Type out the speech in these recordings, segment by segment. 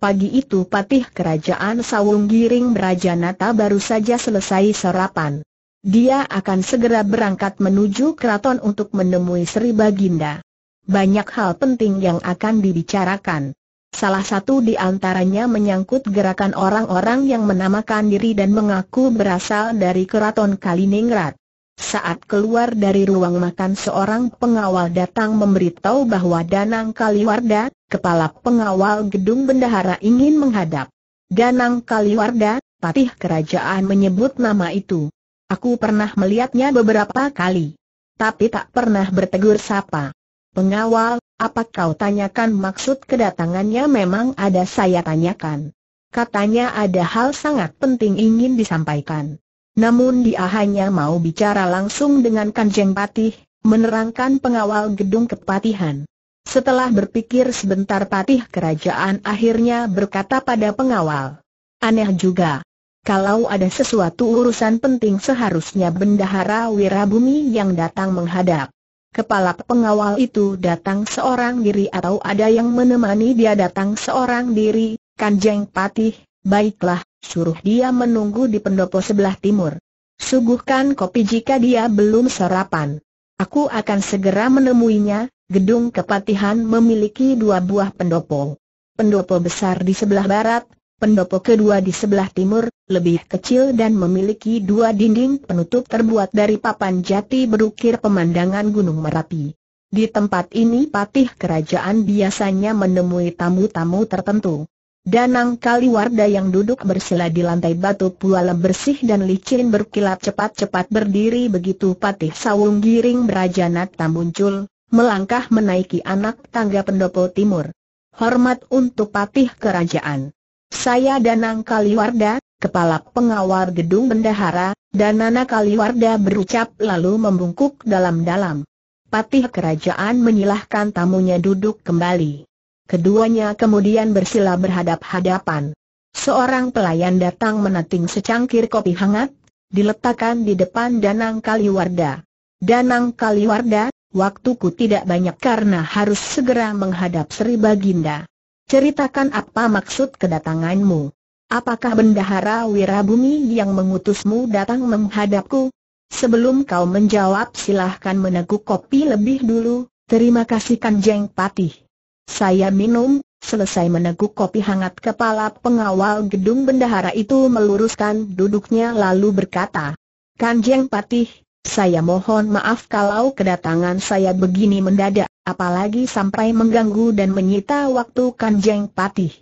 Pagi itu patih kerajaan Sawung Giring Raja Nata baru saja selesai sarapan. Dia akan segera berangkat menuju keraton untuk menemui Sri Baginda. Banyak hal penting yang akan dibicarakan. Salah satu di antaranya menyangkut gerakan orang-orang yang menamakan diri dan mengaku berasal dari keraton Kaliningrad. Saat keluar dari ruang makan seorang pengawal datang memberitahu bahwa Danang Kaliwarda, kepala pengawal gedung bendahara ingin menghadap. Danang Kaliwarda, patih kerajaan menyebut nama itu. Aku pernah melihatnya beberapa kali. Tapi tak pernah bertegur sapa. Pengawal, apa kau tanyakan maksud kedatangannya memang ada saya tanyakan. Katanya ada hal sangat penting ingin disampaikan. Namun dia hanya mau bicara langsung dengan Kanjeng Patih, menerangkan pengawal gedung kepatihan. Setelah berpikir sebentar Patih kerajaan akhirnya berkata pada pengawal. Aneh juga. Kalau ada sesuatu urusan penting seharusnya bendahara Wirabumi yang datang menghadap. Kepala pengawal itu datang seorang diri atau ada yang menemani dia datang seorang diri, Kanjeng Patih, baiklah, suruh dia menunggu di pendopo sebelah timur. Suguhkan kopi jika dia belum sarapan. Aku akan segera menemuinya, gedung kepatihan memiliki dua buah pendopo. Pendopo besar di sebelah barat, pendopo kedua di sebelah timur, lebih kecil dan memiliki dua dinding penutup terbuat dari papan jati berukir pemandangan Gunung Merapi. Di tempat ini patih kerajaan biasanya menemui tamu-tamu tertentu. Danang Kaliwarda yang duduk bersila di lantai batu pula bersih dan licin berkilap cepat-cepat berdiri begitu patih sawung giring berajanata muncul, melangkah menaiki anak tangga pendopo timur. Hormat untuk patih kerajaan. Saya Danang Kaliwarda, Kepala Pengawal Gedung Bendahara, Danana Kaliwarda berucap lalu membungkuk dalam-dalam. Patih kerajaan menyilahkan tamunya duduk kembali. Keduanya kemudian bersila berhadap-hadapan. Seorang pelayan datang meneting secangkir kopi hangat, diletakkan di depan Danang Kaliwarda. Danang Kaliwarda, waktuku tidak banyak karena harus segera menghadap Sri Baginda. Ceritakan apa maksud kedatanganmu? Apakah bendahara Wirabumi yang mengutusmu datang menghadapku? Sebelum kau menjawab silahkan meneguk kopi lebih dulu, terima kasih Kanjeng Patih. Saya minum, selesai meneguk kopi hangat kepala pengawal gedung bendahara itu meluruskan duduknya lalu berkata, Kanjeng Patih, saya mohon maaf kalau kedatangan saya begini mendadak, apalagi sampai mengganggu dan menyita waktu Kanjeng Patih.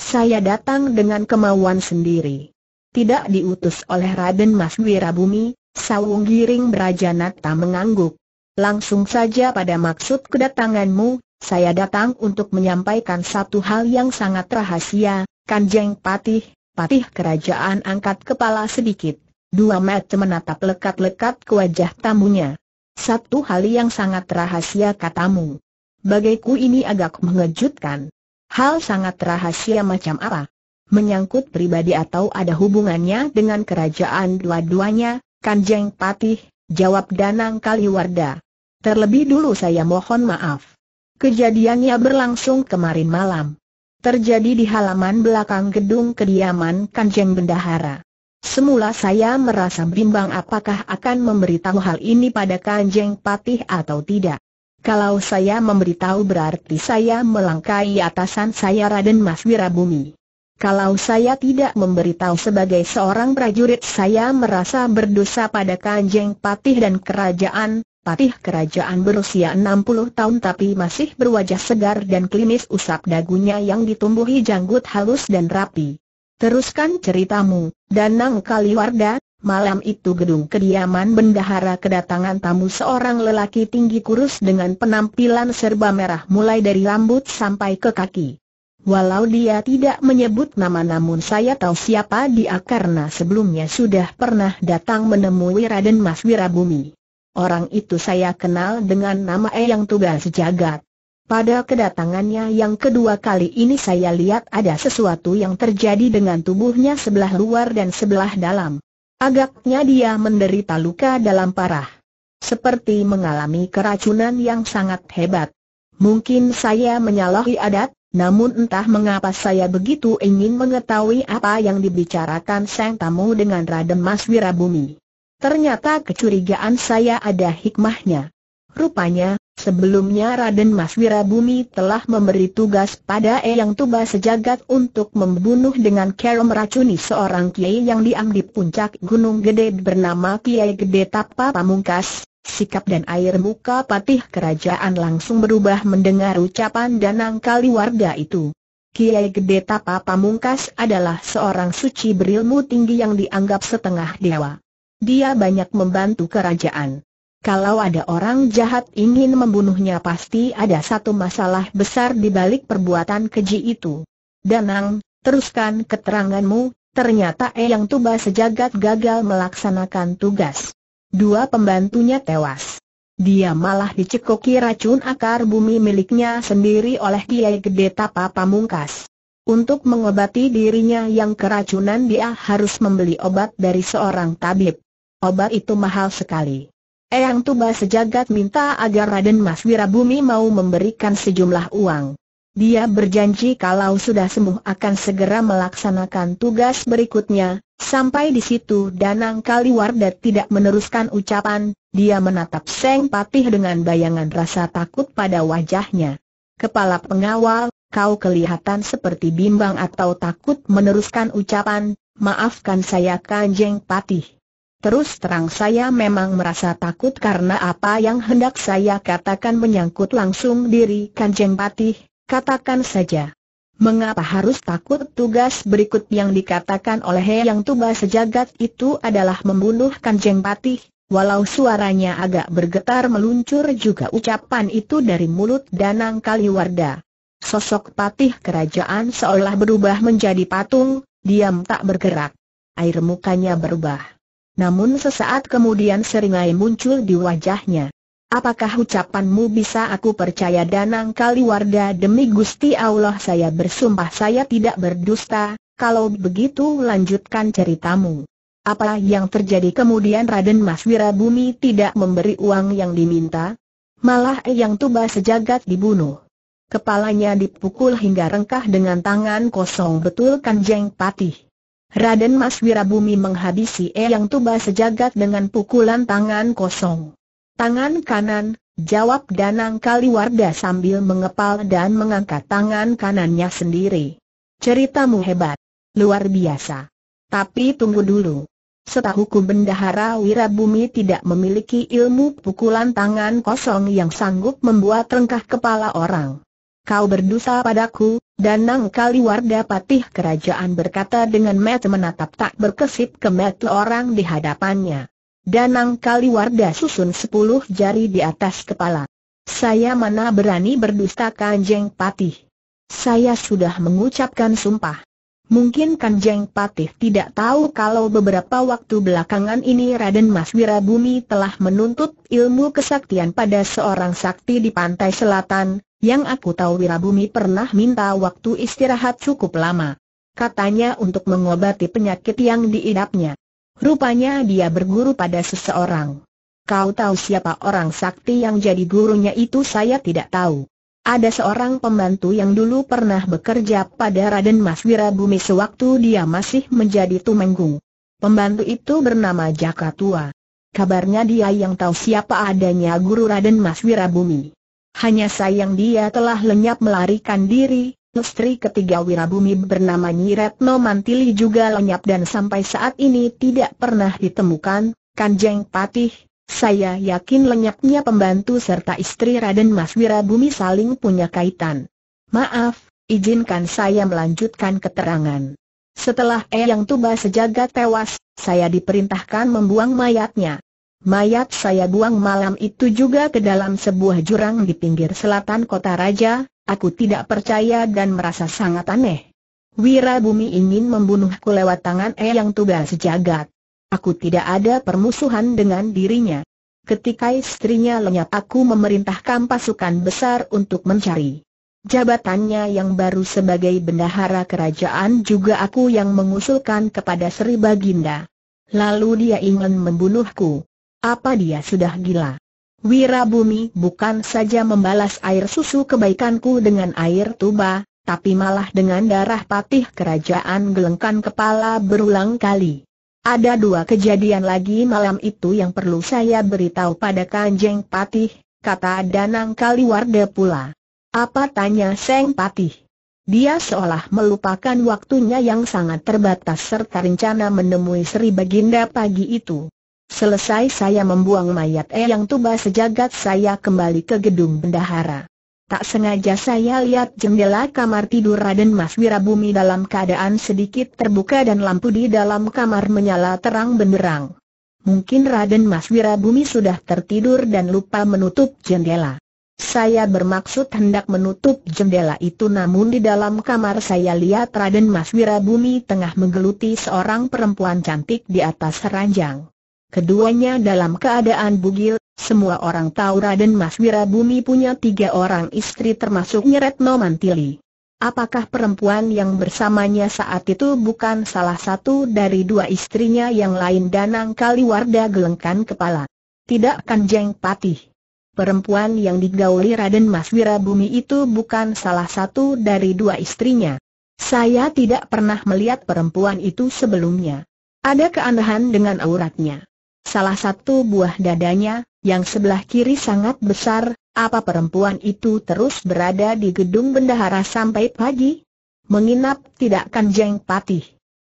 Saya datang dengan kemauan sendiri. Tidak diutus oleh Raden Mas Wirabumi, Sawung Giring Brajanata mengangguk. Langsung saja pada maksud kedatanganmu, saya datang untuk menyampaikan satu hal yang sangat rahasia, Kanjeng Patih, Patih Kerajaan angkat kepala sedikit. Dua mata menatap lekat-lekat ke wajah tamunya. Satu hal yang sangat rahasia katamu. Bagiku ini agak mengejutkan. Hal sangat rahasia macam apa? Menyangkut pribadi atau ada hubungannya dengan kerajaan dua-duanya, Kanjeng Patih, jawab Danang Kaliwarda. Terlebih dulu saya mohon maaf. Kejadiannya berlangsung kemarin malam. Terjadi di halaman belakang gedung kediaman Kanjeng Bendahara. Semula saya merasa bimbang apakah akan memberitahu hal ini pada Kanjeng Patih atau tidak. Kalau saya memberitahu berarti saya melangkai atasan saya Raden Mas Wirabumi. Kalau saya tidak memberitahu sebagai seorang prajurit saya merasa berdosa pada Kanjeng Patih dan kerajaan, patih kerajaan berusia 60 tahun tapi masih berwajah segar dan klimis usap dagunya yang ditumbuhi janggut halus dan rapi. Teruskan ceritamu, Danang Kaliwarda, Malam itu gedung kediaman bendahara kedatangan tamu seorang lelaki tinggi kurus dengan penampilan serba merah mulai dari rambut sampai ke kaki. Walau dia tidak menyebut nama namun saya tahu siapa dia karena sebelumnya sudah pernah datang menemui Raden Mas Wirabumi. Orang itu saya kenal dengan nama Eyang Tugas Jagat. Pada kedatangannya yang kedua kali ini saya lihat ada sesuatu yang terjadi dengan tubuhnya sebelah luar dan sebelah dalam. Agaknya dia menderita luka dalam parah. Seperti mengalami keracunan yang sangat hebat. Mungkin saya menyalahi adat, namun entah mengapa saya begitu ingin mengetahui apa yang dibicarakan sang tamu dengan Raden Mas Wirabumi. Ternyata kecurigaan saya ada hikmahnya. Rupanya, sebelumnya Raden Mas Wirabumi telah memberi tugas pada Eyang Tuba sejagat untuk membunuh dengan kerom racuni seorang kiai yang diam di puncak Gunung Gede bernama Kiai Gede Tapa Pamungkas. Sikap dan air muka patih kerajaan langsung berubah mendengar ucapan Danang Kaliwarda itu. Kiai Gede Tapa Pamungkas adalah seorang suci berilmu tinggi yang dianggap setengah dewa. Dia banyak membantu kerajaan. Kalau ada orang jahat ingin membunuhnya pasti ada satu masalah besar di balik perbuatan keji itu. Danang, teruskan keteranganmu, ternyata Eyang Tuba sejagat gagal melaksanakan tugas. Dua pembantunya tewas. Dia malah dicekoki racun akar bumi miliknya sendiri oleh Kiai Gede Tapa Pamungkas. Untuk mengobati dirinya yang keracunan dia harus membeli obat dari seorang tabib. Obat itu mahal sekali. Eyang Tuba sejagat minta agar Raden Mas Wirabumi mau memberikan sejumlah uang. Dia berjanji kalau sudah sembuh akan segera melaksanakan tugas berikutnya. Sampai di situ Danang Kaliwarda tidak meneruskan ucapan, dia menatap Seng Patih dengan bayangan rasa takut pada wajahnya. Kepala pengawal, kau kelihatan seperti bimbang atau takut meneruskan ucapan, maafkan saya Kanjeng Patih. Terus terang saya memang merasa takut karena apa yang hendak saya katakan menyangkut langsung diri Kanjeng Patih, katakan saja. Mengapa harus takut tugas berikut yang dikatakan oleh Yang Tuba sejagat itu adalah membunuh Kanjeng Patih, walau suaranya agak bergetar meluncur juga ucapan itu dari mulut Danang Kaliwarda. Sosok Patih kerajaan seolah berubah menjadi patung, diam tak bergerak. Air mukanya berubah namun sesaat kemudian seringai muncul di wajahnya. Apakah ucapanmu bisa aku percaya Danang warga demi Gusti Allah saya bersumpah saya tidak berdusta, kalau begitu lanjutkan ceritamu. Apa yang terjadi kemudian Raden Mas Wirabumi tidak memberi uang yang diminta? Malah yang tuba sejagat dibunuh. Kepalanya dipukul hingga rengkah dengan tangan kosong betul Kanjeng Patih. Raden Mas Wirabumi menghabisi Eyang Tuba sejagat dengan pukulan tangan kosong. Tangan kanan, jawab Danang Kaliwarda sambil mengepal dan mengangkat tangan kanannya sendiri. Ceritamu hebat. Luar biasa. Tapi tunggu dulu. Setahuku bendahara Wirabumi tidak memiliki ilmu pukulan tangan kosong yang sanggup membuat rengkah kepala orang. Kau berdosa padaku, Danang Kaliwarda Patih Kerajaan berkata dengan mata menatap tak berkesip ke mata orang di hadapannya. Danang Kaliwarda susun sepuluh jari di atas kepala. Saya mana berani berdusta Kanjeng Patih. Saya sudah mengucapkan sumpah. Mungkin Kanjeng Patih tidak tahu kalau beberapa waktu belakangan ini Raden Mas Wirabumi telah menuntut ilmu kesaktian pada seorang sakti di pantai selatan, yang aku tahu Wirabumi pernah minta waktu istirahat cukup lama. Katanya untuk mengobati penyakit yang diidapnya. Rupanya dia berguru pada seseorang. Kau tahu siapa orang sakti yang jadi gurunya itu saya tidak tahu. Ada seorang pembantu yang dulu pernah bekerja pada Raden Mas Wirabumi sewaktu dia masih menjadi tumenggung. Pembantu itu bernama Jaka Tua. Kabarnya dia yang tahu siapa adanya guru Raden Mas Wirabumi. Hanya sayang dia telah lenyap melarikan diri, istri ketiga Wirabumi bernama Nyi Retno Mantili juga lenyap dan sampai saat ini tidak pernah ditemukan, Kanjeng Patih, saya yakin lenyapnya pembantu serta istri Raden Mas Wirabumi saling punya kaitan. Maaf, izinkan saya melanjutkan keterangan. Setelah Eyang Tuba sejagat tewas, saya diperintahkan membuang mayatnya. Mayat saya buang malam itu juga ke dalam sebuah jurang di pinggir selatan kota raja, aku tidak percaya dan merasa sangat aneh. Wira Bumi ingin membunuhku lewat tangan Eyang tugas sejagat. Aku tidak ada permusuhan dengan dirinya. Ketika istrinya lenyap aku memerintahkan pasukan besar untuk mencari. Jabatannya yang baru sebagai bendahara kerajaan juga aku yang mengusulkan kepada Sri Baginda. Lalu dia ingin membunuhku. Apa dia sudah gila? Wirabumi bukan saja membalas air susu kebaikanku dengan air tuba, tapi malah dengan darah patih kerajaan gelengkan kepala berulang kali. Ada dua kejadian lagi malam itu yang perlu saya beritahu pada Kanjeng Patih, kata Danang Kaliwarda pula. Apa tanya Seng Patih? Dia seolah melupakan waktunya yang sangat terbatas serta rencana menemui Sri Baginda pagi itu. Selesai saya membuang mayat Eyang Tuba sejagat saya kembali ke gedung bendahara. Tak sengaja saya lihat jendela kamar tidur Raden Mas Wirabumi dalam keadaan sedikit terbuka dan lampu di dalam kamar menyala terang benderang. Mungkin Raden Mas Wirabumi sudah tertidur dan lupa menutup jendela. Saya bermaksud hendak menutup jendela itu namun di dalam kamar saya lihat Raden Mas Wirabumi tengah menggeluti seorang perempuan cantik di atas ranjang. Keduanya dalam keadaan bugil, semua orang tahu Raden Mas Wirabumi punya tiga orang istri termasuk Nyeretno Mantili. Apakah perempuan yang bersamanya saat itu bukan salah satu dari dua istrinya yang lain Danang Kaliwarda gelengkan kepala? Tidak Kanjeng Patih. Perempuan yang digauli Raden Mas Wirabumi itu bukan salah satu dari dua istrinya. Saya tidak pernah melihat perempuan itu sebelumnya. Ada keanehan dengan auratnya. Salah satu buah dadanya, yang sebelah kiri sangat besar, apa perempuan itu terus berada di gedung bendahara sampai pagi? Menginap tidak kan Jeng patih.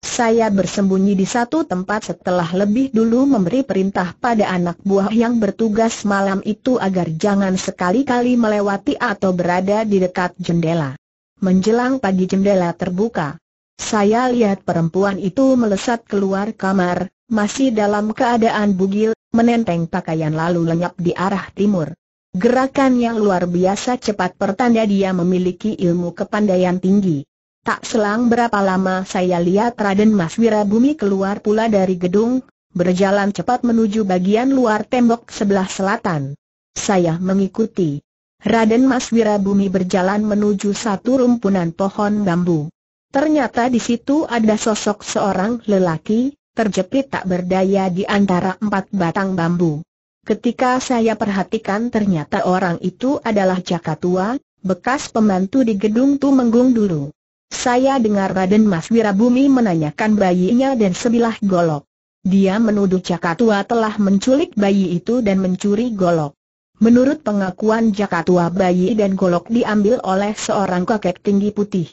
Saya bersembunyi di satu tempat setelah lebih dulu memberi perintah pada anak buah yang bertugas malam itu agar jangan sekali-kali melewati atau berada di dekat jendela. Menjelang pagi jendela terbuka. Saya lihat perempuan itu melesat keluar kamar, masih dalam keadaan bugil, menenteng pakaian lalu lenyap di arah timur. Gerakan yang luar biasa cepat pertanda dia memiliki ilmu kepandaian tinggi. Tak selang berapa lama saya lihat Raden Mas Wirabumi keluar pula dari gedung, berjalan cepat menuju bagian luar tembok sebelah selatan. Saya mengikuti. Raden Mas Wirabumi berjalan menuju satu rumpunan pohon bambu. Ternyata di situ ada sosok seorang lelaki, terjepit tak berdaya di antara empat batang bambu. Ketika saya perhatikan ternyata orang itu adalah Jaka Tua, bekas pembantu di gedung Tumenggung dulu. Saya dengar Raden Mas Wirabumi menanyakan bayinya dan sebilah golok. Dia menuduh Jaka Tua telah menculik bayi itu dan mencuri golok. Menurut pengakuan Jaka bayi dan golok diambil oleh seorang kakek tinggi putih.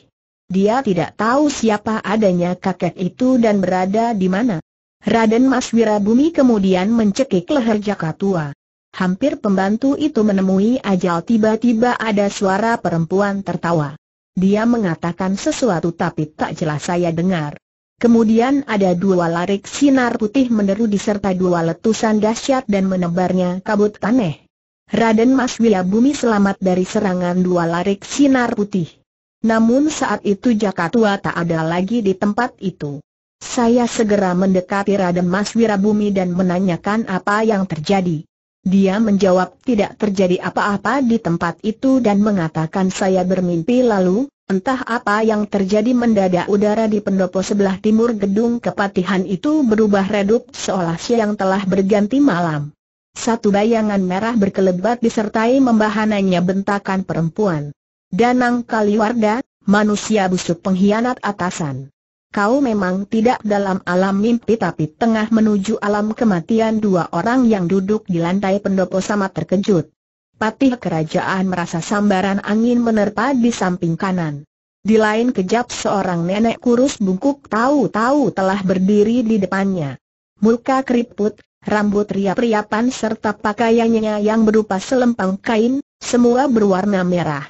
Dia tidak tahu siapa adanya kakek itu dan berada di mana. Raden Mas Wirabumi kemudian mencekik leher Jaka Tua. Hampir pembantu itu menemui ajal tiba-tiba ada suara perempuan tertawa. Dia mengatakan sesuatu tapi tak jelas saya dengar. Kemudian ada dua larik sinar putih meneru diserta dua letusan dahsyat dan menebarnya kabut aneh. Raden Mas Wirabumi selamat dari serangan dua larik sinar putih. Namun saat itu Jaka Tua tak ada lagi di tempat itu. Saya segera mendekati Raden Mas Wirabumi dan menanyakan apa yang terjadi. Dia menjawab tidak terjadi apa-apa di tempat itu dan mengatakan saya bermimpi lalu, entah apa yang terjadi mendadak udara di pendopo sebelah timur gedung kepatihan itu berubah redup seolah siang telah berganti malam. Satu bayangan merah berkelebat disertai membahananya bentakan perempuan. Danang Kaliwarda, manusia busuk pengkhianat atasan. Kau memang tidak dalam alam mimpi tapi tengah menuju alam kematian dua orang yang duduk di lantai pendopo sama terkejut. Patih kerajaan merasa sambaran angin menerpa di samping kanan. Di lain kejap seorang nenek kurus bungkuk tahu-tahu telah berdiri di depannya. Muka keriput, rambut riap-riapan serta pakaiannya yang berupa selempang kain, semua berwarna merah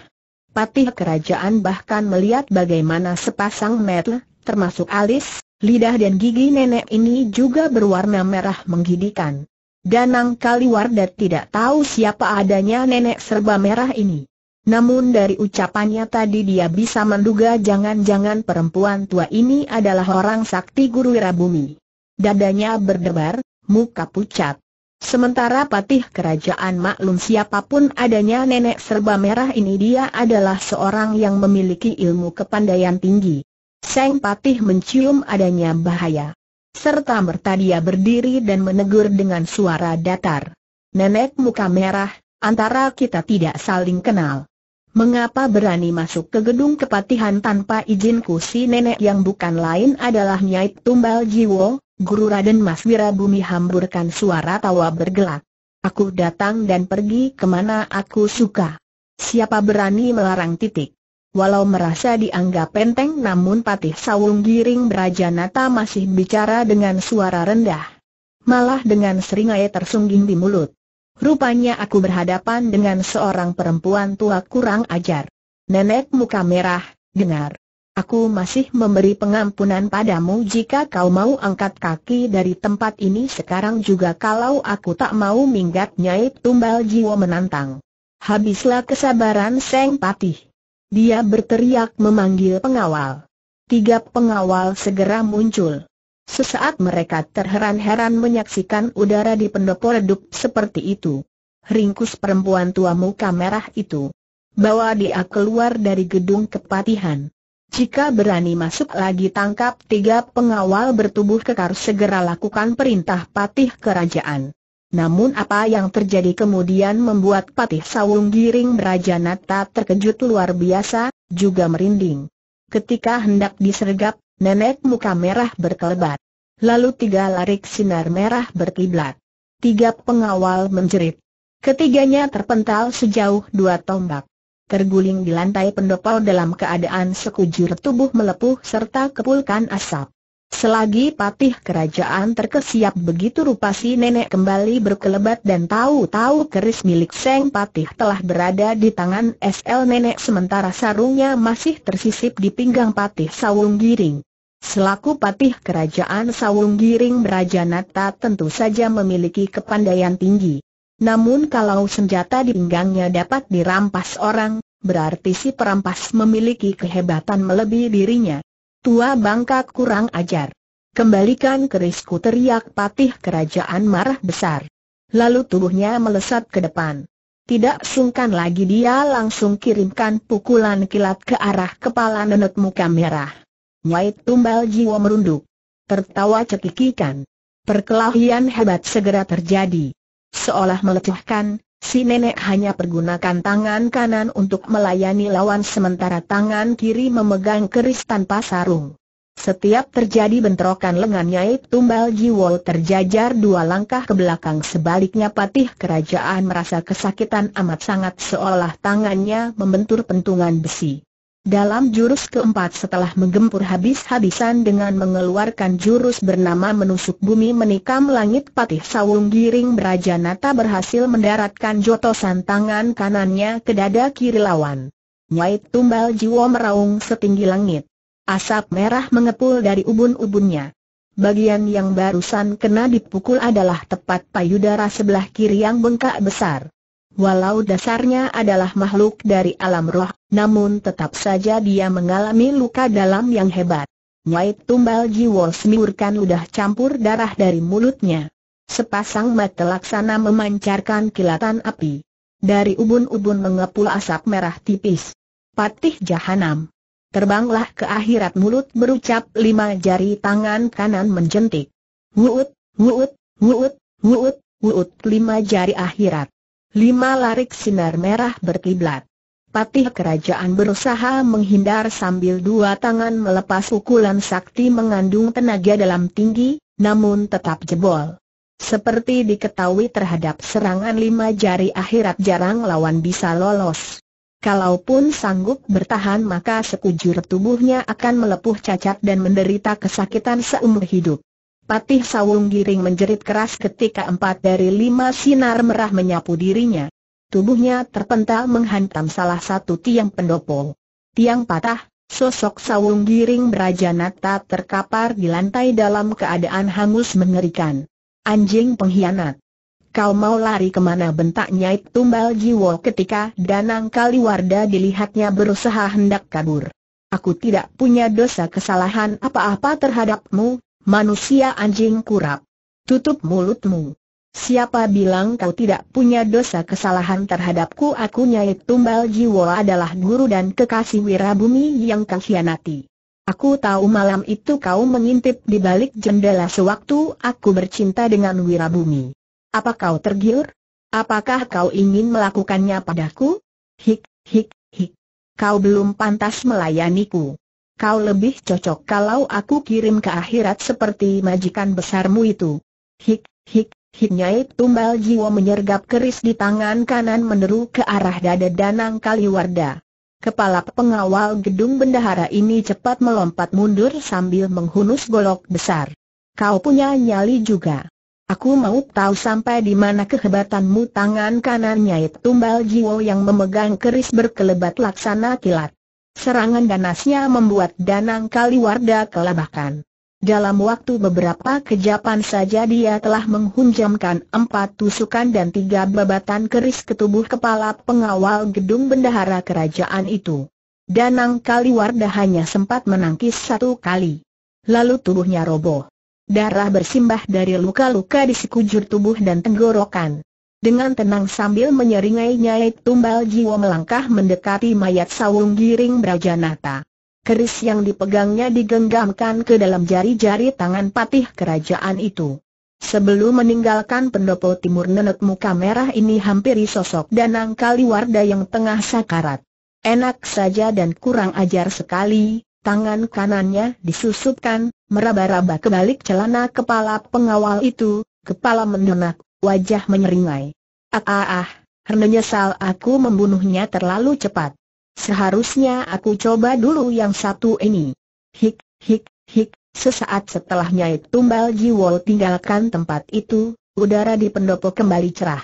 patih kerajaan bahkan melihat bagaimana sepasang mata, termasuk alis, lidah dan gigi nenek ini juga berwarna merah menggidikan. Danang Kaliwarda tidak tahu siapa adanya nenek serba merah ini. Namun dari ucapannya tadi dia bisa menduga jangan-jangan perempuan tua ini adalah orang sakti guru Wirabumi. Dadanya berdebar, muka pucat. Sementara patih kerajaan maklum siapapun adanya nenek serba merah ini dia adalah seorang yang memiliki ilmu kepandaian tinggi. Seng patih mencium adanya bahaya. Serta merta dia berdiri dan menegur dengan suara datar. Nenek muka merah, antara kita tidak saling kenal. Mengapa berani masuk ke gedung kepatihan tanpa izinku si nenek yang bukan lain adalah Nyai Tumbal Jiwo? Guru Raden Mas Bumi hamburkan suara tawa bergelak. Aku datang dan pergi kemana aku suka. Siapa berani melarang titik? Walau merasa dianggap penting, namun Patih Sawung Giring Nata masih bicara dengan suara rendah. Malah dengan seringai tersungging di mulut. Rupanya aku berhadapan dengan seorang perempuan tua kurang ajar. Nenek muka merah, dengar aku masih memberi pengampunan padamu jika kau mau angkat kaki dari tempat ini sekarang juga kalau aku tak mau minggat Nyai Tumbal Jiwa menantang. Habislah kesabaran Seng Patih. Dia berteriak memanggil pengawal. Tiga pengawal segera muncul. Sesaat mereka terheran-heran menyaksikan udara di pendopo redup seperti itu. Ringkus perempuan tua muka merah itu. Bawa dia keluar dari gedung kepatihan. Jika berani masuk lagi tangkap tiga pengawal bertubuh kekar segera lakukan perintah patih kerajaan. Namun apa yang terjadi kemudian membuat patih sawung giring raja nata terkejut luar biasa, juga merinding. Ketika hendak disergap, nenek muka merah berkelebat. Lalu tiga larik sinar merah berkiblat. Tiga pengawal menjerit. Ketiganya terpental sejauh dua tombak terguling di lantai pendopo dalam keadaan sekujur tubuh melepuh serta kepulkan asap. Selagi patih kerajaan terkesiap begitu rupa si nenek kembali berkelebat dan tahu-tahu keris milik Seng Patih telah berada di tangan SL nenek sementara sarungnya masih tersisip di pinggang Patih Sawung Giring. Selaku patih kerajaan Sawung Giring Nata tentu saja memiliki kepandaian tinggi. Namun kalau senjata di pinggangnya dapat dirampas orang, berarti si perampas memiliki kehebatan melebihi dirinya. Tua bangka kurang ajar. Kembalikan kerisku teriak patih kerajaan marah besar. Lalu tubuhnya melesat ke depan. Tidak sungkan lagi dia langsung kirimkan pukulan kilat ke arah kepala nenek muka merah. Nyait tumbal jiwa merunduk. Tertawa cekikikan. Perkelahian hebat segera terjadi. Seolah meletihkan, si nenek hanya pergunakan tangan kanan untuk melayani lawan sementara tangan kiri memegang keris tanpa sarung. Setiap terjadi bentrokan lengannya itu tumbal jiwol terjajar dua langkah ke belakang sebaliknya patih kerajaan merasa kesakitan amat sangat seolah tangannya membentur pentungan besi. Dalam jurus keempat setelah menggempur habis-habisan dengan mengeluarkan jurus bernama menusuk bumi menikam langit patih sawung giring Nata berhasil mendaratkan jotosan tangan kanannya ke dada kiri lawan. Nyait tumbal jiwa meraung setinggi langit. Asap merah mengepul dari ubun-ubunnya. Bagian yang barusan kena dipukul adalah tepat payudara sebelah kiri yang bengkak besar. Walau dasarnya adalah makhluk dari alam roh, namun tetap saja dia mengalami luka dalam yang hebat. Nyai Tumbal Jiwo semiurkan ludah campur darah dari mulutnya. Sepasang mata laksana memancarkan kilatan api. Dari ubun-ubun mengepul asap merah tipis. Patih Jahanam. Terbanglah ke akhirat mulut berucap lima jari tangan kanan menjentik. Wuut, wuut, wuut, wuut, wuut, lima jari akhirat. Lima larik sinar merah berkiblat. Patih kerajaan berusaha menghindar sambil dua tangan melepas pukulan sakti mengandung tenaga dalam tinggi, namun tetap jebol. Seperti diketahui terhadap serangan lima jari akhirat jarang lawan bisa lolos. Kalaupun sanggup bertahan maka sekujur tubuhnya akan melepuh cacat dan menderita kesakitan seumur hidup. Patih Sawung Giring menjerit keras ketika empat dari lima sinar merah menyapu dirinya. Tubuhnya terpental menghantam salah satu tiang pendopo. Tiang patah, sosok Sawung Giring Nata terkapar di lantai dalam keadaan hangus mengerikan. Anjing pengkhianat. Kau mau lari kemana bentaknya tumbal jiwo ketika Danang Kaliwarda dilihatnya berusaha hendak kabur. Aku tidak punya dosa kesalahan apa-apa terhadapmu, manusia anjing kurap. Tutup mulutmu. Siapa bilang kau tidak punya dosa kesalahan terhadapku? Aku Nyai Tumbal Jiwa adalah guru dan kekasih Wirabumi yang kau hianati. Aku tahu malam itu kau mengintip di balik jendela sewaktu aku bercinta dengan Wirabumi. Apa kau tergiur? Apakah kau ingin melakukannya padaku? Hik, hik, hik. Kau belum pantas melayaniku. Kau lebih cocok kalau aku kirim ke akhirat seperti majikan besarmu itu. Hik, hik, hik Nyai Tumbal Jiwa menyergap keris di tangan kanan meneru ke arah dada Danang Kaliwarda. Kepala pengawal gedung bendahara ini cepat melompat mundur sambil menghunus golok besar. Kau punya nyali juga. Aku mau tahu sampai di mana kehebatanmu tangan kanan Nyait Tumbal Jiwo yang memegang keris berkelebat laksana kilat. Serangan ganasnya membuat Danang Kaliwarda kelabakan. Dalam waktu beberapa kejapan saja dia telah menghunjamkan empat tusukan dan tiga babatan keris ke tubuh kepala pengawal gedung bendahara kerajaan itu. Danang Kaliwarda hanya sempat menangkis satu kali. Lalu tubuhnya roboh. Darah bersimbah dari luka-luka di sekujur tubuh dan tenggorokan. Dengan tenang sambil menyeringai Nyai Tumbal jiwa melangkah mendekati mayat Sawung Giring Brajanata. Keris yang dipegangnya digenggamkan ke dalam jari-jari tangan patih kerajaan itu. Sebelum meninggalkan pendopo timur nenek muka merah ini hampiri sosok Danang Kaliwarda yang tengah sakarat. Enak saja dan kurang ajar sekali, tangan kanannya disusupkan, meraba-raba kebalik celana kepala pengawal itu, kepala mendonak, wajah menyeringai. Ah ah ah, menyesal aku membunuhnya terlalu cepat. Seharusnya aku coba dulu yang satu ini. Hik, hik, hik, sesaat setelah Nyai Tumbal Jiwol tinggalkan tempat itu, udara di pendopo kembali cerah.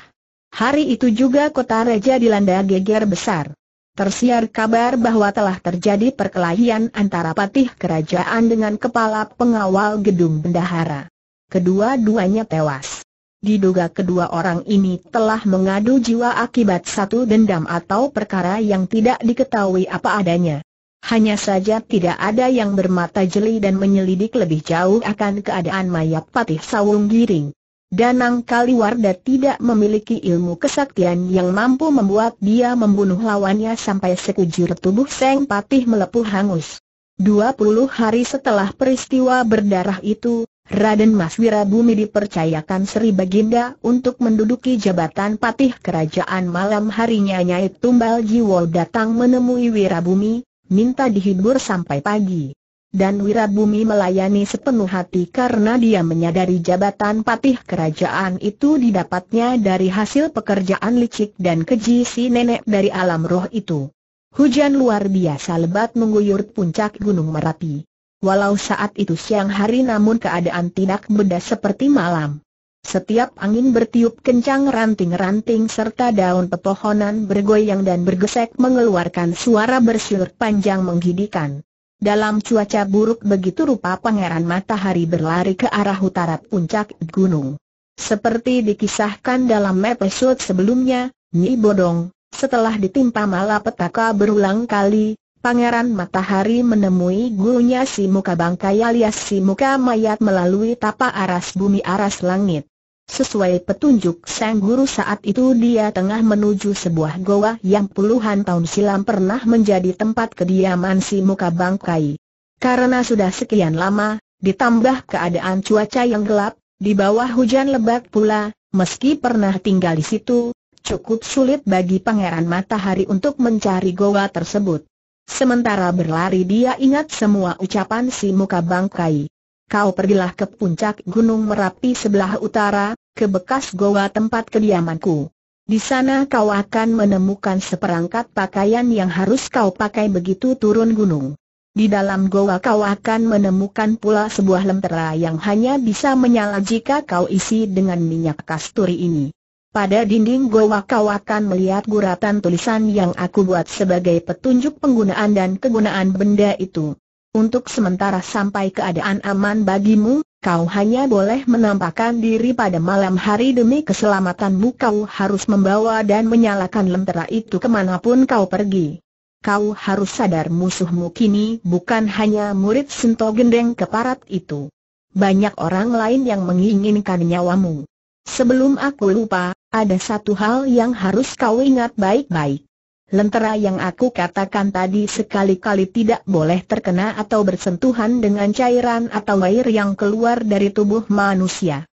Hari itu juga kota Reja dilanda geger besar. Tersiar kabar bahwa telah terjadi perkelahian antara patih kerajaan dengan kepala pengawal gedung bendahara. Kedua-duanya tewas diduga kedua orang ini telah mengadu jiwa akibat satu dendam atau perkara yang tidak diketahui apa adanya. Hanya saja tidak ada yang bermata jeli dan menyelidik lebih jauh akan keadaan mayat patih sawung giring. Danang Kaliwarda tidak memiliki ilmu kesaktian yang mampu membuat dia membunuh lawannya sampai sekujur tubuh Seng Patih melepuh hangus. 20 hari setelah peristiwa berdarah itu, Raden Mas Wirabumi dipercayakan Sri Baginda untuk menduduki jabatan patih kerajaan malam harinya Nyai Tumbal Jiwo datang menemui Wirabumi, minta dihibur sampai pagi. Dan Wirabumi melayani sepenuh hati karena dia menyadari jabatan patih kerajaan itu didapatnya dari hasil pekerjaan licik dan keji si nenek dari alam roh itu. Hujan luar biasa lebat mengguyur puncak Gunung Merapi. Walau saat itu siang hari namun keadaan tidak beda seperti malam. Setiap angin bertiup kencang ranting-ranting serta daun pepohonan bergoyang dan bergesek mengeluarkan suara bersiul panjang menggidikan. Dalam cuaca buruk begitu rupa pangeran matahari berlari ke arah utara puncak gunung. Seperti dikisahkan dalam episode sebelumnya, Nyi Bodong, setelah ditimpa malapetaka berulang kali, Pangeran Matahari menemui gurunya si muka bangkai alias si muka mayat melalui tapa aras bumi aras langit. Sesuai petunjuk sang guru saat itu dia tengah menuju sebuah goa yang puluhan tahun silam pernah menjadi tempat kediaman si muka bangkai. Karena sudah sekian lama, ditambah keadaan cuaca yang gelap, di bawah hujan lebat pula, meski pernah tinggal di situ, cukup sulit bagi Pangeran Matahari untuk mencari goa tersebut. Sementara berlari dia ingat semua ucapan si muka bangkai. Kau pergilah ke puncak Gunung Merapi sebelah utara, ke bekas goa tempat kediamanku. Di sana kau akan menemukan seperangkat pakaian yang harus kau pakai begitu turun gunung. Di dalam goa kau akan menemukan pula sebuah lentera yang hanya bisa menyala jika kau isi dengan minyak kasturi ini. Pada dinding goa kau akan melihat guratan tulisan yang aku buat sebagai petunjuk penggunaan dan kegunaan benda itu. Untuk sementara sampai keadaan aman bagimu, kau hanya boleh menampakkan diri pada malam hari demi keselamatanmu kau harus membawa dan menyalakan lentera itu kemanapun kau pergi. Kau harus sadar musuhmu kini bukan hanya murid Sento Gendeng Keparat itu. Banyak orang lain yang menginginkan nyawamu. Sebelum aku lupa, ada satu hal yang harus kau ingat baik-baik. Lentera yang aku katakan tadi sekali-kali tidak boleh terkena atau bersentuhan dengan cairan atau air yang keluar dari tubuh manusia.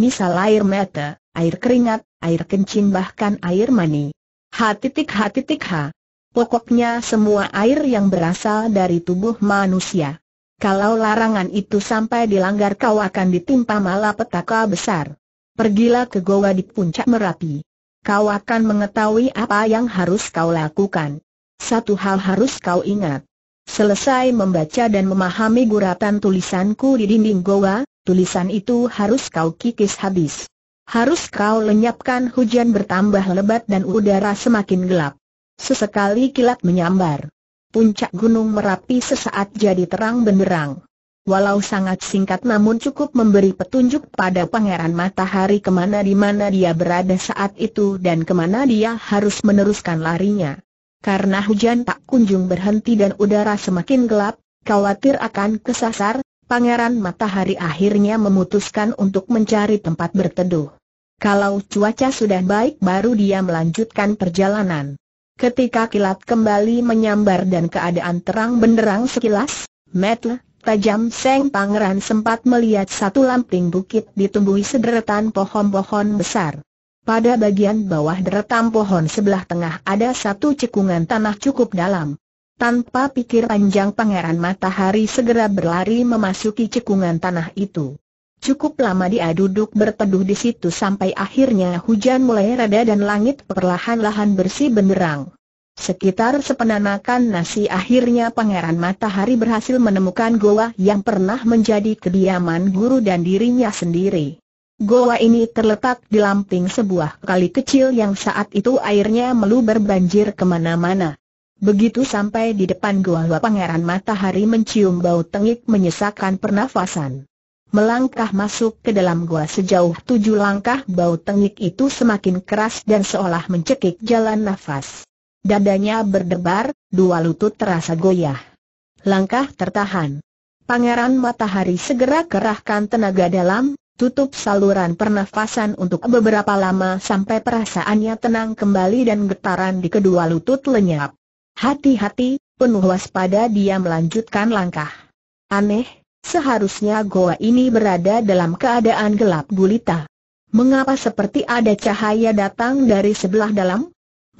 Misal air mata, air keringat, air kencing bahkan air mani. H titik H titik H. Pokoknya semua air yang berasal dari tubuh manusia. Kalau larangan itu sampai dilanggar kau akan ditimpa malapetaka besar. Pergilah ke goa di puncak Merapi. Kau akan mengetahui apa yang harus kau lakukan. Satu hal harus kau ingat. Selesai membaca dan memahami guratan tulisanku di dinding goa, tulisan itu harus kau kikis habis. Harus kau lenyapkan hujan bertambah lebat dan udara semakin gelap. Sesekali kilat menyambar. Puncak gunung Merapi sesaat jadi terang benderang. Walau sangat singkat namun cukup memberi petunjuk pada Pangeran Matahari kemana di mana dia berada saat itu dan kemana dia harus meneruskan larinya. Karena hujan tak kunjung berhenti dan udara semakin gelap, khawatir akan kesasar, Pangeran Matahari akhirnya memutuskan untuk mencari tempat berteduh. Kalau cuaca sudah baik baru dia melanjutkan perjalanan. Ketika kilat kembali menyambar dan keadaan terang benderang sekilas, Metla tajam Seng Pangeran sempat melihat satu lamping bukit ditumbuhi sederetan pohon-pohon besar. Pada bagian bawah deretan pohon sebelah tengah ada satu cekungan tanah cukup dalam. Tanpa pikir panjang Pangeran Matahari segera berlari memasuki cekungan tanah itu. Cukup lama dia duduk berteduh di situ sampai akhirnya hujan mulai reda dan langit perlahan-lahan bersih benderang. Sekitar sepenanakan nasi akhirnya Pangeran Matahari berhasil menemukan goa yang pernah menjadi kediaman guru dan dirinya sendiri. Goa ini terletak di lamping sebuah kali kecil yang saat itu airnya meluber banjir kemana-mana. Begitu sampai di depan goa Pangeran Matahari mencium bau tengik menyesakkan pernafasan. Melangkah masuk ke dalam goa sejauh tujuh langkah bau tengik itu semakin keras dan seolah mencekik jalan nafas. Dadanya berdebar, dua lutut terasa goyah. Langkah tertahan. Pangeran Matahari segera kerahkan tenaga dalam, tutup saluran pernafasan untuk beberapa lama sampai perasaannya tenang kembali dan getaran di kedua lutut lenyap. Hati-hati, penuh waspada dia melanjutkan langkah. Aneh, seharusnya goa ini berada dalam keadaan gelap gulita. Mengapa seperti ada cahaya datang dari sebelah dalam?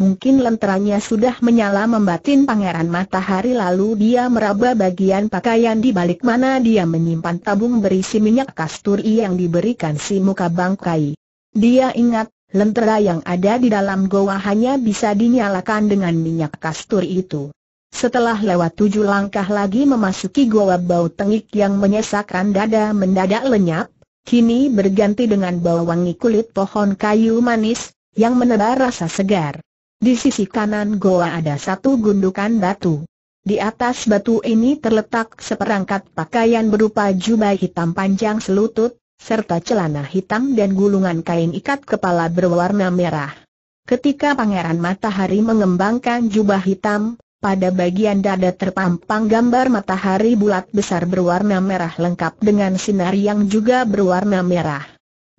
Mungkin lenteranya sudah menyala membatin pangeran matahari lalu dia meraba bagian pakaian di balik mana dia menyimpan tabung berisi minyak kasturi yang diberikan si muka bangkai. Dia ingat, lentera yang ada di dalam goa hanya bisa dinyalakan dengan minyak kasturi itu. Setelah lewat tujuh langkah lagi memasuki goa bau tengik yang menyesakkan dada mendadak lenyap, kini berganti dengan bau wangi kulit pohon kayu manis, yang menebar rasa segar. Di sisi kanan goa ada satu gundukan batu. Di atas batu ini terletak seperangkat pakaian berupa jubah hitam panjang selutut, serta celana hitam dan gulungan kain ikat kepala berwarna merah. Ketika Pangeran Matahari mengembangkan jubah hitam, pada bagian dada terpampang gambar matahari bulat besar berwarna merah lengkap dengan sinar yang juga berwarna merah.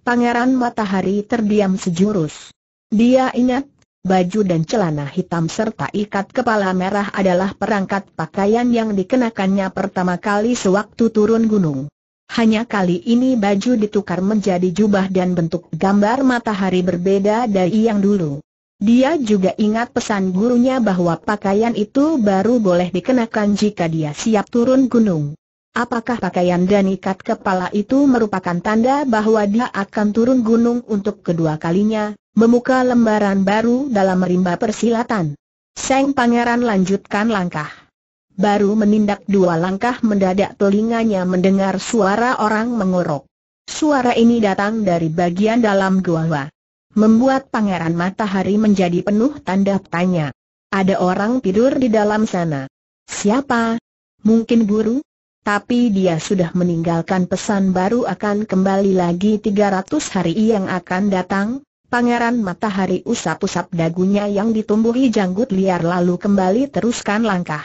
Pangeran Matahari terdiam sejurus. Dia ingat baju dan celana hitam serta ikat kepala merah adalah perangkat pakaian yang dikenakannya pertama kali sewaktu turun gunung. Hanya kali ini baju ditukar menjadi jubah dan bentuk gambar matahari berbeda dari yang dulu. Dia juga ingat pesan gurunya bahwa pakaian itu baru boleh dikenakan jika dia siap turun gunung. Apakah pakaian dan ikat kepala itu merupakan tanda bahwa dia akan turun gunung untuk kedua kalinya, memuka lembaran baru dalam merimba persilatan? Seng Pangeran lanjutkan langkah. Baru menindak dua langkah mendadak telinganya mendengar suara orang mengorok. Suara ini datang dari bagian dalam gua. Membuat Pangeran Matahari menjadi penuh tanda tanya. Ada orang tidur di dalam sana. Siapa? Mungkin guru? tapi dia sudah meninggalkan pesan baru akan kembali lagi 300 hari yang akan datang. Pangeran Matahari usap-usap dagunya yang ditumbuhi janggut liar lalu kembali teruskan langkah.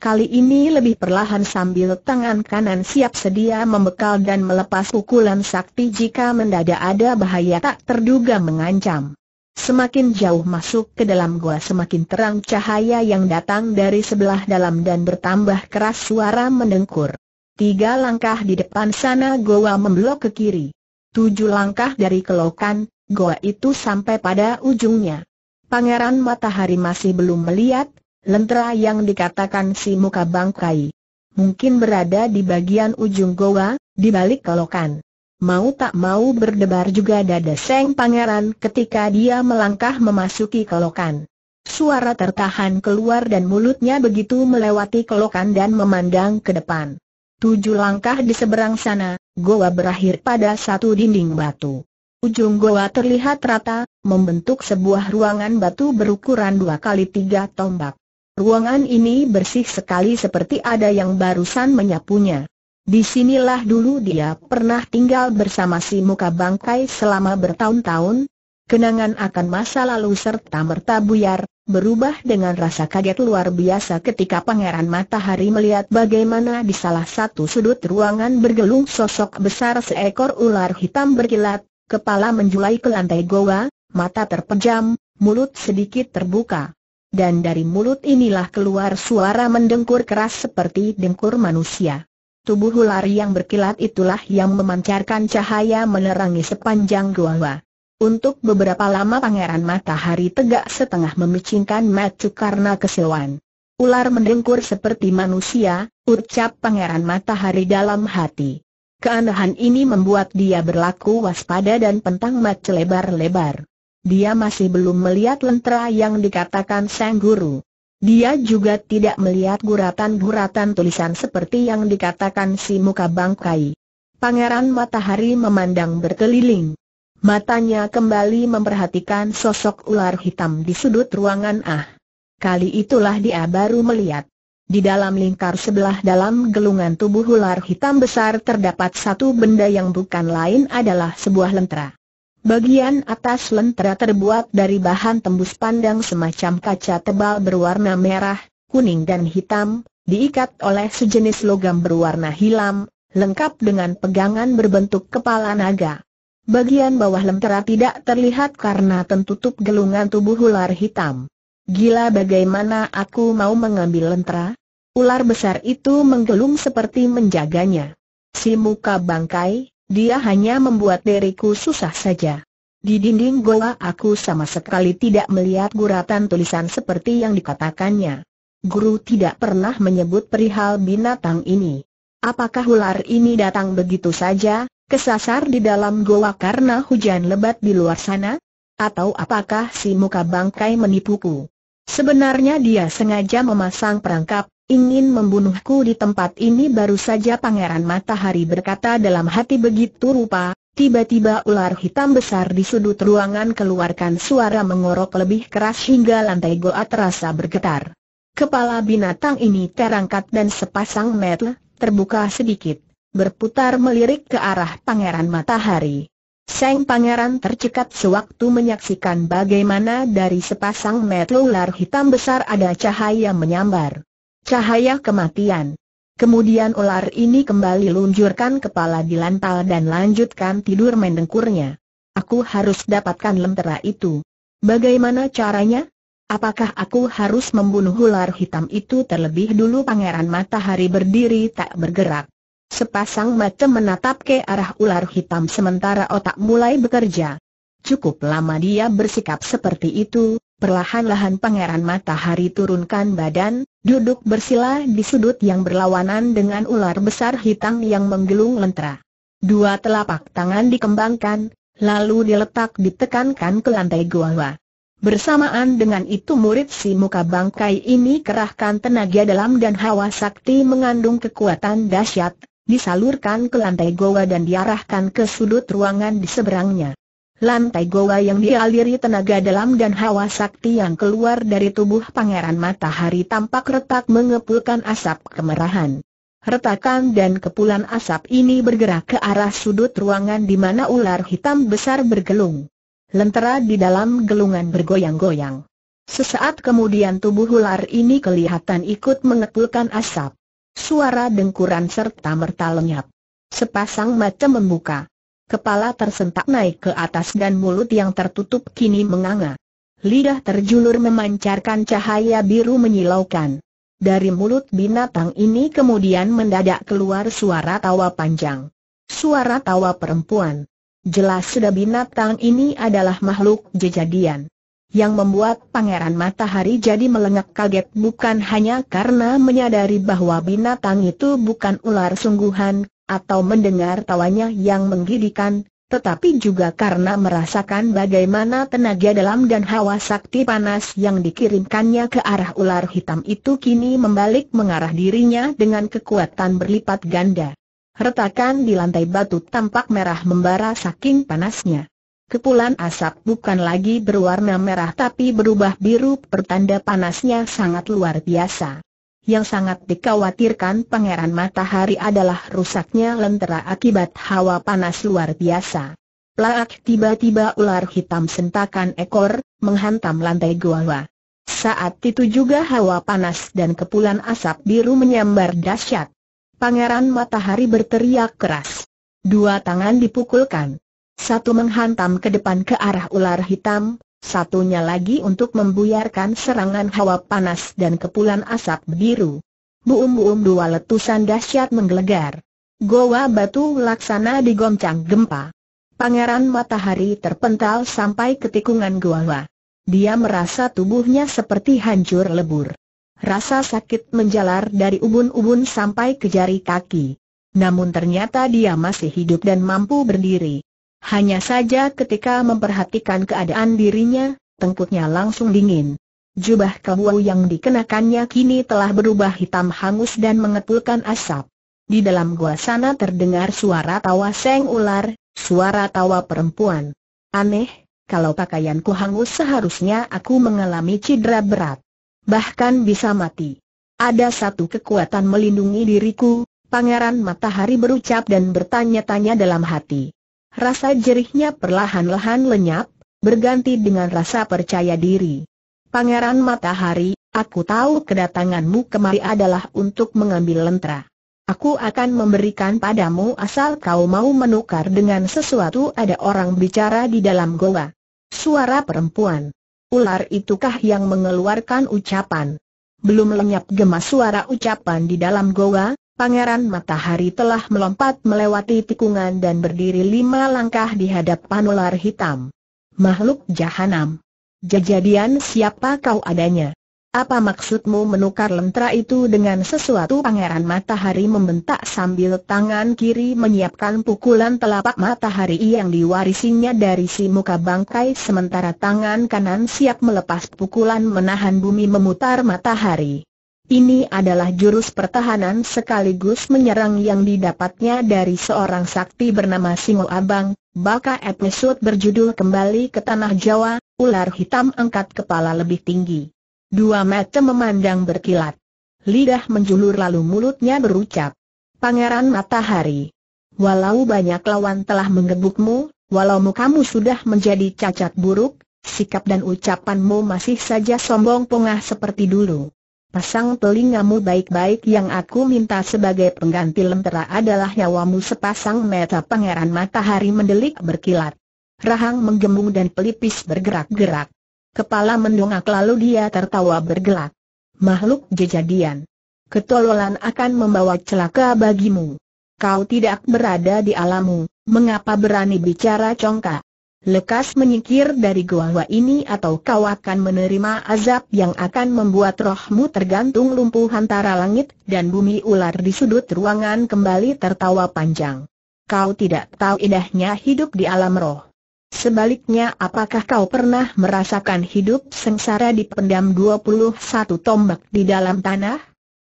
Kali ini lebih perlahan sambil tangan kanan siap sedia membekal dan melepas pukulan sakti jika mendadak ada bahaya tak terduga mengancam. Semakin jauh masuk ke dalam gua semakin terang cahaya yang datang dari sebelah dalam dan bertambah keras suara mendengkur. Tiga langkah di depan sana goa memblok ke kiri. Tujuh langkah dari kelokan, goa itu sampai pada ujungnya. Pangeran Matahari masih belum melihat, lentera yang dikatakan si muka bangkai. Mungkin berada di bagian ujung goa, di balik kelokan mau tak mau berdebar juga dada Seng Pangeran ketika dia melangkah memasuki kelokan. Suara tertahan keluar dan mulutnya begitu melewati kelokan dan memandang ke depan. Tujuh langkah di seberang sana, goa berakhir pada satu dinding batu. Ujung goa terlihat rata, membentuk sebuah ruangan batu berukuran dua kali tiga tombak. Ruangan ini bersih sekali seperti ada yang barusan menyapunya. Di sinilah dulu dia pernah tinggal bersama si muka bangkai selama bertahun-tahun, Kenangan akan masa lalu serta merta buyar, berubah dengan rasa kaget luar biasa ketika Pangeran Matahari melihat bagaimana di salah satu sudut ruangan bergelung sosok besar seekor ular hitam berkilat, kepala menjulai ke lantai goa, mata terpejam, mulut sedikit terbuka. Dan dari mulut inilah keluar suara mendengkur keras seperti dengkur manusia. Tubuh ular yang berkilat itulah yang memancarkan cahaya menerangi sepanjang gua. Untuk beberapa lama pangeran matahari tegak setengah memicingkan mata karena keseluan. Ular mendengkur seperti manusia, ucap pangeran matahari dalam hati. Keanehan ini membuat dia berlaku waspada dan pentang mata lebar-lebar. Dia masih belum melihat lentera yang dikatakan sang guru. Dia juga tidak melihat guratan-guratan tulisan seperti yang dikatakan si muka bangkai. Pangeran Matahari memandang berkeliling. Matanya kembali memperhatikan sosok ular hitam di sudut ruangan ah. Kali itulah dia baru melihat. Di dalam lingkar sebelah dalam gelungan tubuh ular hitam besar terdapat satu benda yang bukan lain adalah sebuah lentera. Bagian atas lentera terbuat dari bahan tembus pandang semacam kaca tebal berwarna merah, kuning dan hitam, diikat oleh sejenis logam berwarna hitam, lengkap dengan pegangan berbentuk kepala naga. Bagian bawah lentera tidak terlihat karena tertutup gelungan tubuh ular hitam. Gila bagaimana aku mau mengambil lentera? Ular besar itu menggelung seperti menjaganya. Si muka bangkai, dia hanya membuat diriku susah saja. Di dinding goa aku sama sekali tidak melihat guratan tulisan seperti yang dikatakannya. Guru tidak pernah menyebut perihal binatang ini. Apakah ular ini datang begitu saja, kesasar di dalam goa karena hujan lebat di luar sana? Atau apakah si muka bangkai menipuku? Sebenarnya dia sengaja memasang perangkap, ingin membunuhku di tempat ini baru saja Pangeran Matahari berkata dalam hati begitu rupa, tiba-tiba ular hitam besar di sudut ruangan keluarkan suara mengorok lebih keras hingga lantai goa terasa bergetar. Kepala binatang ini terangkat dan sepasang mata terbuka sedikit, berputar melirik ke arah Pangeran Matahari. Seng pangeran tercekat sewaktu menyaksikan bagaimana dari sepasang mata ular hitam besar ada cahaya menyambar. Cahaya kematian. Kemudian ular ini kembali luncurkan kepala di lantal dan lanjutkan tidur mendengkurnya. Aku harus dapatkan lentera itu. Bagaimana caranya? Apakah aku harus membunuh ular hitam itu terlebih dulu pangeran matahari berdiri tak bergerak. Sepasang mata menatap ke arah ular hitam sementara otak mulai bekerja. Cukup lama dia bersikap seperti itu, Perlahan-lahan Pangeran Matahari turunkan badan, duduk bersila di sudut yang berlawanan dengan ular besar hitam yang menggelung lentera. Dua telapak tangan dikembangkan, lalu diletak ditekankan ke lantai gua. Bersamaan dengan itu murid si muka bangkai ini kerahkan tenaga dalam dan hawa sakti mengandung kekuatan dahsyat, disalurkan ke lantai gua dan diarahkan ke sudut ruangan di seberangnya. Lantai goa yang dialiri tenaga dalam dan hawa sakti yang keluar dari tubuh pangeran matahari tampak retak mengepulkan asap kemerahan. Retakan dan kepulan asap ini bergerak ke arah sudut ruangan di mana ular hitam besar bergelung. Lentera di dalam gelungan bergoyang-goyang. Sesaat kemudian tubuh ular ini kelihatan ikut mengepulkan asap. Suara dengkuran serta merta lenyap. Sepasang mata membuka kepala tersentak naik ke atas dan mulut yang tertutup kini menganga. Lidah terjulur memancarkan cahaya biru menyilaukan. Dari mulut binatang ini kemudian mendadak keluar suara tawa panjang. Suara tawa perempuan. Jelas sudah binatang ini adalah makhluk jejadian. Yang membuat Pangeran Matahari jadi melengak kaget bukan hanya karena menyadari bahwa binatang itu bukan ular sungguhan, atau mendengar tawanya yang menggidikan, tetapi juga karena merasakan bagaimana tenaga dalam dan hawa sakti panas yang dikirimkannya ke arah ular hitam itu kini membalik mengarah dirinya dengan kekuatan berlipat ganda. Retakan di lantai batu tampak merah membara saking panasnya. Kepulan asap bukan lagi berwarna merah tapi berubah biru pertanda panasnya sangat luar biasa. Yang sangat dikhawatirkan Pangeran Matahari adalah rusaknya lentera akibat hawa panas luar biasa. Plaak tiba-tiba ular hitam sentakan ekor, menghantam lantai gua. Saat itu juga hawa panas dan kepulan asap biru menyambar dahsyat. Pangeran Matahari berteriak keras. Dua tangan dipukulkan. Satu menghantam ke depan ke arah ular hitam, Satunya lagi untuk membuyarkan serangan hawa panas dan kepulan asap biru. Buum-buum dua letusan dahsyat menggelegar. Goa batu laksana digoncang gempa. Pangeran matahari terpental sampai ke tikungan goa. Dia merasa tubuhnya seperti hancur lebur. Rasa sakit menjalar dari ubun-ubun sampai ke jari kaki. Namun ternyata dia masih hidup dan mampu berdiri. Hanya saja ketika memperhatikan keadaan dirinya, tengkuknya langsung dingin. Jubah kewu yang dikenakannya kini telah berubah hitam hangus dan mengepulkan asap. Di dalam gua sana terdengar suara tawa seng ular, suara tawa perempuan. Aneh, kalau pakaianku hangus seharusnya aku mengalami cedera berat. Bahkan bisa mati. Ada satu kekuatan melindungi diriku, Pangeran Matahari berucap dan bertanya-tanya dalam hati. Rasa jerihnya perlahan-lahan lenyap, berganti dengan rasa percaya diri. Pangeran Matahari, aku tahu kedatanganmu kemari adalah untuk mengambil lentera. Aku akan memberikan padamu asal kau mau menukar dengan sesuatu ada orang bicara di dalam goa. Suara perempuan. Ular itukah yang mengeluarkan ucapan? Belum lenyap gemas suara ucapan di dalam goa, Pangeran Matahari telah melompat melewati tikungan dan berdiri lima langkah di hadapan ular hitam. Makhluk jahanam. Jajadian siapa kau adanya? Apa maksudmu menukar lentera itu dengan sesuatu pangeran matahari membentak sambil tangan kiri menyiapkan pukulan telapak matahari yang diwarisinya dari si muka bangkai sementara tangan kanan siap melepas pukulan menahan bumi memutar matahari. Ini adalah jurus pertahanan sekaligus menyerang yang didapatnya dari seorang sakti bernama Singo Abang, baka episode berjudul Kembali ke Tanah Jawa, Ular Hitam Angkat Kepala Lebih Tinggi. Dua mata memandang berkilat. Lidah menjulur lalu mulutnya berucap. Pangeran Matahari. Walau banyak lawan telah mengebukmu, walau kamu sudah menjadi cacat buruk, sikap dan ucapanmu masih saja sombong pongah seperti dulu. Pasang telingamu baik-baik yang aku minta sebagai pengganti lentera adalah nyawamu sepasang mata pangeran matahari mendelik berkilat. Rahang menggembung dan pelipis bergerak-gerak. Kepala mendongak lalu dia tertawa bergelak. Makhluk jejadian. Ketololan akan membawa celaka bagimu. Kau tidak berada di alammu, mengapa berani bicara congkak? Lekas menyingkir dari gua-gua ini atau kau akan menerima azab yang akan membuat rohmu tergantung lumpuh antara langit dan bumi ular di sudut ruangan kembali tertawa panjang. Kau tidak tahu indahnya hidup di alam roh. Sebaliknya apakah kau pernah merasakan hidup sengsara di pendam 21 tombak di dalam tanah?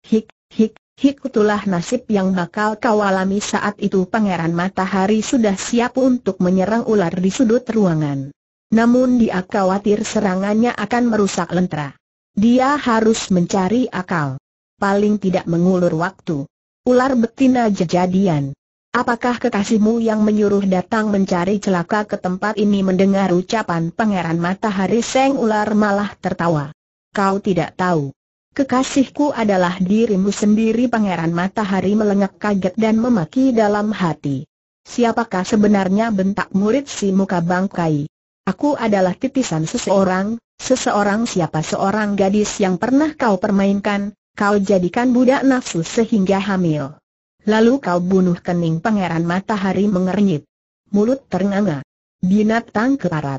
Hik, hik, Hikutulah nasib yang bakal kau alami saat itu Pangeran Matahari sudah siap untuk menyerang ular di sudut ruangan. Namun dia khawatir serangannya akan merusak lentera. Dia harus mencari akal. Paling tidak mengulur waktu. Ular betina jejadian. Apakah kekasihmu yang menyuruh datang mencari celaka ke tempat ini mendengar ucapan Pangeran Matahari Seng Ular malah tertawa. Kau tidak tahu. Kekasihku adalah dirimu sendiri Pangeran Matahari melengak kaget dan memaki dalam hati. Siapakah sebenarnya bentak murid si muka bangkai? Aku adalah titisan seseorang, seseorang siapa seorang gadis yang pernah kau permainkan, kau jadikan budak nafsu sehingga hamil. Lalu kau bunuh kening pangeran matahari mengernyit. Mulut ternganga. Binatang keparat.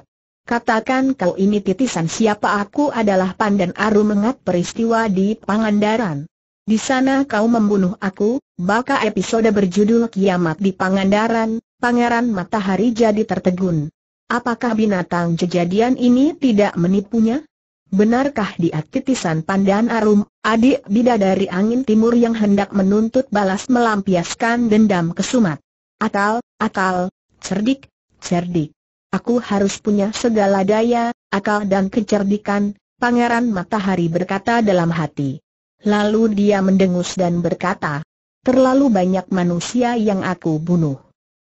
Katakan kau ini titisan siapa aku adalah Pandan Aru mengat peristiwa di Pangandaran. Di sana kau membunuh aku, baka episode berjudul Kiamat di Pangandaran, Pangeran Matahari jadi tertegun. Apakah binatang kejadian ini tidak menipunya? Benarkah dia titisan Pandan Arum, adik bidadari angin timur yang hendak menuntut balas melampiaskan dendam kesumat? Akal, akal, cerdik, cerdik. Aku harus punya segala daya, akal dan kecerdikan, Pangeran Matahari berkata dalam hati. Lalu dia mendengus dan berkata, Terlalu banyak manusia yang aku bunuh.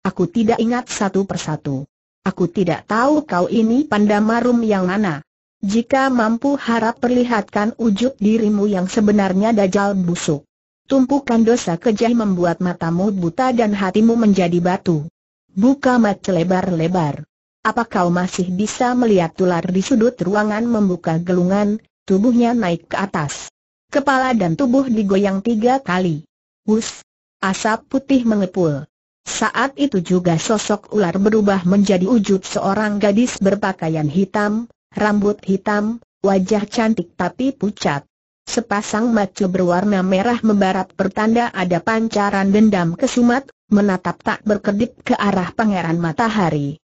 Aku tidak ingat satu persatu. Aku tidak tahu kau ini Panda Marum yang mana. Jika mampu harap perlihatkan wujud dirimu yang sebenarnya dajal busuk. Tumpukan dosa kejah membuat matamu buta dan hatimu menjadi batu. Buka mat lebar-lebar. Apa kau masih bisa melihat ular di sudut ruangan membuka gelungan, tubuhnya naik ke atas. Kepala dan tubuh digoyang tiga kali. Wus! Asap putih mengepul. Saat itu juga sosok ular berubah menjadi wujud seorang gadis berpakaian hitam, rambut hitam, wajah cantik tapi pucat. Sepasang mata berwarna merah membarat pertanda ada pancaran dendam kesumat, menatap tak berkedip ke arah pangeran matahari.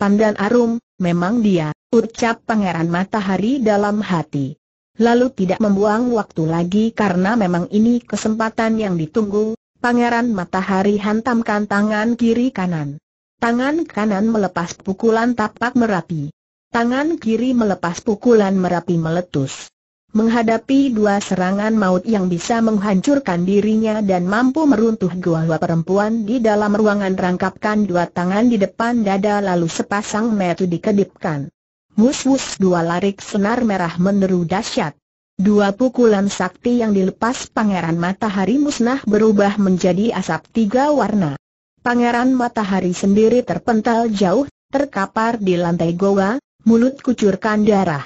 Pandan Arum, memang dia, ucap Pangeran Matahari dalam hati. Lalu tidak membuang waktu lagi karena memang ini kesempatan yang ditunggu, Pangeran Matahari hantamkan tangan kiri kanan. Tangan kanan melepas pukulan tapak merapi. Tangan kiri melepas pukulan merapi meletus. Menghadapi dua serangan maut yang bisa menghancurkan dirinya dan mampu meruntuh gua perempuan di dalam ruangan rangkapkan dua tangan di depan dada lalu sepasang metu dikedipkan. Mus-mus dua larik senar merah meneru dahsyat. Dua pukulan sakti yang dilepas Pangeran Matahari musnah berubah menjadi asap tiga warna. Pangeran Matahari sendiri terpental jauh, terkapar di lantai goa, mulut kucurkan darah.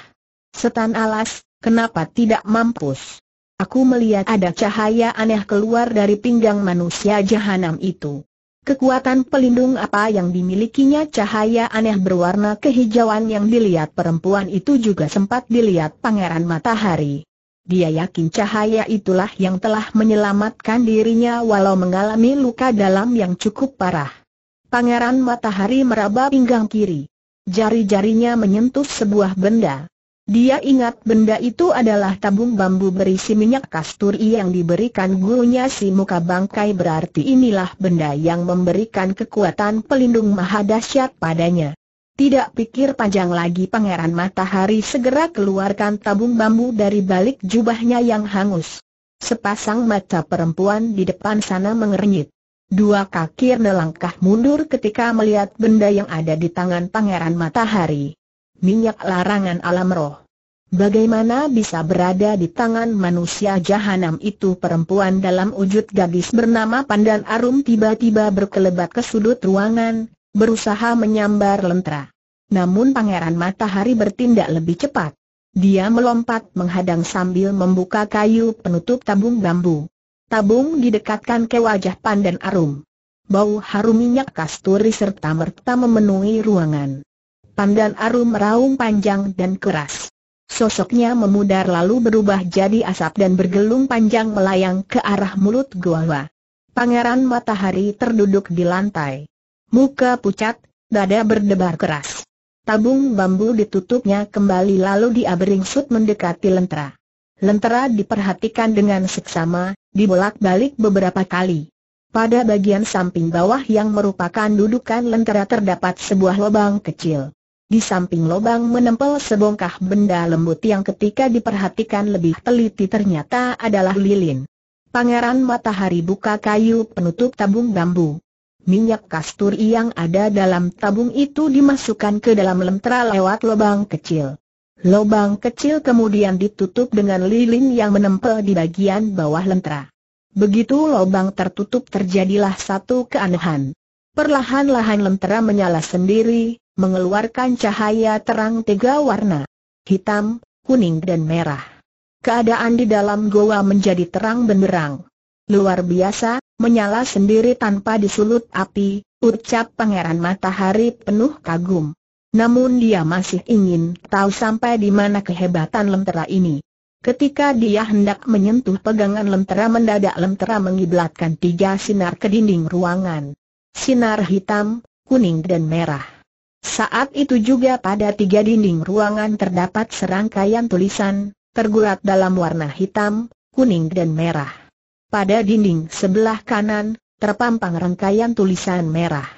Setan alas, Kenapa tidak mampus? Aku melihat ada cahaya aneh keluar dari pinggang manusia jahanam itu. Kekuatan pelindung apa yang dimilikinya cahaya aneh berwarna kehijauan yang dilihat perempuan itu juga sempat dilihat pangeran matahari. Dia yakin cahaya itulah yang telah menyelamatkan dirinya walau mengalami luka dalam yang cukup parah. Pangeran matahari meraba pinggang kiri. Jari-jarinya menyentuh sebuah benda. Dia ingat benda itu adalah tabung bambu berisi minyak kasturi yang diberikan gurunya si muka bangkai berarti inilah benda yang memberikan kekuatan pelindung maha dahsyat padanya. Tidak pikir panjang lagi pangeran matahari segera keluarkan tabung bambu dari balik jubahnya yang hangus. Sepasang mata perempuan di depan sana mengernyit. Dua kaki nelangkah mundur ketika melihat benda yang ada di tangan pangeran matahari minyak larangan alam roh. Bagaimana bisa berada di tangan manusia jahanam itu perempuan dalam wujud gadis bernama Pandan Arum tiba-tiba berkelebat ke sudut ruangan, berusaha menyambar lentera. Namun Pangeran Matahari bertindak lebih cepat. Dia melompat menghadang sambil membuka kayu penutup tabung bambu. Tabung didekatkan ke wajah Pandan Arum. Bau harum minyak kasturi serta merta memenuhi ruangan. Pandan Arum meraung panjang dan keras. Sosoknya memudar lalu berubah jadi asap dan bergelung panjang melayang ke arah mulut gua. Pangeran Matahari terduduk di lantai. Muka pucat, dada berdebar keras. Tabung bambu ditutupnya kembali lalu dia beringsut mendekati lentera. Lentera diperhatikan dengan seksama, dibolak-balik beberapa kali. Pada bagian samping bawah yang merupakan dudukan lentera terdapat sebuah lubang kecil. Di samping lubang menempel sebongkah benda lembut yang ketika diperhatikan lebih teliti ternyata adalah lilin. Pangeran Matahari buka kayu penutup tabung bambu. Minyak kasturi yang ada dalam tabung itu dimasukkan ke dalam lentera lewat lubang kecil. Lubang kecil kemudian ditutup dengan lilin yang menempel di bagian bawah lentera. Begitu lubang tertutup terjadilah satu keanehan. Perlahan-lahan lentera menyala sendiri, mengeluarkan cahaya terang tiga warna, hitam, kuning dan merah. Keadaan di dalam goa menjadi terang benderang. Luar biasa, menyala sendiri tanpa disulut api, ucap pangeran matahari penuh kagum. Namun dia masih ingin tahu sampai di mana kehebatan lentera ini. Ketika dia hendak menyentuh pegangan lentera mendadak lentera mengiblatkan tiga sinar ke dinding ruangan. Sinar hitam, kuning dan merah. Saat itu juga pada tiga dinding ruangan terdapat serangkaian tulisan, tergurat dalam warna hitam, kuning dan merah. Pada dinding sebelah kanan, terpampang rangkaian tulisan merah.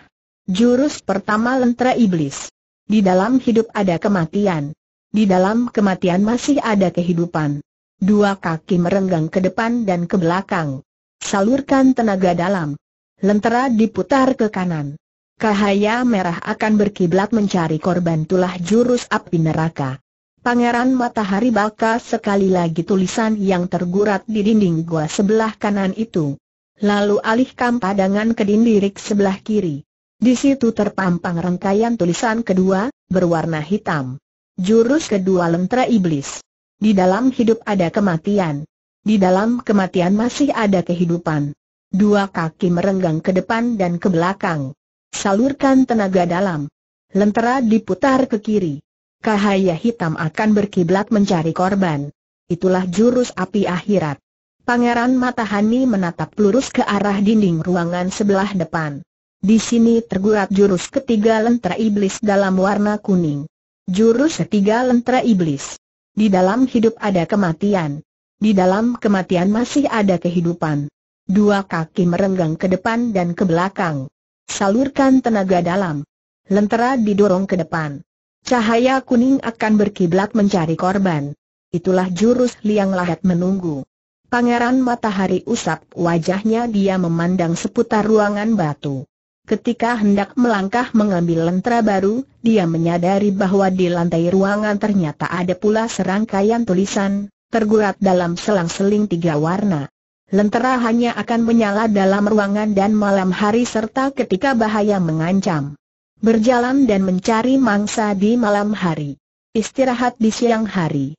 Jurus pertama Lentera Iblis. Di dalam hidup ada kematian. Di dalam kematian masih ada kehidupan. Dua kaki merenggang ke depan dan ke belakang. Salurkan tenaga dalam. Lentera diputar ke kanan. Cahaya merah akan berkiblat mencari korban tulah jurus api neraka. Pangeran Matahari baca sekali lagi tulisan yang tergurat di dinding gua sebelah kanan itu. Lalu alihkan pandangan ke dinding sebelah kiri. Di situ terpampang rangkaian tulisan kedua, berwarna hitam. Jurus kedua lentera iblis. Di dalam hidup ada kematian. Di dalam kematian masih ada kehidupan. Dua kaki merenggang ke depan dan ke belakang. Salurkan tenaga dalam. Lentera diputar ke kiri. Cahaya hitam akan berkiblat mencari korban. Itulah jurus api akhirat. Pangeran Matahani menatap lurus ke arah dinding ruangan sebelah depan. Di sini tergurat jurus ketiga lentera iblis dalam warna kuning. Jurus ketiga lentera iblis. Di dalam hidup ada kematian. Di dalam kematian masih ada kehidupan. Dua kaki merenggang ke depan dan ke belakang. Salurkan tenaga dalam. Lentera didorong ke depan. Cahaya kuning akan berkiblat mencari korban. Itulah jurus liang lahat menunggu. Pangeran Matahari usap wajahnya dia memandang seputar ruangan batu. Ketika hendak melangkah mengambil lentera baru, dia menyadari bahwa di lantai ruangan ternyata ada pula serangkaian tulisan, tergurat dalam selang-seling tiga warna lentera hanya akan menyala dalam ruangan dan malam hari serta ketika bahaya mengancam. Berjalan dan mencari mangsa di malam hari. Istirahat di siang hari.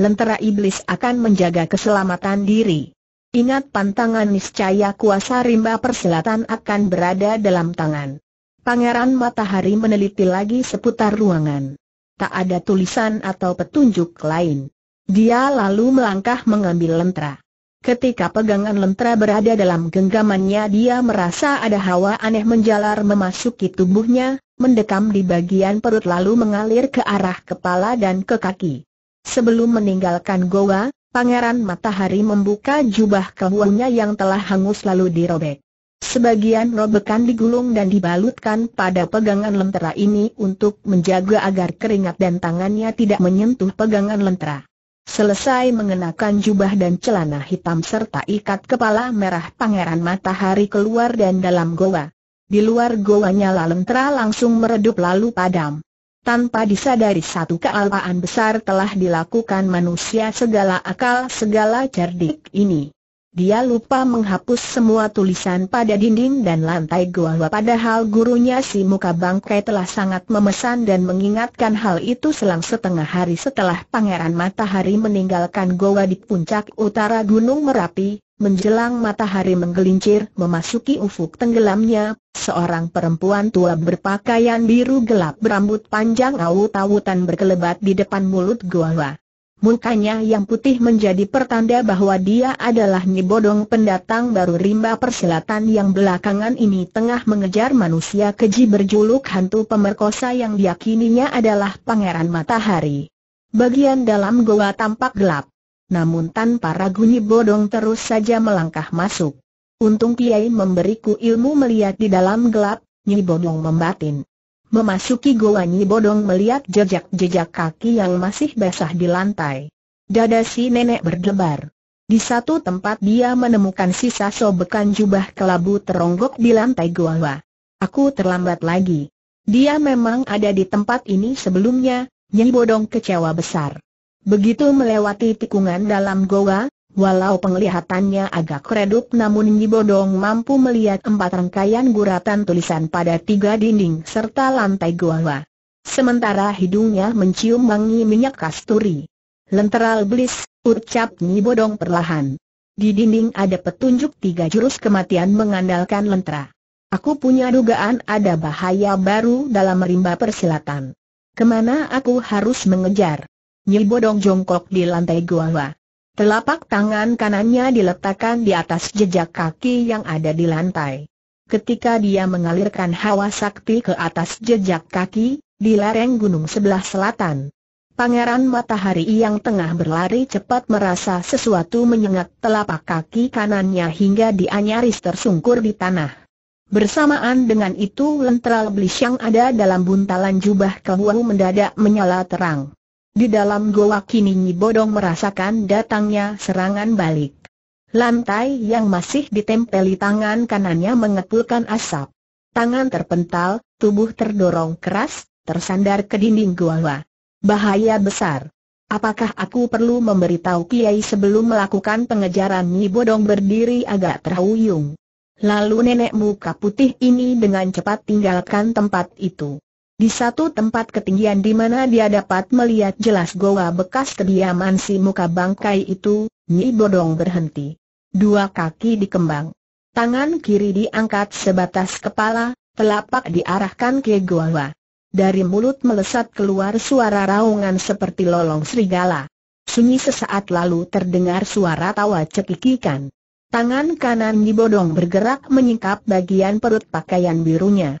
Lentera iblis akan menjaga keselamatan diri. Ingat pantangan niscaya kuasa rimba perselatan akan berada dalam tangan. Pangeran Matahari meneliti lagi seputar ruangan. Tak ada tulisan atau petunjuk lain. Dia lalu melangkah mengambil lentera. Ketika pegangan lentera berada dalam genggamannya dia merasa ada hawa aneh menjalar memasuki tubuhnya, mendekam di bagian perut lalu mengalir ke arah kepala dan ke kaki. Sebelum meninggalkan goa, Pangeran Matahari membuka jubah kehuannya yang telah hangus lalu dirobek. Sebagian robekan digulung dan dibalutkan pada pegangan lentera ini untuk menjaga agar keringat dan tangannya tidak menyentuh pegangan lentera. Selesai mengenakan jubah dan celana hitam serta ikat kepala merah pangeran matahari keluar dan dalam goa. Di luar goanya lentera langsung meredup lalu padam. Tanpa disadari satu kealpaan besar telah dilakukan manusia segala akal segala cerdik ini. Dia lupa menghapus semua tulisan pada dinding dan lantai gua padahal gurunya si muka bangkai telah sangat memesan dan mengingatkan hal itu selang setengah hari setelah Pangeran Matahari meninggalkan goa di puncak utara Gunung Merapi, menjelang matahari menggelincir memasuki ufuk tenggelamnya, seorang perempuan tua berpakaian biru gelap berambut panjang awut-awutan berkelebat di depan mulut gua. Mukanya yang putih menjadi pertanda bahwa dia adalah Nibodong pendatang baru rimba persilatan yang belakangan ini tengah mengejar manusia keji berjuluk hantu pemerkosa yang diyakininya adalah Pangeran Matahari. Bagian dalam goa tampak gelap. Namun tanpa ragu Nibodong terus saja melangkah masuk. Untung Kiai memberiku ilmu melihat di dalam gelap, Nibodong membatin. Memasuki Nyi bodong melihat jejak-jejak kaki yang masih basah di lantai. Dada si nenek berdebar. Di satu tempat dia menemukan sisa sobekan jubah kelabu teronggok di lantai goa. Aku terlambat lagi. Dia memang ada di tempat ini sebelumnya, Nyi Bodong kecewa besar. Begitu melewati tikungan dalam goa, Walau penglihatannya agak redup namun Nyi Bodong mampu melihat empat rangkaian guratan tulisan pada tiga dinding serta lantai gua. Sementara hidungnya mencium wangi minyak kasturi. Lenteral belis, ucap Nyi Bodong perlahan. Di dinding ada petunjuk tiga jurus kematian mengandalkan lentera. Aku punya dugaan ada bahaya baru dalam rimba persilatan. Kemana aku harus mengejar? Nyi Bodong jongkok di lantai gua. Telapak tangan kanannya diletakkan di atas jejak kaki yang ada di lantai. Ketika dia mengalirkan hawa sakti ke atas jejak kaki, di lereng gunung sebelah selatan, Pangeran Matahari yang tengah berlari cepat merasa sesuatu menyengat telapak kaki kanannya hingga dia nyaris tersungkur di tanah. Bersamaan dengan itu lentera belis yang ada dalam buntalan jubah kehuau mendadak menyala terang. Di dalam goa kini Nyi Bodong merasakan datangnya serangan balik. Lantai yang masih ditempeli tangan kanannya mengepulkan asap. Tangan terpental, tubuh terdorong keras, tersandar ke dinding gua. Bahaya besar. Apakah aku perlu memberitahu Kiai sebelum melakukan pengejaran Nyi Bodong berdiri agak terhuyung? Lalu nenek muka putih ini dengan cepat tinggalkan tempat itu. Di satu tempat ketinggian di mana dia dapat melihat jelas goa bekas kediaman si muka bangkai itu, Nyi Bodong berhenti. Dua kaki dikembang. Tangan kiri diangkat sebatas kepala, telapak diarahkan ke goa. Dari mulut melesat keluar suara raungan seperti lolong serigala. Sunyi sesaat lalu terdengar suara tawa cekikikan. Tangan kanan Nyi Bodong bergerak menyingkap bagian perut pakaian birunya.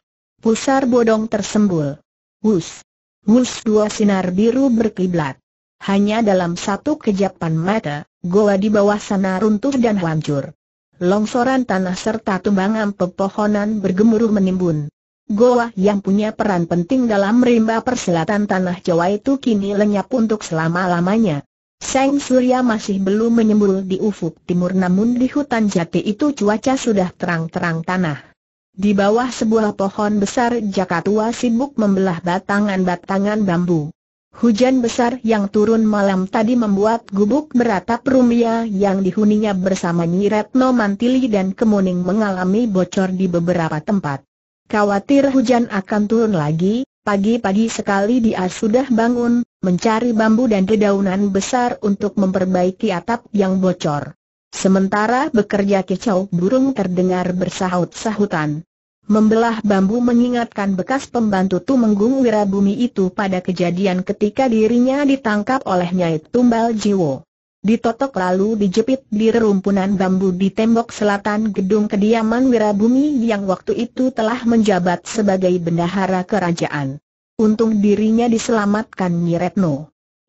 Pusar bodong tersembul. Wus. Wus dua sinar biru berkiblat. Hanya dalam satu kejapan mata, goa di bawah sana runtuh dan hancur. Longsoran tanah serta tumbangan pepohonan bergemuruh menimbun. Goa yang punya peran penting dalam rimba perselatan tanah Jawa itu kini lenyap untuk selama-lamanya. Sang Surya masih belum menyembul di ufuk timur namun di hutan jati itu cuaca sudah terang-terang tanah. Di bawah sebuah pohon besar Jakatua sibuk membelah batangan-batangan bambu. Hujan besar yang turun malam tadi membuat gubuk beratap Rumia yang dihuninya bersama Nyi Retno Mantili dan Kemuning mengalami bocor di beberapa tempat. Khawatir hujan akan turun lagi, pagi-pagi sekali dia sudah bangun, mencari bambu dan dedaunan besar untuk memperbaiki atap yang bocor. Sementara bekerja kicau burung terdengar bersahut-sahutan. Membelah bambu mengingatkan bekas pembantu Tumenggung Wirabumi itu pada kejadian ketika dirinya ditangkap oleh Nyai Tumbal Jiwo. Ditotok lalu dijepit di rerumpunan bambu di tembok selatan gedung kediaman Wirabumi yang waktu itu telah menjabat sebagai bendahara kerajaan. Untung dirinya diselamatkan Nyi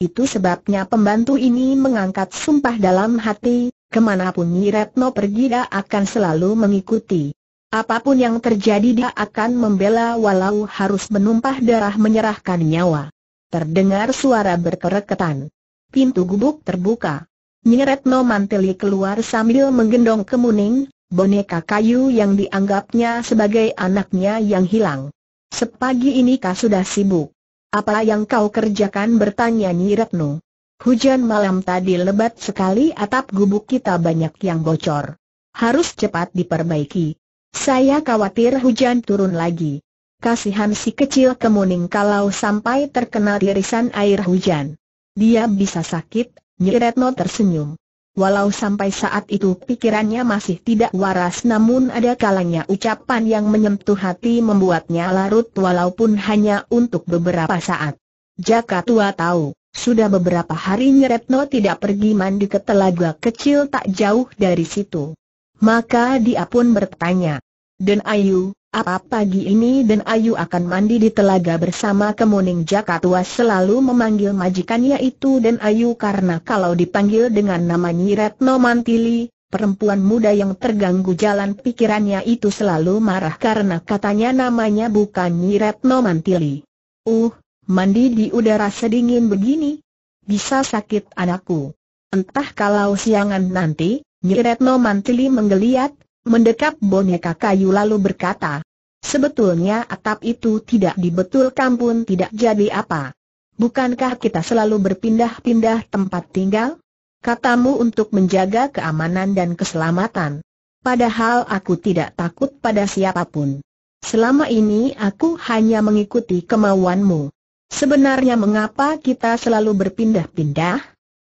Itu sebabnya pembantu ini mengangkat sumpah dalam hati, Kemanapun Retno pergi dia akan selalu mengikuti. Apapun yang terjadi dia akan membela walau harus menumpah darah menyerahkan nyawa. Terdengar suara berkereketan. Pintu gubuk terbuka. Nyiretno manteli keluar sambil menggendong kemuning, boneka kayu yang dianggapnya sebagai anaknya yang hilang. Sepagi ini kau sudah sibuk. Apa yang kau kerjakan bertanya Nyiretno. Hujan malam tadi lebat sekali atap gubuk kita banyak yang bocor. Harus cepat diperbaiki. Saya khawatir hujan turun lagi. Kasihan si kecil kemuning kalau sampai terkena irisan air hujan. Dia bisa sakit, Nyiretno tersenyum. Walau sampai saat itu pikirannya masih tidak waras namun ada kalanya ucapan yang menyentuh hati membuatnya larut walaupun hanya untuk beberapa saat. Jaka tua tahu. Sudah beberapa hari Nyeretno tidak pergi mandi ke telaga kecil tak jauh dari situ. Maka dia pun bertanya, Den Ayu, apa pagi ini Den Ayu akan mandi di telaga bersama Kemuning Jakatua selalu memanggil majikannya itu Den Ayu karena kalau dipanggil dengan nama Nyeretno Mantili, perempuan muda yang terganggu jalan pikirannya itu selalu marah karena katanya namanya bukan Nyeretno Mantili. Uh, mandi di udara sedingin begini? Bisa sakit anakku. Entah kalau siangan nanti, Nyiretno Mantili menggeliat, mendekap boneka kayu lalu berkata, Sebetulnya atap itu tidak dibetulkan pun tidak jadi apa. Bukankah kita selalu berpindah-pindah tempat tinggal? Katamu untuk menjaga keamanan dan keselamatan. Padahal aku tidak takut pada siapapun. Selama ini aku hanya mengikuti kemauanmu. Sebenarnya mengapa kita selalu berpindah-pindah?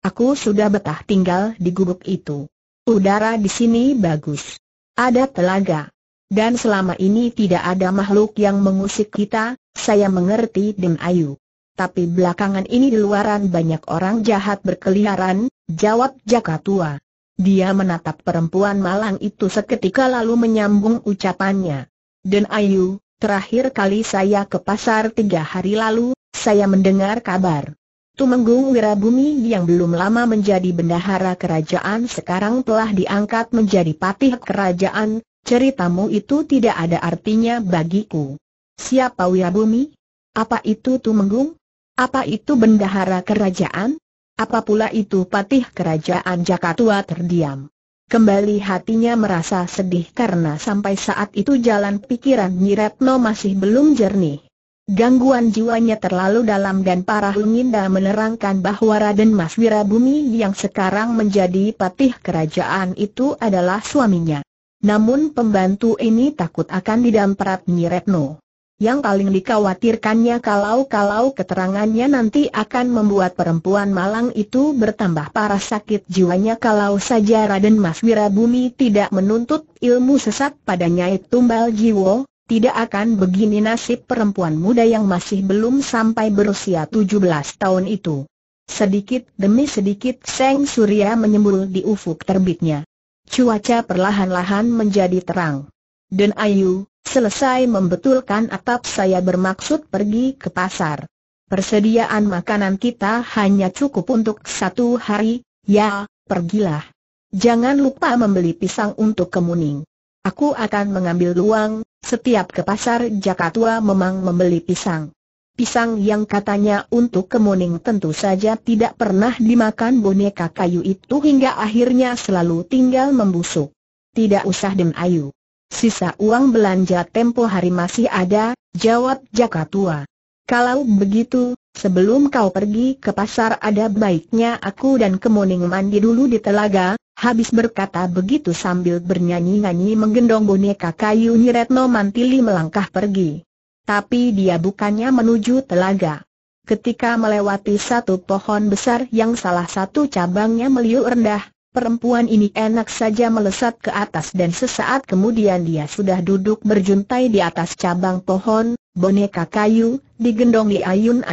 Aku sudah betah tinggal di gubuk itu. Udara di sini bagus. Ada telaga. Dan selama ini tidak ada makhluk yang mengusik kita, saya mengerti Den Ayu. Tapi belakangan ini di luaran banyak orang jahat berkeliaran, jawab Jaka Tua. Dia menatap perempuan malang itu seketika lalu menyambung ucapannya. Den Ayu, terakhir kali saya ke pasar tiga hari lalu, saya mendengar kabar. Tumenggung Wirabumi yang belum lama menjadi bendahara kerajaan sekarang telah diangkat menjadi patih kerajaan, ceritamu itu tidak ada artinya bagiku. Siapa Wirabumi? Apa itu Tumenggung? Apa itu bendahara kerajaan? Apa pula itu patih kerajaan Jakatua terdiam? Kembali hatinya merasa sedih karena sampai saat itu jalan pikiran Nyiretno masih belum jernih. Gangguan jiwanya terlalu dalam dan parah. Lunginda menerangkan bahwa Raden Mas Wirabumi yang sekarang menjadi patih kerajaan itu adalah suaminya. Namun pembantu ini takut akan didamprat Nyiretno. Yang paling dikhawatirkannya kalau-kalau keterangannya nanti akan membuat perempuan malang itu bertambah parah sakit jiwanya kalau saja Raden Mas Wirabumi tidak menuntut ilmu sesat pada Nyai Tumbal Jiwo, tidak akan begini nasib perempuan muda yang masih belum sampai berusia 17 tahun itu. Sedikit demi sedikit Seng Surya menyembul di ufuk terbitnya. Cuaca perlahan-lahan menjadi terang. Dan Ayu, selesai membetulkan atap saya bermaksud pergi ke pasar. Persediaan makanan kita hanya cukup untuk satu hari, ya, pergilah. Jangan lupa membeli pisang untuk kemuning. Aku akan mengambil luang, setiap ke pasar Jakatua memang membeli pisang. Pisang yang katanya untuk kemuning tentu saja tidak pernah dimakan boneka kayu itu hingga akhirnya selalu tinggal membusuk. Tidak usah dem Ayu. Sisa uang belanja tempo hari masih ada, jawab Jakatua. Kalau begitu, Sebelum kau pergi ke pasar ada baiknya aku dan Kemuning mandi dulu di telaga, habis berkata begitu sambil bernyanyi-nyanyi menggendong boneka kayu Nyiretno Mantili melangkah pergi. Tapi dia bukannya menuju telaga. Ketika melewati satu pohon besar yang salah satu cabangnya meliuk rendah, Perempuan ini enak saja melesat ke atas dan sesaat kemudian dia sudah duduk berjuntai di atas cabang pohon, boneka kayu, digendong di ayun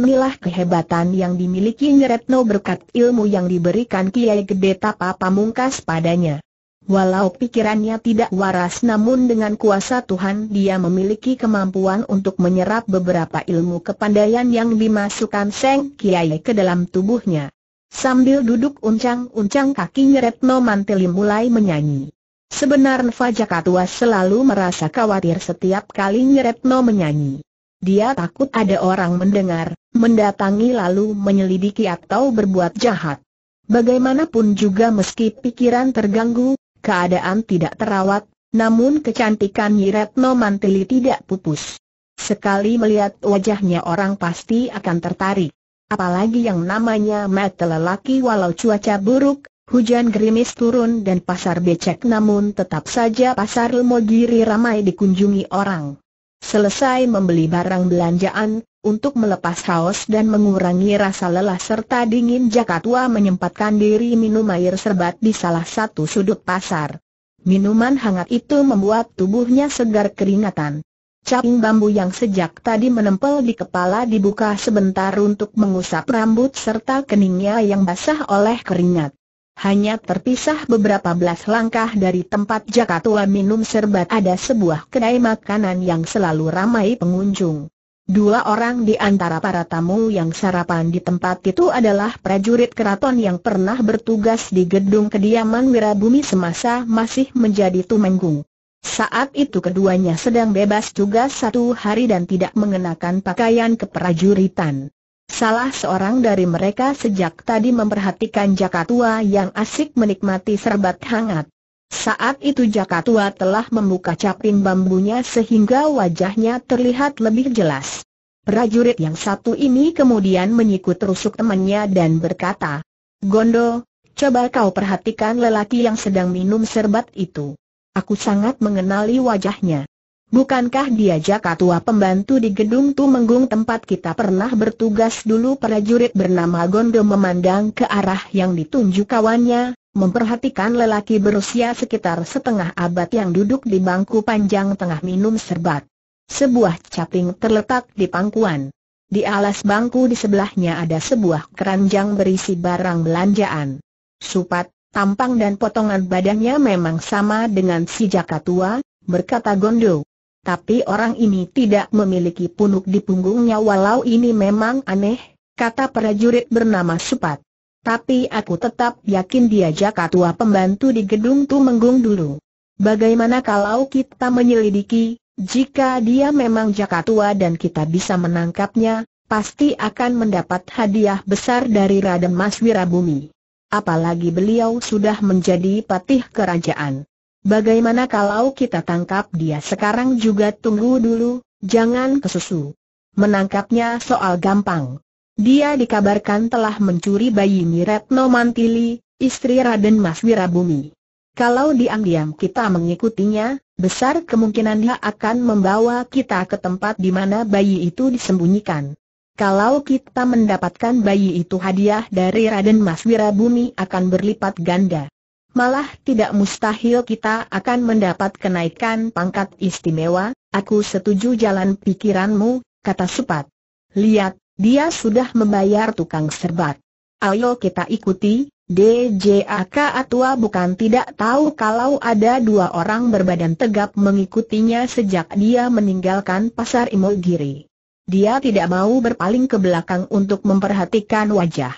Inilah kehebatan yang dimiliki Nyeretno berkat ilmu yang diberikan Kiai Gede Tapa Pamungkas padanya. Walau pikirannya tidak waras namun dengan kuasa Tuhan dia memiliki kemampuan untuk menyerap beberapa ilmu kepandaian yang dimasukkan Seng Kiai ke dalam tubuhnya. Sambil duduk uncang-uncang kakinya Retno Mantili mulai menyanyi. Sebenarnya Fajaka Tua selalu merasa khawatir setiap kali Retno menyanyi. Dia takut ada orang mendengar, mendatangi lalu menyelidiki atau berbuat jahat. Bagaimanapun juga meski pikiran terganggu, keadaan tidak terawat, namun kecantikan Retno Mantili tidak pupus. Sekali melihat wajahnya orang pasti akan tertarik. Apalagi yang namanya mata lelaki walau cuaca buruk, hujan gerimis turun dan pasar becek namun tetap saja pasar Lemogiri ramai dikunjungi orang. Selesai membeli barang belanjaan, untuk melepas haus dan mengurangi rasa lelah serta dingin Jakatua menyempatkan diri minum air serbat di salah satu sudut pasar. Minuman hangat itu membuat tubuhnya segar keringatan. Caping bambu yang sejak tadi menempel di kepala dibuka sebentar untuk mengusap rambut serta keningnya yang basah oleh keringat. Hanya terpisah beberapa belas langkah dari tempat Jakatua minum serbat ada sebuah kedai makanan yang selalu ramai pengunjung. Dua orang di antara para tamu yang sarapan di tempat itu adalah prajurit keraton yang pernah bertugas di gedung kediaman Wirabumi semasa masih menjadi Tumenggung. Saat itu keduanya sedang bebas tugas satu hari dan tidak mengenakan pakaian keprajuritan. Salah seorang dari mereka sejak tadi memperhatikan Jakatua yang asik menikmati serbat hangat. Saat itu Jakatua telah membuka caping bambunya sehingga wajahnya terlihat lebih jelas. Prajurit yang satu ini kemudian menyikut rusuk temannya dan berkata, Gondo, coba kau perhatikan lelaki yang sedang minum serbat itu. Aku sangat mengenali wajahnya. Bukankah dia jaka tua pembantu di gedung Tumenggung tempat kita pernah bertugas dulu prajurit bernama Gondo memandang ke arah yang ditunjuk kawannya, memperhatikan lelaki berusia sekitar setengah abad yang duduk di bangku panjang tengah minum serbat. Sebuah caping terletak di pangkuan. Di alas bangku di sebelahnya ada sebuah keranjang berisi barang belanjaan. Supat, Tampang dan potongan badannya memang sama dengan si jaka tua, berkata Gondo. Tapi orang ini tidak memiliki punuk di punggungnya walau ini memang aneh, kata prajurit bernama Supat. Tapi aku tetap yakin dia jaka tua pembantu di gedung Tumenggung dulu. Bagaimana kalau kita menyelidiki, jika dia memang jaka tua dan kita bisa menangkapnya, pasti akan mendapat hadiah besar dari Raden Mas Wirabumi apalagi beliau sudah menjadi patih kerajaan. Bagaimana kalau kita tangkap dia sekarang juga tunggu dulu, jangan kesusu. Menangkapnya soal gampang. Dia dikabarkan telah mencuri bayi Miretno Mantili, istri Raden Mas Wirabumi. Kalau diam-diam kita mengikutinya, besar kemungkinan dia akan membawa kita ke tempat di mana bayi itu disembunyikan. Kalau kita mendapatkan bayi itu hadiah dari Raden Mas Wirabumi akan berlipat ganda. Malah tidak mustahil kita akan mendapat kenaikan pangkat istimewa, aku setuju jalan pikiranmu, kata Supat. Lihat, dia sudah membayar tukang serbat. Ayo kita ikuti, DJAK Atua bukan tidak tahu kalau ada dua orang berbadan tegap mengikutinya sejak dia meninggalkan pasar Imogiri. Dia tidak mau berpaling ke belakang untuk memperhatikan wajah.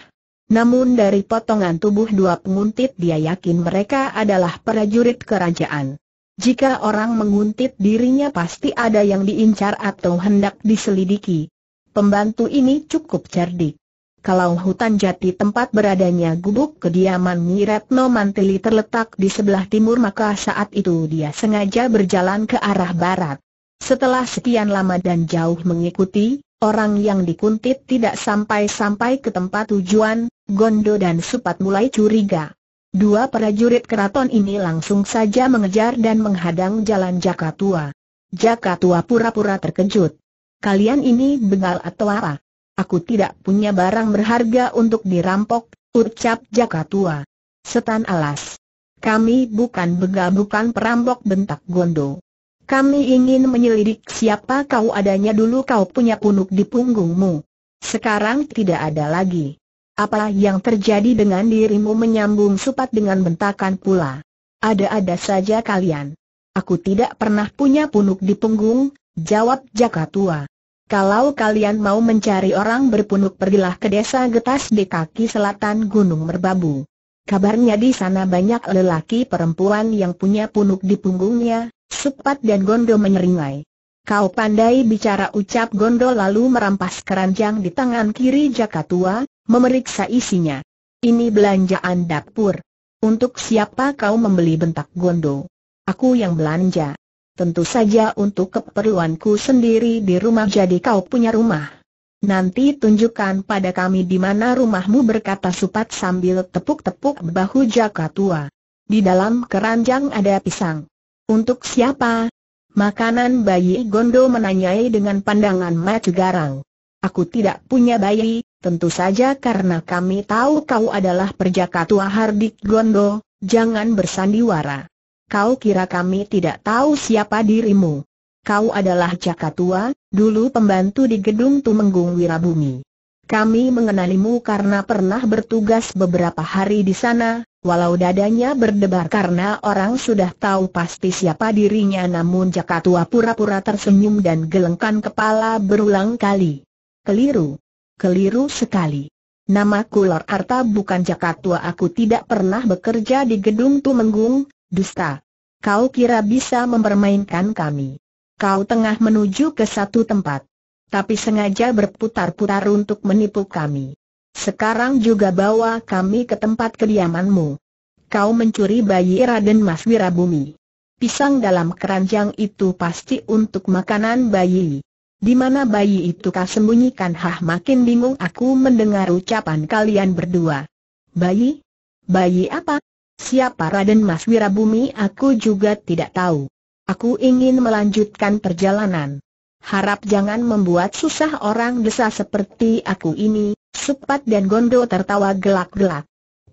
Namun dari potongan tubuh dua penguntit dia yakin mereka adalah prajurit kerajaan. Jika orang menguntit dirinya pasti ada yang diincar atau hendak diselidiki. Pembantu ini cukup cerdik. Kalau hutan jati tempat beradanya gubuk kediaman Miretno Mantili terletak di sebelah timur maka saat itu dia sengaja berjalan ke arah barat. Setelah sekian lama dan jauh mengikuti, orang yang dikuntit tidak sampai-sampai ke tempat tujuan, Gondo dan Supat mulai curiga. Dua prajurit keraton ini langsung saja mengejar dan menghadang jalan Jaka Tua. Jaka Tua pura-pura terkejut. Kalian ini bengal atau apa? Aku tidak punya barang berharga untuk dirampok, ucap Jaka Tua. Setan alas. Kami bukan begal bukan perampok bentak Gondo. Kami ingin menyelidik siapa kau adanya dulu kau punya punuk di punggungmu. Sekarang tidak ada lagi. Apa yang terjadi dengan dirimu menyambung supat dengan bentakan pula. Ada-ada saja kalian. Aku tidak pernah punya punuk di punggung, jawab Jaka tua. Kalau kalian mau mencari orang berpunuk pergilah ke desa Getas di kaki selatan Gunung Merbabu. Kabarnya di sana banyak lelaki perempuan yang punya punuk di punggungnya, Supat dan Gondo menyeringai. Kau pandai bicara ucap Gondo lalu merampas keranjang di tangan kiri Jaka tua, memeriksa isinya. Ini belanjaan dapur. Untuk siapa kau membeli bentak Gondo? Aku yang belanja. Tentu saja untuk keperluanku sendiri di rumah jadi kau punya rumah. Nanti tunjukkan pada kami di mana rumahmu berkata Supat sambil tepuk-tepuk bahu Jaka tua. Di dalam keranjang ada pisang. Untuk siapa? Makanan bayi Gondo menanyai dengan pandangan mata garang. Aku tidak punya bayi, tentu saja karena kami tahu kau adalah perjaka tua Hardik Gondo, jangan bersandiwara. Kau kira kami tidak tahu siapa dirimu. Kau adalah Jaka tua, dulu pembantu di gedung Tumenggung Wirabumi. Kami mengenalimu karena pernah bertugas beberapa hari di sana, walau dadanya berdebar karena orang sudah tahu pasti siapa dirinya namun tua pura-pura tersenyum dan gelengkan kepala berulang kali. Keliru. Keliru sekali. Nama Lor Arta bukan tua aku tidak pernah bekerja di gedung Tumenggung, dusta. Kau kira bisa mempermainkan kami. Kau tengah menuju ke satu tempat tapi sengaja berputar-putar untuk menipu kami. Sekarang juga bawa kami ke tempat kediamanmu. Kau mencuri bayi Raden Mas Wirabumi. Pisang dalam keranjang itu pasti untuk makanan bayi. Di mana bayi itu kau sembunyikan? Hah makin bingung aku mendengar ucapan kalian berdua. Bayi? Bayi apa? Siapa Raden Mas Wirabumi aku juga tidak tahu. Aku ingin melanjutkan perjalanan. Harap jangan membuat susah orang desa seperti aku ini, Supat dan Gondo tertawa gelak-gelak.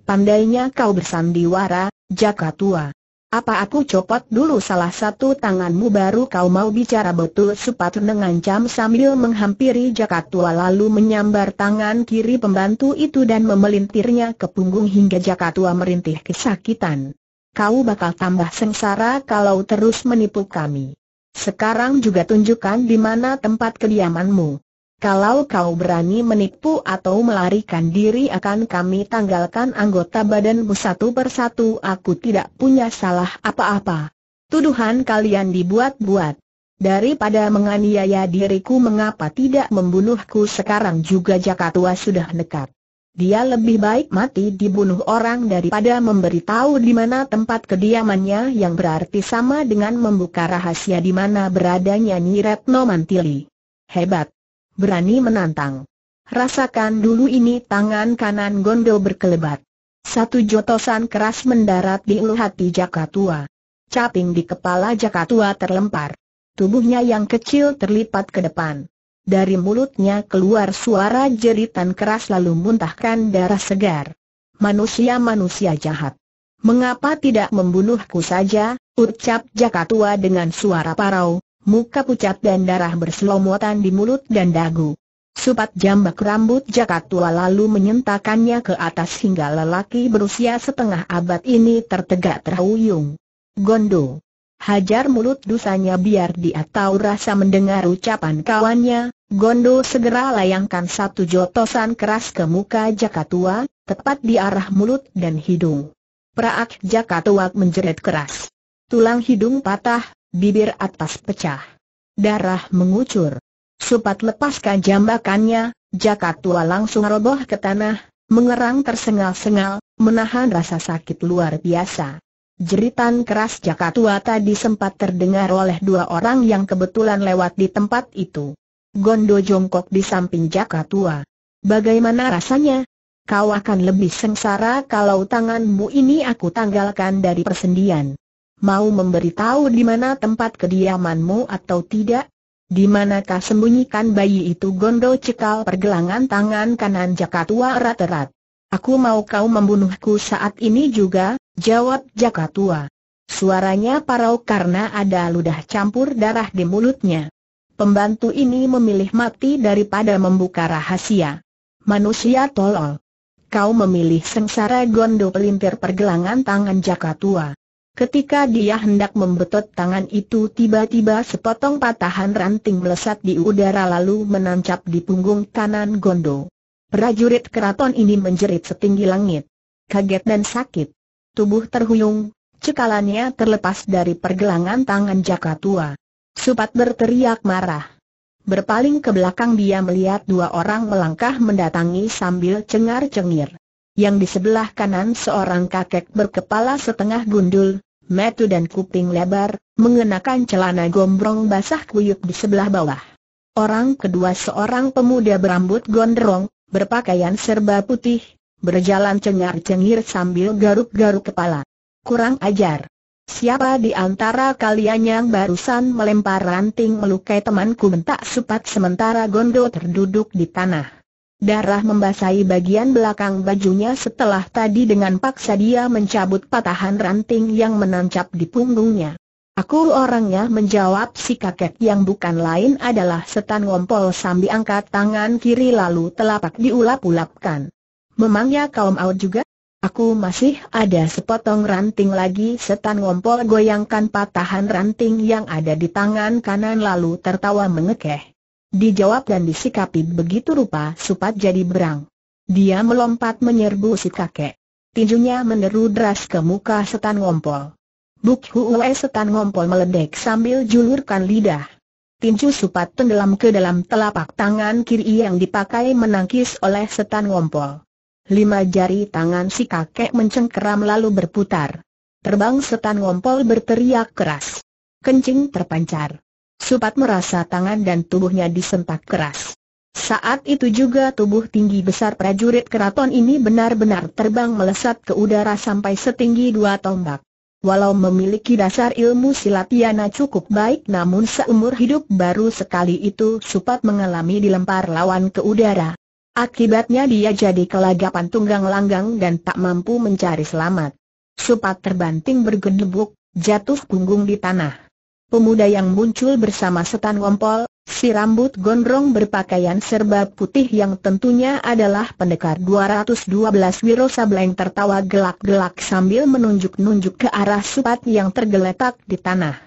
Pandainya kau bersandiwara, Jaka tua. Apa aku copot dulu salah satu tanganmu baru kau mau bicara betul Supat mengancam sambil menghampiri Jaka tua lalu menyambar tangan kiri pembantu itu dan memelintirnya ke punggung hingga Jaka tua merintih kesakitan. Kau bakal tambah sengsara kalau terus menipu kami. Sekarang juga tunjukkan di mana tempat kediamanmu. Kalau kau berani menipu atau melarikan diri akan kami tanggalkan anggota badanmu satu persatu aku tidak punya salah apa-apa. Tuduhan kalian dibuat-buat. Daripada menganiaya diriku mengapa tidak membunuhku sekarang juga Jakatua sudah nekat. Dia lebih baik mati dibunuh orang daripada memberitahu di mana tempat kediamannya yang berarti sama dengan membuka rahasia di mana beradanya Nyi Retno Mantili. Hebat! Berani menantang. Rasakan dulu ini tangan kanan Gondol berkelebat. Satu jotosan keras mendarat di ulu hati Jakatua. Caping di kepala Jakatua terlempar. Tubuhnya yang kecil terlipat ke depan dari mulutnya keluar suara jeritan keras lalu muntahkan darah segar. Manusia-manusia jahat. Mengapa tidak membunuhku saja, ucap jaka tua dengan suara parau, muka pucat dan darah berselomotan di mulut dan dagu. Supat jambak rambut jaka tua lalu menyentakannya ke atas hingga lelaki berusia setengah abad ini tertegak terhuyung. Gondo hajar mulut dusanya biar dia tahu rasa mendengar ucapan kawannya, Gondo segera layangkan satu jotosan keras ke muka Jakatua, tepat di arah mulut dan hidung. Praak Jakatua menjerit keras. Tulang hidung patah, bibir atas pecah. Darah mengucur. Supat lepaskan jambakannya, Jakatua langsung roboh ke tanah, mengerang tersengal-sengal, menahan rasa sakit luar biasa. Jeritan keras jaka tua tadi sempat terdengar oleh dua orang yang kebetulan lewat di tempat itu. Gondo jongkok di samping jaka tua. Bagaimana rasanya? Kau akan lebih sengsara kalau tanganmu ini aku tanggalkan dari persendian. Mau memberitahu di mana tempat kediamanmu atau tidak? Di manakah sembunyikan bayi itu Gondo cekal pergelangan tangan kanan tua erat-erat. Aku mau kau membunuhku saat ini juga, Jawab Jaka tua. Suaranya parau karena ada ludah campur darah di mulutnya. Pembantu ini memilih mati daripada membuka rahasia. Manusia tolol. Kau memilih sengsara gondo pelintir pergelangan tangan Jaka tua. Ketika dia hendak membetot tangan itu tiba-tiba sepotong patahan ranting melesat di udara lalu menancap di punggung kanan Gondo. Prajurit keraton ini menjerit setinggi langit. Kaget dan sakit tubuh terhuyung, cekalannya terlepas dari pergelangan tangan jaka tua. Supat berteriak marah. Berpaling ke belakang dia melihat dua orang melangkah mendatangi sambil cengar-cengir. Yang di sebelah kanan seorang kakek berkepala setengah gundul, metu dan kuping lebar, mengenakan celana gombrong basah kuyup di sebelah bawah. Orang kedua seorang pemuda berambut gondrong, berpakaian serba putih, berjalan cengar-cengir sambil garuk-garuk kepala. Kurang ajar. Siapa di antara kalian yang barusan melempar ranting melukai temanku bentak supat sementara Gondo terduduk di tanah. Darah membasahi bagian belakang bajunya setelah tadi dengan paksa dia mencabut patahan ranting yang menancap di punggungnya. Aku orangnya menjawab si kakek yang bukan lain adalah setan ngompol sambil angkat tangan kiri lalu telapak diulap-ulapkan. Memangnya kaum Aut juga? Aku masih ada sepotong ranting lagi setan ngompol goyangkan patahan ranting yang ada di tangan kanan lalu tertawa mengekeh. Dijawab dan disikapi begitu rupa Supat jadi berang. Dia melompat menyerbu si kakek. Tinjunya meneru deras ke muka setan ngompol. Buk huwe setan ngompol meledek sambil julurkan lidah. Tinju Supat tenggelam ke dalam telapak tangan kiri yang dipakai menangkis oleh setan ngompol. Lima jari tangan si kakek mencengkeram lalu berputar. Terbang setan ngompol berteriak keras. Kencing terpancar. Supat merasa tangan dan tubuhnya disentak keras. Saat itu juga tubuh tinggi besar prajurit keraton ini benar-benar terbang melesat ke udara sampai setinggi dua tombak. Walau memiliki dasar ilmu silat Yana cukup baik namun seumur hidup baru sekali itu Supat mengalami dilempar lawan ke udara. Akibatnya dia jadi kelagapan tunggang langgang dan tak mampu mencari selamat. Supat terbanting bergendebuk, jatuh punggung di tanah. Pemuda yang muncul bersama setan wompol, si rambut gondrong berpakaian serba putih yang tentunya adalah pendekar 212 Wiro Sableng tertawa gelak-gelak sambil menunjuk-nunjuk ke arah supat yang tergeletak di tanah.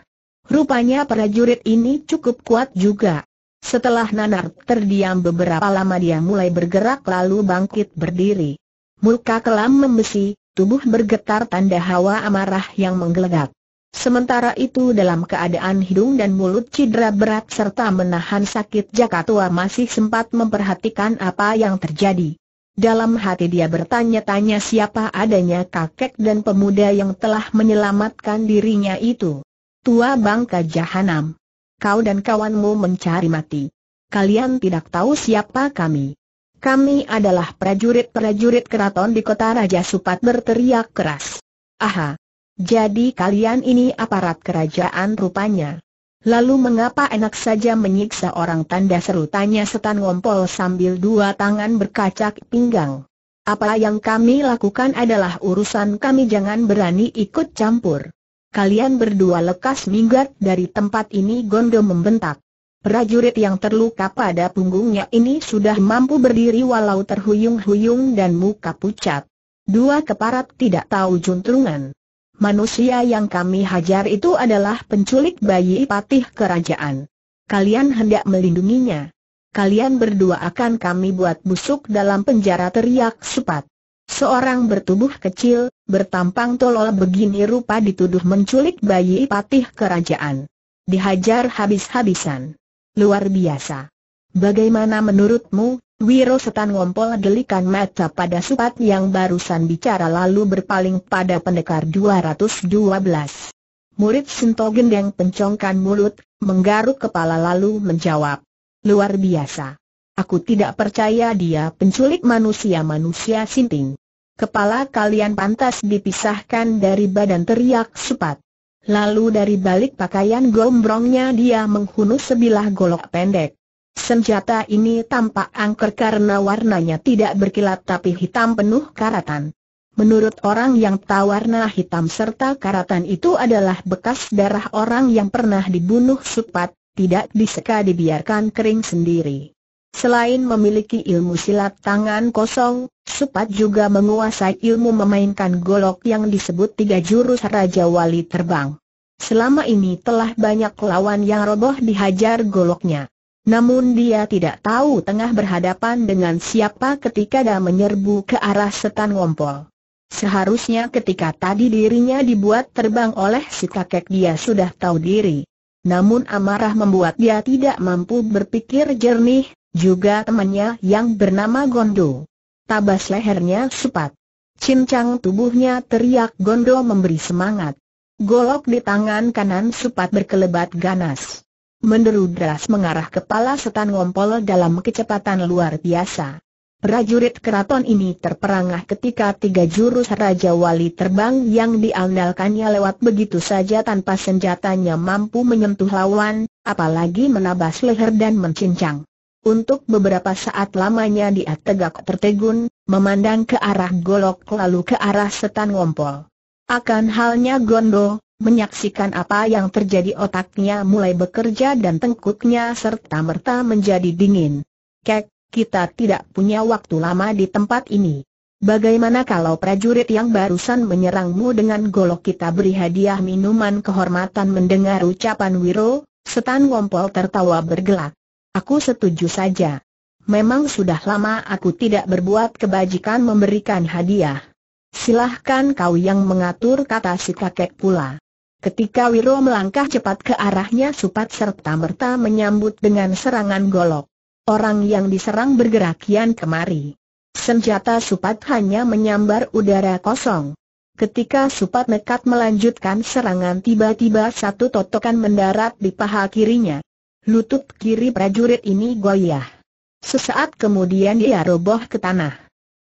Rupanya prajurit ini cukup kuat juga. Setelah Nanar terdiam beberapa lama dia mulai bergerak lalu bangkit berdiri. Muka kelam membesi, tubuh bergetar tanda hawa amarah yang menggelegak. Sementara itu dalam keadaan hidung dan mulut cedera berat serta menahan sakit Jakatua masih sempat memperhatikan apa yang terjadi. Dalam hati dia bertanya-tanya siapa adanya kakek dan pemuda yang telah menyelamatkan dirinya itu. Tua bangka Jahanam kau dan kawanmu mencari mati. Kalian tidak tahu siapa kami. Kami adalah prajurit-prajurit keraton di kota Raja Supat berteriak keras. Aha! Jadi kalian ini aparat kerajaan rupanya. Lalu mengapa enak saja menyiksa orang tanda seru tanya setan ngompol sambil dua tangan berkacak pinggang. Apa yang kami lakukan adalah urusan kami jangan berani ikut campur kalian berdua lekas minggat dari tempat ini Gondo membentak. Prajurit yang terluka pada punggungnya ini sudah mampu berdiri walau terhuyung-huyung dan muka pucat. Dua keparat tidak tahu juntrungan. Manusia yang kami hajar itu adalah penculik bayi patih kerajaan. Kalian hendak melindunginya. Kalian berdua akan kami buat busuk dalam penjara teriak Supat. Seorang bertubuh kecil, bertampang tolol begini rupa dituduh menculik bayi patih kerajaan. Dihajar habis-habisan. Luar biasa. Bagaimana menurutmu, Wiro Setan ngompol delikan mata pada supat yang barusan bicara lalu berpaling pada pendekar 212. Murid Sinto Gendeng pencongkan mulut, menggaruk kepala lalu menjawab. Luar biasa. Aku tidak percaya dia penculik manusia-manusia sinting. Kepala kalian pantas dipisahkan dari badan teriak Supat. Lalu dari balik pakaian gombrongnya dia menghunus sebilah golok pendek. Senjata ini tampak angker karena warnanya tidak berkilat tapi hitam penuh karatan. Menurut orang yang tahu warna hitam serta karatan itu adalah bekas darah orang yang pernah dibunuh Supat, tidak diseka dibiarkan kering sendiri. Selain memiliki ilmu silat tangan kosong, Supat juga menguasai ilmu memainkan golok yang disebut tiga jurus Raja Wali Terbang. Selama ini telah banyak lawan yang roboh dihajar goloknya. Namun dia tidak tahu tengah berhadapan dengan siapa ketika dia menyerbu ke arah setan ngompol. Seharusnya ketika tadi dirinya dibuat terbang oleh si kakek dia sudah tahu diri. Namun amarah membuat dia tidak mampu berpikir jernih, juga temannya yang bernama Gondo. Tabas lehernya sepat. Cincang tubuhnya teriak Gondo memberi semangat. Golok di tangan kanan sepat berkelebat ganas. Menderu deras mengarah kepala setan ngompol dalam kecepatan luar biasa. Prajurit keraton ini terperangah ketika tiga jurus Raja Wali terbang yang diandalkannya lewat begitu saja tanpa senjatanya mampu menyentuh lawan, apalagi menabas leher dan mencincang. Untuk beberapa saat lamanya dia tegak tertegun, memandang ke arah golok lalu ke arah setan ngompol. Akan halnya Gondo, menyaksikan apa yang terjadi otaknya mulai bekerja dan tengkuknya serta-merta menjadi dingin. Kek, kita tidak punya waktu lama di tempat ini. Bagaimana kalau prajurit yang barusan menyerangmu dengan golok kita beri hadiah minuman kehormatan mendengar ucapan Wiro, setan ngompol tertawa bergelak. Aku setuju saja. Memang sudah lama aku tidak berbuat kebajikan memberikan hadiah. Silahkan kau yang mengatur kata si kakek pula. Ketika Wiro melangkah cepat ke arahnya Supat serta merta menyambut dengan serangan golok. Orang yang diserang bergerak kian kemari. Senjata Supat hanya menyambar udara kosong. Ketika Supat nekat melanjutkan serangan tiba-tiba satu totokan mendarat di paha kirinya. Lutut kiri prajurit ini goyah. Sesaat kemudian dia roboh ke tanah.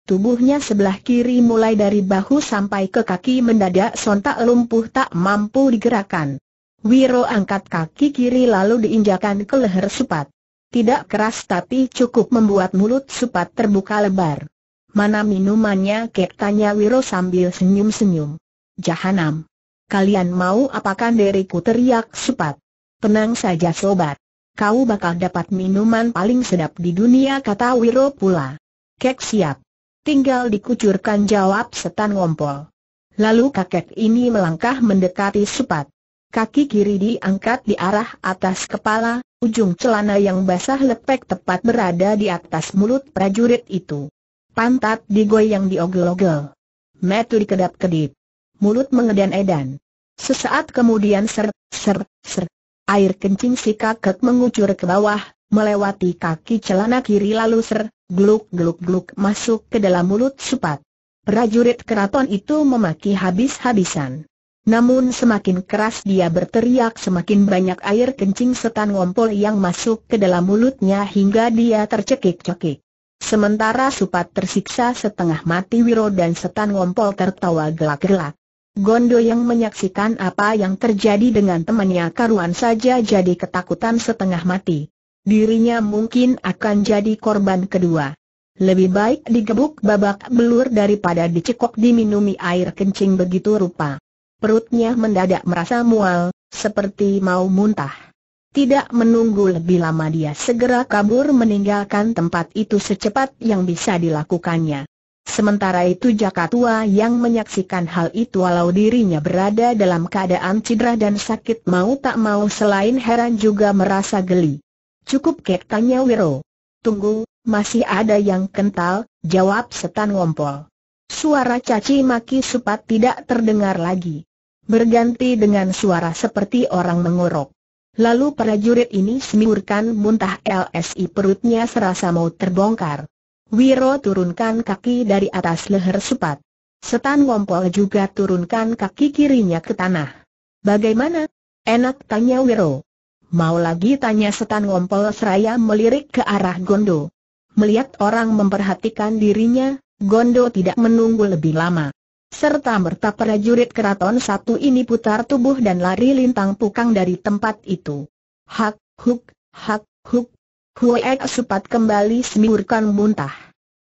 Tubuhnya sebelah kiri mulai dari bahu sampai ke kaki mendadak sontak lumpuh tak mampu digerakkan. Wiro angkat kaki kiri lalu diinjakan ke leher Supat. Tidak keras tapi cukup membuat mulut Supat terbuka lebar. Mana minumannya kek tanya Wiro sambil senyum-senyum. Jahanam. Kalian mau apakan diriku teriak Supat. Tenang saja sobat kau bakal dapat minuman paling sedap di dunia kata Wiro pula. Kek siap. Tinggal dikucurkan jawab setan ngompol. Lalu kakek ini melangkah mendekati supat. Kaki kiri diangkat di arah atas kepala, ujung celana yang basah lepek tepat berada di atas mulut prajurit itu. Pantat digoyang diogel-ogel. Metu dikedap-kedip. Mulut mengedan-edan. Sesaat kemudian ser, ser, ser, Air kencing si kakek mengucur ke bawah, melewati kaki celana kiri lalu ser, gluk-gluk-gluk masuk ke dalam mulut supat. Prajurit keraton itu memaki habis-habisan. Namun semakin keras dia berteriak semakin banyak air kencing setan ngompol yang masuk ke dalam mulutnya hingga dia tercekik-cekik. Sementara Supat tersiksa setengah mati Wiro dan setan ngompol tertawa gelak-gelak. Gondo yang menyaksikan apa yang terjadi dengan temannya karuan saja jadi ketakutan setengah mati. Dirinya mungkin akan jadi korban kedua. Lebih baik digebuk babak belur daripada dicekok diminumi air kencing begitu rupa. Perutnya mendadak merasa mual, seperti mau muntah. Tidak menunggu lebih lama dia segera kabur meninggalkan tempat itu secepat yang bisa dilakukannya. Sementara itu jaka tua yang menyaksikan hal itu walau dirinya berada dalam keadaan cedera dan sakit mau tak mau selain heran juga merasa geli. Cukup kek tanya Wiro. Tunggu, masih ada yang kental, jawab setan ngompol. Suara caci maki supat tidak terdengar lagi. Berganti dengan suara seperti orang mengorok. Lalu prajurit ini semurkan muntah LSI perutnya serasa mau terbongkar. Wiro turunkan kaki dari atas leher sepat. Setan Ngompol juga turunkan kaki kirinya ke tanah. Bagaimana? Enak tanya Wiro. Mau lagi tanya setan Ngompol seraya melirik ke arah Gondo. Melihat orang memperhatikan dirinya, Gondo tidak menunggu lebih lama serta merta prajurit keraton satu ini putar tubuh dan lari lintang pukang dari tempat itu. Hak, huk, hak, huk, Huek Supat kembali semburkan muntah.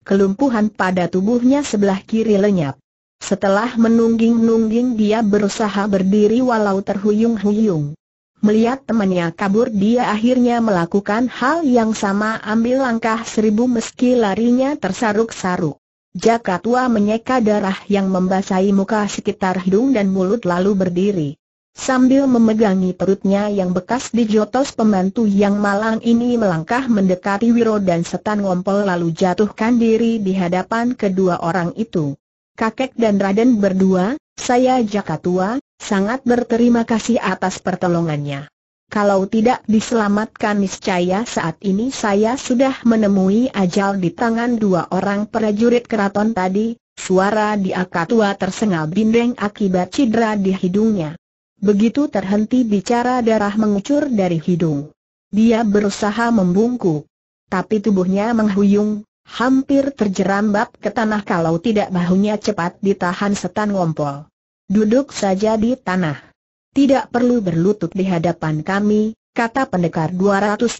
Kelumpuhan pada tubuhnya sebelah kiri lenyap. Setelah menungging-nungging dia berusaha berdiri walau terhuyung-huyung. Melihat temannya kabur dia akhirnya melakukan hal yang sama ambil langkah seribu meski larinya tersaruk-saruk. Jaka tua menyeka darah yang membasahi muka sekitar hidung dan mulut lalu berdiri. Sambil memegangi perutnya yang bekas dijotos pembantu yang malang ini melangkah mendekati Wiro dan setan ngompol lalu jatuhkan diri di hadapan kedua orang itu. Kakek dan Raden berdua, saya Jaka Tua, sangat berterima kasih atas pertolongannya. Kalau tidak diselamatkan niscaya saat ini saya sudah menemui ajal di tangan dua orang prajurit keraton tadi, suara di Akatua tersengal bindeng akibat cedera di hidungnya. Begitu terhenti bicara darah mengucur dari hidung. Dia berusaha membungkuk. Tapi tubuhnya menghuyung, hampir terjerambab ke tanah kalau tidak bahunya cepat ditahan setan ngompol. Duduk saja di tanah. Tidak perlu berlutut di hadapan kami, kata pendekar 212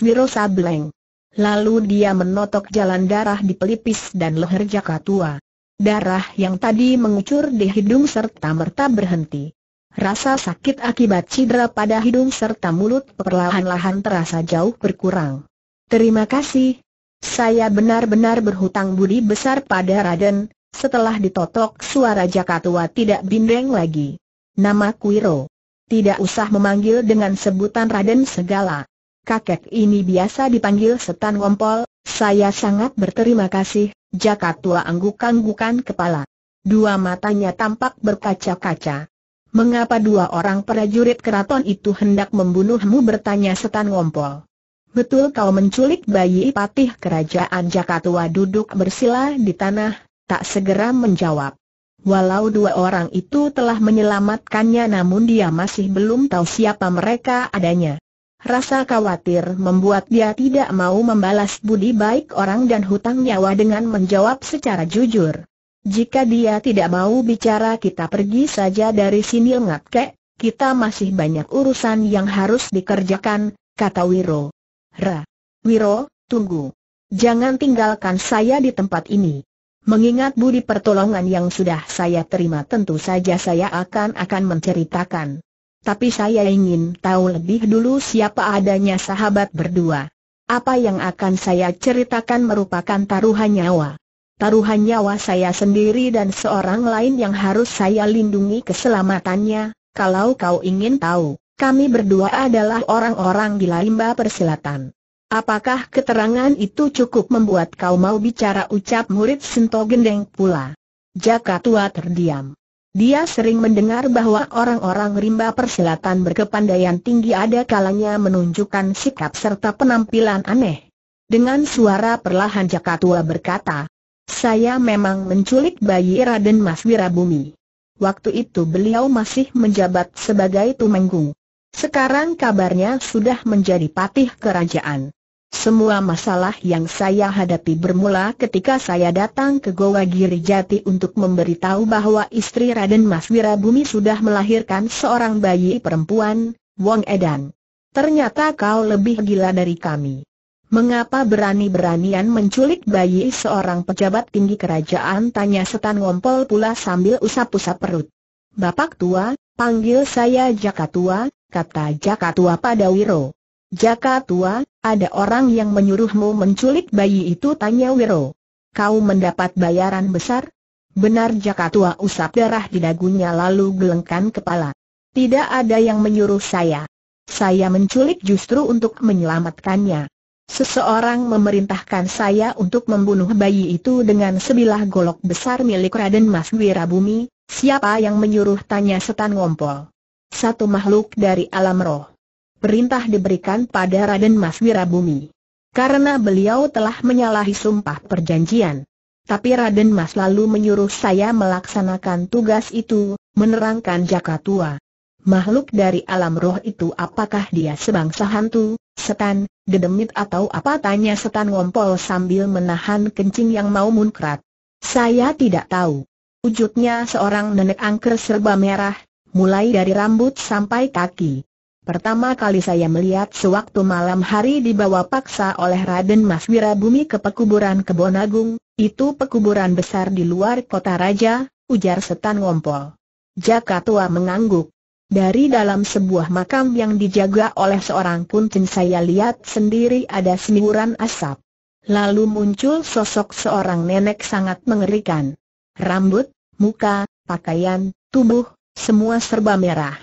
Wiro Sableng. Lalu dia menotok jalan darah di pelipis dan leher jaka tua. Darah yang tadi mengucur di hidung serta merta berhenti. Rasa sakit akibat cedera pada hidung serta mulut perlahan-lahan terasa jauh berkurang. Terima kasih. Saya benar-benar berhutang budi besar pada Raden, setelah ditotok suara tua tidak bindeng lagi. Nama Kuiro. Tidak usah memanggil dengan sebutan Raden segala. Kakek ini biasa dipanggil setan Wompol. saya sangat berterima kasih, Jakatua angguk-anggukan kepala. Dua matanya tampak berkaca-kaca. Mengapa dua orang prajurit keraton itu hendak membunuhmu bertanya setan ngompol. Betul kau menculik bayi patih kerajaan Jakatua duduk bersila di tanah, tak segera menjawab. Walau dua orang itu telah menyelamatkannya namun dia masih belum tahu siapa mereka adanya. Rasa khawatir membuat dia tidak mau membalas budi baik orang dan hutang nyawa dengan menjawab secara jujur. Jika dia tidak mau bicara kita pergi saja dari sini lengat kek, kita masih banyak urusan yang harus dikerjakan, kata Wiro. Ra. Wiro, tunggu. Jangan tinggalkan saya di tempat ini. Mengingat budi pertolongan yang sudah saya terima tentu saja saya akan akan menceritakan. Tapi saya ingin tahu lebih dulu siapa adanya sahabat berdua. Apa yang akan saya ceritakan merupakan taruhan nyawa taruhan nyawa saya sendiri dan seorang lain yang harus saya lindungi keselamatannya, kalau kau ingin tahu, kami berdua adalah orang-orang di Laimba Persilatan. Apakah keterangan itu cukup membuat kau mau bicara ucap murid Sento Gendeng pula? Jaka tua terdiam. Dia sering mendengar bahwa orang-orang rimba persilatan berkepandaian tinggi ada kalanya menunjukkan sikap serta penampilan aneh. Dengan suara perlahan Jaka tua berkata, saya memang menculik bayi Raden Mas Wirabumi. Waktu itu beliau masih menjabat sebagai Tumenggung. Sekarang kabarnya sudah menjadi patih kerajaan. Semua masalah yang saya hadapi bermula ketika saya datang ke Goa Giri Jati untuk memberitahu bahwa istri Raden Mas Wirabumi sudah melahirkan seorang bayi perempuan, Wong Edan. Ternyata kau lebih gila dari kami. Mengapa berani-beranian menculik bayi seorang pejabat tinggi kerajaan? Tanya setan ngompol pula sambil usap-usap perut. Bapak tua, panggil saya Jaka tua, kata Jaka tua pada Wiro. Jaka tua, ada orang yang menyuruhmu menculik bayi itu tanya Wiro. Kau mendapat bayaran besar? Benar Jaka tua usap darah di dagunya lalu gelengkan kepala. Tidak ada yang menyuruh saya. Saya menculik justru untuk menyelamatkannya. Seseorang memerintahkan saya untuk membunuh bayi itu dengan sebilah golok besar milik Raden Mas Wirabumi, siapa yang menyuruh tanya setan ngompol? Satu makhluk dari alam roh. Perintah diberikan pada Raden Mas Wirabumi. Karena beliau telah menyalahi sumpah perjanjian. Tapi Raden Mas lalu menyuruh saya melaksanakan tugas itu, menerangkan Jaka Tua. Makhluk dari alam roh itu apakah dia sebangsa hantu, setan, Gedemit atau apa tanya setan ngompol sambil menahan kencing yang mau munkrat. Saya tidak tahu. Wujudnya seorang nenek angker serba merah, mulai dari rambut sampai kaki. Pertama kali saya melihat sewaktu malam hari dibawa paksa oleh Raden Mas Wirabumi ke pekuburan Kebon Agung, itu pekuburan besar di luar kota raja, ujar setan ngompol. Jaka tua mengangguk. Dari dalam sebuah makam yang dijaga oleh seorang kuncin saya lihat sendiri ada semburan asap. Lalu muncul sosok seorang nenek sangat mengerikan. Rambut, muka, pakaian, tubuh, semua serba merah.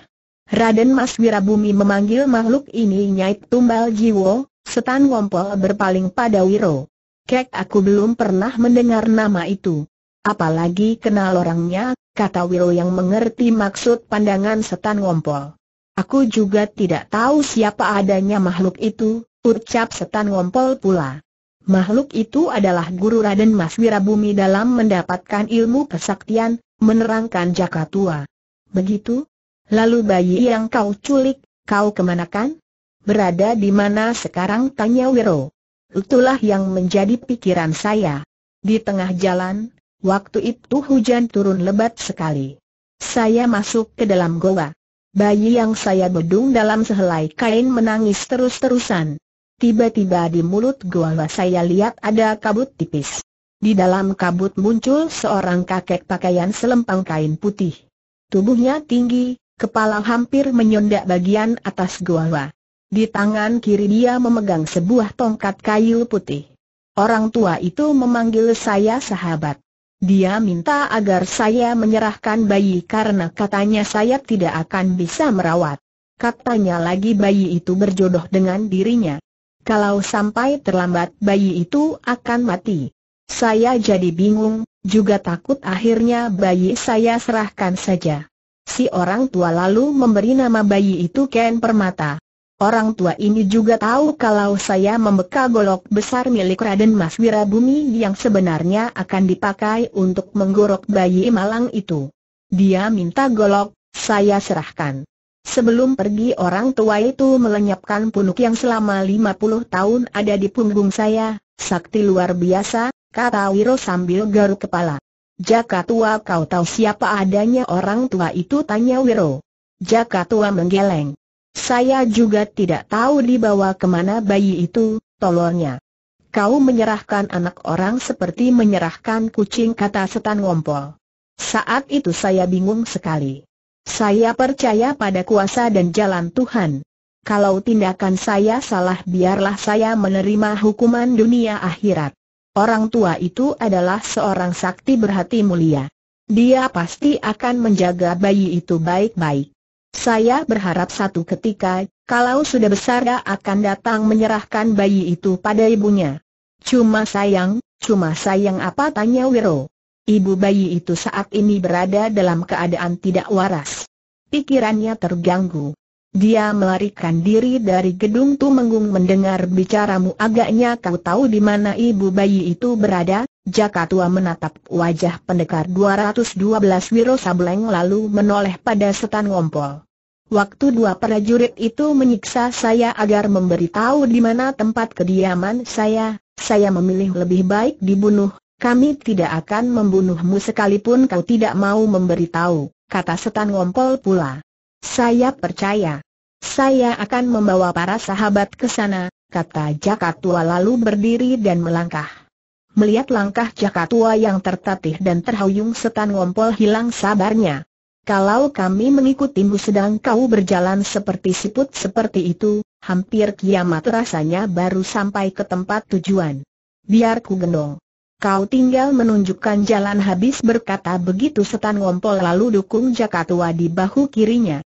Raden Mas Wirabumi memanggil makhluk ini Nyai Tumbal Jiwo, setan Wompol berpaling pada Wiro. Kek aku belum pernah mendengar nama itu. Apalagi kenal orangnya, kata Will yang mengerti maksud pandangan setan ngompol. Aku juga tidak tahu siapa adanya makhluk itu, ucap setan ngompol pula. Makhluk itu adalah guru Raden Mas Wirabumi dalam mendapatkan ilmu kesaktian, menerangkan Jaka Tua. Begitu? Lalu bayi yang kau culik, kau kemanakan? Berada di mana sekarang? Tanya Wiro. Itulah yang menjadi pikiran saya. Di tengah jalan, Waktu itu hujan turun lebat sekali. Saya masuk ke dalam goa. Bayi yang saya bedung dalam sehelai kain menangis terus-terusan. Tiba-tiba di mulut goa saya lihat ada kabut tipis. Di dalam kabut muncul seorang kakek pakaian selempang kain putih. Tubuhnya tinggi, kepala hampir menyondak bagian atas goa. Di tangan kiri dia memegang sebuah tongkat kayu putih. Orang tua itu memanggil saya sahabat. Dia minta agar saya menyerahkan bayi karena katanya saya tidak akan bisa merawat. Katanya lagi bayi itu berjodoh dengan dirinya. Kalau sampai terlambat bayi itu akan mati. Saya jadi bingung, juga takut akhirnya bayi saya serahkan saja. Si orang tua lalu memberi nama bayi itu Ken Permata. Orang tua ini juga tahu kalau saya membekal golok besar milik Raden Mas Wirabumi yang sebenarnya akan dipakai untuk menggorok bayi malang itu. Dia minta golok, saya serahkan. Sebelum pergi orang tua itu melenyapkan punuk yang selama 50 tahun ada di punggung saya, sakti luar biasa, kata Wiro sambil garuk kepala. Jaka tua kau tahu siapa adanya orang tua itu tanya Wiro. Jaka tua menggeleng. Saya juga tidak tahu dibawa kemana bayi itu, tolongnya. Kau menyerahkan anak orang seperti menyerahkan kucing kata setan ngompol. Saat itu saya bingung sekali. Saya percaya pada kuasa dan jalan Tuhan. Kalau tindakan saya salah biarlah saya menerima hukuman dunia akhirat. Orang tua itu adalah seorang sakti berhati mulia. Dia pasti akan menjaga bayi itu baik-baik. Saya berharap satu ketika, kalau sudah besar dia akan datang menyerahkan bayi itu pada ibunya. Cuma sayang, cuma sayang apa tanya Wiro. Ibu bayi itu saat ini berada dalam keadaan tidak waras. Pikirannya terganggu. Dia melarikan diri dari gedung Tumenggung mendengar bicaramu agaknya kau tahu di mana ibu bayi itu berada. Jaka tua menatap wajah pendekar 212 Wiro Sableng lalu menoleh pada setan ngompol. Waktu dua prajurit itu menyiksa saya agar memberitahu di mana tempat kediaman saya, saya memilih lebih baik dibunuh. Kami tidak akan membunuhmu sekalipun kau tidak mau memberitahu, kata setan ngompol pula. Saya percaya. Saya akan membawa para sahabat ke sana, kata tua lalu berdiri dan melangkah. Melihat langkah tua yang tertatih dan terhuyung setan ngompol hilang sabarnya. Kalau kami mengikutimu sedang kau berjalan seperti siput seperti itu, hampir kiamat rasanya baru sampai ke tempat tujuan. Biar ku gendong. Kau tinggal menunjukkan jalan habis berkata begitu setan ngompol lalu dukung tua di bahu kirinya.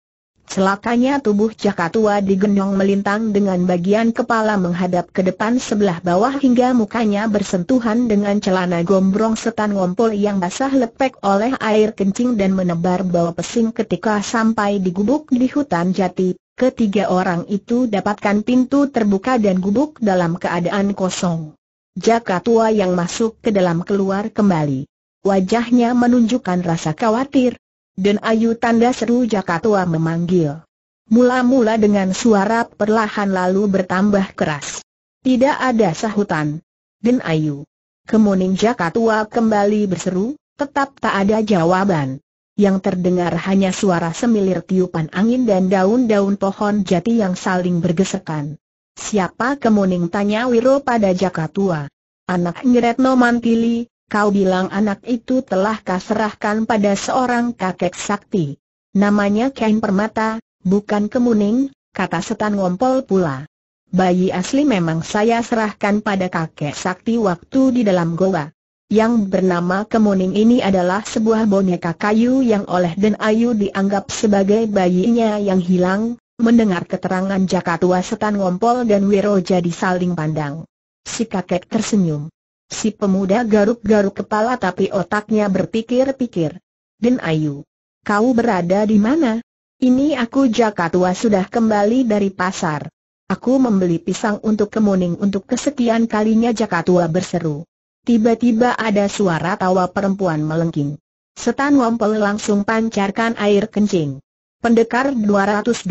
Celakanya tubuh jaka Tua digendong melintang dengan bagian kepala menghadap ke depan sebelah bawah hingga mukanya bersentuhan dengan celana gombrong setan ngompol yang basah lepek oleh air kencing dan menebar bau pesing ketika sampai di gubuk di hutan jati. Ketiga orang itu dapatkan pintu terbuka dan gubuk dalam keadaan kosong. Jaka tua yang masuk ke dalam keluar kembali. Wajahnya menunjukkan rasa khawatir, dan ayu tanda seru Jaka Tua memanggil. Mula-mula dengan suara perlahan lalu bertambah keras. Tidak ada sahutan. Den Ayu. Kemuning Jaka Tua kembali berseru, tetap tak ada jawaban. Yang terdengar hanya suara semilir tiupan angin dan daun-daun pohon jati yang saling bergesekan. Siapa kemuning tanya Wiro pada Jaka Tua. Anak Ngeretno Mantili, Kau bilang anak itu telah kaserahkan pada seorang kakek sakti. Namanya Kain Permata, bukan Kemuning, kata setan ngompol pula. Bayi asli memang saya serahkan pada kakek sakti waktu di dalam goa. Yang bernama Kemuning ini adalah sebuah boneka kayu yang oleh Den Ayu dianggap sebagai bayinya yang hilang. Mendengar keterangan Jakatua setan ngompol dan Wiro jadi saling pandang. Si kakek tersenyum. Si pemuda garuk-garuk kepala tapi otaknya berpikir-pikir. Den Ayu, kau berada di mana? Ini aku Jaka tua sudah kembali dari pasar. Aku membeli pisang untuk kemuning untuk kesekian kalinya Jaka tua berseru. Tiba-tiba ada suara tawa perempuan melengking. Setan Wampel langsung pancarkan air kencing. Pendekar 212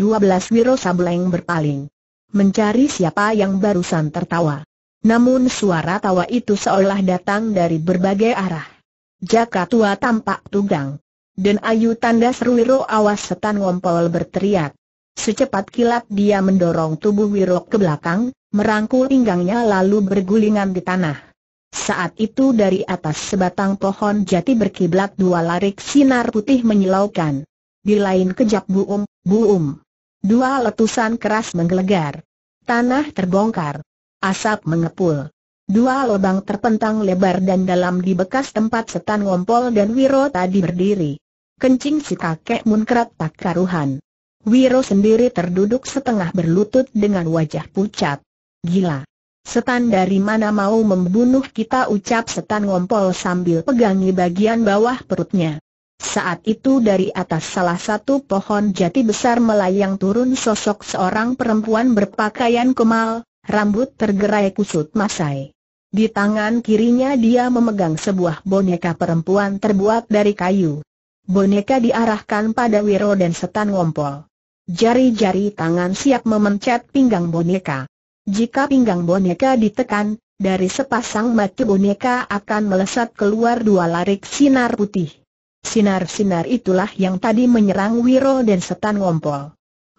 Wiro Sableng berpaling. Mencari siapa yang barusan tertawa. Namun suara tawa itu seolah datang dari berbagai arah. Jaka tua tampak tugang. Dan ayu tanda Wiro awas setan ngompol berteriak. Secepat kilat dia mendorong tubuh Wiro ke belakang, merangkul pinggangnya lalu bergulingan di tanah. Saat itu dari atas sebatang pohon jati berkiblat dua larik sinar putih menyilaukan. Di lain kejap buum, buum. Dua letusan keras menggelegar. Tanah terbongkar. Asap mengepul. Dua lubang terpentang lebar dan dalam di bekas tempat setan ngompol dan Wiro tadi berdiri. Kencing si kakek munkrat tak karuhan. Wiro sendiri terduduk setengah berlutut dengan wajah pucat. Gila. Setan dari mana mau membunuh kita ucap setan ngompol sambil pegangi bagian bawah perutnya. Saat itu dari atas salah satu pohon jati besar melayang turun sosok seorang perempuan berpakaian kemal, rambut tergerai kusut masai. Di tangan kirinya dia memegang sebuah boneka perempuan terbuat dari kayu. Boneka diarahkan pada Wiro dan Setan Ngompol. Jari-jari tangan siap memencet pinggang boneka. Jika pinggang boneka ditekan, dari sepasang mata boneka akan melesat keluar dua larik sinar putih. Sinar-sinar itulah yang tadi menyerang Wiro dan Setan Ngompol.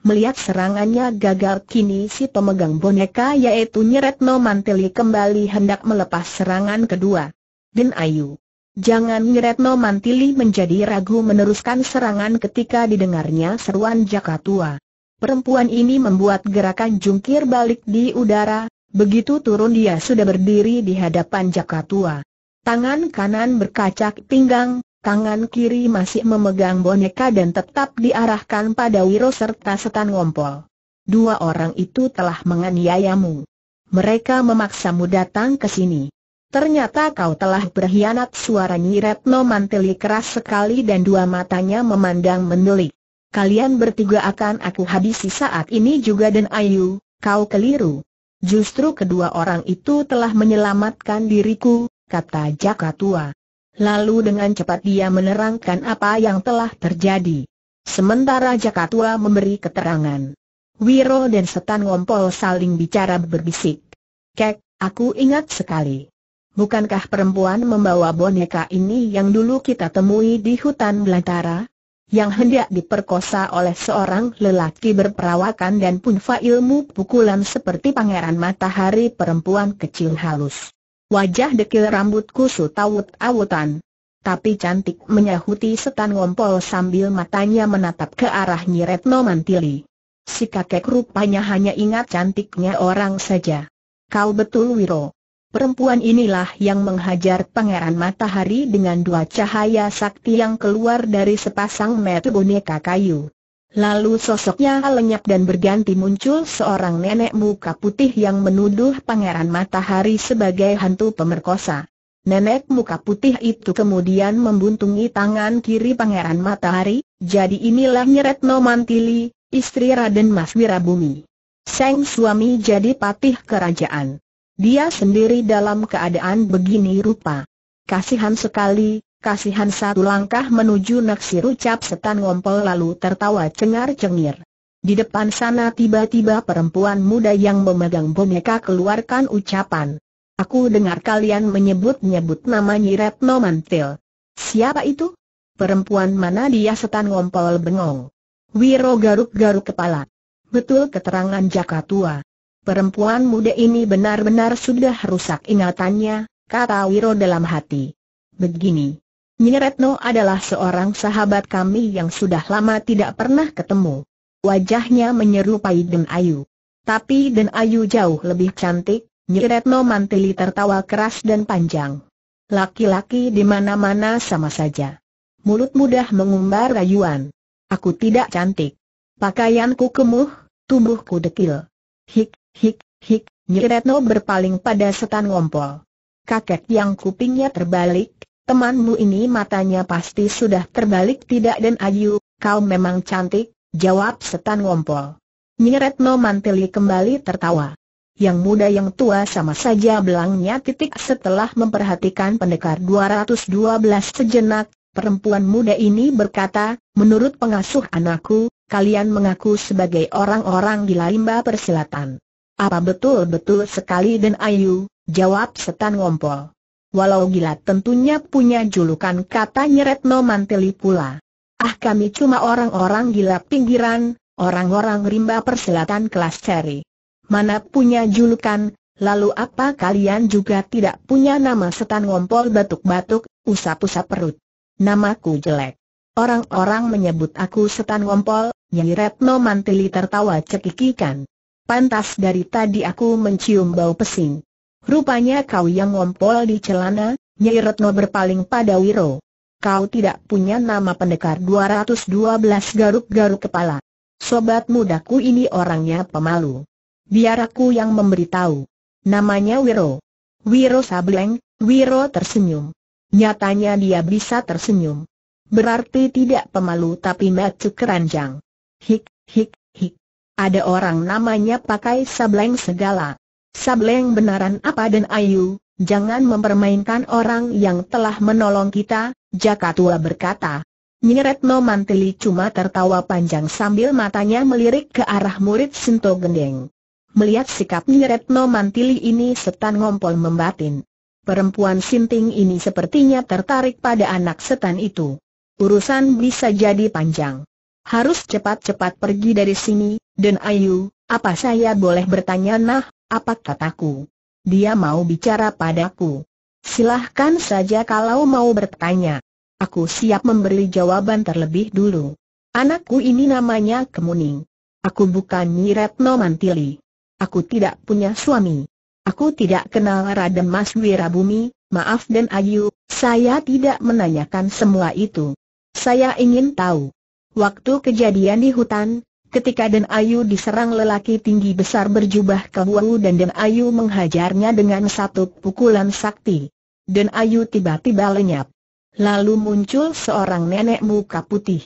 Melihat serangannya gagal kini si pemegang boneka yaitu Nyeretno Mantili kembali hendak melepas serangan kedua. Den Ayu. Jangan Nyeretno Mantili menjadi ragu meneruskan serangan ketika didengarnya seruan tua. Perempuan ini membuat gerakan jungkir balik di udara, begitu turun dia sudah berdiri di hadapan tua. Tangan kanan berkacak pinggang, Tangan kiri masih memegang boneka dan tetap diarahkan pada Wiro serta setan ngompol. Dua orang itu telah menganiayamu. Mereka memaksamu datang ke sini. Ternyata kau telah berkhianat suara Nyiretno manteli keras sekali dan dua matanya memandang mendelik. Kalian bertiga akan aku habisi saat ini juga dan Ayu, kau keliru. Justru kedua orang itu telah menyelamatkan diriku, kata Jaka Tua. Lalu dengan cepat dia menerangkan apa yang telah terjadi. Sementara Jakatua memberi keterangan. Wiro dan Setan Ngompol saling bicara berbisik. Kek, aku ingat sekali. Bukankah perempuan membawa boneka ini yang dulu kita temui di hutan belantara? Yang hendak diperkosa oleh seorang lelaki berperawakan dan punfa ilmu pukulan seperti pangeran matahari perempuan kecil halus. Wajah dekil rambut kusut tawut awutan Tapi cantik menyahuti setan ngompol sambil matanya menatap ke arah Nyiretno Mantili. Si kakek rupanya hanya ingat cantiknya orang saja. Kau betul Wiro. Perempuan inilah yang menghajar pangeran matahari dengan dua cahaya sakti yang keluar dari sepasang metu boneka kayu. Lalu sosoknya lenyap dan berganti muncul seorang nenek muka putih yang menuduh Pangeran Matahari sebagai hantu pemerkosa. Nenek muka putih itu kemudian membuntungi tangan kiri Pangeran Matahari, jadi inilah Nyeretno Mantili, istri Raden Mas Wirabumi. Sang suami jadi patih kerajaan. Dia sendiri dalam keadaan begini rupa. Kasihan sekali, kasihan satu langkah menuju naksir ucap setan ngompol lalu tertawa cengar-cengir. Di depan sana tiba-tiba perempuan muda yang memegang boneka keluarkan ucapan. Aku dengar kalian menyebut-nyebut nama Nyi Retno Mantil. Siapa itu? Perempuan mana dia setan ngompol bengong. Wiro garuk-garuk kepala. Betul keterangan jaka tua. Perempuan muda ini benar-benar sudah rusak ingatannya, kata Wiro dalam hati. Begini, Nyeretno adalah seorang sahabat kami yang sudah lama tidak pernah ketemu. Wajahnya menyerupai Den Ayu. Tapi Den Ayu jauh lebih cantik, Nyeretno mantili tertawa keras dan panjang. Laki-laki di mana-mana sama saja. Mulut mudah mengumbar rayuan. Aku tidak cantik. Pakaianku kemuh, tubuhku dekil. Hik, hik, hik, Nyeretno berpaling pada setan ngompol. Kakek yang kupingnya terbalik, Temanmu ini matanya pasti sudah terbalik tidak dan ayu, kau memang cantik, jawab setan ngompol. Nyeretno Mantili kembali tertawa. Yang muda yang tua sama saja belangnya titik setelah memperhatikan pendekar 212 sejenak, perempuan muda ini berkata, menurut pengasuh anakku, kalian mengaku sebagai orang-orang di Limba Persilatan. Apa betul-betul sekali dan ayu, jawab setan ngompol walau gila tentunya punya julukan kata Nyeretno Manteli pula. Ah kami cuma orang-orang gila pinggiran, orang-orang rimba perselatan kelas ceri. Mana punya julukan, lalu apa kalian juga tidak punya nama setan ngompol batuk-batuk, usap-usap perut. Namaku jelek. Orang-orang menyebut aku setan ngompol, Nyai Retno Mantili tertawa cekikikan. Pantas dari tadi aku mencium bau pesing. Rupanya kau yang ngompol di celana, Nyai Retno berpaling pada Wiro. Kau tidak punya nama pendekar 212 garuk-garuk kepala. Sobat mudaku ini orangnya pemalu. Biar aku yang memberitahu. Namanya Wiro. Wiro Sableng, Wiro tersenyum. Nyatanya dia bisa tersenyum. Berarti tidak pemalu tapi macu keranjang. Hik, hik, hik. Ada orang namanya pakai Sableng segala. Sableng benaran apa dan ayu, jangan mempermainkan orang yang telah menolong kita, Jaka berkata. Nyeretno Mantili cuma tertawa panjang sambil matanya melirik ke arah murid Sinto Gendeng. Melihat sikap Nyeretno Mantili ini setan ngompol membatin. Perempuan sinting ini sepertinya tertarik pada anak setan itu. Urusan bisa jadi panjang. Harus cepat-cepat pergi dari sini, dan ayu, apa saya boleh bertanya nah, apa kataku? Dia mau bicara padaku. Silahkan saja kalau mau bertanya. Aku siap memberi jawaban terlebih dulu. Anakku ini namanya Kemuning. Aku bukan Nyi Mantili. Aku tidak punya suami. Aku tidak kenal Raden Mas Wirabumi, maaf dan ayu, saya tidak menanyakan semua itu. Saya ingin tahu. Waktu kejadian di hutan, Ketika Den Ayu diserang lelaki tinggi besar berjubah kewu dan Den Ayu menghajarnya dengan satu pukulan sakti. Den Ayu tiba-tiba lenyap. Lalu muncul seorang nenek muka putih.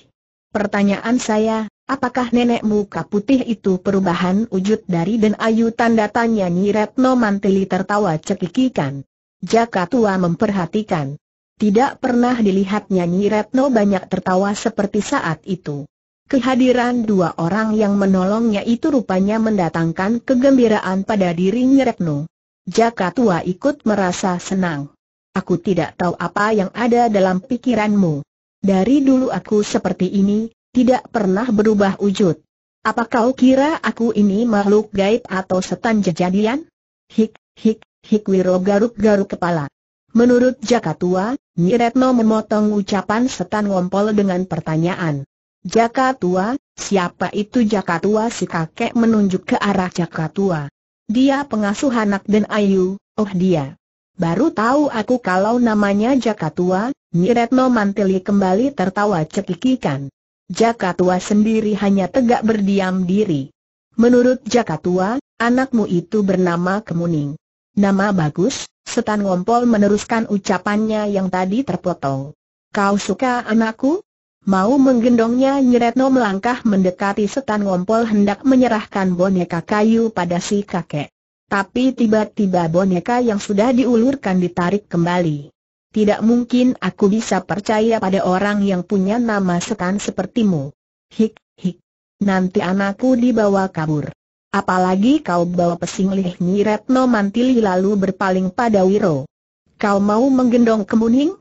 Pertanyaan saya, apakah nenek muka putih itu perubahan wujud dari Den Ayu? Tanda tanya Nyi Retno Mantili tertawa cekikikan. Jaka tua memperhatikan. Tidak pernah dilihatnya Nyi Retno banyak tertawa seperti saat itu. Kehadiran dua orang yang menolongnya itu rupanya mendatangkan kegembiraan pada diri Nyeretno. Jaka tua ikut merasa senang. Aku tidak tahu apa yang ada dalam pikiranmu. Dari dulu aku seperti ini, tidak pernah berubah wujud. Apa kau kira aku ini makhluk gaib atau setan jejadian? Hik, hik, hik Wiro garuk-garuk kepala. Menurut Jaka tua, Nyiretno memotong ucapan setan ngompol dengan pertanyaan. Jaka tua, siapa itu jaka tua si kakek menunjuk ke arah jaka tua. Dia pengasuh anak dan ayu, oh dia. Baru tahu aku kalau namanya jaka tua, Niretno Mantili kembali tertawa cekikikan. Jaka tua sendiri hanya tegak berdiam diri. Menurut jaka tua, anakmu itu bernama Kemuning. Nama bagus, setan ngompol meneruskan ucapannya yang tadi terpotong. Kau suka anakku? Mau menggendongnya Nyeretno melangkah mendekati setan ngompol hendak menyerahkan boneka kayu pada si kakek. Tapi tiba-tiba boneka yang sudah diulurkan ditarik kembali. Tidak mungkin aku bisa percaya pada orang yang punya nama setan sepertimu. Hik, hik. Nanti anakku dibawa kabur. Apalagi kau bawa pesing lih Nyiretno mantili lalu berpaling pada Wiro. Kau mau menggendong kemuning?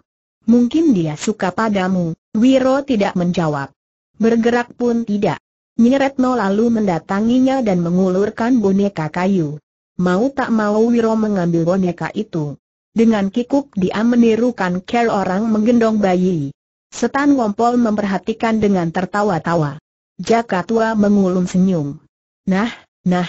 Mungkin dia suka padamu. Wiro tidak menjawab. Bergerak pun tidak. Nyeretno lalu mendatanginya dan mengulurkan boneka kayu. Mau tak mau Wiro mengambil boneka itu. Dengan kikuk dia menirukan care orang menggendong bayi. Setan Wompol memperhatikan dengan tertawa-tawa. Jaka tua mengulum senyum. Nah, nah,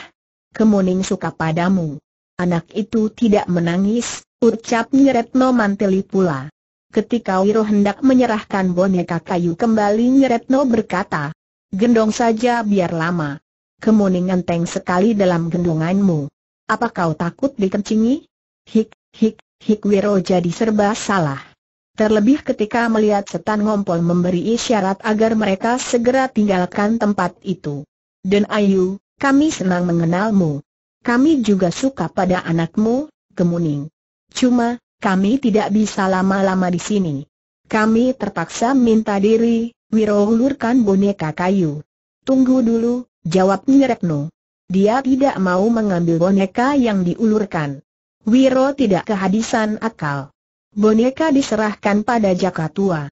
kemuning suka padamu. Anak itu tidak menangis, ucap Nyeretno manteli pula. Ketika Wiro hendak menyerahkan boneka kayu kembali Nyeretno berkata, Gendong saja biar lama. Kemuning enteng sekali dalam gendonganmu. Apa kau takut dikencingi? Hik, hik, hik Wiro jadi serba salah. Terlebih ketika melihat setan ngompol memberi isyarat agar mereka segera tinggalkan tempat itu. Dan Ayu, kami senang mengenalmu. Kami juga suka pada anakmu, Kemuning. Cuma, kami tidak bisa lama-lama di sini. Kami terpaksa minta diri, Wiro ulurkan boneka kayu. Tunggu dulu, jawab Nyerekno. Dia tidak mau mengambil boneka yang diulurkan. Wiro tidak kehabisan akal. Boneka diserahkan pada Jaka Tua.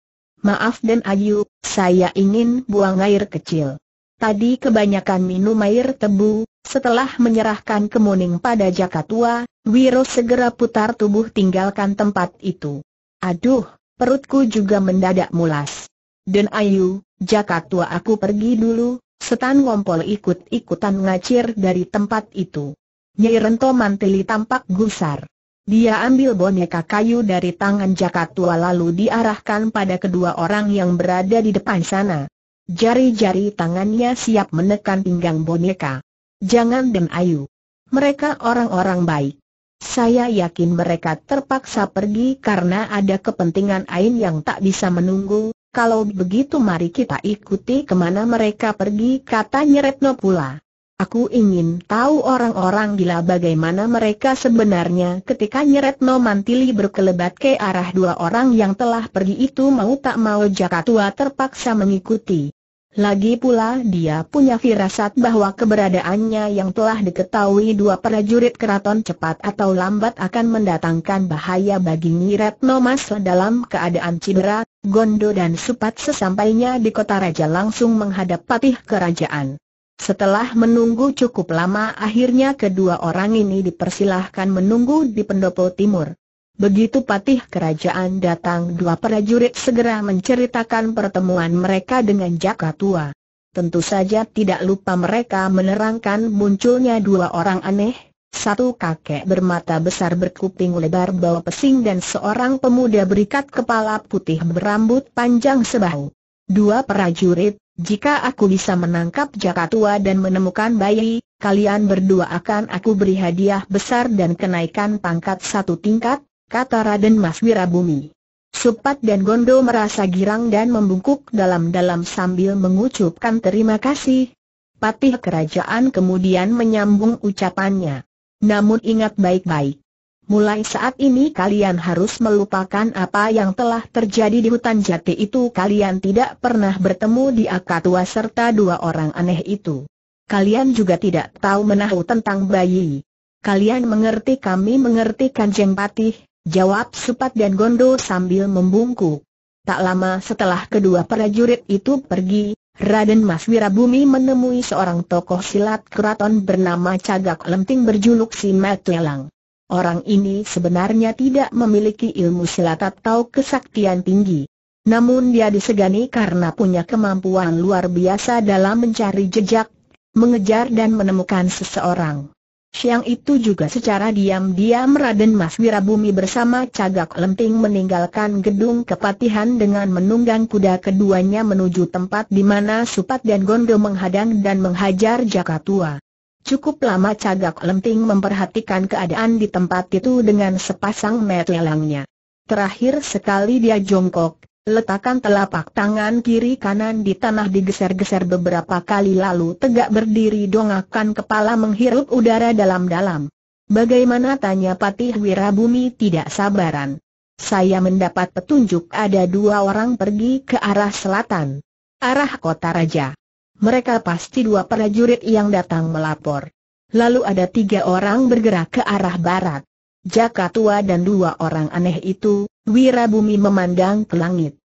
Maaf dan Ayu, saya ingin buang air kecil. Tadi kebanyakan minum air tebu, setelah menyerahkan kemuning pada jaka tua, Wiro segera putar tubuh tinggalkan tempat itu. Aduh, perutku juga mendadak mulas. Dan ayu, jaka tua aku pergi dulu, setan ngompol ikut-ikutan ngacir dari tempat itu. Nyai Rento Mantili tampak gusar. Dia ambil boneka kayu dari tangan jaka tua lalu diarahkan pada kedua orang yang berada di depan sana. Jari-jari tangannya siap menekan pinggang boneka. Jangan dem ayu. Mereka orang-orang baik. Saya yakin mereka terpaksa pergi karena ada kepentingan lain yang tak bisa menunggu. Kalau begitu mari kita ikuti kemana mereka pergi Katanya Retno pula. Aku ingin tahu orang-orang gila bagaimana mereka sebenarnya ketika Nyeretno Mantili berkelebat ke arah dua orang yang telah pergi itu mau tak mau Jakatua terpaksa mengikuti. Lagi pula dia punya firasat bahwa keberadaannya yang telah diketahui dua prajurit keraton cepat atau lambat akan mendatangkan bahaya bagi Nyi Retno dalam keadaan cedera, Gondo dan Supat sesampainya di kota raja langsung menghadap patih kerajaan. Setelah menunggu cukup lama akhirnya kedua orang ini dipersilahkan menunggu di pendopo timur. Begitu patih kerajaan datang dua prajurit segera menceritakan pertemuan mereka dengan Jaka Tua. Tentu saja tidak lupa mereka menerangkan munculnya dua orang aneh, satu kakek bermata besar berkuping lebar bawa pesing dan seorang pemuda berikat kepala putih berambut panjang sebahu. Dua prajurit, jika aku bisa menangkap jaka tua dan menemukan bayi, kalian berdua akan aku beri hadiah besar dan kenaikan pangkat satu tingkat, kata Raden Mas Wirabumi. Supat dan Gondo merasa girang dan membungkuk dalam-dalam sambil mengucapkan terima kasih. Patih kerajaan kemudian menyambung ucapannya. Namun ingat baik-baik. Mulai saat ini kalian harus melupakan apa yang telah terjadi di hutan jati itu Kalian tidak pernah bertemu di Akatua serta dua orang aneh itu Kalian juga tidak tahu menahu tentang bayi Kalian mengerti kami mengerti Kanjeng Patih Jawab Supat dan Gondo sambil membungkuk. Tak lama setelah kedua prajurit itu pergi, Raden Mas Wirabumi menemui seorang tokoh silat keraton bernama Cagak Lemting berjuluk si Matuelang. Orang ini sebenarnya tidak memiliki ilmu silat atau kesaktian tinggi. Namun dia disegani karena punya kemampuan luar biasa dalam mencari jejak, mengejar dan menemukan seseorang. Siang itu juga secara diam-diam Raden Mas Wirabumi bersama Cagak Lemping meninggalkan gedung kepatihan dengan menunggang kuda keduanya menuju tempat di mana Supat dan Gondo menghadang dan menghajar Jaka Tua. Cukup lama Cagak Lemping memperhatikan keadaan di tempat itu dengan sepasang mata lelangnya. Terakhir sekali dia jongkok, Letakkan telapak tangan kiri kanan di tanah digeser-geser beberapa kali lalu tegak berdiri dongakkan kepala menghirup udara dalam-dalam. Bagaimana tanya Patih Wirabumi tidak sabaran. Saya mendapat petunjuk ada dua orang pergi ke arah selatan. Arah kota raja. Mereka pasti dua prajurit yang datang melapor. Lalu ada tiga orang bergerak ke arah barat. Jaka tua dan dua orang aneh itu, Wirabumi memandang ke langit.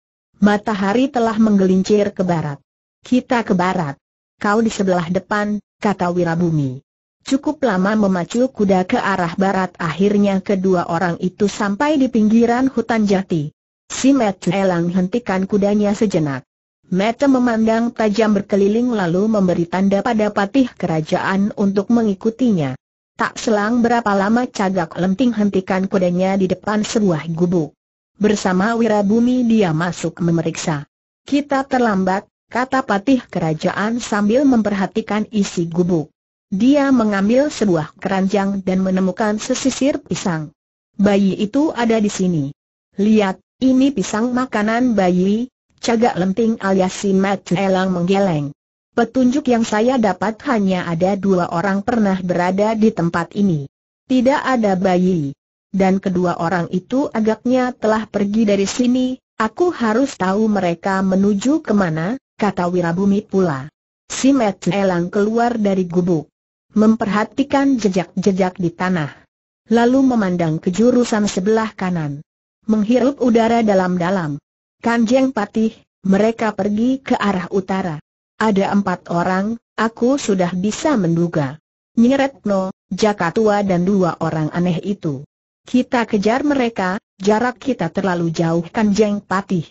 Matahari telah menggelincir ke barat. Kita ke barat. Kau di sebelah depan, kata Wirabumi. Cukup lama memacu kuda ke arah barat akhirnya kedua orang itu sampai di pinggiran hutan jati. Si Mete Elang hentikan kudanya sejenak. Mete memandang tajam berkeliling lalu memberi tanda pada patih kerajaan untuk mengikutinya. Tak selang berapa lama cagak lenting hentikan kudanya di depan sebuah gubuk. Bersama Wirabumi dia masuk memeriksa. Kita terlambat, kata patih kerajaan sambil memperhatikan isi gubuk. Dia mengambil sebuah keranjang dan menemukan sesisir pisang. Bayi itu ada di sini. Lihat, ini pisang makanan bayi, cagak lenting alias si elang menggeleng. Petunjuk yang saya dapat hanya ada dua orang pernah berada di tempat ini. Tidak ada bayi dan kedua orang itu agaknya telah pergi dari sini, aku harus tahu mereka menuju kemana, kata Wirabumi pula. Si Elang keluar dari gubuk, memperhatikan jejak-jejak di tanah, lalu memandang ke jurusan sebelah kanan, menghirup udara dalam-dalam. Kanjeng Patih, mereka pergi ke arah utara. Ada empat orang, aku sudah bisa menduga. Nyeretno, Jakatua dan dua orang aneh itu. Kita kejar mereka, jarak kita terlalu jauh Kanjeng Patih.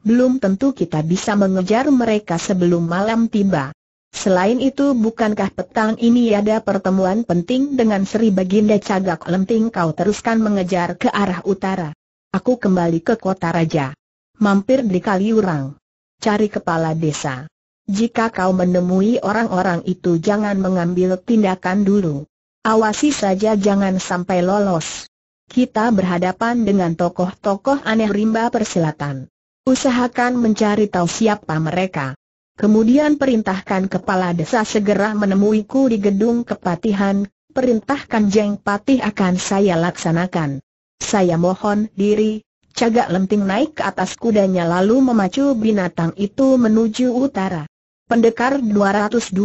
Belum tentu kita bisa mengejar mereka sebelum malam tiba. Selain itu bukankah petang ini ada pertemuan penting dengan Sri Baginda Cagak Lenting kau teruskan mengejar ke arah utara. Aku kembali ke kota raja. Mampir di Kaliurang. Cari kepala desa. Jika kau menemui orang-orang itu jangan mengambil tindakan dulu. Awasi saja jangan sampai lolos kita berhadapan dengan tokoh-tokoh aneh rimba persilatan. Usahakan mencari tahu siapa mereka. Kemudian perintahkan kepala desa segera menemuiku di gedung kepatihan, perintahkan Jeng Patih akan saya laksanakan. Saya mohon diri, cagak lenting naik ke atas kudanya lalu memacu binatang itu menuju utara. Pendekar 212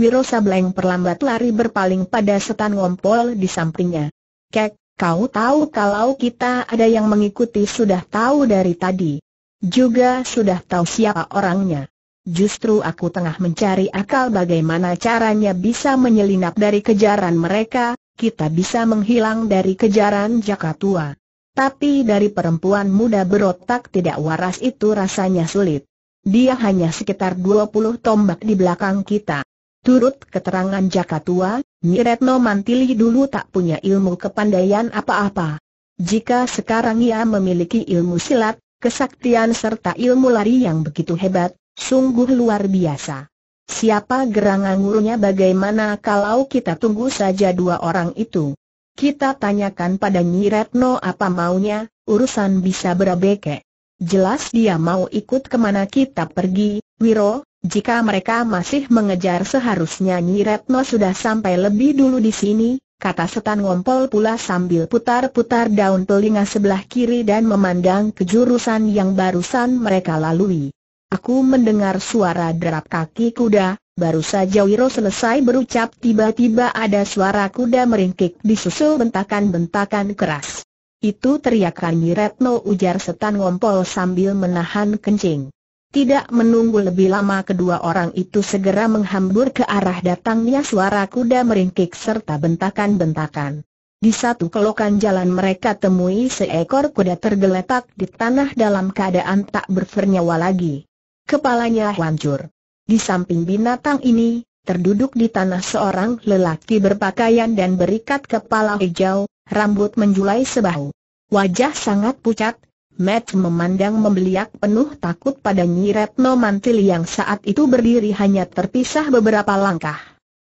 Wiro Sableng perlambat lari berpaling pada setan ngompol di sampingnya. Kek, Kau tahu kalau kita ada yang mengikuti sudah tahu dari tadi. Juga sudah tahu siapa orangnya. Justru aku tengah mencari akal bagaimana caranya bisa menyelinap dari kejaran mereka, kita bisa menghilang dari kejaran jaka tua. Tapi dari perempuan muda berotak tidak waras itu rasanya sulit. Dia hanya sekitar 20 tombak di belakang kita. Turut keterangan jaka tua, Nyiretno Mantili dulu tak punya ilmu kepandaian apa-apa. Jika sekarang ia memiliki ilmu silat, kesaktian serta ilmu lari yang begitu hebat, sungguh luar biasa. Siapa gerangangurunya bagaimana kalau kita tunggu saja dua orang itu? Kita tanyakan pada Nyi Retno apa maunya, urusan bisa berabeke. Jelas dia mau ikut kemana kita pergi, Wiro, jika mereka masih mengejar seharusnya Nyi Retno sudah sampai lebih dulu di sini, kata setan ngompol pula sambil putar-putar daun telinga sebelah kiri dan memandang ke jurusan yang barusan mereka lalui. Aku mendengar suara derap kaki kuda, Baru saja Wiro selesai berucap tiba-tiba ada suara kuda meringkik disusul bentakan-bentakan keras. Itu teriakan Nyi Retno ujar setan ngompol sambil menahan kencing. Tidak menunggu lebih lama kedua orang itu segera menghambur ke arah datangnya suara kuda meringkik serta bentakan-bentakan. Di satu kelokan jalan mereka temui seekor kuda tergeletak di tanah dalam keadaan tak bernyawa lagi. Kepalanya hancur. Di samping binatang ini, terduduk di tanah seorang lelaki berpakaian dan berikat kepala hijau, rambut menjulai sebahu. Wajah sangat pucat, Matt memandang membeliak penuh takut pada Nyi Retno Mantil yang saat itu berdiri hanya terpisah beberapa langkah.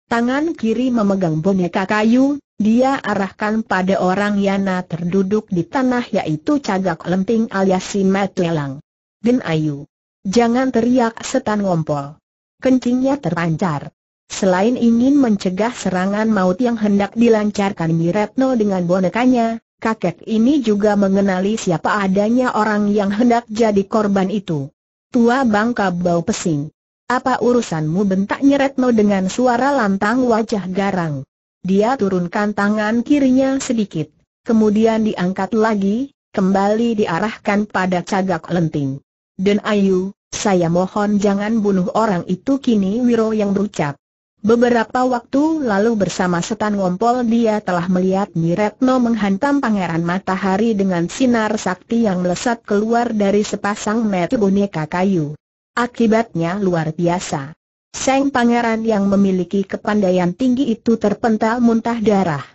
Tangan kiri memegang boneka kayu, dia arahkan pada orang Yana terduduk di tanah yaitu cagak lenting alias si Matt Lelang. Gen Ayu. Jangan teriak setan ngompol. Kencingnya terpancar. Selain ingin mencegah serangan maut yang hendak dilancarkan Nyi Retno dengan bonekanya, kakek ini juga mengenali siapa adanya orang yang hendak jadi korban itu. Tua bangka bau pesing. Apa urusanmu bentaknya Retno dengan suara lantang wajah garang. Dia turunkan tangan kirinya sedikit, kemudian diangkat lagi, kembali diarahkan pada cagak lenting. Den Ayu, saya mohon jangan bunuh orang itu kini Wiro yang berucap. Beberapa waktu lalu bersama setan ngompol dia telah melihat Niretno menghantam pangeran matahari dengan sinar sakti yang melesat keluar dari sepasang mata boneka kayu. Akibatnya luar biasa. Seng pangeran yang memiliki kepandaian tinggi itu terpental muntah darah.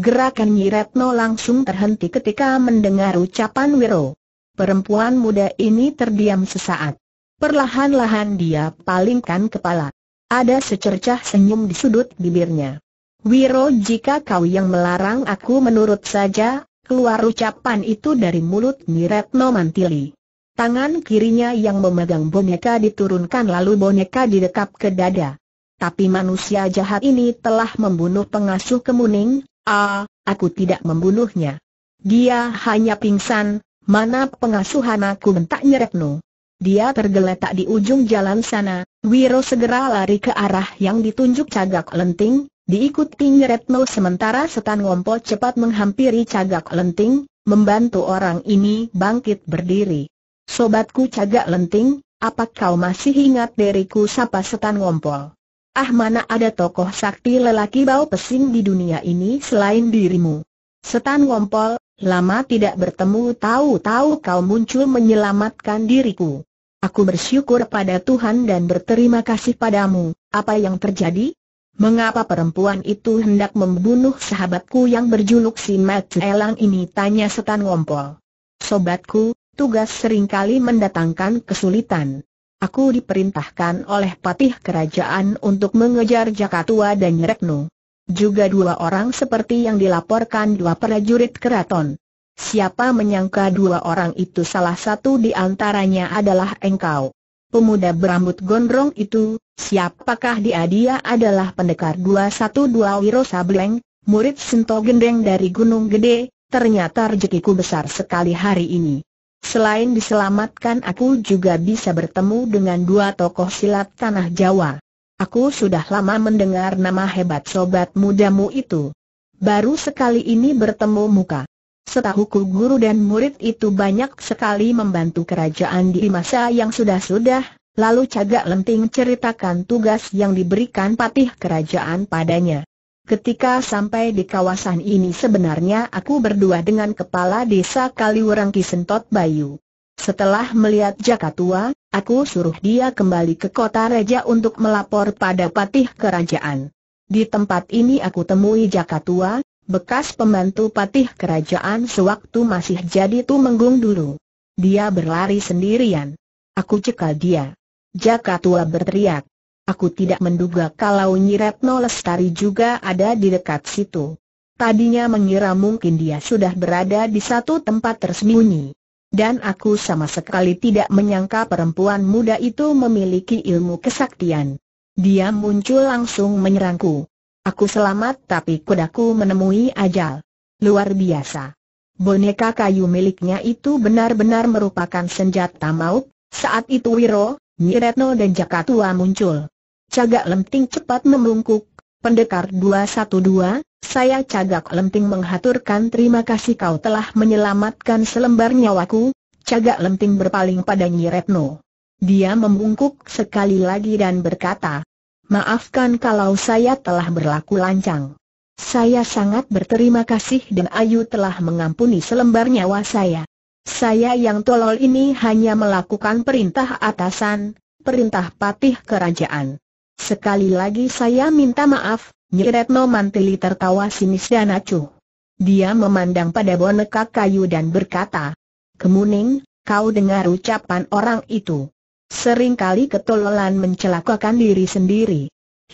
Gerakan Niretno langsung terhenti ketika mendengar ucapan Wiro. Perempuan muda ini terdiam sesaat. Perlahan-lahan dia palingkan kepala. Ada secercah senyum di sudut bibirnya. Wiro jika kau yang melarang aku menurut saja, keluar ucapan itu dari mulut Niretno Mantili. Tangan kirinya yang memegang boneka diturunkan lalu boneka didekap ke dada. Tapi manusia jahat ini telah membunuh pengasuh kemuning, ah, aku tidak membunuhnya. Dia hanya pingsan, mana pengasuhan aku bentak Nyeretno dia tergeletak di ujung jalan sana, Wiro segera lari ke arah yang ditunjuk cagak lenting, diikuti Retno sementara setan ngompo cepat menghampiri cagak lenting, membantu orang ini bangkit berdiri. Sobatku cagak lenting, apa kau masih ingat diriku sapa setan ngompol? Ah mana ada tokoh sakti lelaki bau pesing di dunia ini selain dirimu? Setan ngompol, lama tidak bertemu tahu-tahu kau muncul menyelamatkan diriku. Aku bersyukur pada Tuhan dan berterima kasih padamu. Apa yang terjadi? Mengapa perempuan itu hendak membunuh sahabatku yang berjuluk si Mat Elang ini? Tanya setan ngompol. Sobatku, tugas seringkali mendatangkan kesulitan. Aku diperintahkan oleh patih kerajaan untuk mengejar Jakatua dan Rekno. Juga dua orang seperti yang dilaporkan dua prajurit keraton. Siapa menyangka dua orang itu salah satu di antaranya adalah engkau. Pemuda berambut gondrong itu, siapakah dia? Dia adalah pendekar 212 Wiro Sableng, murid Sinto Gendeng dari Gunung Gede, ternyata rezekiku besar sekali hari ini. Selain diselamatkan aku juga bisa bertemu dengan dua tokoh silat tanah Jawa. Aku sudah lama mendengar nama hebat sobat mudamu itu. Baru sekali ini bertemu muka. Setahuku guru dan murid itu banyak sekali membantu kerajaan di masa yang sudah-sudah, lalu Cagak Lenting ceritakan tugas yang diberikan patih kerajaan padanya. Ketika sampai di kawasan ini sebenarnya aku berdua dengan kepala desa Kaliurang Kisentot Bayu. Setelah melihat Jaka Tua, aku suruh dia kembali ke kota Raja untuk melapor pada patih kerajaan. Di tempat ini aku temui Jaka Tua, bekas pembantu patih kerajaan sewaktu masih jadi tu menggung dulu. Dia berlari sendirian. Aku cekal dia. Jaka tua berteriak. Aku tidak menduga kalau Nyiretno Lestari juga ada di dekat situ. Tadinya mengira mungkin dia sudah berada di satu tempat tersembunyi. Dan aku sama sekali tidak menyangka perempuan muda itu memiliki ilmu kesaktian. Dia muncul langsung menyerangku. Aku selamat tapi kudaku menemui ajal. Luar biasa. Boneka kayu miliknya itu benar-benar merupakan senjata maut, saat itu Wiro, Nyiretno dan Jakatua muncul. Cagak Lemting cepat membungkuk, pendekar 212, saya Cagak Lemting menghaturkan terima kasih kau telah menyelamatkan selembar nyawaku, Cagak Lemting berpaling pada Nyiretno. Dia membungkuk sekali lagi dan berkata, Maafkan kalau saya telah berlaku lancang. Saya sangat berterima kasih dan Ayu telah mengampuni selembar nyawa saya. Saya yang tolol ini hanya melakukan perintah atasan, perintah patih kerajaan. Sekali lagi saya minta maaf, Nyiretno Mantili tertawa sinis dan acuh. Dia memandang pada boneka kayu dan berkata, Kemuning, kau dengar ucapan orang itu seringkali ketololan mencelakakan diri sendiri.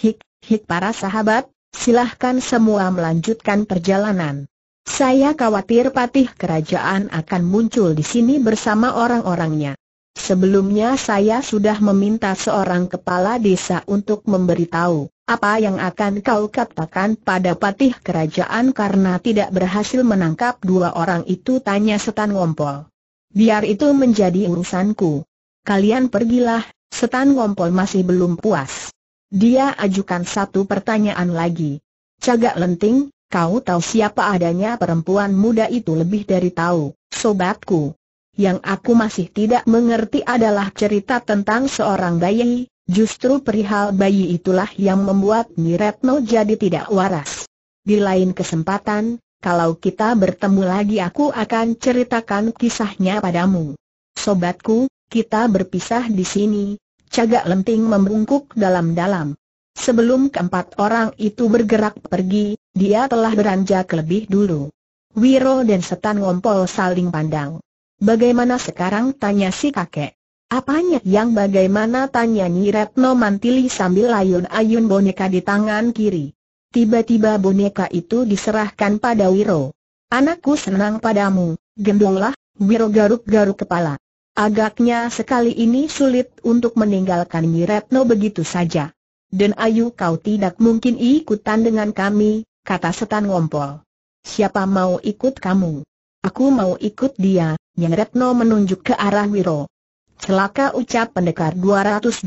Hik, hik para sahabat, silahkan semua melanjutkan perjalanan. Saya khawatir patih kerajaan akan muncul di sini bersama orang-orangnya. Sebelumnya saya sudah meminta seorang kepala desa untuk memberitahu apa yang akan kau katakan pada patih kerajaan karena tidak berhasil menangkap dua orang itu tanya setan ngompol. Biar itu menjadi urusanku kalian pergilah, setan ngompol masih belum puas. Dia ajukan satu pertanyaan lagi. Cagak lenting, kau tahu siapa adanya perempuan muda itu lebih dari tahu, sobatku. Yang aku masih tidak mengerti adalah cerita tentang seorang bayi, justru perihal bayi itulah yang membuat Niretno jadi tidak waras. Di lain kesempatan, kalau kita bertemu lagi aku akan ceritakan kisahnya padamu. Sobatku, kita berpisah di sini, Cagak lenting membungkuk dalam-dalam. Sebelum keempat orang itu bergerak pergi, dia telah beranjak lebih dulu. Wiro dan Setan Ngompol saling pandang. Bagaimana sekarang tanya si kakek? Apanya yang bagaimana tanya Nyi Retno Mantili sambil ayun-ayun boneka di tangan kiri. Tiba-tiba boneka itu diserahkan pada Wiro. Anakku senang padamu, gendonglah, Wiro garuk-garuk kepala. Agaknya sekali ini sulit untuk meninggalkan Retno begitu saja. Dan ayu kau tidak mungkin ikutan dengan kami, kata setan ngompol. Siapa mau ikut kamu? Aku mau ikut dia, Retno menunjuk ke arah Wiro. Celaka ucap pendekar 212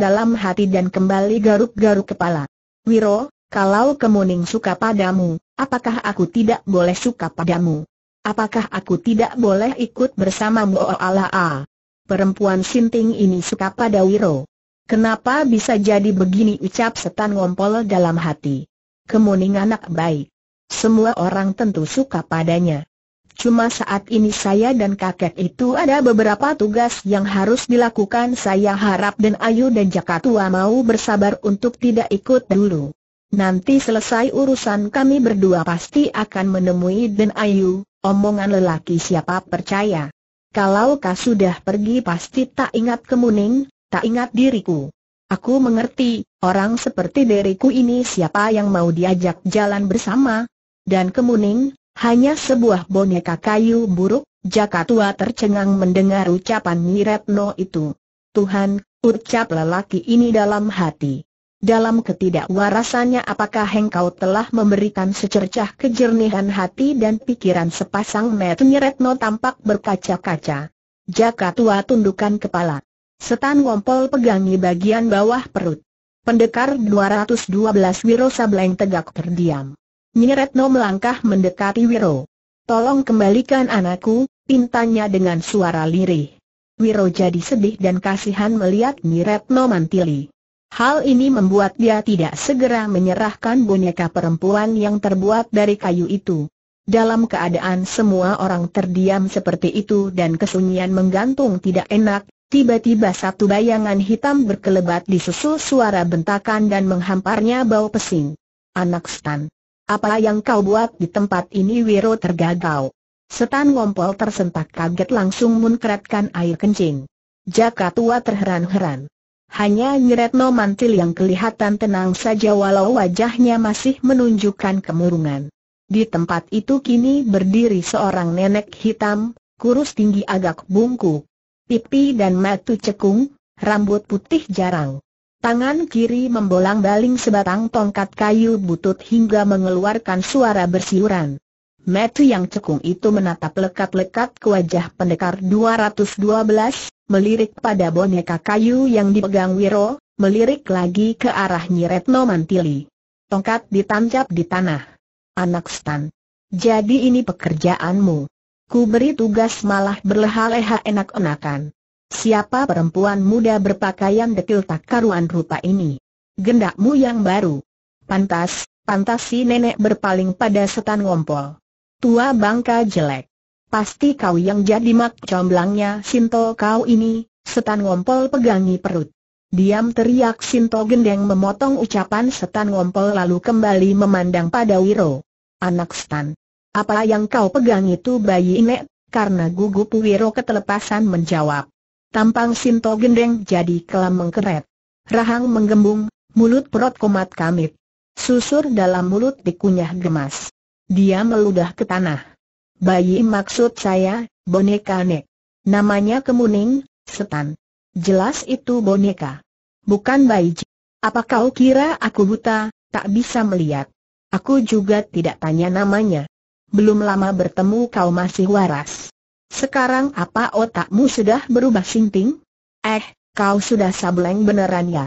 dalam hati dan kembali garuk-garuk kepala. Wiro, kalau kemuning suka padamu, apakah aku tidak boleh suka padamu? Apakah aku tidak boleh ikut bersamamu oh, a? Perempuan sinting ini suka pada Wiro. Kenapa bisa jadi begini ucap setan ngompol dalam hati. Kemuning anak baik. Semua orang tentu suka padanya. Cuma saat ini saya dan kakek itu ada beberapa tugas yang harus dilakukan Saya harap dan Ayu dan Jakatua mau bersabar untuk tidak ikut dulu Nanti selesai urusan kami berdua pasti akan menemui Den Ayu, omongan lelaki siapa percaya. Kalau kau sudah pergi pasti tak ingat kemuning, tak ingat diriku. Aku mengerti, orang seperti diriku ini siapa yang mau diajak jalan bersama. Dan kemuning, hanya sebuah boneka kayu buruk, jaka tua tercengang mendengar ucapan Miretno itu. Tuhan, ucap lelaki ini dalam hati. Dalam ketidakwarasannya apakah engkau telah memberikan secercah kejernihan hati dan pikiran sepasang metunya Retno tampak berkaca-kaca. Jaka tua tundukan kepala. Setan ngompol pegangi bagian bawah perut. Pendekar 212 Wiro Sableng tegak terdiam. Nyi melangkah mendekati Wiro. Tolong kembalikan anakku, pintanya dengan suara lirih. Wiro jadi sedih dan kasihan melihat Nyi mantili. Hal ini membuat dia tidak segera menyerahkan boneka perempuan yang terbuat dari kayu itu. Dalam keadaan semua orang terdiam seperti itu dan kesunyian menggantung tidak enak, tiba-tiba satu bayangan hitam berkelebat di susu suara bentakan dan menghamparnya bau pesing. Anak Stan. Apa yang kau buat di tempat ini Wiro tergagau. Setan ngompol tersentak kaget langsung munkratkan air kencing. Jaka tua terheran-heran hanya Nyiretno Mantil yang kelihatan tenang saja walau wajahnya masih menunjukkan kemurungan. Di tempat itu kini berdiri seorang nenek hitam, kurus tinggi agak bungkuk. Pipi dan matu cekung, rambut putih jarang. Tangan kiri membolang-baling sebatang tongkat kayu butut hingga mengeluarkan suara bersiuran. Metu yang cekung itu menatap lekat-lekat ke wajah pendekar 212, melirik pada boneka kayu yang dipegang Wiro, melirik lagi ke arah Nyiretno Mantili. Tongkat ditancap di tanah. Anak stan. Jadi ini pekerjaanmu. Ku beri tugas malah berleha-leha enak-enakan. Siapa perempuan muda berpakaian detil tak karuan rupa ini? Gendakmu yang baru. Pantas, pantas si nenek berpaling pada setan ngompol. Tua bangka jelek. Pasti kau yang jadi mak comblangnya Sinto kau ini, setan ngompol pegangi perut. Diam teriak Sinto Gendeng memotong ucapan setan ngompol lalu kembali memandang pada Wiro. Anak setan. Apa yang kau pegang itu bayi inek? Karena gugup Wiro ketelepasan menjawab. Tampang Sinto Gendeng jadi kelam mengkeret. Rahang menggembung, mulut perut komat kamit. Susur dalam mulut dikunyah gemas. Dia meludah ke tanah. Bayi maksud saya, boneka nek. Namanya kemuning, setan. Jelas itu boneka. Bukan bayi. Apa kau kira aku buta, tak bisa melihat? Aku juga tidak tanya namanya. Belum lama bertemu kau masih waras. Sekarang apa otakmu sudah berubah sinting? Eh, kau sudah sableng beneran ya?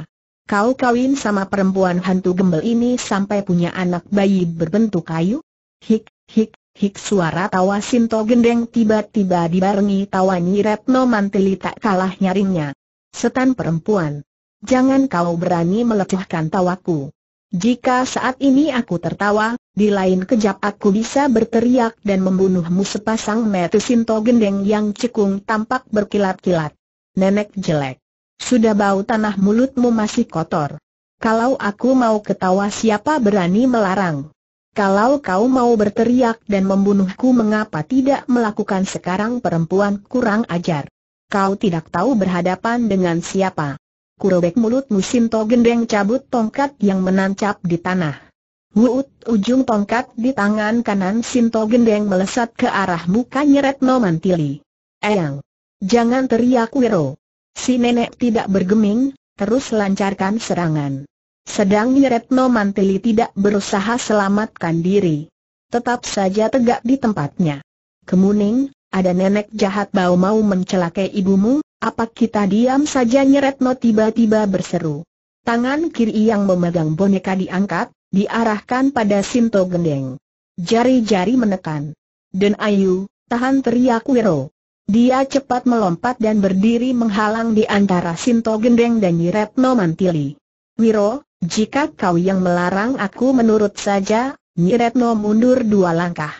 Kau kawin sama perempuan hantu gembel ini sampai punya anak bayi berbentuk kayu? Hik, hik, hik suara tawa Sinto Gendeng tiba-tiba dibarengi tawa Nyi Retno Mantili tak kalah nyaringnya. Setan perempuan. Jangan kau berani melecehkan tawaku. Jika saat ini aku tertawa, di lain kejap aku bisa berteriak dan membunuhmu sepasang metu Sinto Gendeng yang cekung tampak berkilat-kilat. Nenek jelek. Sudah bau tanah mulutmu masih kotor. Kalau aku mau ketawa siapa berani melarang? Kalau kau mau berteriak dan membunuhku mengapa tidak melakukan sekarang perempuan kurang ajar. Kau tidak tahu berhadapan dengan siapa. Kurobek mulutmu Sinto gendeng cabut tongkat yang menancap di tanah. Wuut ujung tongkat di tangan kanan Sinto gendeng melesat ke arah mukanya nyeret Mantili. Eyang! Jangan teriak Wiro! Si nenek tidak bergeming, terus lancarkan serangan. Sedang Retno Mantili tidak berusaha selamatkan diri. Tetap saja tegak di tempatnya. Kemuning, ada nenek jahat bau mau mencelakai ibumu, apa kita diam saja Retno tiba-tiba berseru. Tangan kiri yang memegang boneka diangkat, diarahkan pada Sinto Gendeng. Jari-jari menekan. Den Ayu, tahan teriak Wiro. Dia cepat melompat dan berdiri menghalang di antara Sinto Gendeng dan Retno Mantili. Wiro, jika kau yang melarang aku menurut saja, Nyiretno mundur dua langkah.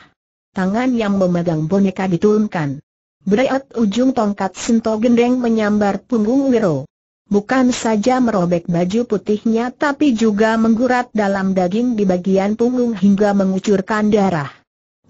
Tangan yang memegang boneka diturunkan. Berat ujung tongkat Sinto Gendeng menyambar punggung Wiro. Bukan saja merobek baju putihnya tapi juga menggurat dalam daging di bagian punggung hingga mengucurkan darah.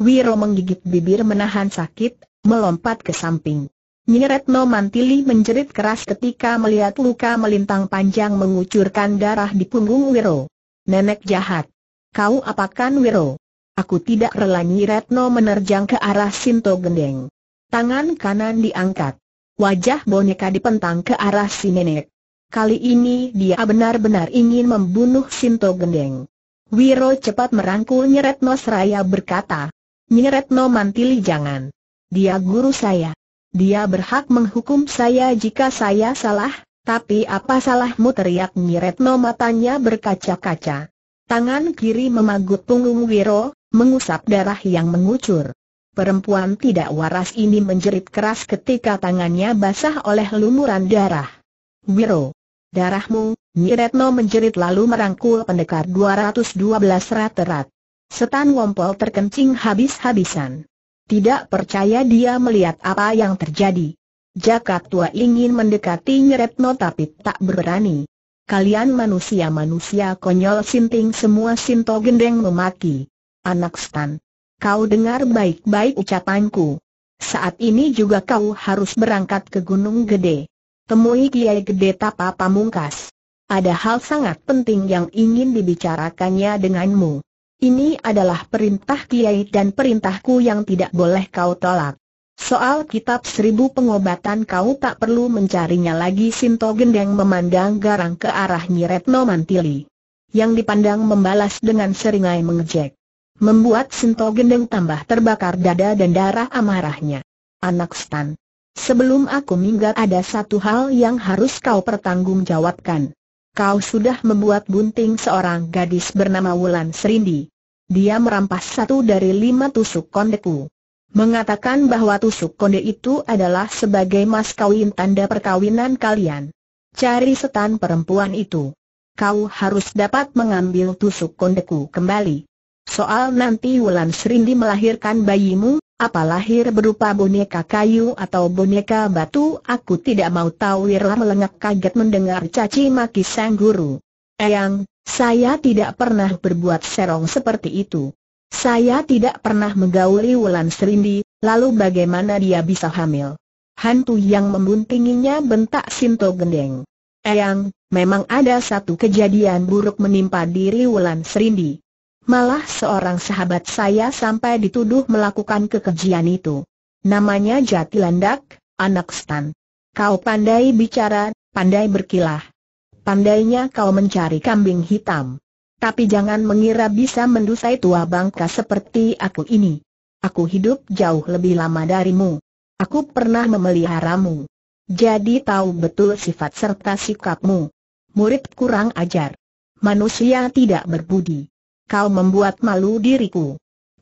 Wiro menggigit bibir menahan sakit, melompat ke samping. Nyiretno Mantili menjerit keras ketika melihat luka melintang panjang mengucurkan darah di punggung Wiro. Nenek jahat. Kau apakan Wiro? Aku tidak rela Nyiretno menerjang ke arah Sinto Gendeng. Tangan kanan diangkat. Wajah boneka dipentang ke arah si nenek. Kali ini dia benar-benar ingin membunuh Sinto Gendeng. Wiro cepat merangkul Nyiretno seraya berkata, Nyeretno Mantili jangan. Dia guru saya. Dia berhak menghukum saya jika saya salah, tapi apa salahmu teriak Nyiretno matanya berkaca-kaca. Tangan kiri memagut punggung Wiro, mengusap darah yang mengucur. Perempuan tidak waras ini menjerit keras ketika tangannya basah oleh lumuran darah. Wiro, darahmu, Niretno menjerit lalu merangkul pendekar 212 rat-rat. Setan Wompol terkencing habis-habisan. Tidak percaya dia melihat apa yang terjadi. Jaka tua ingin mendekati Nyeretno tapi tak berani. Kalian manusia-manusia konyol sinting semua Sinto gendeng memaki. Anak stan. Kau dengar baik-baik ucapanku. Saat ini juga kau harus berangkat ke Gunung Gede. Temui Kiai Gede Tapa Pamungkas. Ada hal sangat penting yang ingin dibicarakannya denganmu. Ini adalah perintah Kiai dan perintahku yang tidak boleh kau tolak. Soal kitab seribu pengobatan kau tak perlu mencarinya lagi Sinto Gendeng memandang garang ke arah Nyiretno Mantili. Yang dipandang membalas dengan seringai mengejek. Membuat Sinto Gendeng tambah terbakar dada dan darah amarahnya. Anak Stan. Sebelum aku minggat ada satu hal yang harus kau pertanggungjawabkan kau sudah membuat bunting seorang gadis bernama Wulan Serindi. Dia merampas satu dari lima tusuk kondeku. Mengatakan bahwa tusuk konde itu adalah sebagai mas kawin tanda perkawinan kalian. Cari setan perempuan itu. Kau harus dapat mengambil tusuk kondeku kembali. Soal nanti Wulan Serindi melahirkan bayimu, apa lahir berupa boneka kayu atau boneka batu aku tidak mau tahu Wira melengak kaget mendengar caci maki sang guru. Eyang, saya tidak pernah berbuat serong seperti itu. Saya tidak pernah menggauli Wulan Serindi, lalu bagaimana dia bisa hamil? Hantu yang membuntinginya bentak Sinto Gendeng. Eyang, memang ada satu kejadian buruk menimpa diri Wulan Serindi. Malah seorang sahabat saya sampai dituduh melakukan kekejian itu. Namanya Jati Landak, anak Stan. Kau pandai bicara, pandai berkilah. Pandainya kau mencari kambing hitam. Tapi jangan mengira bisa mendusai tua bangka seperti aku ini. Aku hidup jauh lebih lama darimu. Aku pernah memeliharamu. Jadi tahu betul sifat serta sikapmu. Murid kurang ajar. Manusia tidak berbudi kau membuat malu diriku.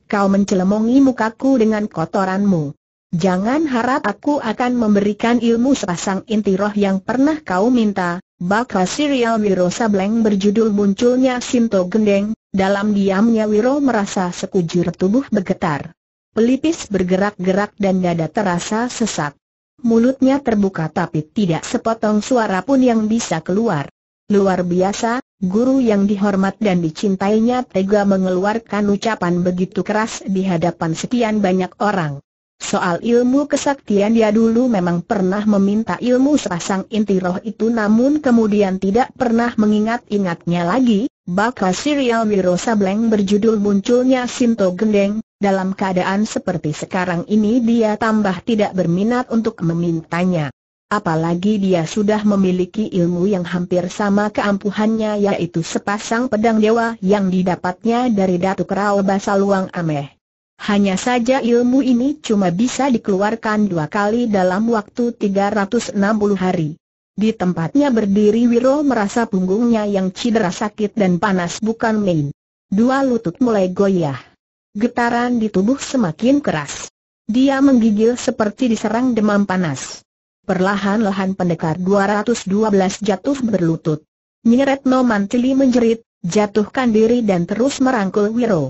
Kau mencelemongi mukaku dengan kotoranmu. Jangan harap aku akan memberikan ilmu sepasang inti roh yang pernah kau minta, Bakal serial Wiro Sableng berjudul munculnya Sinto Gendeng, dalam diamnya Wiro merasa sekujur tubuh bergetar. Pelipis bergerak-gerak dan dada terasa sesak. Mulutnya terbuka tapi tidak sepotong suara pun yang bisa keluar. Luar biasa, Guru yang dihormat dan dicintainya tega mengeluarkan ucapan begitu keras di hadapan sekian banyak orang. Soal ilmu kesaktian dia dulu memang pernah meminta ilmu sepasang inti roh itu namun kemudian tidak pernah mengingat-ingatnya lagi, bakal serial Wiro Sableng berjudul munculnya Sinto Gendeng, dalam keadaan seperti sekarang ini dia tambah tidak berminat untuk memintanya. Apalagi dia sudah memiliki ilmu yang hampir sama keampuhannya yaitu sepasang pedang dewa yang didapatnya dari Datuk Rao Basaluang Ameh. Hanya saja ilmu ini cuma bisa dikeluarkan dua kali dalam waktu 360 hari. Di tempatnya berdiri Wiro merasa punggungnya yang cedera sakit dan panas bukan main. Dua lutut mulai goyah. Getaran di tubuh semakin keras. Dia menggigil seperti diserang demam panas. Perlahan-lahan pendekar 212 jatuh berlutut. Nyeretno Mantili menjerit, jatuhkan diri dan terus merangkul Wiro.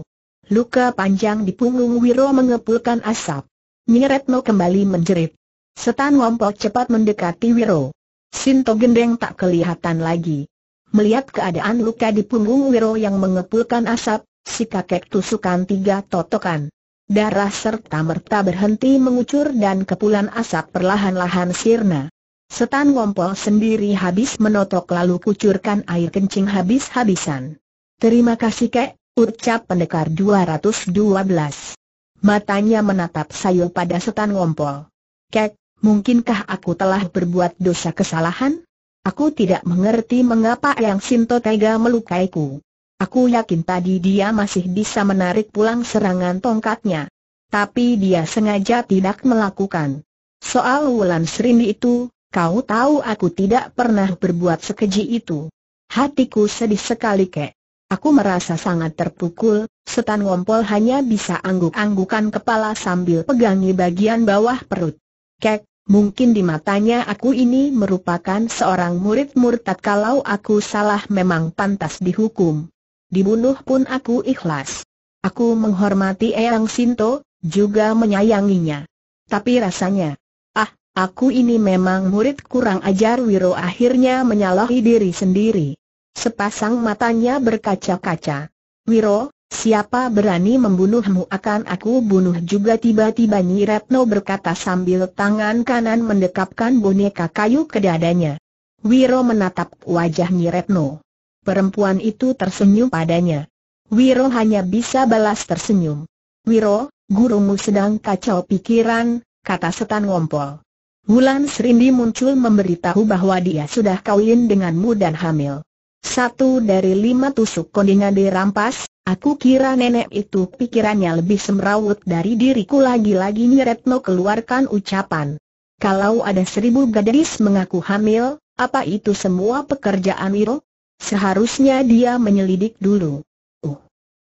Luka panjang di punggung Wiro mengepulkan asap. Nyeretno kembali menjerit. Setan Ngompol cepat mendekati Wiro. Sinto Gendeng tak kelihatan lagi. Melihat keadaan luka di punggung Wiro yang mengepulkan asap, si kakek tusukan tiga totokan. Darah serta merta berhenti mengucur dan kepulan asap perlahan-lahan sirna. Setan ngompol sendiri habis menotok lalu kucurkan air kencing habis-habisan. Terima kasih kek, ucap pendekar 212. Matanya menatap Sayu pada setan ngompol. Kek, mungkinkah aku telah berbuat dosa kesalahan? Aku tidak mengerti mengapa Yang Sinto tega melukaiku. Aku yakin tadi dia masih bisa menarik pulang serangan tongkatnya. Tapi dia sengaja tidak melakukan. Soal Wulan Srini itu, kau tahu aku tidak pernah berbuat sekeji itu. Hatiku sedih sekali kek. Aku merasa sangat terpukul, setan ngompol hanya bisa angguk-anggukan kepala sambil pegangi bagian bawah perut. Kek, mungkin di matanya aku ini merupakan seorang murid murtad kalau aku salah memang pantas dihukum dibunuh pun aku ikhlas. Aku menghormati Eyang Sinto, juga menyayanginya. Tapi rasanya, ah, aku ini memang murid kurang ajar Wiro akhirnya menyalahi diri sendiri. Sepasang matanya berkaca-kaca. Wiro, siapa berani membunuhmu akan aku bunuh juga tiba-tiba Nyi Retno berkata sambil tangan kanan mendekapkan boneka kayu ke dadanya. Wiro menatap wajah Nyi Retno. Perempuan itu tersenyum padanya. Wiro hanya bisa balas tersenyum. Wiro, gurumu sedang kacau pikiran, kata setan ngompol. Wulan Serindi muncul memberitahu bahwa dia sudah kawin denganmu dan hamil. Satu dari lima tusuk kondinya dirampas, aku kira nenek itu pikirannya lebih semrawut dari diriku lagi-lagi Nyeretno keluarkan ucapan. Kalau ada seribu gadis mengaku hamil, apa itu semua pekerjaan Wiro? Seharusnya dia menyelidik dulu. Uh,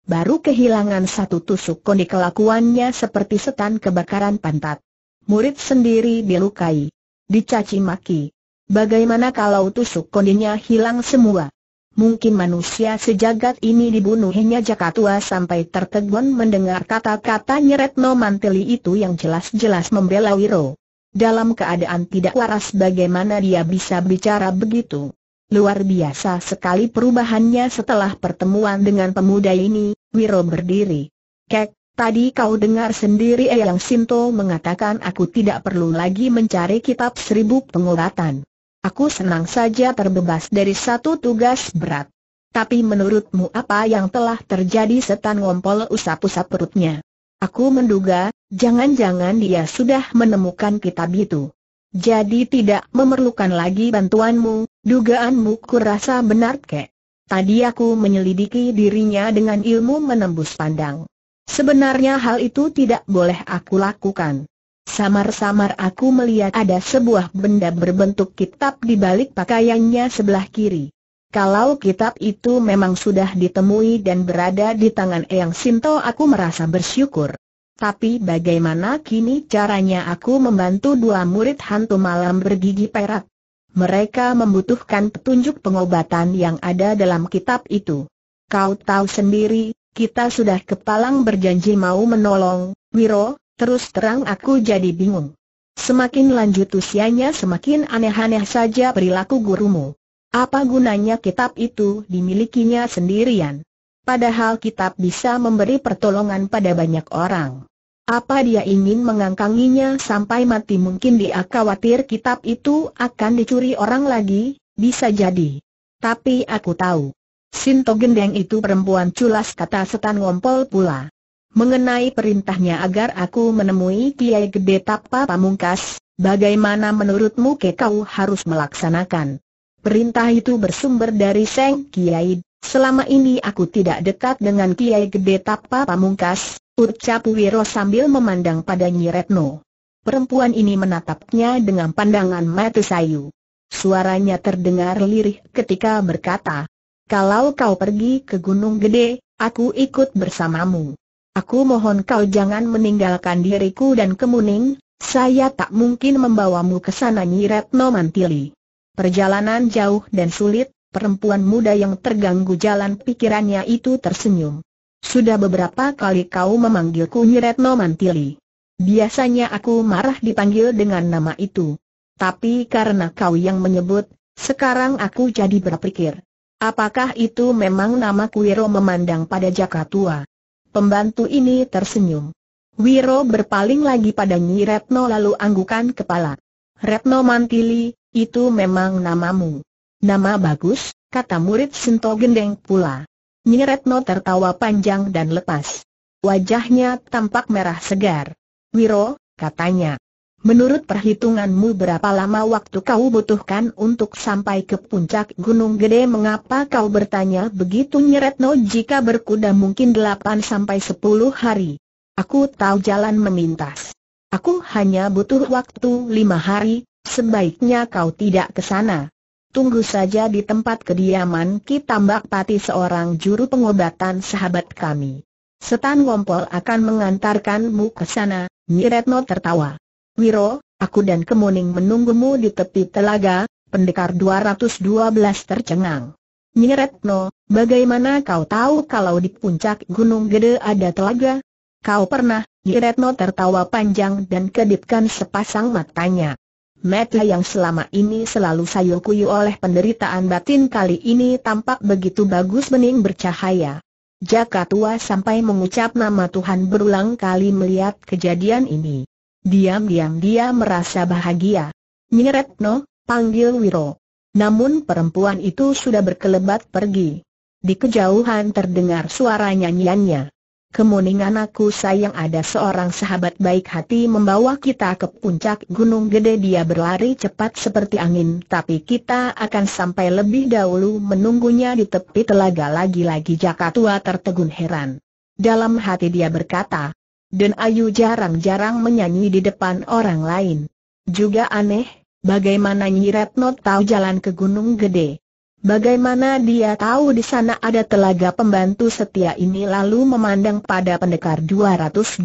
baru kehilangan satu tusuk Kondi kelakuannya seperti setan kebakaran pantat. Murid sendiri dilukai, dicaci maki. Bagaimana kalau tusuk kondinya hilang semua? Mungkin manusia sejagat ini dibunuhnya Jakatua sampai tertegun mendengar kata-kata Nyeretno Manteli itu yang jelas-jelas membela Wiro. Dalam keadaan tidak waras bagaimana dia bisa bicara begitu? Luar biasa sekali perubahannya setelah pertemuan dengan pemuda ini, Wiro berdiri. Kek, tadi kau dengar sendiri Eyang Sinto mengatakan aku tidak perlu lagi mencari kitab seribu pengobatan. Aku senang saja terbebas dari satu tugas berat. Tapi menurutmu apa yang telah terjadi setan ngompol usap-usap perutnya? Aku menduga, jangan-jangan dia sudah menemukan kitab itu. Jadi tidak memerlukan lagi bantuanmu, dugaanmu kurasa benar kek. Tadi aku menyelidiki dirinya dengan ilmu menembus pandang. Sebenarnya hal itu tidak boleh aku lakukan. Samar-samar aku melihat ada sebuah benda berbentuk kitab di balik pakaiannya sebelah kiri. Kalau kitab itu memang sudah ditemui dan berada di tangan Eyang Sinto aku merasa bersyukur. Tapi bagaimana kini caranya aku membantu dua murid hantu malam bergigi perak? Mereka membutuhkan petunjuk pengobatan yang ada dalam kitab itu. Kau tahu sendiri, kita sudah kepalang berjanji mau menolong, Wiro, terus terang aku jadi bingung. Semakin lanjut usianya semakin aneh-aneh saja perilaku gurumu. Apa gunanya kitab itu dimilikinya sendirian? Padahal kitab bisa memberi pertolongan pada banyak orang. Apa dia ingin mengangkanginya sampai mati mungkin dia khawatir kitab itu akan dicuri orang lagi, bisa jadi. Tapi aku tahu. Sinto Gendeng itu perempuan culas kata setan ngompol pula. Mengenai perintahnya agar aku menemui Kiai Gede Tapa Pamungkas, bagaimana menurutmu kekau harus melaksanakan? Perintah itu bersumber dari Seng Kiai Selama ini aku tidak dekat dengan Kiai Gede Tapa Pamungkas, Ucap Wiro sambil memandang pada Retno, Perempuan ini menatapnya dengan pandangan mata sayu. Suaranya terdengar lirih ketika berkata, Kalau kau pergi ke Gunung Gede, aku ikut bersamamu. Aku mohon kau jangan meninggalkan diriku dan kemuning, saya tak mungkin membawamu ke sana Retno Mantili. Perjalanan jauh dan sulit, perempuan muda yang terganggu jalan pikirannya itu tersenyum. Sudah beberapa kali kau memanggilku Retno Mantili. Biasanya aku marah dipanggil dengan nama itu. Tapi karena kau yang menyebut, sekarang aku jadi berpikir. Apakah itu memang nama Kuiro memandang pada Jaka Tua? Pembantu ini tersenyum. Wiro berpaling lagi pada Nyi Retno lalu anggukan kepala. Retno Mantili, itu memang namamu. Nama bagus, kata murid Sinto Gendeng pula. Nyiretno tertawa panjang dan lepas. Wajahnya tampak merah segar. Wiro, katanya. Menurut perhitunganmu berapa lama waktu kau butuhkan untuk sampai ke puncak Gunung Gede mengapa kau bertanya begitu Nyeretno jika berkuda mungkin 8 sampai 10 hari. Aku tahu jalan memintas. Aku hanya butuh waktu 5 hari, sebaiknya kau tidak ke sana. Tunggu saja di tempat kediaman kita, Tambak Pati seorang juru pengobatan sahabat kami. Setan Gompol akan mengantarkanmu ke sana, Nyiretno tertawa. Wiro, aku dan Kemuning menunggumu di tepi telaga, pendekar 212 tercengang. Nyiretno, bagaimana kau tahu kalau di puncak Gunung Gede ada telaga? Kau pernah, Nyiretno tertawa panjang dan kedipkan sepasang matanya. Mata yang selama ini selalu sayu kuyu oleh penderitaan batin kali ini tampak begitu bagus bening bercahaya. Jaka tua sampai mengucap nama Tuhan berulang kali melihat kejadian ini. Diam-diam dia merasa bahagia. Nyeretno, panggil Wiro. Namun perempuan itu sudah berkelebat pergi. Di kejauhan terdengar suara nyanyiannya. Kemuningan aku sayang ada seorang sahabat baik hati membawa kita ke puncak gunung gede Dia berlari cepat seperti angin Tapi kita akan sampai lebih dahulu menunggunya di tepi telaga Lagi-lagi Jaka tua tertegun heran Dalam hati dia berkata Dan Ayu jarang-jarang menyanyi di depan orang lain Juga aneh, bagaimana Nyi Retno tahu jalan ke gunung gede Bagaimana dia tahu di sana ada telaga pembantu setia ini lalu memandang pada pendekar 212.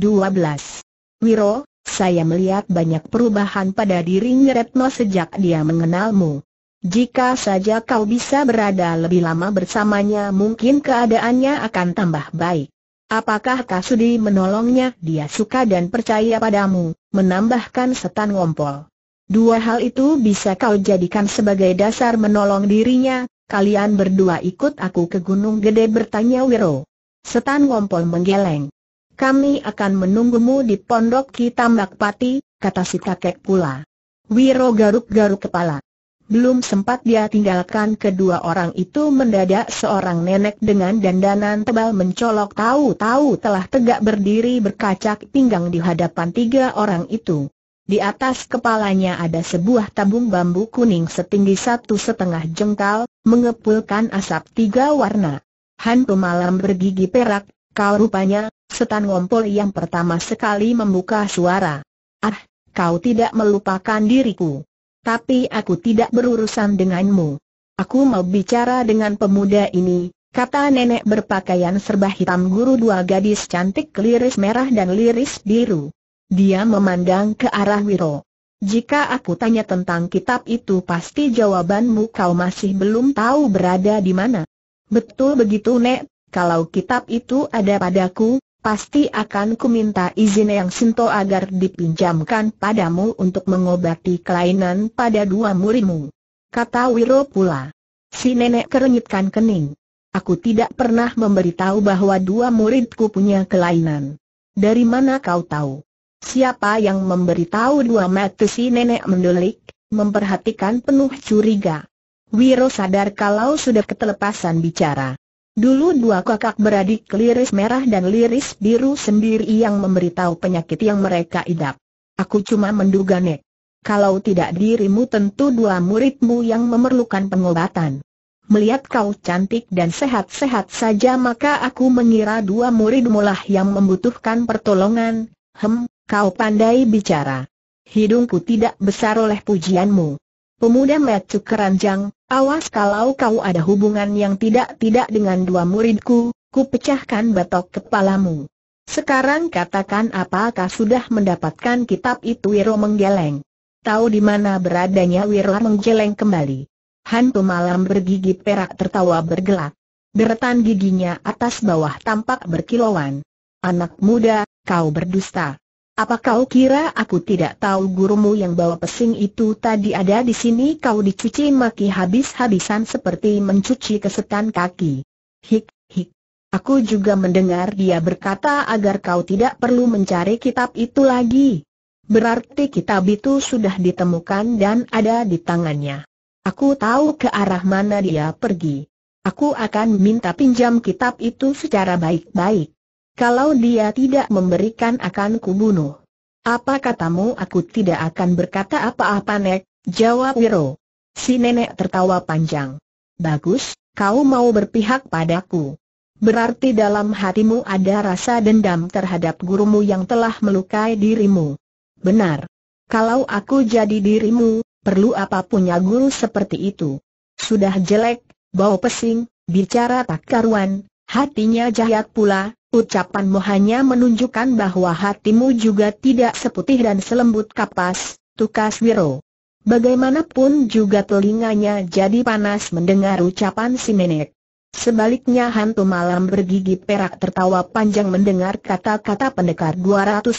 Wiro, saya melihat banyak perubahan pada diri Retno sejak dia mengenalmu. Jika saja kau bisa berada lebih lama bersamanya mungkin keadaannya akan tambah baik. Apakah Kasudi menolongnya? Dia suka dan percaya padamu, menambahkan setan ngompol. Dua hal itu bisa kau jadikan sebagai dasar menolong dirinya, kalian berdua ikut aku ke Gunung Gede bertanya Wiro. Setan Ngompol menggeleng. Kami akan menunggumu di pondok kita Makpati, kata si kakek pula. Wiro garuk-garuk kepala. Belum sempat dia tinggalkan kedua orang itu mendadak seorang nenek dengan dandanan tebal mencolok tahu-tahu telah tegak berdiri berkacak pinggang di hadapan tiga orang itu. Di atas kepalanya ada sebuah tabung bambu kuning setinggi satu setengah jengkal, mengepulkan asap tiga warna. Hantu malam bergigi perak, kau rupanya, setan ngompol yang pertama sekali membuka suara. Ah, kau tidak melupakan diriku. Tapi aku tidak berurusan denganmu. Aku mau bicara dengan pemuda ini, kata nenek berpakaian serba hitam guru dua gadis cantik liris merah dan liris biru. Dia memandang ke arah Wiro. Jika aku tanya tentang kitab itu pasti jawabanmu kau masih belum tahu berada di mana. Betul begitu Nek, kalau kitab itu ada padaku, pasti akan kuminta izin yang Sinto agar dipinjamkan padamu untuk mengobati kelainan pada dua murimu. Kata Wiro pula. Si nenek kerenyitkan kening. Aku tidak pernah memberitahu bahwa dua muridku punya kelainan. Dari mana kau tahu? Siapa yang memberitahu dua mata si nenek mendulik, memperhatikan penuh curiga. Wiro sadar kalau sudah ketelepasan bicara. Dulu dua kakak beradik liris merah dan liris biru sendiri yang memberitahu penyakit yang mereka idap. Aku cuma menduga nek. Kalau tidak dirimu tentu dua muridmu yang memerlukan pengobatan. Melihat kau cantik dan sehat-sehat saja maka aku mengira dua muridmu lah yang membutuhkan pertolongan. Hem, Kau pandai bicara. Hidungku tidak besar oleh pujianmu. Pemuda metu keranjang, awas kalau kau ada hubungan yang tidak-tidak dengan dua muridku, ku pecahkan batok kepalamu. Sekarang katakan apakah sudah mendapatkan kitab itu Wiro menggeleng. Tahu di mana beradanya Wiro menggeleng kembali. Hantu malam bergigi perak tertawa bergelak. Deretan giginya atas bawah tampak berkilauan. Anak muda, kau berdusta. Apa kau kira aku tidak tahu gurumu yang bawa pesing itu tadi ada di sini kau dicuci maki habis-habisan seperti mencuci kesetan kaki. Hik, hik. Aku juga mendengar dia berkata agar kau tidak perlu mencari kitab itu lagi. Berarti kitab itu sudah ditemukan dan ada di tangannya. Aku tahu ke arah mana dia pergi. Aku akan minta pinjam kitab itu secara baik-baik. Kalau dia tidak memberikan akan kubunuh. Apa katamu aku tidak akan berkata apa-apa Nek, jawab Wiro. Si nenek tertawa panjang. Bagus, kau mau berpihak padaku. Berarti dalam hatimu ada rasa dendam terhadap gurumu yang telah melukai dirimu. Benar. Kalau aku jadi dirimu, perlu apa punya guru seperti itu. Sudah jelek, bau pesing, bicara tak karuan, hatinya jahat pula, Ucapanmu hanya menunjukkan bahwa hatimu juga tidak seputih dan selembut kapas, tukas Wiro. Bagaimanapun juga telinganya jadi panas mendengar ucapan si nenek. Sebaliknya hantu malam bergigi perak tertawa panjang mendengar kata-kata pendekar 212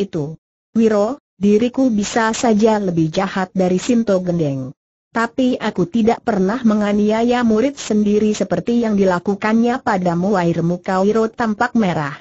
itu. Wiro, diriku bisa saja lebih jahat dari Sinto Gendeng. Tapi aku tidak pernah menganiaya murid sendiri seperti yang dilakukannya padamu air muka Wiro tampak merah.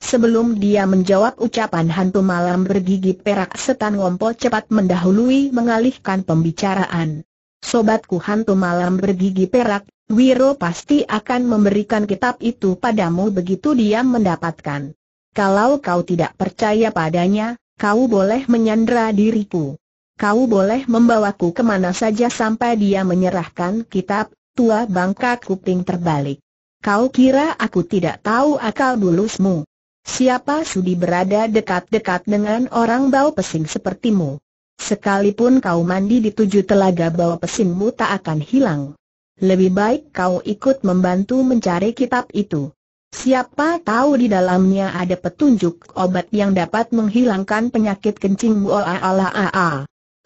Sebelum dia menjawab ucapan hantu malam bergigi perak setan ngompo cepat mendahului mengalihkan pembicaraan. Sobatku hantu malam bergigi perak, Wiro pasti akan memberikan kitab itu padamu begitu dia mendapatkan. Kalau kau tidak percaya padanya, kau boleh menyandra diriku kau boleh membawaku kemana saja sampai dia menyerahkan kitab, tua bangka kuping terbalik. Kau kira aku tidak tahu akal bulusmu? Siapa sudi berada dekat-dekat dengan orang bau pesing sepertimu? Sekalipun kau mandi di tujuh telaga bau pesingmu tak akan hilang. Lebih baik kau ikut membantu mencari kitab itu. Siapa tahu di dalamnya ada petunjuk obat yang dapat menghilangkan penyakit kencingmu. Oa ala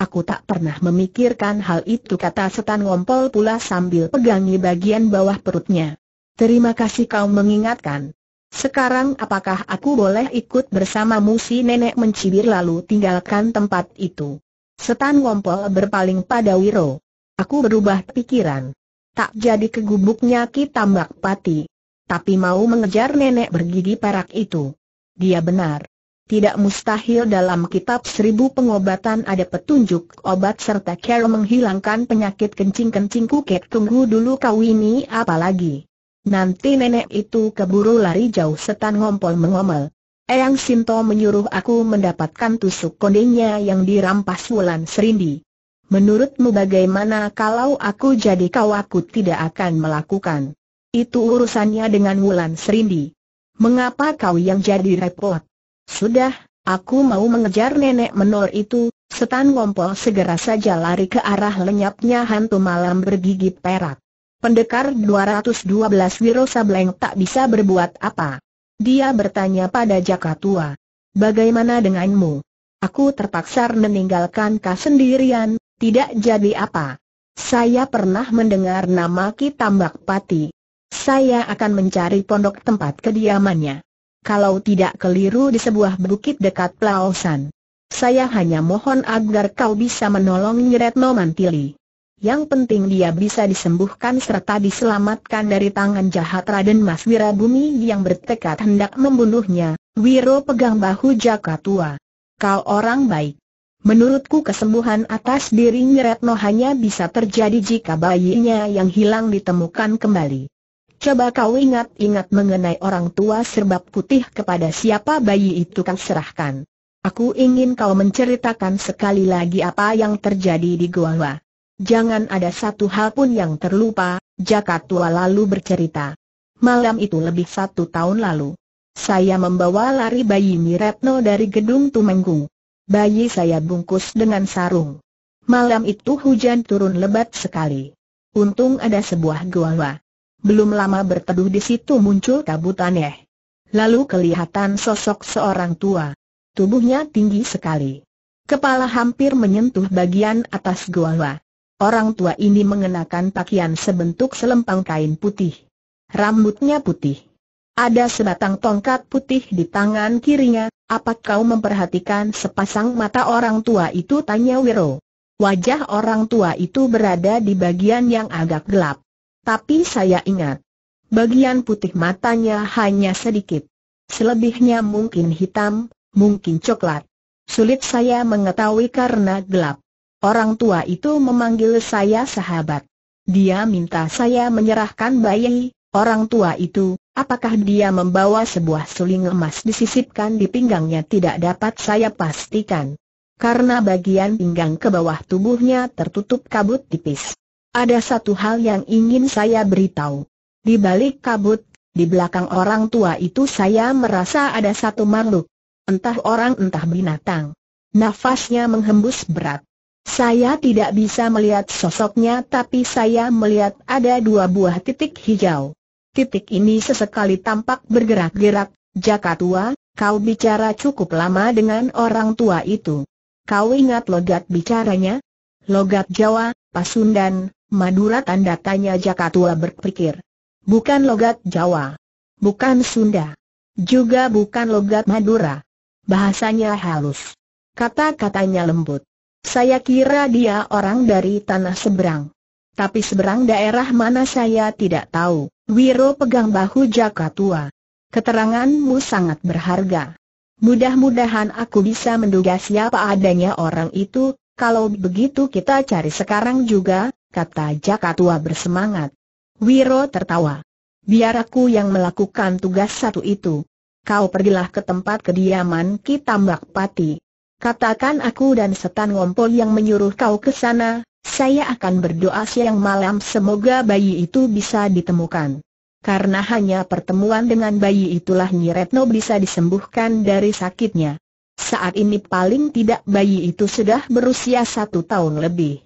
Aku tak pernah memikirkan hal itu kata setan ngompol pula sambil pegangi bagian bawah perutnya. Terima kasih kau mengingatkan. Sekarang apakah aku boleh ikut bersama si nenek mencibir lalu tinggalkan tempat itu. Setan ngompol berpaling pada Wiro. Aku berubah pikiran. Tak jadi kegubuknya Ki Tambak Pati. Tapi mau mengejar nenek bergigi parak itu. Dia benar. Tidak mustahil dalam kitab seribu pengobatan ada petunjuk obat serta cara menghilangkan penyakit kencing-kencing kukek tunggu dulu kau ini apalagi. Nanti nenek itu keburu lari jauh setan ngompol mengomel. Eyang Sinto menyuruh aku mendapatkan tusuk kondenya yang dirampas Wulan Serindi. Menurutmu bagaimana kalau aku jadi kau aku tidak akan melakukan. Itu urusannya dengan Wulan Serindi. Mengapa kau yang jadi repot? Sudah, aku mau mengejar nenek menor itu, setan ngompol segera saja lari ke arah lenyapnya hantu malam bergigi perak. Pendekar 212 Wiro Sableng tak bisa berbuat apa. Dia bertanya pada Jaka Tua, bagaimana denganmu? Aku terpaksa meninggalkan kau sendirian, tidak jadi apa. Saya pernah mendengar nama Ki Tambak Pati. Saya akan mencari pondok tempat kediamannya kalau tidak keliru di sebuah bukit dekat Plaosan. Saya hanya mohon agar kau bisa menolong Nyeretno Mantili. Yang penting dia bisa disembuhkan serta diselamatkan dari tangan jahat Raden Mas Wirabumi yang bertekad hendak membunuhnya. Wiro pegang bahu Jaka tua. Kau orang baik. Menurutku kesembuhan atas diri Nyeretno hanya bisa terjadi jika bayinya yang hilang ditemukan kembali. Coba kau ingat-ingat mengenai orang tua serbab putih kepada siapa bayi itu kau serahkan. Aku ingin kau menceritakan sekali lagi apa yang terjadi di Goa. Jangan ada satu hal pun yang terlupa, Jaka tua lalu bercerita. Malam itu lebih satu tahun lalu. Saya membawa lari bayi Miretno dari gedung Tumenggung. Bayi saya bungkus dengan sarung. Malam itu hujan turun lebat sekali. Untung ada sebuah goa belum lama berteduh di situ muncul kabut aneh. Lalu kelihatan sosok seorang tua. Tubuhnya tinggi sekali. Kepala hampir menyentuh bagian atas gua. Orang tua ini mengenakan pakaian sebentuk selempang kain putih. Rambutnya putih. Ada sebatang tongkat putih di tangan kirinya, apa kau memperhatikan sepasang mata orang tua itu tanya Wiro. Wajah orang tua itu berada di bagian yang agak gelap. Tapi saya ingat. Bagian putih matanya hanya sedikit. Selebihnya mungkin hitam, mungkin coklat. Sulit saya mengetahui karena gelap. Orang tua itu memanggil saya sahabat. Dia minta saya menyerahkan bayi, orang tua itu, apakah dia membawa sebuah suling emas disisipkan di pinggangnya tidak dapat saya pastikan. Karena bagian pinggang ke bawah tubuhnya tertutup kabut tipis. Ada satu hal yang ingin saya beritahu. Di balik kabut, di belakang orang tua itu saya merasa ada satu makhluk. Entah orang entah binatang. Nafasnya menghembus berat. Saya tidak bisa melihat sosoknya tapi saya melihat ada dua buah titik hijau. Titik ini sesekali tampak bergerak-gerak, Jaka tua, kau bicara cukup lama dengan orang tua itu. Kau ingat logat bicaranya? Logat Jawa, Pasundan, Madura tanda tanya tua berpikir. Bukan logat Jawa. Bukan Sunda. Juga bukan logat Madura. Bahasanya halus. Kata-katanya lembut. Saya kira dia orang dari tanah seberang. Tapi seberang daerah mana saya tidak tahu. Wiro pegang bahu tua Keteranganmu sangat berharga. Mudah-mudahan aku bisa menduga siapa adanya orang itu, kalau begitu kita cari sekarang juga, kata Jaka Tua bersemangat. Wiro tertawa. Biar aku yang melakukan tugas satu itu. Kau pergilah ke tempat kediaman Ki Tambak Pati. Katakan aku dan setan ngompol yang menyuruh kau ke sana, saya akan berdoa siang malam semoga bayi itu bisa ditemukan. Karena hanya pertemuan dengan bayi itulah Nyi Retno bisa disembuhkan dari sakitnya. Saat ini paling tidak bayi itu sudah berusia satu tahun lebih.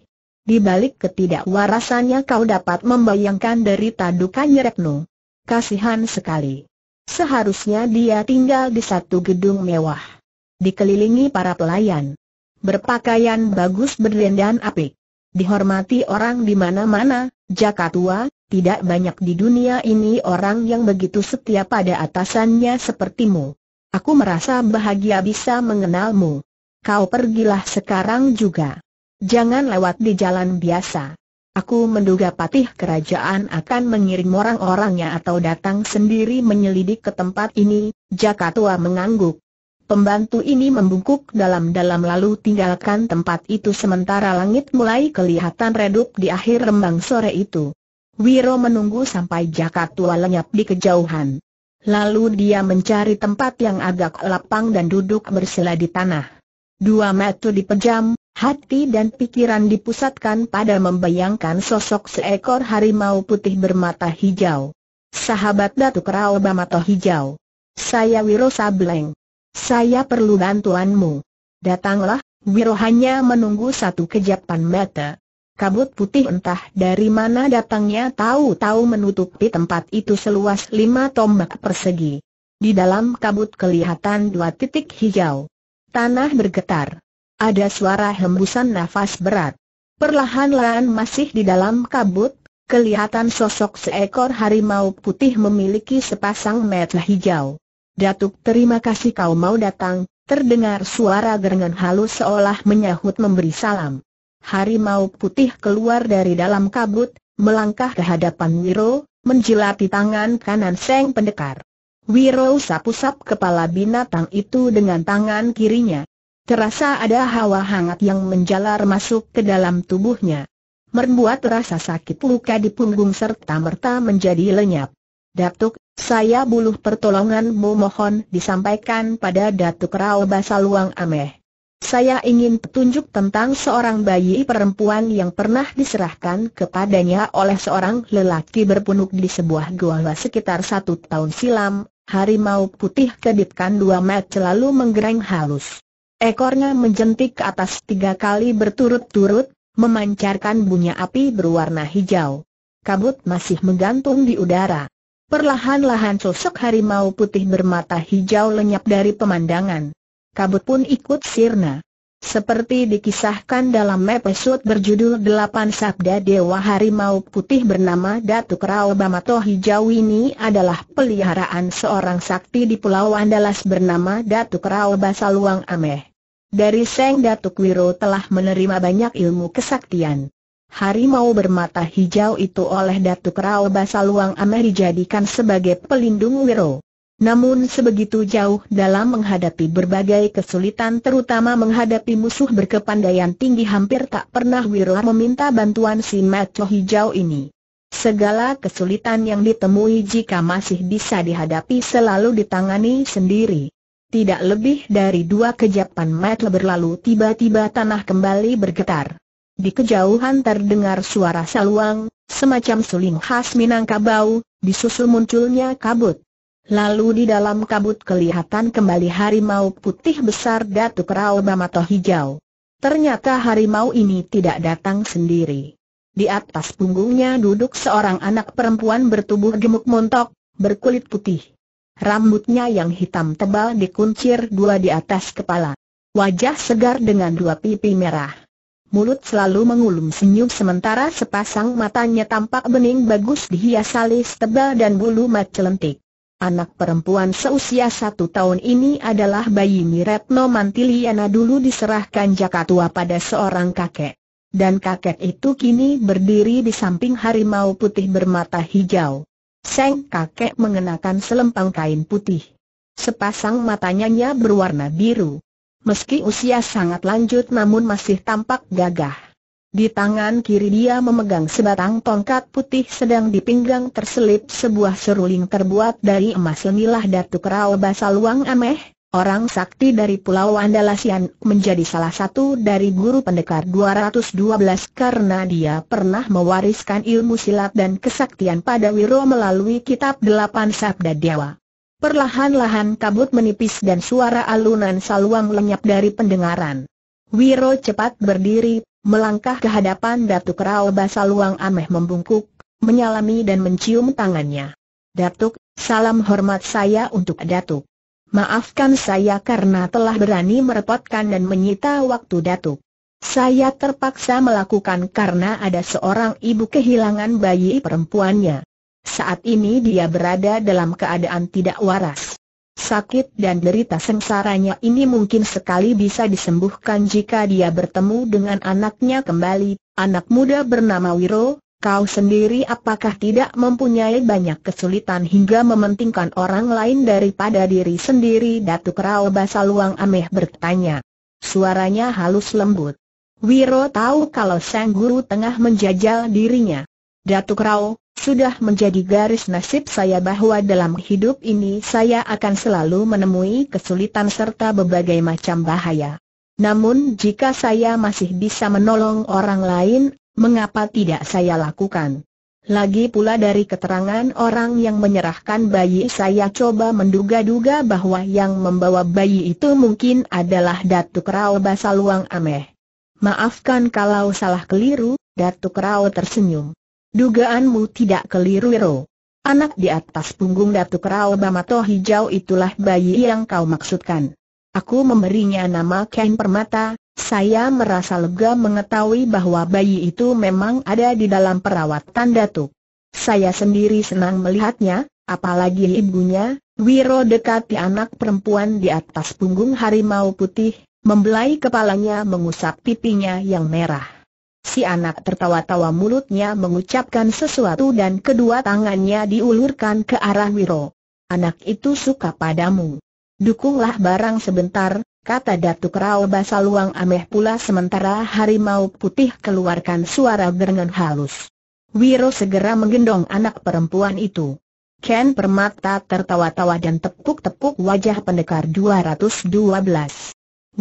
Di balik ketidakwarasannya kau dapat membayangkan dari duka retno. Kasihan sekali. Seharusnya dia tinggal di satu gedung mewah. Dikelilingi para pelayan. Berpakaian bagus berdandan apik. Dihormati orang di mana-mana, jaka tua, tidak banyak di dunia ini orang yang begitu setia pada atasannya sepertimu. Aku merasa bahagia bisa mengenalmu. Kau pergilah sekarang juga. Jangan lewat di jalan biasa. Aku menduga patih kerajaan akan mengirim orang-orangnya atau datang sendiri menyelidik ke tempat ini, Jaka Tua mengangguk. Pembantu ini membungkuk dalam-dalam lalu tinggalkan tempat itu sementara langit mulai kelihatan redup di akhir rembang sore itu. Wiro menunggu sampai Jaka Tua lenyap di kejauhan. Lalu dia mencari tempat yang agak lapang dan duduk bersila di tanah. Dua metu dipejam, Hati dan pikiran dipusatkan pada membayangkan sosok seekor harimau putih bermata hijau. Sahabat Datuk Rao bermata hijau. Saya Wiro Sableng. Saya perlu bantuanmu. Datanglah, Wiro hanya menunggu satu kejapan mata. Kabut putih entah dari mana datangnya tahu-tahu menutupi tempat itu seluas lima tombak persegi. Di dalam kabut kelihatan dua titik hijau. Tanah bergetar. Ada suara hembusan nafas berat. Perlahan-lahan masih di dalam kabut, kelihatan sosok seekor harimau putih memiliki sepasang mata hijau. Datuk terima kasih kau mau datang, terdengar suara gerengan halus seolah menyahut memberi salam. Harimau putih keluar dari dalam kabut, melangkah ke hadapan Wiro, menjilati tangan kanan Seng Pendekar. Wiro sapu-sap kepala binatang itu dengan tangan kirinya. Terasa ada hawa hangat yang menjalar masuk ke dalam tubuhnya. membuat rasa sakit luka di punggung serta merta menjadi lenyap. Datuk, saya buluh pertolonganmu mohon disampaikan pada Datuk Rao Basaluang Ameh. Saya ingin petunjuk tentang seorang bayi perempuan yang pernah diserahkan kepadanya oleh seorang lelaki berpunuk di sebuah gua sekitar satu tahun silam, harimau putih kedipkan dua mat selalu menggereng halus. Ekornya menjentik ke atas tiga kali berturut-turut, memancarkan bunyi api berwarna hijau. Kabut masih menggantung di udara. Perlahan-lahan sosok harimau putih bermata hijau lenyap dari pemandangan. Kabut pun ikut sirna. Seperti dikisahkan dalam episode berjudul 8 Sabda Dewa Harimau Putih bernama Datuk Rao Bamato Hijau ini adalah peliharaan seorang sakti di Pulau Andalas bernama Datuk Rao Basaluang Ameh. Dari Seng Datuk Wiro telah menerima banyak ilmu kesaktian. Harimau bermata hijau itu oleh Datuk Rao Basaluang Ameh dijadikan sebagai pelindung Wiro. Namun sebegitu jauh dalam menghadapi berbagai kesulitan terutama menghadapi musuh berkepandaian tinggi hampir tak pernah Wirla meminta bantuan si Matcho Hijau ini. Segala kesulitan yang ditemui jika masih bisa dihadapi selalu ditangani sendiri. Tidak lebih dari dua kejapan Matcho berlalu tiba-tiba tanah kembali bergetar. Di kejauhan terdengar suara saluang, semacam suling khas Minangkabau, disusul munculnya kabut. Lalu di dalam kabut kelihatan kembali harimau putih besar Datuk Rao Bamato Hijau. Ternyata harimau ini tidak datang sendiri. Di atas punggungnya duduk seorang anak perempuan bertubuh gemuk montok, berkulit putih. Rambutnya yang hitam tebal dikuncir dua di atas kepala. Wajah segar dengan dua pipi merah. Mulut selalu mengulum senyum sementara sepasang matanya tampak bening bagus dihias alis tebal dan bulu mat lentik. Anak perempuan seusia satu tahun ini adalah bayi Miretno Mantiliana dulu diserahkan tua pada seorang kakek. Dan kakek itu kini berdiri di samping harimau putih bermata hijau. Seng kakek mengenakan selempang kain putih. Sepasang matanya berwarna biru. Meski usia sangat lanjut namun masih tampak gagah. Di tangan kiri dia memegang sebatang tongkat putih sedang di pinggang terselip sebuah seruling terbuat dari emas inilah Datuk Rao Basaluang Ameh, Orang sakti dari Pulau Andalasian menjadi salah satu dari guru pendekar 212 karena dia pernah mewariskan ilmu silat dan kesaktian pada Wiro melalui kitab Delapan Sabda Dewa. Perlahan-lahan kabut menipis dan suara alunan saluang lenyap dari pendengaran. Wiro cepat berdiri, melangkah ke hadapan Datuk Rao Basaluang Ameh membungkuk, menyalami dan mencium tangannya. Datuk, salam hormat saya untuk Datuk. Maafkan saya karena telah berani merepotkan dan menyita waktu Datuk. Saya terpaksa melakukan karena ada seorang ibu kehilangan bayi perempuannya. Saat ini dia berada dalam keadaan tidak waras. Sakit dan derita sengsaranya ini mungkin sekali bisa disembuhkan jika dia bertemu dengan anaknya kembali, anak muda bernama Wiro, kau sendiri apakah tidak mempunyai banyak kesulitan hingga mementingkan orang lain daripada diri sendiri Datuk Rao Basaluang Ameh bertanya. Suaranya halus lembut. Wiro tahu kalau sang guru tengah menjajal dirinya. Datuk Rao, sudah menjadi garis nasib saya bahwa dalam hidup ini saya akan selalu menemui kesulitan serta berbagai macam bahaya. Namun jika saya masih bisa menolong orang lain, mengapa tidak saya lakukan? Lagi pula dari keterangan orang yang menyerahkan bayi saya coba menduga-duga bahwa yang membawa bayi itu mungkin adalah Datuk Rao Basaluang Ameh. Maafkan kalau salah keliru, Datuk Rao tersenyum. Dugaanmu tidak keliru Ro. Anak di atas punggung Datuk Rao Bamato Hijau itulah bayi yang kau maksudkan. Aku memberinya nama Ken Permata, saya merasa lega mengetahui bahwa bayi itu memang ada di dalam perawatan Datuk. Saya sendiri senang melihatnya, apalagi ibunya, Wiro dekati anak perempuan di atas punggung harimau putih, membelai kepalanya mengusap pipinya yang merah. Si anak tertawa-tawa mulutnya mengucapkan sesuatu dan kedua tangannya diulurkan ke arah Wiro. Anak itu suka padamu. Dukunglah barang sebentar, kata Datuk Rao Basaluang Ameh pula sementara harimau putih keluarkan suara gerengan halus. Wiro segera menggendong anak perempuan itu. Ken Permata tertawa-tawa dan tepuk-tepuk wajah pendekar 212.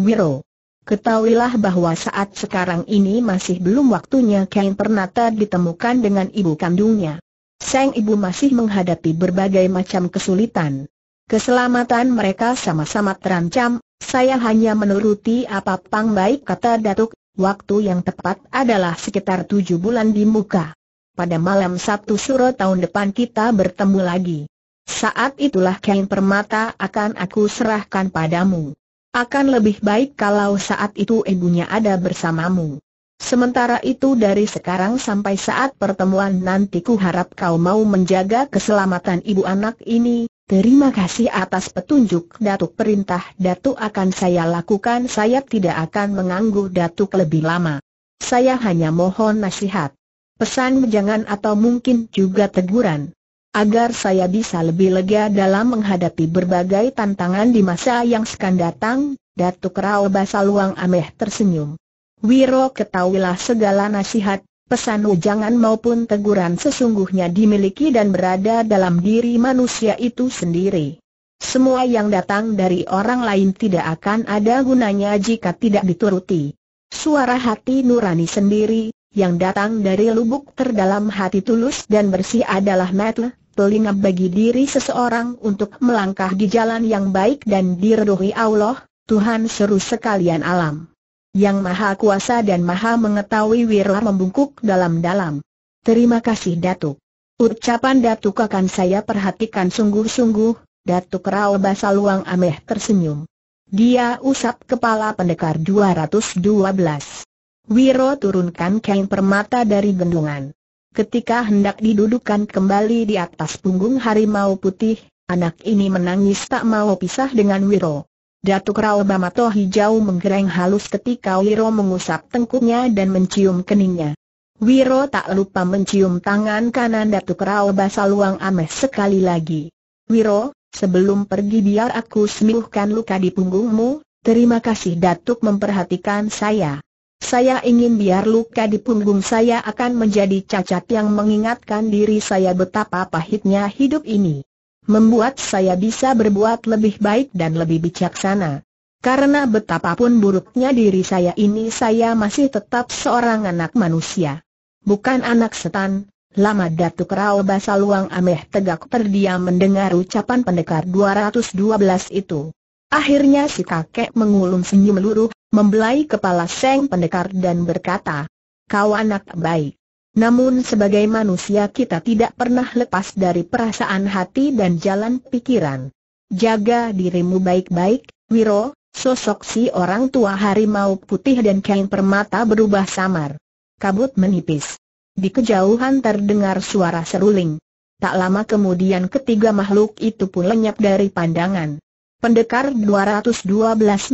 Wiro, Ketahuilah bahwa saat sekarang ini masih belum waktunya Kain Pernata ditemukan dengan ibu kandungnya. Sang ibu masih menghadapi berbagai macam kesulitan. Keselamatan mereka sama-sama terancam, saya hanya menuruti apa pang baik kata Datuk, waktu yang tepat adalah sekitar tujuh bulan di muka. Pada malam Sabtu Suro tahun depan kita bertemu lagi. Saat itulah kain permata akan aku serahkan padamu. Akan lebih baik kalau saat itu ibunya ada bersamamu. Sementara itu dari sekarang sampai saat pertemuan nanti ku harap kau mau menjaga keselamatan ibu anak ini, terima kasih atas petunjuk Datuk perintah Datuk akan saya lakukan saya tidak akan mengganggu Datuk lebih lama. Saya hanya mohon nasihat. Pesan jangan atau mungkin juga teguran agar saya bisa lebih lega dalam menghadapi berbagai tantangan di masa yang akan datang, Datuk Rao Basaluang Ameh tersenyum. Wiro ketahuilah segala nasihat, pesan ujangan maupun teguran sesungguhnya dimiliki dan berada dalam diri manusia itu sendiri. Semua yang datang dari orang lain tidak akan ada gunanya jika tidak dituruti. Suara hati nurani sendiri, yang datang dari lubuk terdalam hati tulus dan bersih adalah metle, telinga bagi diri seseorang untuk melangkah di jalan yang baik dan diredohi Allah, Tuhan seru sekalian alam. Yang maha kuasa dan maha mengetahui Wirah membungkuk dalam-dalam. Terima kasih Datuk. Ucapan Datuk akan saya perhatikan sungguh-sungguh, Datuk Rao Basaluang Ameh tersenyum. Dia usap kepala pendekar 212. Wiro turunkan kain permata dari gendungan. Ketika hendak didudukan kembali di atas punggung harimau putih, anak ini menangis tak mau pisah dengan Wiro. Datuk Rao Bamato hijau menggereng halus ketika Wiro mengusap tengkuknya dan mencium keningnya. Wiro tak lupa mencium tangan kanan Datuk Rao Basaluang Ames sekali lagi. Wiro, sebelum pergi biar aku sembuhkan luka di punggungmu, terima kasih Datuk memperhatikan saya. Saya ingin biar luka di punggung saya akan menjadi cacat yang mengingatkan diri saya betapa pahitnya hidup ini. Membuat saya bisa berbuat lebih baik dan lebih bijaksana. Karena betapapun buruknya diri saya ini saya masih tetap seorang anak manusia. Bukan anak setan, lama Datuk Rao Basaluang Ameh tegak terdiam mendengar ucapan pendekar 212 itu. Akhirnya si kakek mengulum senyum luruh membelai kepala Seng Pendekar dan berkata, Kau anak baik. Namun sebagai manusia kita tidak pernah lepas dari perasaan hati dan jalan pikiran. Jaga dirimu baik-baik, Wiro, sosok si orang tua harimau putih dan kain permata berubah samar. Kabut menipis. Di kejauhan terdengar suara seruling. Tak lama kemudian ketiga makhluk itu pun lenyap dari pandangan. Pendekar 212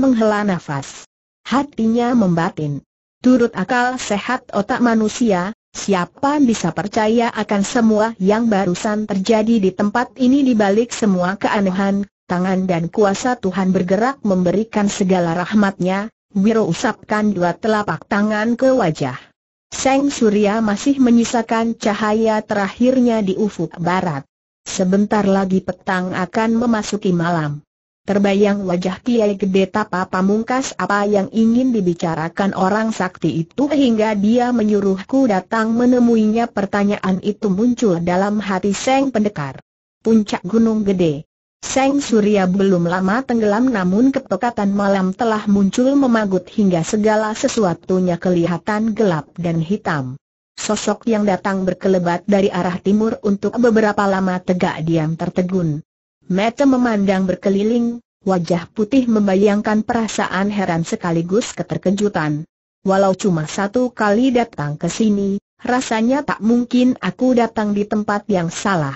menghela nafas hatinya membatin. Turut akal sehat otak manusia, siapa bisa percaya akan semua yang barusan terjadi di tempat ini dibalik semua keanehan, tangan dan kuasa Tuhan bergerak memberikan segala rahmatnya, Wiro usapkan dua telapak tangan ke wajah. Seng Surya masih menyisakan cahaya terakhirnya di ufuk barat. Sebentar lagi petang akan memasuki malam. Terbayang wajah Kiai Gede Tapa Pamungkas apa yang ingin dibicarakan orang sakti itu hingga dia menyuruhku datang menemuinya pertanyaan itu muncul dalam hati Seng Pendekar. Puncak Gunung Gede Seng Surya belum lama tenggelam namun kepekatan malam telah muncul memagut hingga segala sesuatunya kelihatan gelap dan hitam. Sosok yang datang berkelebat dari arah timur untuk beberapa lama tegak diam tertegun. Mata memandang berkeliling, wajah putih membayangkan perasaan heran sekaligus keterkejutan. Walau cuma satu kali datang ke sini, rasanya tak mungkin aku datang di tempat yang salah.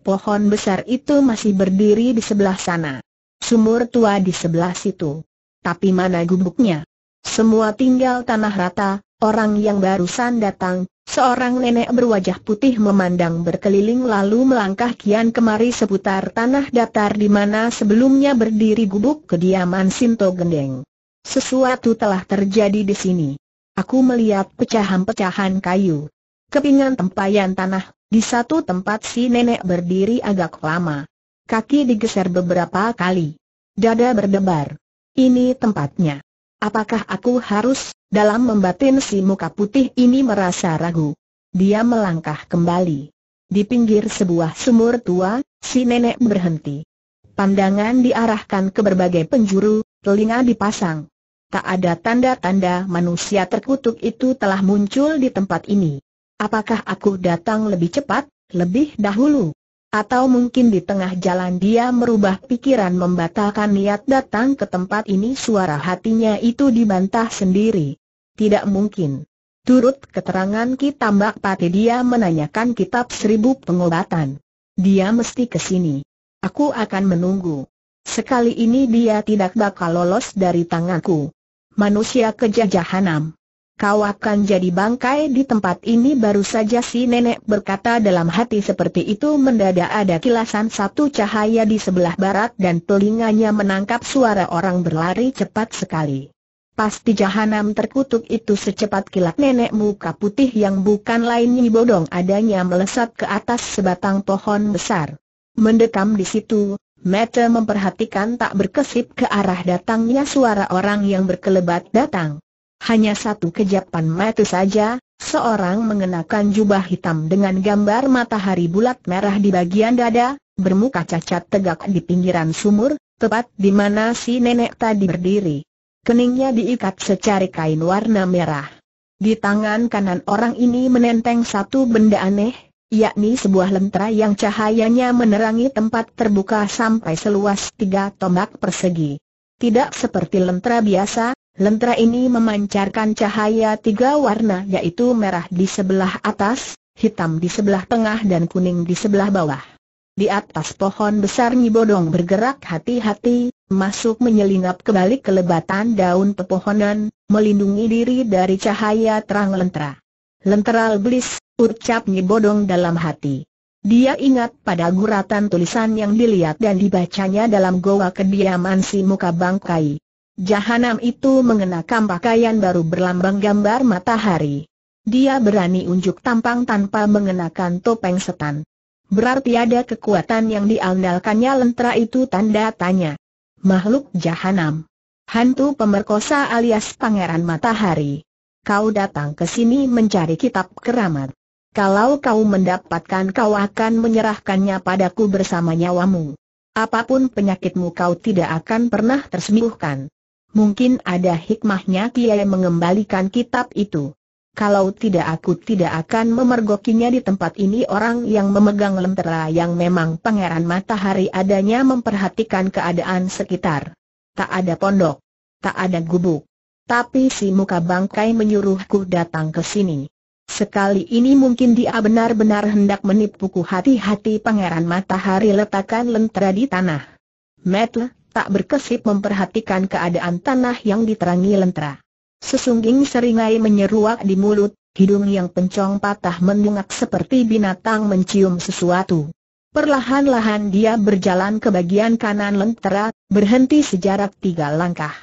Pohon besar itu masih berdiri di sebelah sana. Sumur tua di sebelah situ. Tapi mana gubuknya? Semua tinggal tanah rata, orang yang barusan datang, Seorang nenek berwajah putih memandang berkeliling lalu melangkah kian kemari seputar tanah datar di mana sebelumnya berdiri gubuk kediaman Sinto Gendeng. Sesuatu telah terjadi di sini. Aku melihat pecahan-pecahan kayu. Kepingan tempayan tanah, di satu tempat si nenek berdiri agak lama. Kaki digeser beberapa kali. Dada berdebar. Ini tempatnya. Apakah aku harus dalam membatin si muka putih ini merasa ragu. Dia melangkah kembali. Di pinggir sebuah sumur tua, si nenek berhenti. Pandangan diarahkan ke berbagai penjuru, telinga dipasang. Tak ada tanda-tanda manusia terkutuk itu telah muncul di tempat ini. Apakah aku datang lebih cepat, lebih dahulu? Atau mungkin di tengah jalan dia merubah pikiran membatalkan niat datang ke tempat ini suara hatinya itu dibantah sendiri. Tidak mungkin. Turut keterangan Tambak Pati dia menanyakan kitab seribu pengobatan. Dia mesti ke sini. Aku akan menunggu. Sekali ini dia tidak bakal lolos dari tanganku. Manusia kejajahanam. Kau akan jadi bangkai di tempat ini baru saja si nenek berkata dalam hati seperti itu mendadak ada kilasan satu cahaya di sebelah barat dan telinganya menangkap suara orang berlari cepat sekali. Pasti jahanam terkutuk itu secepat kilat nenek muka putih yang bukan lain Bodong adanya melesat ke atas sebatang pohon besar. Mendekam di situ, Mete memperhatikan tak berkesip ke arah datangnya suara orang yang berkelebat datang. Hanya satu kejapan Mete saja, seorang mengenakan jubah hitam dengan gambar matahari bulat merah di bagian dada, bermuka cacat tegak di pinggiran sumur, tepat di mana si nenek tadi berdiri. Keningnya diikat secari kain warna merah. Di tangan kanan orang ini menenteng satu benda aneh, yakni sebuah lentera yang cahayanya menerangi tempat terbuka sampai seluas tiga tombak persegi. Tidak seperti lentera biasa, lentera ini memancarkan cahaya tiga warna yaitu merah di sebelah atas, hitam di sebelah tengah dan kuning di sebelah bawah. Di atas pohon besar Nyibodong bergerak hati-hati, masuk menyelinap ke balik kelebatan daun pepohonan, melindungi diri dari cahaya terang lentera. Lenteral belis, ucap bodong dalam hati. Dia ingat pada guratan tulisan yang dilihat dan dibacanya dalam goa kediaman si muka bangkai. Jahanam itu mengenakan pakaian baru berlambang gambar matahari. Dia berani unjuk tampang tanpa mengenakan topeng setan. Berarti ada kekuatan yang diandalkannya lentera itu tanda tanya makhluk jahanam. Hantu pemerkosa alias Pangeran Matahari. Kau datang ke sini mencari kitab keramat. Kalau kau mendapatkan kau akan menyerahkannya padaku bersama nyawamu. Apapun penyakitmu kau tidak akan pernah tersembuhkan. Mungkin ada hikmahnya Kiai mengembalikan kitab itu kalau tidak aku tidak akan memergokinya di tempat ini orang yang memegang lentera yang memang pangeran matahari adanya memperhatikan keadaan sekitar. Tak ada pondok, tak ada gubuk. Tapi si muka bangkai menyuruhku datang ke sini. Sekali ini mungkin dia benar-benar hendak menipuku hati-hati pangeran matahari letakkan lentera di tanah. Metle, tak berkesip memperhatikan keadaan tanah yang diterangi lentera. Sesungging seringai menyeruak di mulut, hidung yang pencong patah mendungak seperti binatang mencium sesuatu. Perlahan-lahan dia berjalan ke bagian kanan lentera, berhenti sejarak tiga langkah.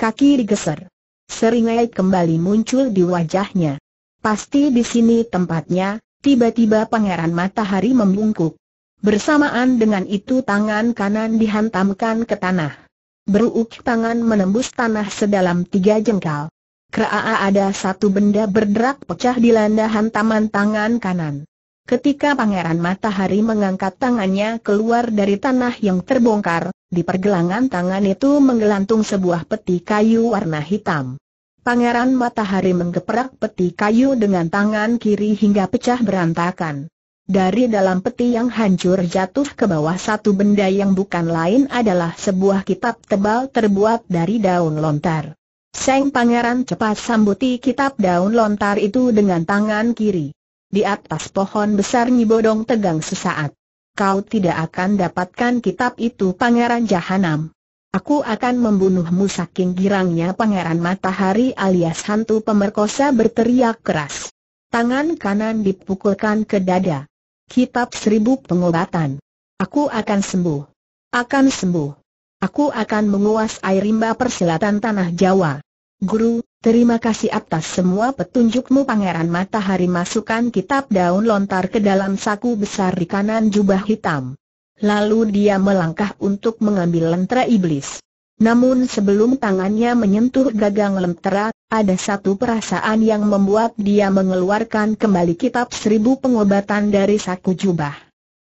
Kaki digeser. Seringai kembali muncul di wajahnya. Pasti di sini tempatnya, tiba-tiba pangeran matahari membungkuk. Bersamaan dengan itu tangan kanan dihantamkan ke tanah. Beruuk tangan menembus tanah sedalam tiga jengkal. Kraa ada satu benda berderak pecah di landahan taman tangan kanan. Ketika Pangeran Matahari mengangkat tangannya keluar dari tanah yang terbongkar, di pergelangan tangan itu menggelantung sebuah peti kayu warna hitam. Pangeran Matahari menggeprak peti kayu dengan tangan kiri hingga pecah berantakan. Dari dalam peti yang hancur jatuh ke bawah satu benda yang bukan lain adalah sebuah kitab tebal terbuat dari daun lontar. Seng Pangeran cepat sambuti kitab daun lontar itu dengan tangan kiri. Di atas pohon besar Nyibodong tegang sesaat. Kau tidak akan dapatkan kitab itu Pangeran Jahanam. Aku akan membunuhmu saking girangnya Pangeran Matahari alias hantu pemerkosa berteriak keras. Tangan kanan dipukulkan ke dada. Kitab seribu pengobatan. Aku akan sembuh. Akan sembuh. Aku akan menguasai rimba persilatan tanah Jawa. Guru, terima kasih atas semua petunjukmu Pangeran Matahari masukkan kitab daun lontar ke dalam saku besar di kanan jubah hitam. Lalu dia melangkah untuk mengambil lentera iblis. Namun sebelum tangannya menyentuh gagang lentera, ada satu perasaan yang membuat dia mengeluarkan kembali kitab seribu pengobatan dari saku jubah.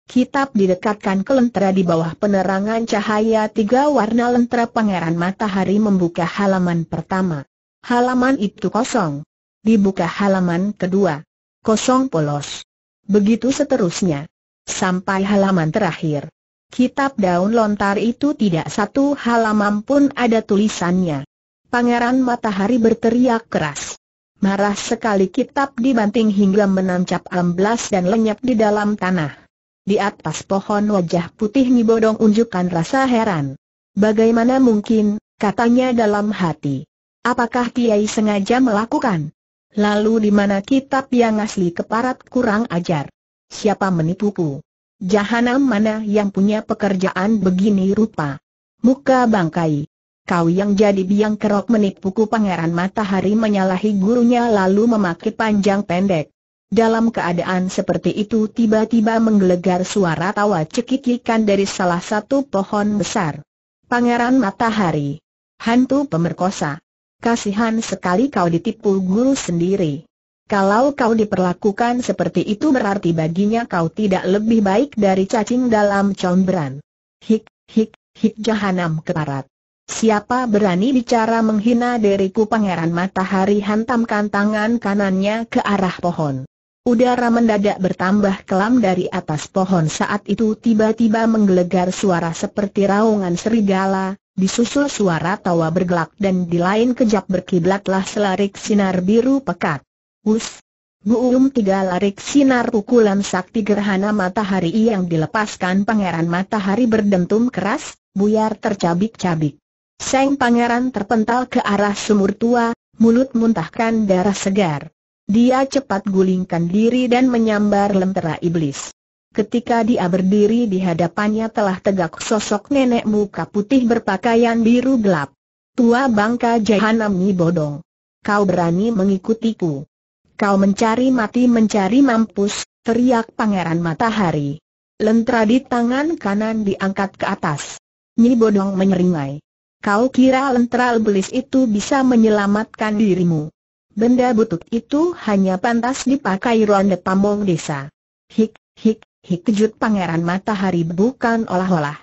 Kitab didekatkan ke lentera di bawah penerangan cahaya tiga warna lentera pangeran matahari membuka halaman pertama. Halaman itu kosong. Dibuka halaman kedua. Kosong polos. Begitu seterusnya. Sampai halaman terakhir. Kitab daun lontar itu tidak satu halaman pun ada tulisannya. Pangeran Matahari berteriak keras. Marah sekali kitab dibanting hingga menancap amblas dan lenyap di dalam tanah. Di atas pohon wajah putih Nibodong unjukkan rasa heran. Bagaimana mungkin, katanya dalam hati. Apakah Kiai sengaja melakukan? Lalu di mana kitab yang asli keparat kurang ajar? Siapa menipuku? Jahanam mana yang punya pekerjaan begini rupa? Muka bangkai. Kau yang jadi biang kerok menipuku pangeran matahari menyalahi gurunya lalu memakai panjang pendek. Dalam keadaan seperti itu tiba-tiba menggelegar suara tawa cekikikan dari salah satu pohon besar. Pangeran Matahari. Hantu pemerkosa. Kasihan sekali kau ditipu guru sendiri. Kalau kau diperlakukan seperti itu berarti baginya kau tidak lebih baik dari cacing dalam comberan. Hik, hik, hik jahanam keparat. Siapa berani bicara menghina diriku pangeran matahari hantamkan tangan kanannya ke arah pohon. Udara mendadak bertambah kelam dari atas pohon saat itu tiba-tiba menggelegar suara seperti raungan serigala, disusul suara tawa bergelak dan di lain kejap berkiblatlah selarik sinar biru pekat. Us, Buum tiga larik sinar pukulan sakti gerhana matahari yang dilepaskan pangeran matahari berdentum keras, buyar tercabik-cabik. Seng pangeran terpental ke arah sumur tua, mulut muntahkan darah segar. Dia cepat gulingkan diri dan menyambar lentera iblis. Ketika dia berdiri di hadapannya telah tegak sosok nenek muka putih berpakaian biru gelap. Tua bangka jahanam ni bodong. Kau berani mengikutiku. Kau mencari mati mencari mampus, teriak pangeran matahari. Lentera di tangan kanan diangkat ke atas. Nyi bodong menyeringai. Kau kira lentera belis itu bisa menyelamatkan dirimu. Benda butut itu hanya pantas dipakai ronde pamong desa. Hik, hik, Hikjut Pangeran Matahari bukan olah-olah.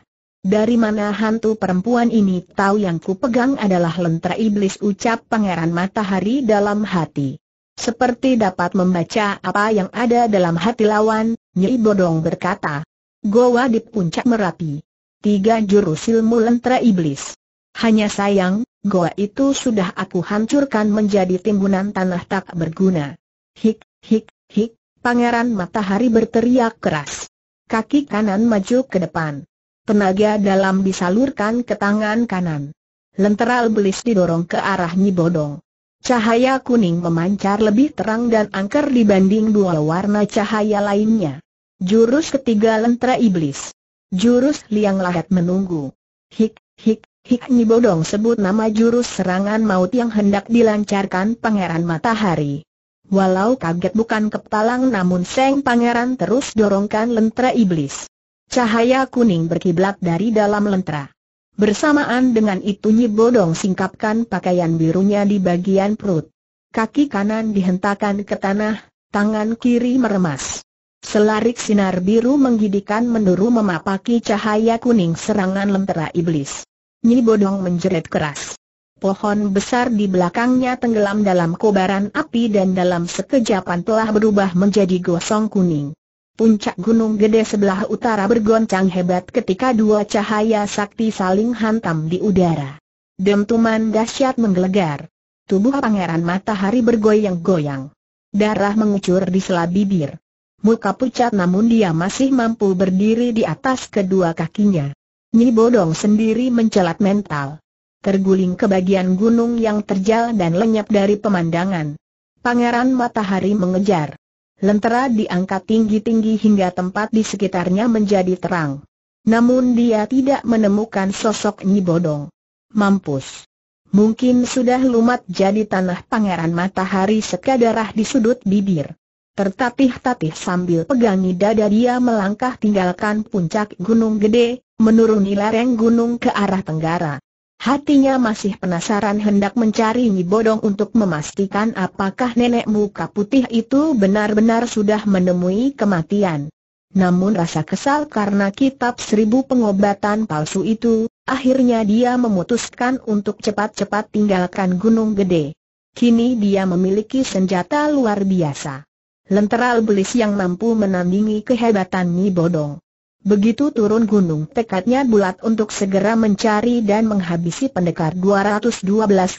Dari mana hantu perempuan ini tahu yang ku pegang adalah lentera iblis ucap Pangeran Matahari dalam hati. Seperti dapat membaca apa yang ada dalam hati lawan, Nyi Bodong berkata. Goa di puncak Merapi. Tiga jurus ilmu lentera iblis. Hanya sayang, goa itu sudah aku hancurkan menjadi timbunan tanah tak berguna. Hik, hik, hik, Pangeran Matahari berteriak keras. Kaki kanan maju ke depan. Tenaga dalam disalurkan ke tangan kanan. Lentera belis didorong ke arah Nyibodong. Cahaya kuning memancar lebih terang dan angker dibanding dua warna cahaya lainnya. Jurus ketiga lentera iblis. Jurus liang lahat menunggu. Hik, hik, hik Nyibodong sebut nama jurus serangan maut yang hendak dilancarkan Pangeran Matahari. Walau kaget bukan kepalang namun Seng Pangeran terus dorongkan lentera iblis. Cahaya kuning berkiblat dari dalam lentera. Bersamaan dengan itu Nyi Bodong singkapkan pakaian birunya di bagian perut. Kaki kanan dihentakkan ke tanah, tangan kiri meremas. Selarik sinar biru menggidikan menuru memapaki cahaya kuning serangan lentera iblis. Nyi Bodong menjerit keras pohon besar di belakangnya tenggelam dalam kobaran api dan dalam sekejapan telah berubah menjadi gosong kuning. Puncak gunung gede sebelah utara bergoncang hebat ketika dua cahaya sakti saling hantam di udara. Dentuman dahsyat menggelegar. Tubuh pangeran matahari bergoyang-goyang. Darah mengucur di sela bibir. Muka pucat namun dia masih mampu berdiri di atas kedua kakinya. Nyi Bodong sendiri mencelat mental terguling ke bagian gunung yang terjal dan lenyap dari pemandangan. Pangeran Matahari mengejar. Lentera diangkat tinggi-tinggi hingga tempat di sekitarnya menjadi terang. Namun dia tidak menemukan sosok Nyi Bodong. Mampus. Mungkin sudah lumat jadi tanah Pangeran Matahari sekadarah di sudut bibir. Tertatih-tatih sambil pegangi dada dia melangkah tinggalkan puncak gunung gede, menuruni lereng gunung ke arah tenggara. Hatinya masih penasaran hendak mencari Nyi untuk memastikan apakah nenek muka putih itu benar-benar sudah menemui kematian. Namun rasa kesal karena kitab seribu pengobatan palsu itu, akhirnya dia memutuskan untuk cepat-cepat tinggalkan Gunung Gede. Kini dia memiliki senjata luar biasa. Lenteral belis yang mampu menandingi kehebatan Nyi Begitu turun gunung tekadnya bulat untuk segera mencari dan menghabisi pendekar 212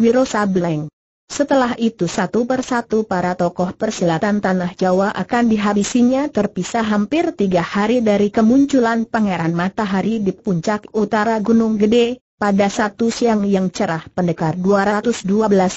Wiro Sableng. Setelah itu satu persatu para tokoh persilatan Tanah Jawa akan dihabisinya terpisah hampir tiga hari dari kemunculan Pangeran Matahari di puncak utara Gunung Gede, pada satu siang yang cerah pendekar 212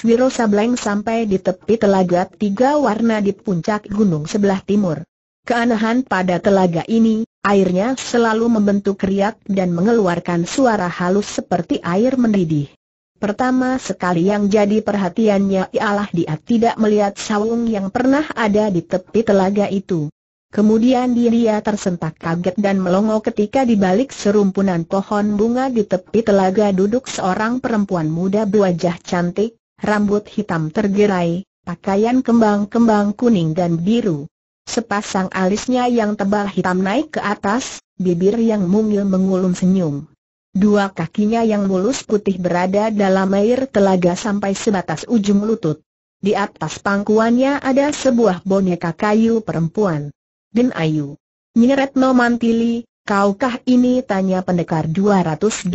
Wiro Sableng sampai di tepi telaga tiga warna di puncak gunung sebelah timur. Keanehan pada telaga ini, Airnya selalu membentuk riak dan mengeluarkan suara halus seperti air mendidih. Pertama sekali yang jadi perhatiannya ialah dia tidak melihat sawung yang pernah ada di tepi telaga itu. Kemudian dia tersentak kaget dan melongo ketika di balik serumpunan pohon bunga di tepi telaga duduk seorang perempuan muda berwajah cantik, rambut hitam tergerai, pakaian kembang-kembang kuning dan biru. Sepasang alisnya yang tebal hitam naik ke atas, bibir yang mungil mengulum senyum. Dua kakinya yang mulus putih berada dalam air telaga sampai sebatas ujung lutut. Di atas pangkuannya ada sebuah boneka kayu perempuan. Den Ayu. Nyeret No Mantili, kaukah ini tanya pendekar 212.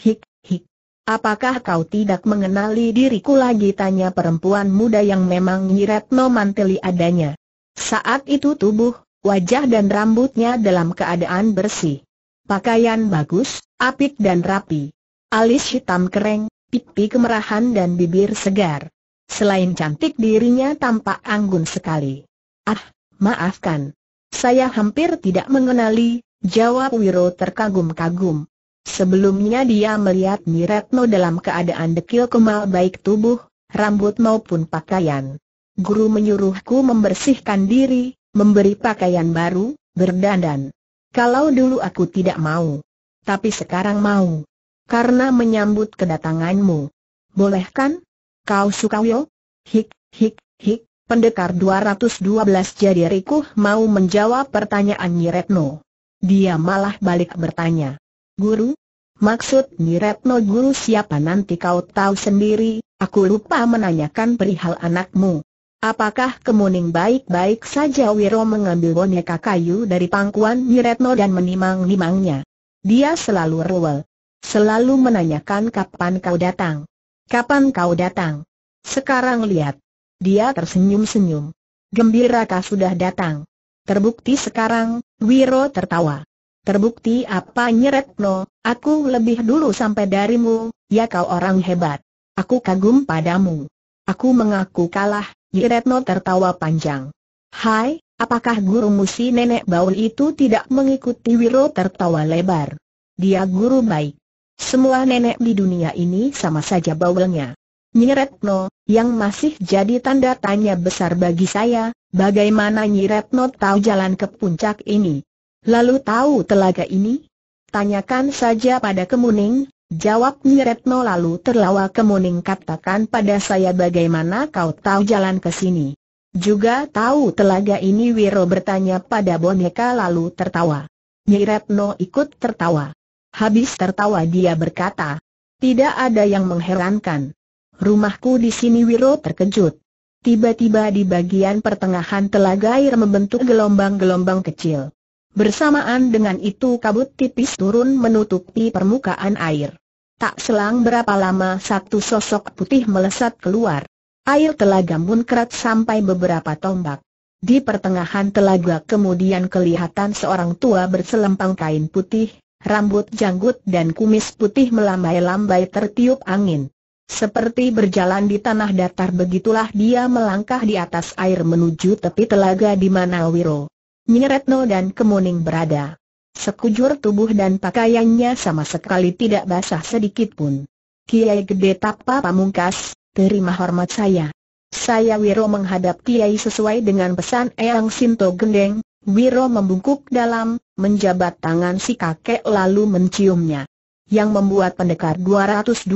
Hik, hik. Apakah kau tidak mengenali diriku lagi? Tanya perempuan muda yang memang no Mantili adanya. Saat itu tubuh, wajah dan rambutnya dalam keadaan bersih. Pakaian bagus, apik dan rapi. Alis hitam kering, pipi kemerahan dan bibir segar. Selain cantik dirinya tampak anggun sekali. Ah, maafkan. Saya hampir tidak mengenali, jawab Wiro terkagum-kagum. Sebelumnya dia melihat Niretno dalam keadaan dekil kemal baik tubuh, rambut maupun pakaian. Guru menyuruhku membersihkan diri, memberi pakaian baru, berdandan. Kalau dulu aku tidak mau. Tapi sekarang mau. Karena menyambut kedatanganmu. Boleh kan? Kau suka yo? Hik, hik, hik. Pendekar 212 jadi rikuh mau menjawab pertanyaan Nyiretno. Dia malah balik bertanya. Guru? Maksud Nyiretno guru siapa nanti kau tahu sendiri, aku lupa menanyakan perihal anakmu. Apakah kemuning baik-baik saja Wiro mengambil boneka kayu dari pangkuan Miretno dan menimang-nimangnya? Dia selalu rewel. Selalu menanyakan kapan kau datang. Kapan kau datang? Sekarang lihat. Dia tersenyum-senyum. Gembira kau sudah datang. Terbukti sekarang, Wiro tertawa. Terbukti apa Nyeretno, aku lebih dulu sampai darimu, ya kau orang hebat. Aku kagum padamu. Aku mengaku kalah, Giretno tertawa panjang. Hai, apakah guru musi nenek baul itu tidak mengikuti Wiro tertawa lebar? Dia guru baik. Semua nenek di dunia ini sama saja baulnya. Nyiretno, yang masih jadi tanda tanya besar bagi saya, bagaimana Nyiretno tahu jalan ke puncak ini? Lalu tahu telaga ini? Tanyakan saja pada Kemuning, Jawab Retno lalu terlawa kemuning katakan pada saya bagaimana kau tahu jalan ke sini. Juga tahu telaga ini Wiro bertanya pada boneka lalu tertawa. Retno ikut tertawa. Habis tertawa dia berkata, tidak ada yang mengherankan. Rumahku di sini Wiro terkejut. Tiba-tiba di bagian pertengahan telaga air membentuk gelombang-gelombang kecil. Bersamaan dengan itu kabut tipis turun menutupi permukaan air. Tak selang berapa lama satu sosok putih melesat keluar. Air telaga munkrat sampai beberapa tombak. Di pertengahan telaga kemudian kelihatan seorang tua berselempang kain putih, rambut janggut dan kumis putih melambai-lambai tertiup angin. Seperti berjalan di tanah datar begitulah dia melangkah di atas air menuju tepi telaga di mana Wiro Nyeretno dan Kemuning berada. Sekujur tubuh dan pakaiannya sama sekali tidak basah sedikit pun. Kiai Gede Tapa Pamungkas, terima hormat saya. Saya Wiro menghadap Kiai sesuai dengan pesan Eyang Sinto Gendeng, Wiro membungkuk dalam, menjabat tangan si kakek lalu menciumnya. Yang membuat pendekar 212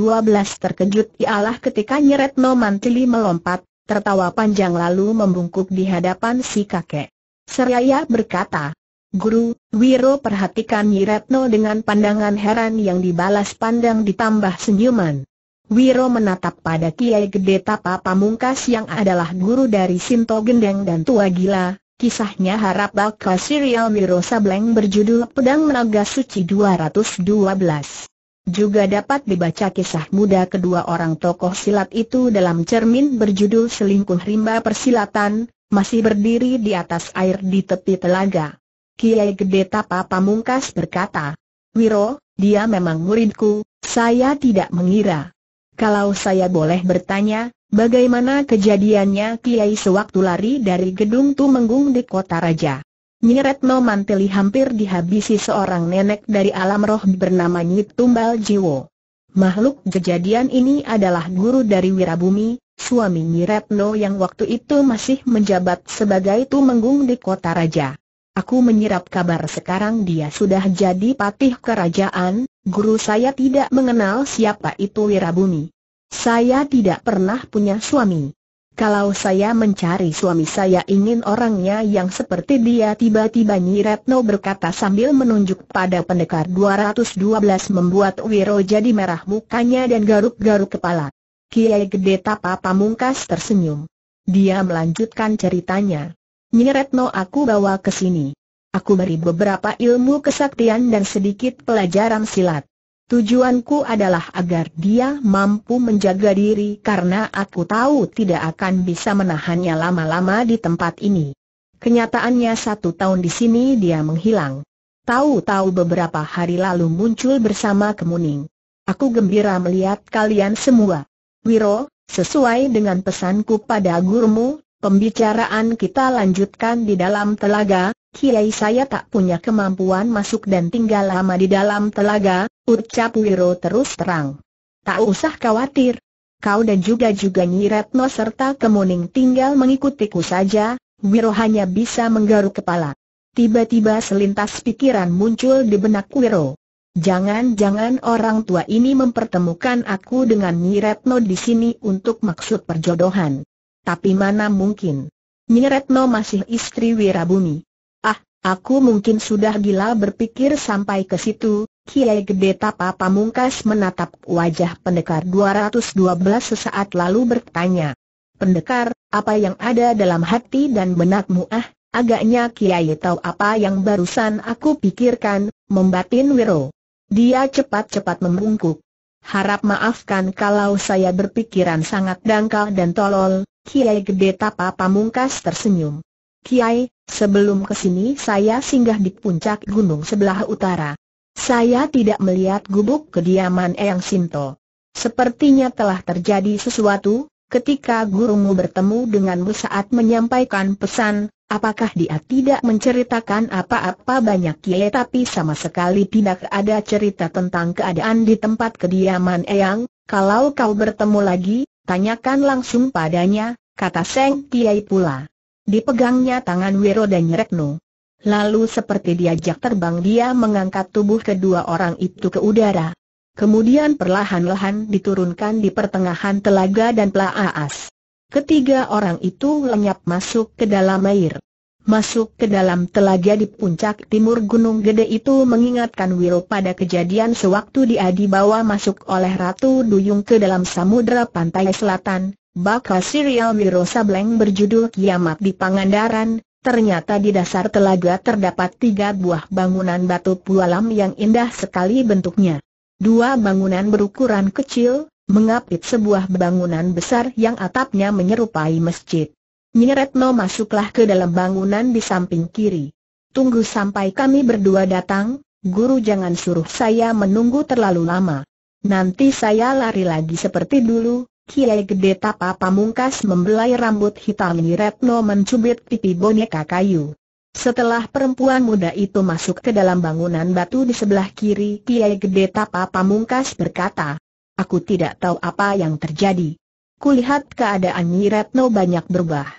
terkejut ialah ketika Nyeretno Mantili melompat, tertawa panjang lalu membungkuk di hadapan si kakek. Seraya berkata, Guru, Wiro perhatikan Retno dengan pandangan heran yang dibalas pandang ditambah senyuman. Wiro menatap pada Kiai Gede Tapa Pamungkas yang adalah guru dari Sinto Gendeng dan Tua Gila, kisahnya harap bakal serial Wiro Sableng berjudul Pedang Menaga Suci 212. Juga dapat dibaca kisah muda kedua orang tokoh silat itu dalam cermin berjudul Selingkuh Rimba Persilatan, masih berdiri di atas air di tepi telaga. Kiai Gede Tapa Pamungkas berkata, Wiro, dia memang muridku, saya tidak mengira. Kalau saya boleh bertanya, bagaimana kejadiannya Kiai sewaktu lari dari gedung Tumenggung di Kota Raja? Nyiretno Manteli hampir dihabisi seorang nenek dari alam roh bernama Nyit Tumbal Jiwo. Makhluk kejadian ini adalah guru dari Wirabumi, suami Nyiratno yang waktu itu masih menjabat sebagai tumenggung di kota raja. Aku menyerap kabar sekarang dia sudah jadi patih kerajaan, guru saya tidak mengenal siapa itu Wirabumi. Saya tidak pernah punya suami. Kalau saya mencari suami saya ingin orangnya yang seperti dia tiba-tiba Nyi berkata sambil menunjuk pada pendekar 212 membuat Wiro jadi merah mukanya dan garuk-garuk kepala. Kiai Gede Tapa Pamungkas tersenyum. Dia melanjutkan ceritanya. Nyeretno, aku bawa ke sini. Aku beri beberapa ilmu kesaktian dan sedikit pelajaran silat. Tujuanku adalah agar dia mampu menjaga diri karena aku tahu tidak akan bisa menahannya lama-lama di tempat ini. Kenyataannya satu tahun di sini dia menghilang. Tahu-tahu beberapa hari lalu muncul bersama Kemuning. Aku gembira melihat kalian semua. Wiro, sesuai dengan pesanku pada gurumu, pembicaraan kita lanjutkan di dalam telaga, Kiai saya tak punya kemampuan masuk dan tinggal lama di dalam telaga, ucap Wiro terus terang. Tak usah khawatir. Kau dan juga-juga Nyiretno serta Kemuning tinggal mengikutiku saja, Wiro hanya bisa menggaruk kepala. Tiba-tiba selintas pikiran muncul di benak Wiro. Jangan-jangan orang tua ini mempertemukan aku dengan Nyiretno di sini untuk maksud perjodohan. Tapi mana mungkin? Nyiretno masih istri Wirabumi. Ah, aku mungkin sudah gila berpikir sampai ke situ. Kiai Gede Tapa Pamungkas menatap wajah pendekar 212 sesaat lalu bertanya. Pendekar, apa yang ada dalam hati dan benakmu ah? Agaknya Kiai tahu apa yang barusan aku pikirkan, membatin Wiro. Dia cepat-cepat membungkuk. Harap maafkan kalau saya berpikiran sangat dangkal dan tolol, Kiai Gede Tapa Pamungkas tersenyum. Kiai, sebelum kesini saya singgah di puncak gunung sebelah utara. Saya tidak melihat gubuk kediaman Eyang Sinto. Sepertinya telah terjadi sesuatu, ketika gurumu bertemu denganmu saat menyampaikan pesan, Apakah dia tidak menceritakan apa-apa banyak Kie tapi sama sekali tidak ada cerita tentang keadaan di tempat kediaman Eyang? Kalau kau bertemu lagi, tanyakan langsung padanya, kata Seng Kiai pula. Dipegangnya tangan Wiro dan Rekno. Lalu seperti diajak terbang dia mengangkat tubuh kedua orang itu ke udara. Kemudian perlahan-lahan diturunkan di pertengahan telaga dan pelaas. Ketiga orang itu lenyap masuk ke dalam air. Masuk ke dalam telaga di puncak timur Gunung Gede itu mengingatkan Will pada kejadian sewaktu dia dibawa masuk oleh Ratu Duyung ke dalam samudera pantai selatan, bakal serial Wiro Sableng berjudul Kiamat di Pangandaran, ternyata di dasar telaga terdapat tiga buah bangunan batu pualam yang indah sekali bentuknya. Dua bangunan berukuran kecil, mengapit sebuah bangunan besar yang atapnya menyerupai masjid. Nyeretno masuklah ke dalam bangunan di samping kiri. Tunggu sampai kami berdua datang, guru jangan suruh saya menunggu terlalu lama. Nanti saya lari lagi seperti dulu, Kiai Gede Tapa Pamungkas membelai rambut hitam Nyeretno mencubit pipi boneka kayu. Setelah perempuan muda itu masuk ke dalam bangunan batu di sebelah kiri, Kiai Gede Tapa Pamungkas berkata, Aku tidak tahu apa yang terjadi. Kulihat keadaan Nyi Retno banyak berubah.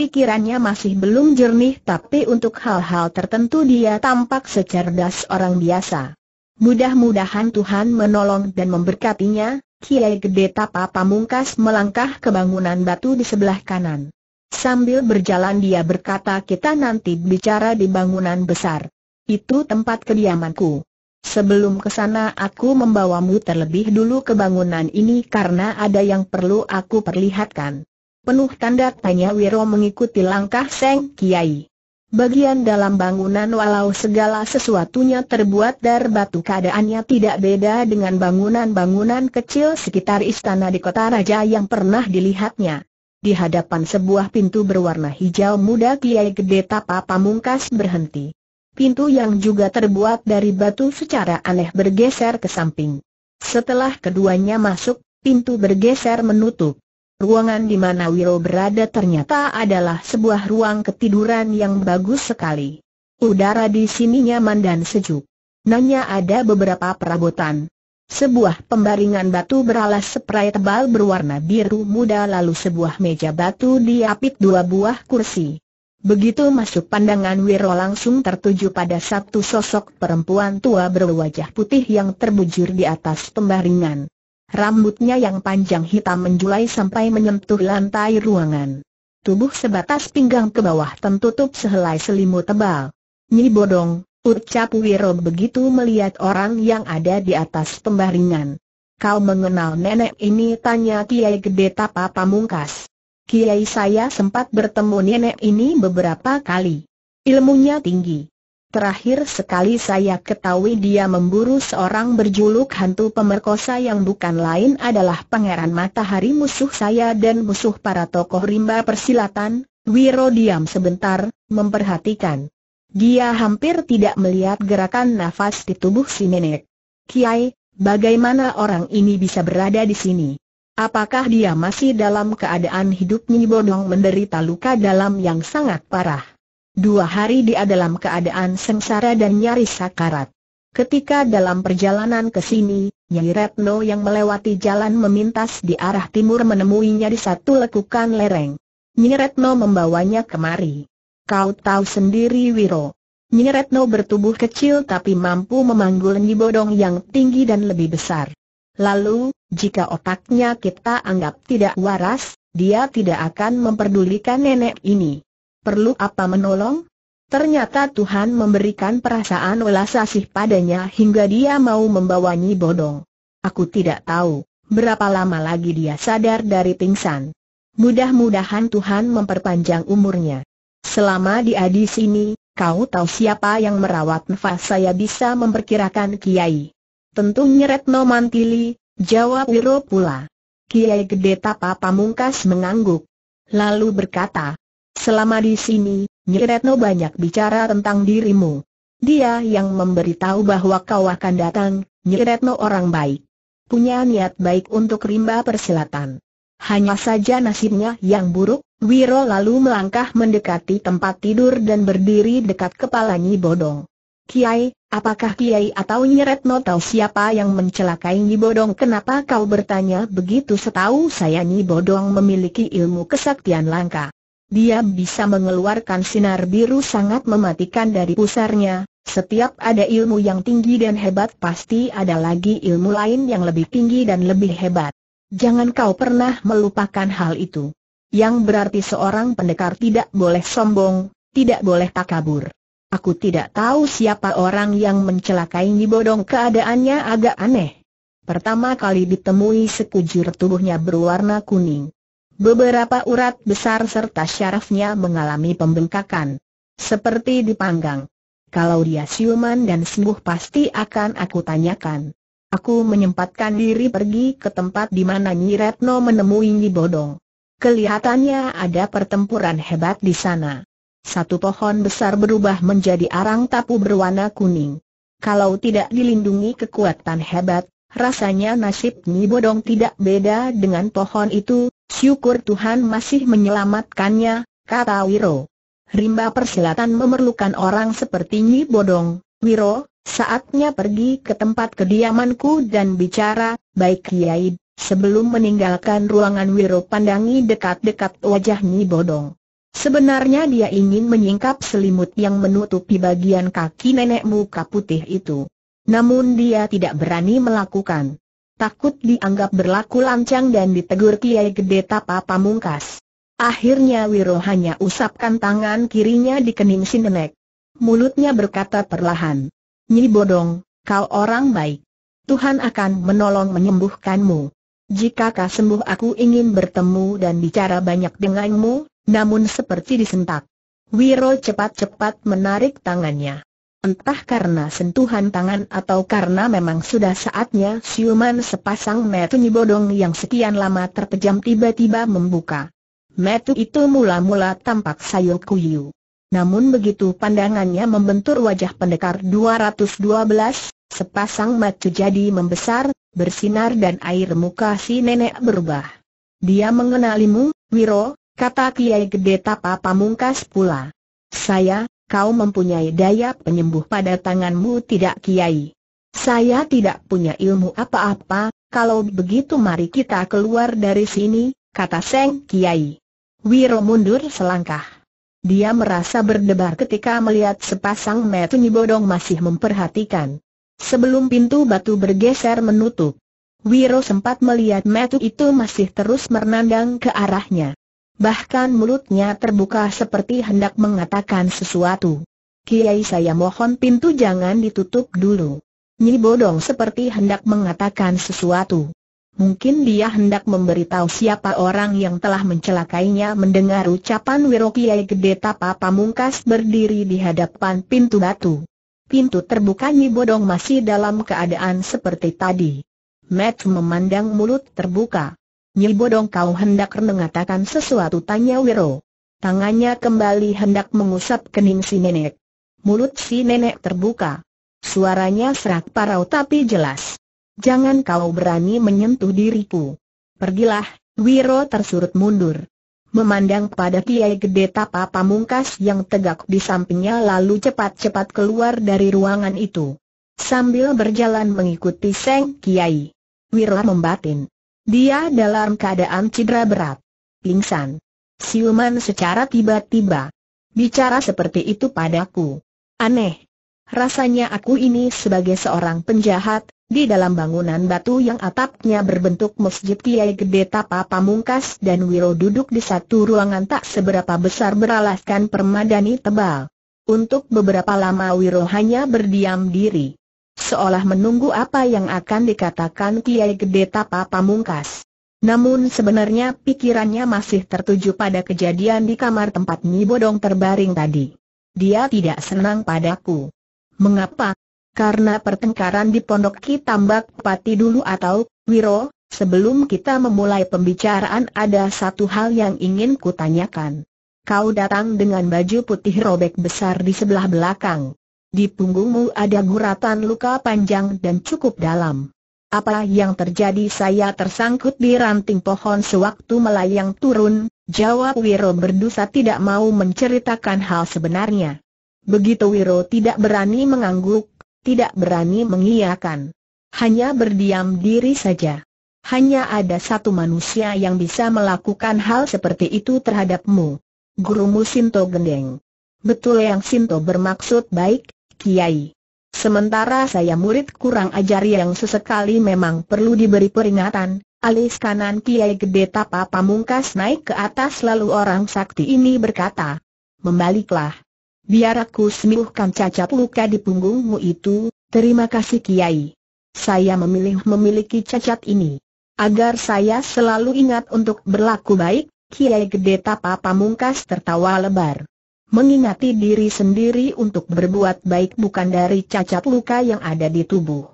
Pikirannya masih belum jernih tapi untuk hal-hal tertentu dia tampak secerdas orang biasa. Mudah-mudahan Tuhan menolong dan memberkatinya, Kiai Gede Tapa Pamungkas melangkah ke bangunan batu di sebelah kanan. Sambil berjalan dia berkata kita nanti bicara di bangunan besar. Itu tempat kediamanku. Sebelum ke sana aku membawamu terlebih dulu ke bangunan ini karena ada yang perlu aku perlihatkan. Penuh tanda tanya Wiro mengikuti langkah Seng Kiai. Bagian dalam bangunan walau segala sesuatunya terbuat dari batu keadaannya tidak beda dengan bangunan-bangunan kecil sekitar istana di kota raja yang pernah dilihatnya. Di hadapan sebuah pintu berwarna hijau muda Kiai Gede Tapa Pamungkas berhenti pintu yang juga terbuat dari batu secara aneh bergeser ke samping. Setelah keduanya masuk, pintu bergeser menutup. Ruangan di mana Wiro berada ternyata adalah sebuah ruang ketiduran yang bagus sekali. Udara di sini nyaman dan sejuk. Nanya ada beberapa perabotan. Sebuah pembaringan batu beralas spray tebal berwarna biru muda lalu sebuah meja batu diapit dua buah kursi. Begitu masuk pandangan Wiro langsung tertuju pada satu sosok perempuan tua berwajah putih yang terbujur di atas pembaringan. Rambutnya yang panjang hitam menjulai sampai menyentuh lantai ruangan. Tubuh sebatas pinggang ke bawah tertutup sehelai selimut tebal. Nyi bodong, ucap Wiro begitu melihat orang yang ada di atas pembaringan. Kau mengenal nenek ini tanya Kiai Gede Tapa Pamungkas. Kiai saya sempat bertemu nenek ini beberapa kali. Ilmunya tinggi. Terakhir sekali saya ketahui dia memburu seorang berjuluk hantu pemerkosa yang bukan lain adalah Pangeran Matahari musuh saya dan musuh para tokoh rimba persilatan, Wiro diam sebentar, memperhatikan. Dia hampir tidak melihat gerakan nafas di tubuh si nenek. Kiai, bagaimana orang ini bisa berada di sini? Apakah dia masih dalam keadaan hidup Nyi Bodong menderita luka dalam yang sangat parah? Dua hari dia dalam keadaan sengsara dan nyaris sakarat. Ketika dalam perjalanan ke sini, Nyai Retno yang melewati jalan memintas di arah timur menemuinya di satu lekukan lereng. Nyi Retno membawanya kemari. Kau tahu sendiri Wiro. Nyi Retno bertubuh kecil tapi mampu memanggul Nyi Bodong yang tinggi dan lebih besar. Lalu, jika otaknya kita anggap tidak waras, dia tidak akan memperdulikan nenek ini. Perlu apa menolong? Ternyata Tuhan memberikan perasaan welas asih padanya hingga dia mau membawanya bodong. Aku tidak tahu berapa lama lagi dia sadar dari pingsan. Mudah-mudahan Tuhan memperpanjang umurnya. Selama dia di sini, kau tahu siapa yang merawat nafas saya bisa memperkirakan Kiai. Tentu Nyeretno Mantili, jawab Wiro pula. Kiai Gede Tapa Pamungkas mengangguk. Lalu berkata, selama di sini, Retno banyak bicara tentang dirimu. Dia yang memberitahu bahwa kau akan datang, Retno orang baik. Punya niat baik untuk rimba persilatan. Hanya saja nasibnya yang buruk, Wiro lalu melangkah mendekati tempat tidur dan berdiri dekat kepala Nyi Bodong. Kiai, apakah Kiai atau nyeret tahu siapa yang mencelakai Nyi Bodong? Kenapa kau bertanya begitu? Setahu saya Nyi Bodong memiliki ilmu kesaktian langka. Dia bisa mengeluarkan sinar biru sangat mematikan dari pusarnya. Setiap ada ilmu yang tinggi dan hebat pasti ada lagi ilmu lain yang lebih tinggi dan lebih hebat. Jangan kau pernah melupakan hal itu. Yang berarti seorang pendekar tidak boleh sombong, tidak boleh takabur. Aku tidak tahu siapa orang yang mencelakai Nyi Bodong keadaannya agak aneh. Pertama kali ditemui sekujur tubuhnya berwarna kuning. Beberapa urat besar serta syarafnya mengalami pembengkakan. Seperti dipanggang. Kalau dia siuman dan sembuh pasti akan aku tanyakan. Aku menyempatkan diri pergi ke tempat di mana Nyi Retno menemui Nyi Bodong. Kelihatannya ada pertempuran hebat di sana satu pohon besar berubah menjadi arang tapu berwarna kuning. Kalau tidak dilindungi kekuatan hebat, rasanya nasib Nyi Bodong tidak beda dengan pohon itu, syukur Tuhan masih menyelamatkannya, kata Wiro. Rimba persilatan memerlukan orang seperti Nyi Bodong, Wiro, saatnya pergi ke tempat kediamanku dan bicara, baik Kiai, sebelum meninggalkan ruangan Wiro pandangi dekat-dekat wajah Nyi Bodong. Sebenarnya dia ingin menyingkap selimut yang menutupi bagian kaki nenek muka putih itu. Namun dia tidak berani melakukan. Takut dianggap berlaku lancang dan ditegur Kiai Gede Tapa Pamungkas. Akhirnya Wiro hanya usapkan tangan kirinya di kening si nenek. Mulutnya berkata perlahan, Nyi Bodong, kau orang baik. Tuhan akan menolong menyembuhkanmu. Jika kau sembuh aku ingin bertemu dan bicara banyak denganmu, namun seperti disentak. Wiro cepat-cepat menarik tangannya. Entah karena sentuhan tangan atau karena memang sudah saatnya siuman sepasang metu nyibodong yang sekian lama terpejam tiba-tiba membuka. Metu itu mula-mula tampak sayur kuyu. Namun begitu pandangannya membentur wajah pendekar 212, sepasang metu jadi membesar, bersinar dan air muka si nenek berubah. Dia mengenalimu, Wiro, Kata Kiai Gede Tapa Pamungkas pula. Saya, kau mempunyai daya penyembuh pada tanganmu tidak Kiai? Saya tidak punya ilmu apa-apa, kalau begitu mari kita keluar dari sini, kata Seng Kiai. Wiro mundur selangkah. Dia merasa berdebar ketika melihat sepasang mata nyibodong masih memperhatikan. Sebelum pintu batu bergeser menutup, Wiro sempat melihat metu itu masih terus menandang ke arahnya bahkan mulutnya terbuka seperti hendak mengatakan sesuatu. Kiai saya mohon pintu jangan ditutup dulu. Nyi Bodong seperti hendak mengatakan sesuatu. Mungkin dia hendak memberitahu siapa orang yang telah mencelakainya mendengar ucapan Wiro Kiai Gede Tapa Pamungkas berdiri di hadapan pintu batu. Pintu terbuka Nyi Bodong masih dalam keadaan seperti tadi. Matt memandang mulut terbuka. Nyi Bodong kau hendak mengatakan sesuatu tanya Wiro. Tangannya kembali hendak mengusap kening si nenek. Mulut si nenek terbuka. Suaranya serak parau tapi jelas. Jangan kau berani menyentuh diriku. Pergilah, Wiro tersurut mundur. Memandang pada Kiai Gede Tapa Pamungkas yang tegak di sampingnya lalu cepat-cepat keluar dari ruangan itu. Sambil berjalan mengikuti Seng Kiai. Wiro membatin. Dia dalam keadaan cedera berat. Pingsan. Siuman secara tiba-tiba. Bicara seperti itu padaku. Aneh. Rasanya aku ini sebagai seorang penjahat, di dalam bangunan batu yang atapnya berbentuk masjid Kiai Gede Tapa Pamungkas dan Wiro duduk di satu ruangan tak seberapa besar beralaskan permadani tebal. Untuk beberapa lama Wiro hanya berdiam diri seolah menunggu apa yang akan dikatakan Kiai Gede Tapa Pamungkas. Namun sebenarnya pikirannya masih tertuju pada kejadian di kamar tempat Nyi Bodong terbaring tadi. Dia tidak senang padaku. Mengapa? Karena pertengkaran di pondok Kitambak Pati dulu atau, Wiro, sebelum kita memulai pembicaraan ada satu hal yang ingin kutanyakan. Kau datang dengan baju putih robek besar di sebelah belakang. Di punggungmu ada guratan luka panjang dan cukup dalam. Apa yang terjadi saya tersangkut di ranting pohon sewaktu melayang turun, jawab Wiro berdusa tidak mau menceritakan hal sebenarnya. Begitu Wiro tidak berani mengangguk, tidak berani mengiyakan. Hanya berdiam diri saja. Hanya ada satu manusia yang bisa melakukan hal seperti itu terhadapmu. Gurumu Sinto Gendeng. Betul yang Sinto bermaksud baik, Kiai. Sementara saya murid kurang ajar yang sesekali memang perlu diberi peringatan, alis kanan Kiai Gede Tapa Pamungkas naik ke atas lalu orang sakti ini berkata, Membaliklah. Biar aku sembuhkan cacat luka di punggungmu itu, terima kasih Kiai. Saya memilih memiliki cacat ini. Agar saya selalu ingat untuk berlaku baik, Kiai Gede Tapa Pamungkas tertawa lebar mengingati diri sendiri untuk berbuat baik bukan dari cacat luka yang ada di tubuh,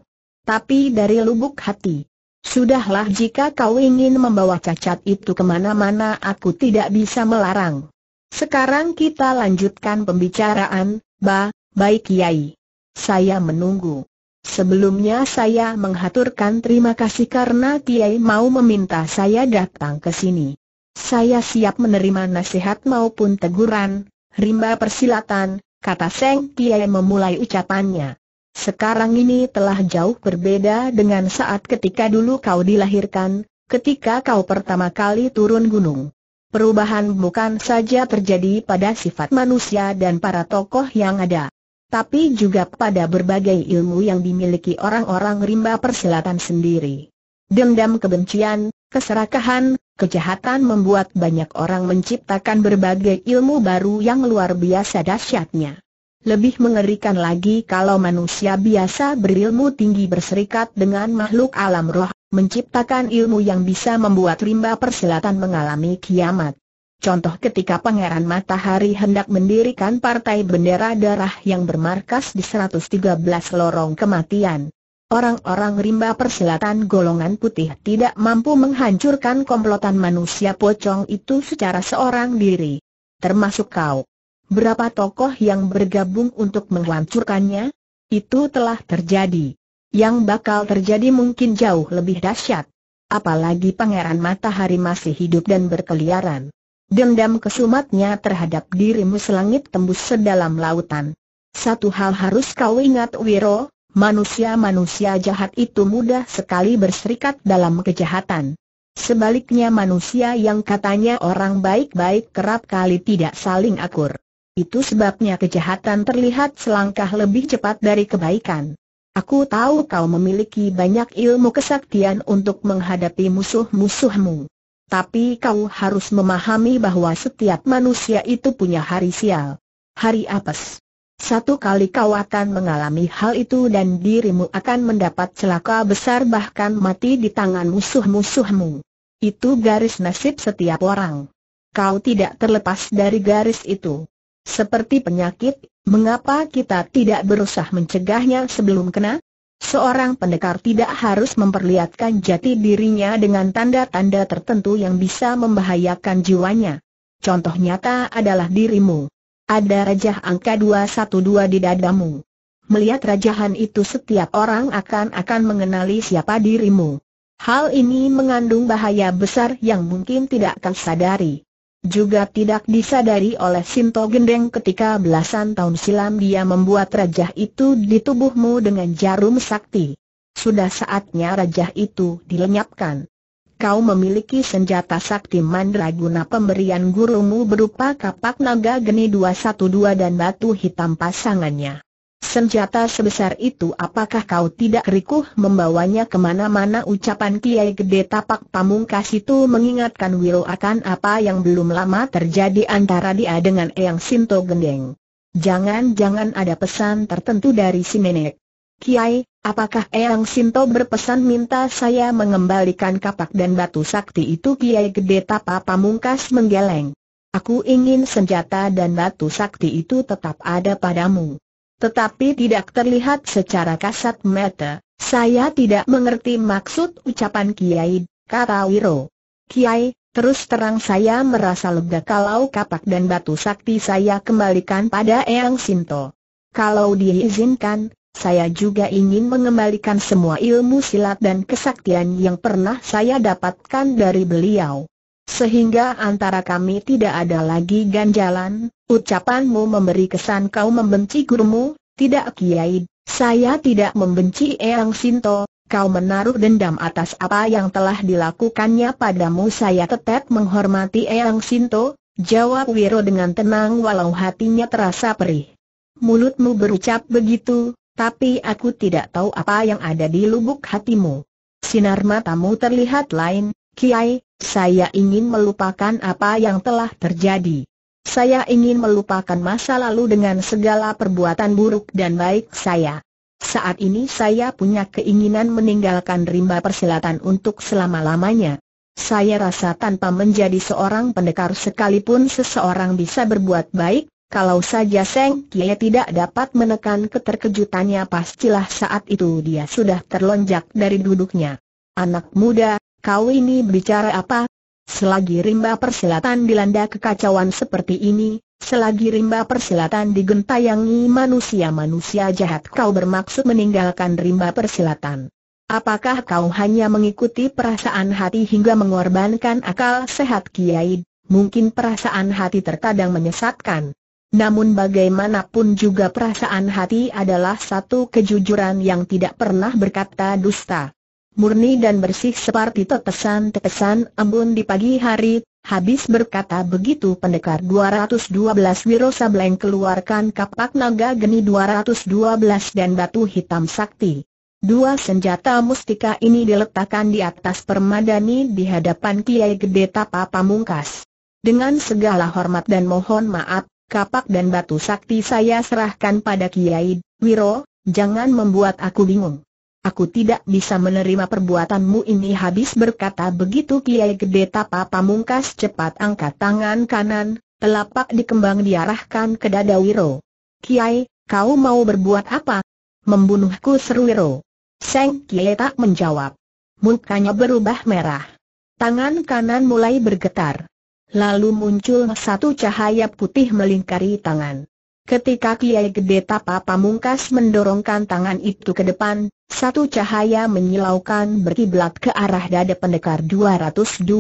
tapi dari lubuk hati. Sudahlah jika kau ingin membawa cacat itu kemana-mana aku tidak bisa melarang. Sekarang kita lanjutkan pembicaraan, ba, baik Kiai. Saya menunggu. Sebelumnya saya menghaturkan terima kasih karena Kiai mau meminta saya datang ke sini. Saya siap menerima nasihat maupun teguran, rimba persilatan, kata Seng Kie memulai ucapannya. Sekarang ini telah jauh berbeda dengan saat ketika dulu kau dilahirkan, ketika kau pertama kali turun gunung. Perubahan bukan saja terjadi pada sifat manusia dan para tokoh yang ada, tapi juga pada berbagai ilmu yang dimiliki orang-orang rimba persilatan sendiri. Dendam kebencian, keserakahan, Kejahatan membuat banyak orang menciptakan berbagai ilmu baru yang luar biasa dahsyatnya. Lebih mengerikan lagi kalau manusia biasa berilmu tinggi berserikat dengan makhluk alam roh, menciptakan ilmu yang bisa membuat rimba persilatan mengalami kiamat. Contoh ketika Pangeran Matahari hendak mendirikan partai bendera darah yang bermarkas di 113 lorong kematian. Orang-orang rimba persilatan golongan putih tidak mampu menghancurkan komplotan manusia pocong itu secara seorang diri. Termasuk kau. Berapa tokoh yang bergabung untuk menghancurkannya? Itu telah terjadi. Yang bakal terjadi mungkin jauh lebih dahsyat. Apalagi Pangeran Matahari masih hidup dan berkeliaran. Dendam kesumatnya terhadap dirimu selangit tembus sedalam lautan. Satu hal harus kau ingat Wiro, Manusia-manusia jahat itu mudah sekali berserikat dalam kejahatan. Sebaliknya manusia yang katanya orang baik-baik kerap kali tidak saling akur. Itu sebabnya kejahatan terlihat selangkah lebih cepat dari kebaikan. Aku tahu kau memiliki banyak ilmu kesaktian untuk menghadapi musuh-musuhmu. Tapi kau harus memahami bahwa setiap manusia itu punya hari sial. Hari apes. Satu kali kau akan mengalami hal itu dan dirimu akan mendapat celaka besar bahkan mati di tangan musuh-musuhmu. Itu garis nasib setiap orang. Kau tidak terlepas dari garis itu. Seperti penyakit, mengapa kita tidak berusaha mencegahnya sebelum kena? Seorang pendekar tidak harus memperlihatkan jati dirinya dengan tanda-tanda tertentu yang bisa membahayakan jiwanya. Contoh nyata adalah dirimu. Ada rajah angka 212 di dadamu. Melihat rajahan itu setiap orang akan-akan mengenali siapa dirimu. Hal ini mengandung bahaya besar yang mungkin tidak akan sadari. Juga tidak disadari oleh Sinto Gendeng ketika belasan tahun silam dia membuat rajah itu di tubuhmu dengan jarum sakti. Sudah saatnya rajah itu dilenyapkan kau memiliki senjata sakti mandraguna pemberian gurumu berupa kapak naga geni 212 dan batu hitam pasangannya. Senjata sebesar itu apakah kau tidak rikuh membawanya kemana-mana ucapan Kiai Gede Tapak Pamungkas itu mengingatkan Wiro akan apa yang belum lama terjadi antara dia dengan Eyang Sinto Gendeng. Jangan-jangan ada pesan tertentu dari si nenek. Kiai, apakah Eyang Sinto berpesan minta saya mengembalikan kapak dan batu sakti itu Kiai Gede Tapa Pamungkas menggeleng. Aku ingin senjata dan batu sakti itu tetap ada padamu. Tetapi tidak terlihat secara kasat mata, saya tidak mengerti maksud ucapan Kiai, kata Wiro. Kiai, terus terang saya merasa lega kalau kapak dan batu sakti saya kembalikan pada Eyang Sinto. Kalau diizinkan, saya juga ingin mengembalikan semua ilmu silat dan kesaktian yang pernah saya dapatkan dari beliau. Sehingga antara kami tidak ada lagi ganjalan, ucapanmu memberi kesan kau membenci gurumu, tidak kiai, saya tidak membenci Eyang Sinto, kau menaruh dendam atas apa yang telah dilakukannya padamu saya tetap menghormati Eyang Sinto, jawab Wiro dengan tenang walau hatinya terasa perih mulutmu berucap begitu, tapi aku tidak tahu apa yang ada di lubuk hatimu. Sinar matamu terlihat lain, Kiai, saya ingin melupakan apa yang telah terjadi. Saya ingin melupakan masa lalu dengan segala perbuatan buruk dan baik saya. Saat ini saya punya keinginan meninggalkan rimba persilatan untuk selama-lamanya. Saya rasa tanpa menjadi seorang pendekar sekalipun seseorang bisa berbuat baik, kalau saja Seng Kie tidak dapat menekan keterkejutannya pastilah saat itu dia sudah terlonjak dari duduknya. Anak muda, kau ini bicara apa? Selagi rimba persilatan dilanda kekacauan seperti ini, selagi rimba persilatan digentayangi manusia-manusia jahat kau bermaksud meninggalkan rimba persilatan. Apakah kau hanya mengikuti perasaan hati hingga mengorbankan akal sehat Kiai? Mungkin perasaan hati terkadang menyesatkan. Namun bagaimanapun juga perasaan hati adalah satu kejujuran yang tidak pernah berkata dusta. Murni dan bersih seperti tetesan-tetesan embun di pagi hari, habis berkata begitu pendekar 212 Wiro Sableng keluarkan kapak naga geni 212 dan batu hitam sakti. Dua senjata mustika ini diletakkan di atas permadani di hadapan Kiai Gede Tapa Pamungkas. Dengan segala hormat dan mohon maaf, kapak dan batu sakti saya serahkan pada Kiai, Wiro, jangan membuat aku bingung. Aku tidak bisa menerima perbuatanmu ini habis berkata begitu Kiai Gede Tapa Pamungkas cepat angkat tangan kanan, telapak dikembang diarahkan ke dada Wiro. Kiai, kau mau berbuat apa? Membunuhku seru Wiro. Seng Kiai tak menjawab. Mukanya berubah merah. Tangan kanan mulai bergetar. Lalu muncul satu cahaya putih melingkari tangan. Ketika Kiai Gede Tapa Pamungkas mendorongkan tangan itu ke depan, satu cahaya menyilaukan berkiblat ke arah dada pendekar 212.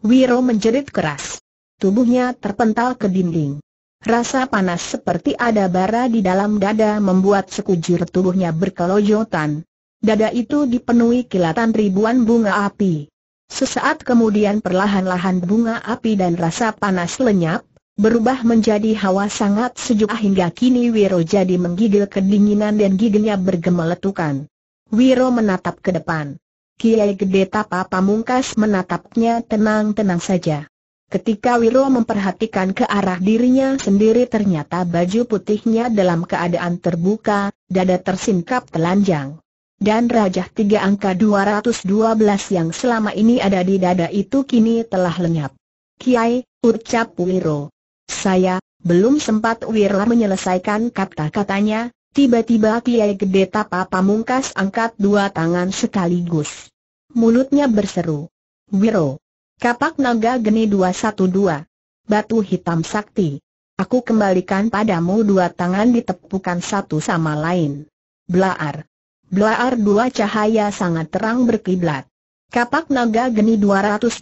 Wiro menjerit keras. Tubuhnya terpental ke dinding. Rasa panas seperti ada bara di dalam dada membuat sekujur tubuhnya berkelojotan. Dada itu dipenuhi kilatan ribuan bunga api. Sesaat kemudian perlahan-lahan bunga api dan rasa panas lenyap, berubah menjadi hawa sangat sejuk hingga kini Wiro jadi menggigil kedinginan dan giginya bergemeletukan. Wiro menatap ke depan. Kiai Gede Tapa Pamungkas menatapnya tenang-tenang saja. Ketika Wiro memperhatikan ke arah dirinya sendiri ternyata baju putihnya dalam keadaan terbuka, dada tersingkap telanjang dan raja tiga angka 212 yang selama ini ada di dada itu kini telah lenyap. Kiai, ucap Wiro. Saya, belum sempat Wiro menyelesaikan kata-katanya, tiba-tiba Kiai Gede Tapa Pamungkas angkat dua tangan sekaligus. Mulutnya berseru. Wiro. Kapak naga geni 212. Batu hitam sakti. Aku kembalikan padamu dua tangan ditepukan satu sama lain. Blaar. Belaar dua cahaya sangat terang berkiblat. Kapak naga geni 212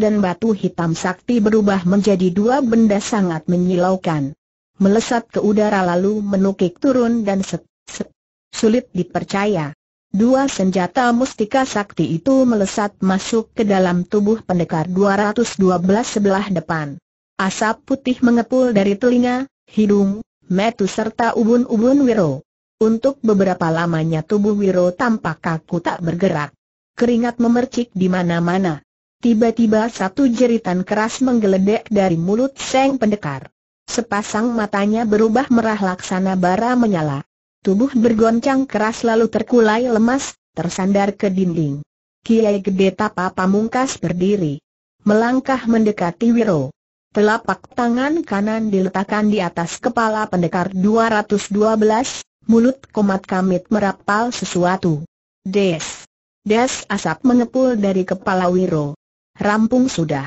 dan batu hitam sakti berubah menjadi dua benda sangat menyilaukan. Melesat ke udara lalu menukik turun dan set, set. Sulit dipercaya. Dua senjata mustika sakti itu melesat masuk ke dalam tubuh pendekar 212 sebelah depan. Asap putih mengepul dari telinga, hidung, metu serta ubun-ubun wiro. Untuk beberapa lamanya tubuh Wiro tampak kaku tak bergerak. Keringat memercik di mana-mana. Tiba-tiba satu jeritan keras menggeledek dari mulut Seng Pendekar. Sepasang matanya berubah merah laksana bara menyala. Tubuh bergoncang keras lalu terkulai lemas, tersandar ke dinding. Kiai Gede Tapa Pamungkas berdiri. Melangkah mendekati Wiro. Telapak tangan kanan diletakkan di atas kepala pendekar 212, mulut komat kamit merapal sesuatu. Des. Des asap mengepul dari kepala Wiro. Rampung sudah.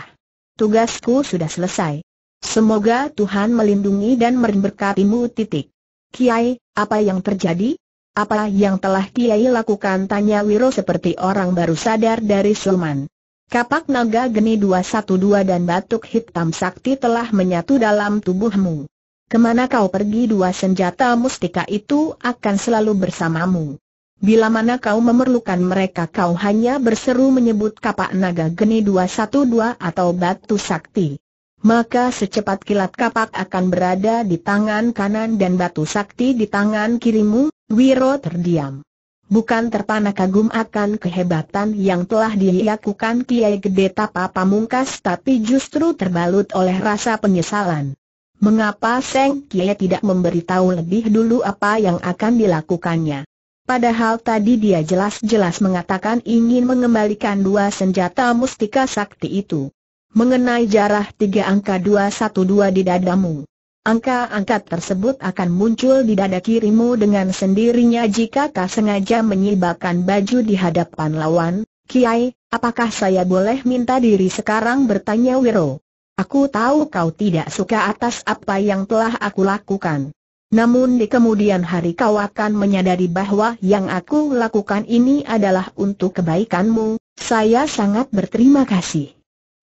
Tugasku sudah selesai. Semoga Tuhan melindungi dan memberkatimu titik. Kiai, apa yang terjadi? Apa yang telah Kiai lakukan? Tanya Wiro seperti orang baru sadar dari Sulman. Kapak naga geni 212 dan batuk hitam sakti telah menyatu dalam tubuhmu. Kemana kau pergi dua senjata mustika itu akan selalu bersamamu. Bila mana kau memerlukan mereka kau hanya berseru menyebut kapak naga geni 212 atau batu sakti. Maka secepat kilat kapak akan berada di tangan kanan dan batu sakti di tangan kirimu, Wiro terdiam. Bukan terpana kagum akan kehebatan yang telah dilakukan Kiai Gede Tapa Pamungkas tapi justru terbalut oleh rasa penyesalan. Mengapa Seng Kie tidak memberitahu lebih dulu apa yang akan dilakukannya? Padahal tadi dia jelas-jelas mengatakan ingin mengembalikan dua senjata mustika sakti itu. Mengenai jarah tiga angka 212 di dadamu. Angka-angka tersebut akan muncul di dada kirimu dengan sendirinya jika tak sengaja menyibakkan baju di hadapan lawan. Kiai, apakah saya boleh minta diri sekarang bertanya Wiro? Aku tahu kau tidak suka atas apa yang telah aku lakukan. Namun di kemudian hari kau akan menyadari bahwa yang aku lakukan ini adalah untuk kebaikanmu, saya sangat berterima kasih.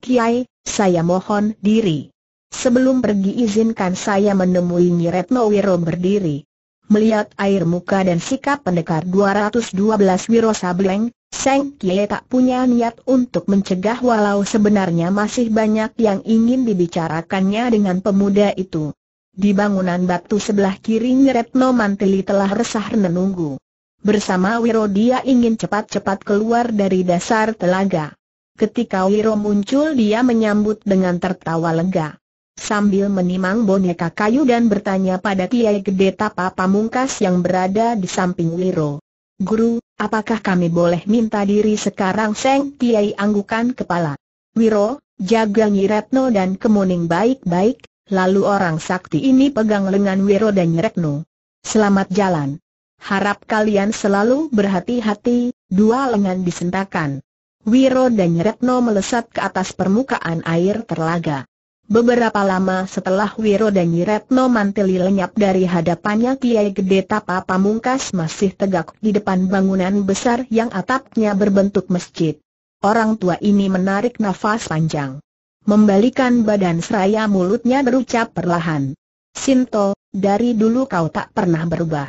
Kiai, saya mohon diri. Sebelum pergi izinkan saya menemui Nyiretno Wiro berdiri. Melihat air muka dan sikap pendekar 212 Wiro Sableng, Seng Kie tak punya niat untuk mencegah walau sebenarnya masih banyak yang ingin dibicarakannya dengan pemuda itu. Di bangunan batu sebelah kiri Retno Manteli telah resah menunggu. Bersama Wiro dia ingin cepat-cepat keluar dari dasar telaga. Ketika Wiro muncul dia menyambut dengan tertawa lega sambil menimang boneka kayu dan bertanya pada Kiai Gede Tapa Pamungkas yang berada di samping Wiro. Guru, apakah kami boleh minta diri sekarang Seng Kiai anggukan kepala. Wiro, jaga Nyiretno dan Kemuning baik-baik, lalu orang sakti ini pegang lengan Wiro dan Nyiretno. Selamat jalan. Harap kalian selalu berhati-hati, dua lengan disentakan. Wiro dan Nyiretno melesat ke atas permukaan air terlaga. Beberapa lama setelah Wiro dan Yiretno Manteli lenyap dari hadapannya Kiai Gede Tapa Pamungkas masih tegak di depan bangunan besar yang atapnya berbentuk masjid. Orang tua ini menarik nafas panjang. Membalikan badan seraya mulutnya berucap perlahan. Sinto, dari dulu kau tak pernah berubah.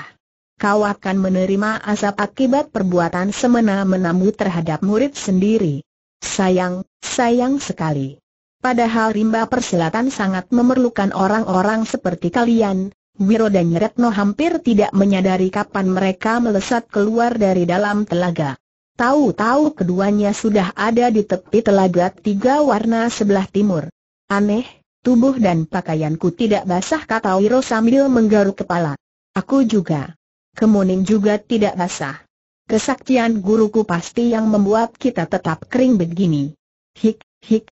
Kau akan menerima azab akibat perbuatan semena-menamu terhadap murid sendiri. Sayang, sayang sekali. Padahal rimba persilatan sangat memerlukan orang-orang seperti kalian, Wiro dan Retno hampir tidak menyadari kapan mereka melesat keluar dari dalam telaga. Tahu-tahu keduanya sudah ada di tepi telaga tiga warna sebelah timur. Aneh, tubuh dan pakaianku tidak basah kata Wiro sambil menggaruk kepala. Aku juga. Kemuning juga tidak basah. Kesaktian guruku pasti yang membuat kita tetap kering begini. Hik, hik,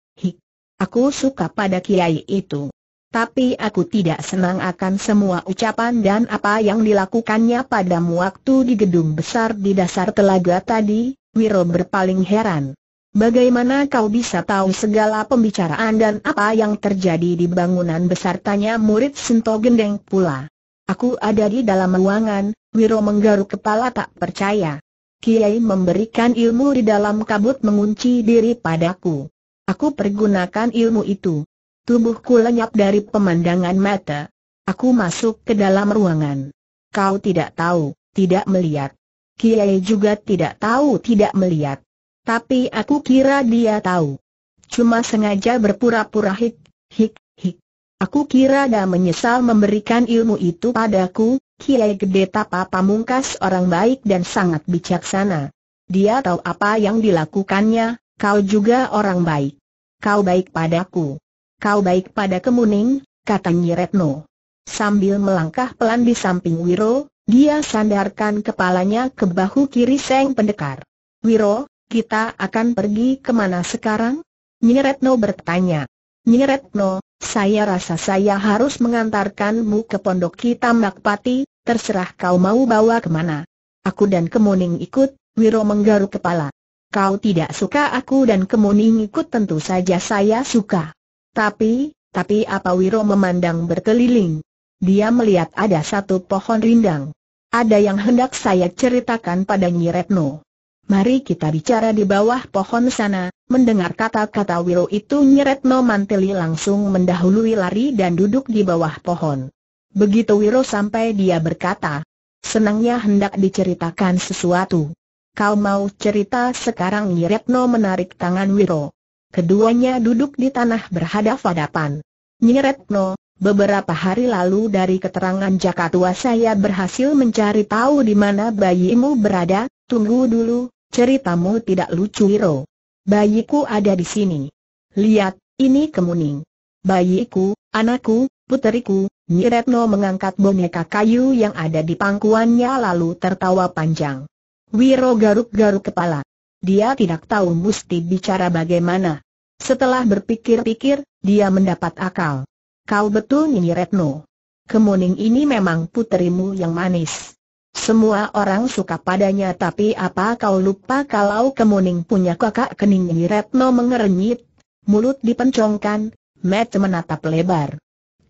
Aku suka pada kiai itu. Tapi aku tidak senang akan semua ucapan dan apa yang dilakukannya padamu waktu di gedung besar di dasar telaga tadi, Wiro berpaling heran. Bagaimana kau bisa tahu segala pembicaraan dan apa yang terjadi di bangunan besar tanya murid Sento Gendeng pula. Aku ada di dalam ruangan, Wiro menggaruk kepala tak percaya. Kiai memberikan ilmu di dalam kabut mengunci diri padaku. Aku pergunakan ilmu itu. Tubuhku lenyap dari pemandangan mata. Aku masuk ke dalam ruangan. Kau tidak tahu, tidak melihat. Kiai juga tidak tahu, tidak melihat. Tapi aku kira dia tahu. Cuma sengaja berpura-pura hik, hik, hik. Aku kira dia menyesal memberikan ilmu itu padaku, Kiai Gede Tapa Pamungkas orang baik dan sangat bijaksana. Dia tahu apa yang dilakukannya, Kau juga orang baik. Kau baik padaku. Kau baik pada Kemuning, kata Retno, Sambil melangkah pelan di samping Wiro, dia sandarkan kepalanya ke bahu kiri Seng Pendekar. Wiro, kita akan pergi kemana sekarang? Retno bertanya. Nyiretno, saya rasa saya harus mengantarkanmu ke pondok kita Makpati, terserah kau mau bawa kemana. Aku dan Kemuning ikut, Wiro menggaruk kepala. Kau tidak suka aku dan kemuning ikut tentu saja saya suka. Tapi, tapi apa Wiro memandang berkeliling? Dia melihat ada satu pohon rindang. Ada yang hendak saya ceritakan pada Nyi Retno. Mari kita bicara di bawah pohon sana, mendengar kata-kata Wiro itu Nyi Retno Manteli langsung mendahului lari dan duduk di bawah pohon. Begitu Wiro sampai dia berkata, senangnya hendak diceritakan sesuatu kau mau cerita sekarang Nyiretno menarik tangan Wiro. Keduanya duduk di tanah berhadap-hadapan. Nyiretno, beberapa hari lalu dari keterangan jaka tua saya berhasil mencari tahu di mana bayimu berada, tunggu dulu, ceritamu tidak lucu Wiro. Bayiku ada di sini. Lihat, ini kemuning. Bayiku, anakku, puteriku, Nyiretno mengangkat boneka kayu yang ada di pangkuannya lalu tertawa panjang. Wiro garuk-garuk kepala. Dia tidak tahu mesti bicara bagaimana. Setelah berpikir-pikir, dia mendapat akal. Kau betul Nyi Retno. Kemuning ini memang puterimu yang manis. Semua orang suka padanya tapi apa kau lupa kalau kemuning punya kakak kening Nyi Retno mengerenyit, mulut dipencongkan, mata menatap lebar.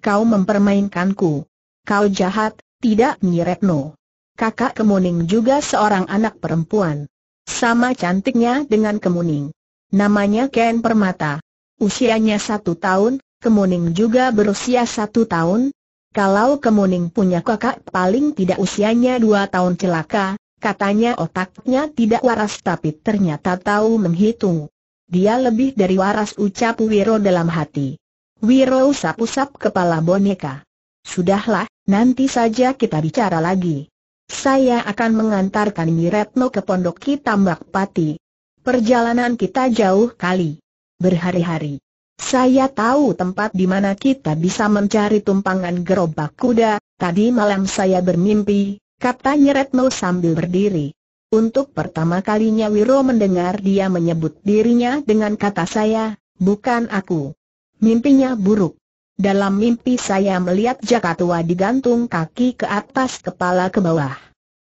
Kau mempermainkanku. Kau jahat, tidak Nyi Retno kakak Kemuning juga seorang anak perempuan. Sama cantiknya dengan Kemuning. Namanya Ken Permata. Usianya satu tahun, Kemuning juga berusia satu tahun. Kalau Kemuning punya kakak paling tidak usianya dua tahun celaka, katanya otaknya tidak waras tapi ternyata tahu menghitung. Dia lebih dari waras ucap Wiro dalam hati. Wiro usap-usap kepala boneka. Sudahlah, nanti saja kita bicara lagi saya akan mengantarkan Miretno ke pondok kita, Mbak Pati. Perjalanan kita jauh kali. Berhari-hari. Saya tahu tempat di mana kita bisa mencari tumpangan gerobak kuda, tadi malam saya bermimpi, kata Retno sambil berdiri. Untuk pertama kalinya Wiro mendengar dia menyebut dirinya dengan kata saya, bukan aku. Mimpinya buruk. Dalam mimpi saya melihat jaka tua digantung kaki ke atas kepala ke bawah.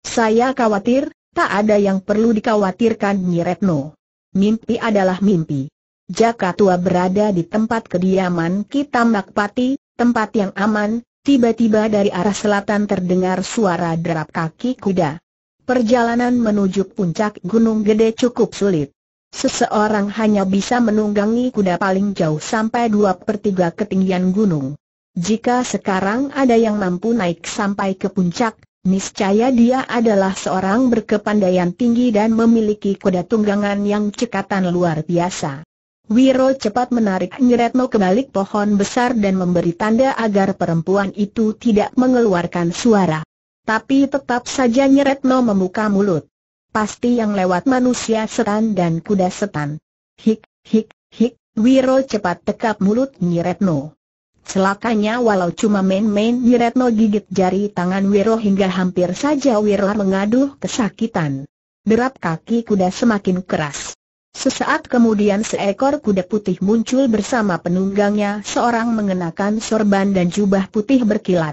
Saya khawatir, tak ada yang perlu dikhawatirkan Nyi Retno. Mimpi adalah mimpi. Jaka tua berada di tempat kediaman kita Makpati, tempat yang aman, tiba-tiba dari arah selatan terdengar suara derap kaki kuda. Perjalanan menuju puncak Gunung Gede cukup sulit. Seseorang hanya bisa menunggangi kuda paling jauh sampai dua per 3 ketinggian gunung. Jika sekarang ada yang mampu naik sampai ke puncak, niscaya dia adalah seorang berkepandaian tinggi dan memiliki kuda tunggangan yang cekatan luar biasa. Wiro cepat menarik Nyeretno ke balik pohon besar dan memberi tanda agar perempuan itu tidak mengeluarkan suara. Tapi tetap saja Nyeretno membuka mulut. Pasti yang lewat manusia setan dan kuda setan. Hik, hik, hik, Wiro cepat tekap mulut Retno. Celakanya walau cuma main-main Retno gigit jari tangan Wiro hingga hampir saja Wiro mengaduh kesakitan. Derap kaki kuda semakin keras. Sesaat kemudian seekor kuda putih muncul bersama penunggangnya seorang mengenakan sorban dan jubah putih berkilat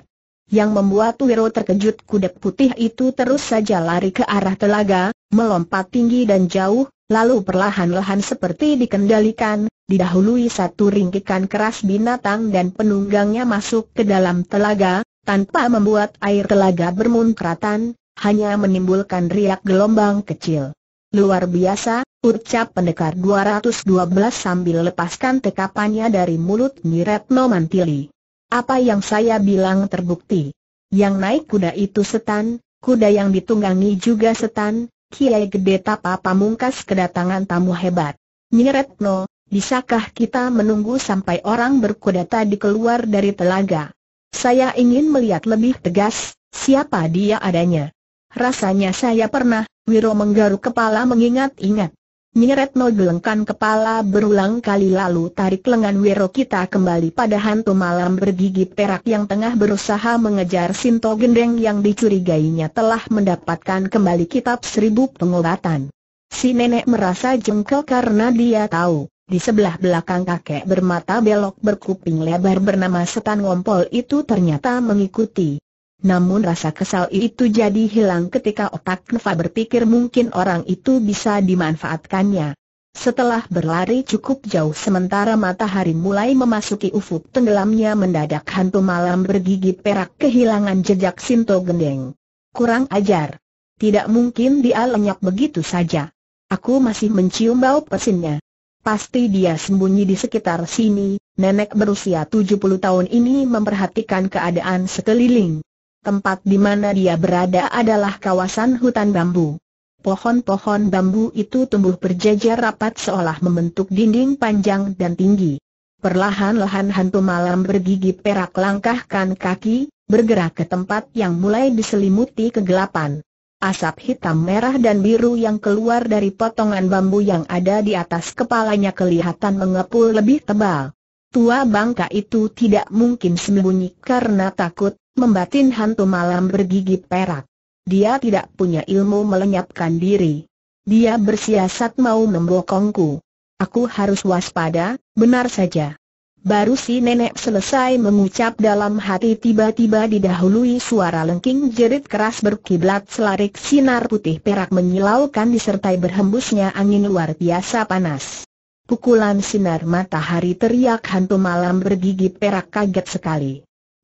yang membuat Wiro terkejut kuda putih itu terus saja lari ke arah telaga, melompat tinggi dan jauh, lalu perlahan-lahan seperti dikendalikan, didahului satu ringkikan keras binatang dan penunggangnya masuk ke dalam telaga, tanpa membuat air telaga bermunkratan, hanya menimbulkan riak gelombang kecil. Luar biasa, ucap pendekar 212 sambil lepaskan tekapannya dari mulut Nyiret Nomantili. Apa yang saya bilang terbukti. Yang naik kuda itu setan, kuda yang ditunggangi juga setan, Kiai Gede Tapa Pamungkas kedatangan tamu hebat. Nyiretno, bisakah kita menunggu sampai orang berkuda tadi keluar dari telaga? Saya ingin melihat lebih tegas, siapa dia adanya. Rasanya saya pernah, Wiro menggaruk kepala mengingat-ingat. Nyeret gelengkan kepala berulang kali lalu tarik lengan Wiro kita kembali pada hantu malam bergigi perak yang tengah berusaha mengejar Sinto Gendeng yang dicurigainya telah mendapatkan kembali kitab seribu pengobatan. Si nenek merasa jengkel karena dia tahu, di sebelah belakang kakek bermata belok berkuping lebar bernama Setan Ngompol itu ternyata mengikuti. Namun rasa kesal itu jadi hilang ketika otak Neva berpikir mungkin orang itu bisa dimanfaatkannya. Setelah berlari cukup jauh sementara matahari mulai memasuki ufuk tenggelamnya mendadak hantu malam bergigi perak kehilangan jejak Sinto Gendeng. Kurang ajar. Tidak mungkin dia lenyap begitu saja. Aku masih mencium bau pesinnya. Pasti dia sembunyi di sekitar sini, nenek berusia 70 tahun ini memperhatikan keadaan sekeliling tempat di mana dia berada adalah kawasan hutan bambu. Pohon-pohon bambu itu tumbuh berjajar rapat seolah membentuk dinding panjang dan tinggi. Perlahan-lahan hantu malam bergigi perak langkahkan kaki, bergerak ke tempat yang mulai diselimuti kegelapan. Asap hitam merah dan biru yang keluar dari potongan bambu yang ada di atas kepalanya kelihatan mengepul lebih tebal. Tua bangka itu tidak mungkin sembunyi karena takut, membatin hantu malam bergigi perak. Dia tidak punya ilmu melenyapkan diri. Dia bersiasat mau membokongku. Aku harus waspada, benar saja. Baru si nenek selesai mengucap dalam hati tiba-tiba didahului suara lengking jerit keras berkiblat selarik sinar putih perak menyilaukan disertai berhembusnya angin luar biasa panas. Pukulan sinar matahari teriak hantu malam bergigi perak kaget sekali.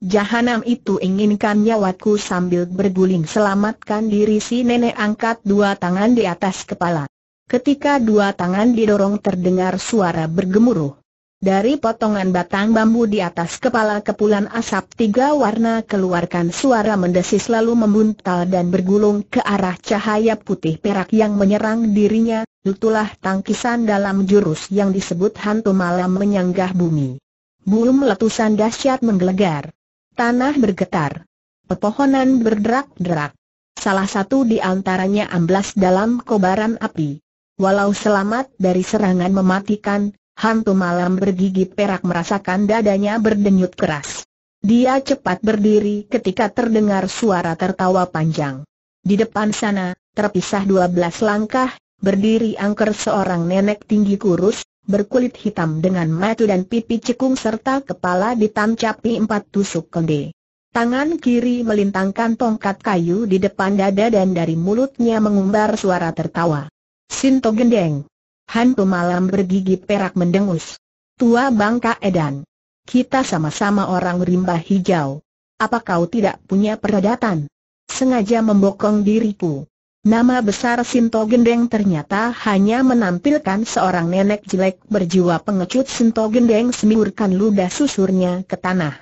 Jahanam itu inginkan nyawaku sambil berguling selamatkan diri si nenek angkat dua tangan di atas kepala. Ketika dua tangan didorong terdengar suara bergemuruh. Dari potongan batang bambu di atas kepala kepulan asap tiga warna keluarkan suara mendesis lalu membuntal dan bergulung ke arah cahaya putih perak yang menyerang dirinya, itulah tangkisan dalam jurus yang disebut hantu malam menyanggah bumi. Bulu meletusan dahsyat menggelegar. Tanah bergetar. Pepohonan berderak-derak. Salah satu di antaranya amblas dalam kobaran api. Walau selamat dari serangan mematikan, hantu malam bergigi perak merasakan dadanya berdenyut keras. Dia cepat berdiri ketika terdengar suara tertawa panjang. Di depan sana, terpisah 12 langkah, berdiri angker seorang nenek tinggi kurus, berkulit hitam dengan mata dan pipi cekung serta kepala ditancapi empat tusuk konde. Tangan kiri melintangkan tongkat kayu di depan dada dan dari mulutnya mengumbar suara tertawa. Sinto gendeng. Hantu malam bergigi perak mendengus. Tua bangka edan. Kita sama-sama orang rimba hijau. Apa kau tidak punya peradatan? Sengaja membokong diriku. Nama besar Sinto Gendeng ternyata hanya menampilkan seorang nenek jelek berjiwa pengecut Sinto Gendeng semburkan ludah susurnya ke tanah.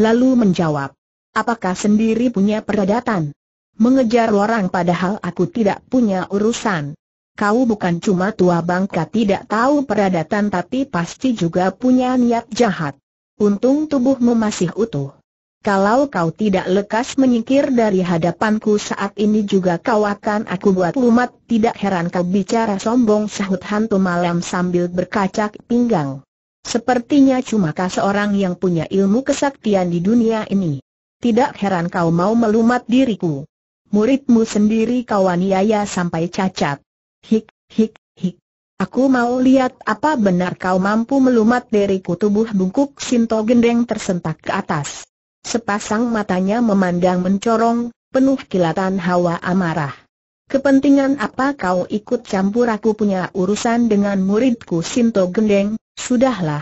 Lalu menjawab, apakah sendiri punya peradatan? Mengejar orang padahal aku tidak punya urusan. Kau bukan cuma tua bangka tidak tahu peradatan tapi pasti juga punya niat jahat. Untung tubuhmu masih utuh. Kalau kau tidak lekas menyingkir dari hadapanku saat ini juga kau akan aku buat lumat Tidak heran kau bicara sombong sahut hantu malam sambil berkacak pinggang Sepertinya cuma cumakah seorang yang punya ilmu kesaktian di dunia ini Tidak heran kau mau melumat diriku Muridmu sendiri kau aniaya sampai cacat Hik, hik, hik Aku mau lihat apa benar kau mampu melumat diriku tubuh bungkuk Sinto gendeng tersentak ke atas Sepasang matanya memandang mencorong, penuh kilatan hawa amarah. Kepentingan apa kau ikut campur aku punya urusan dengan muridku Sinto Gendeng, sudahlah.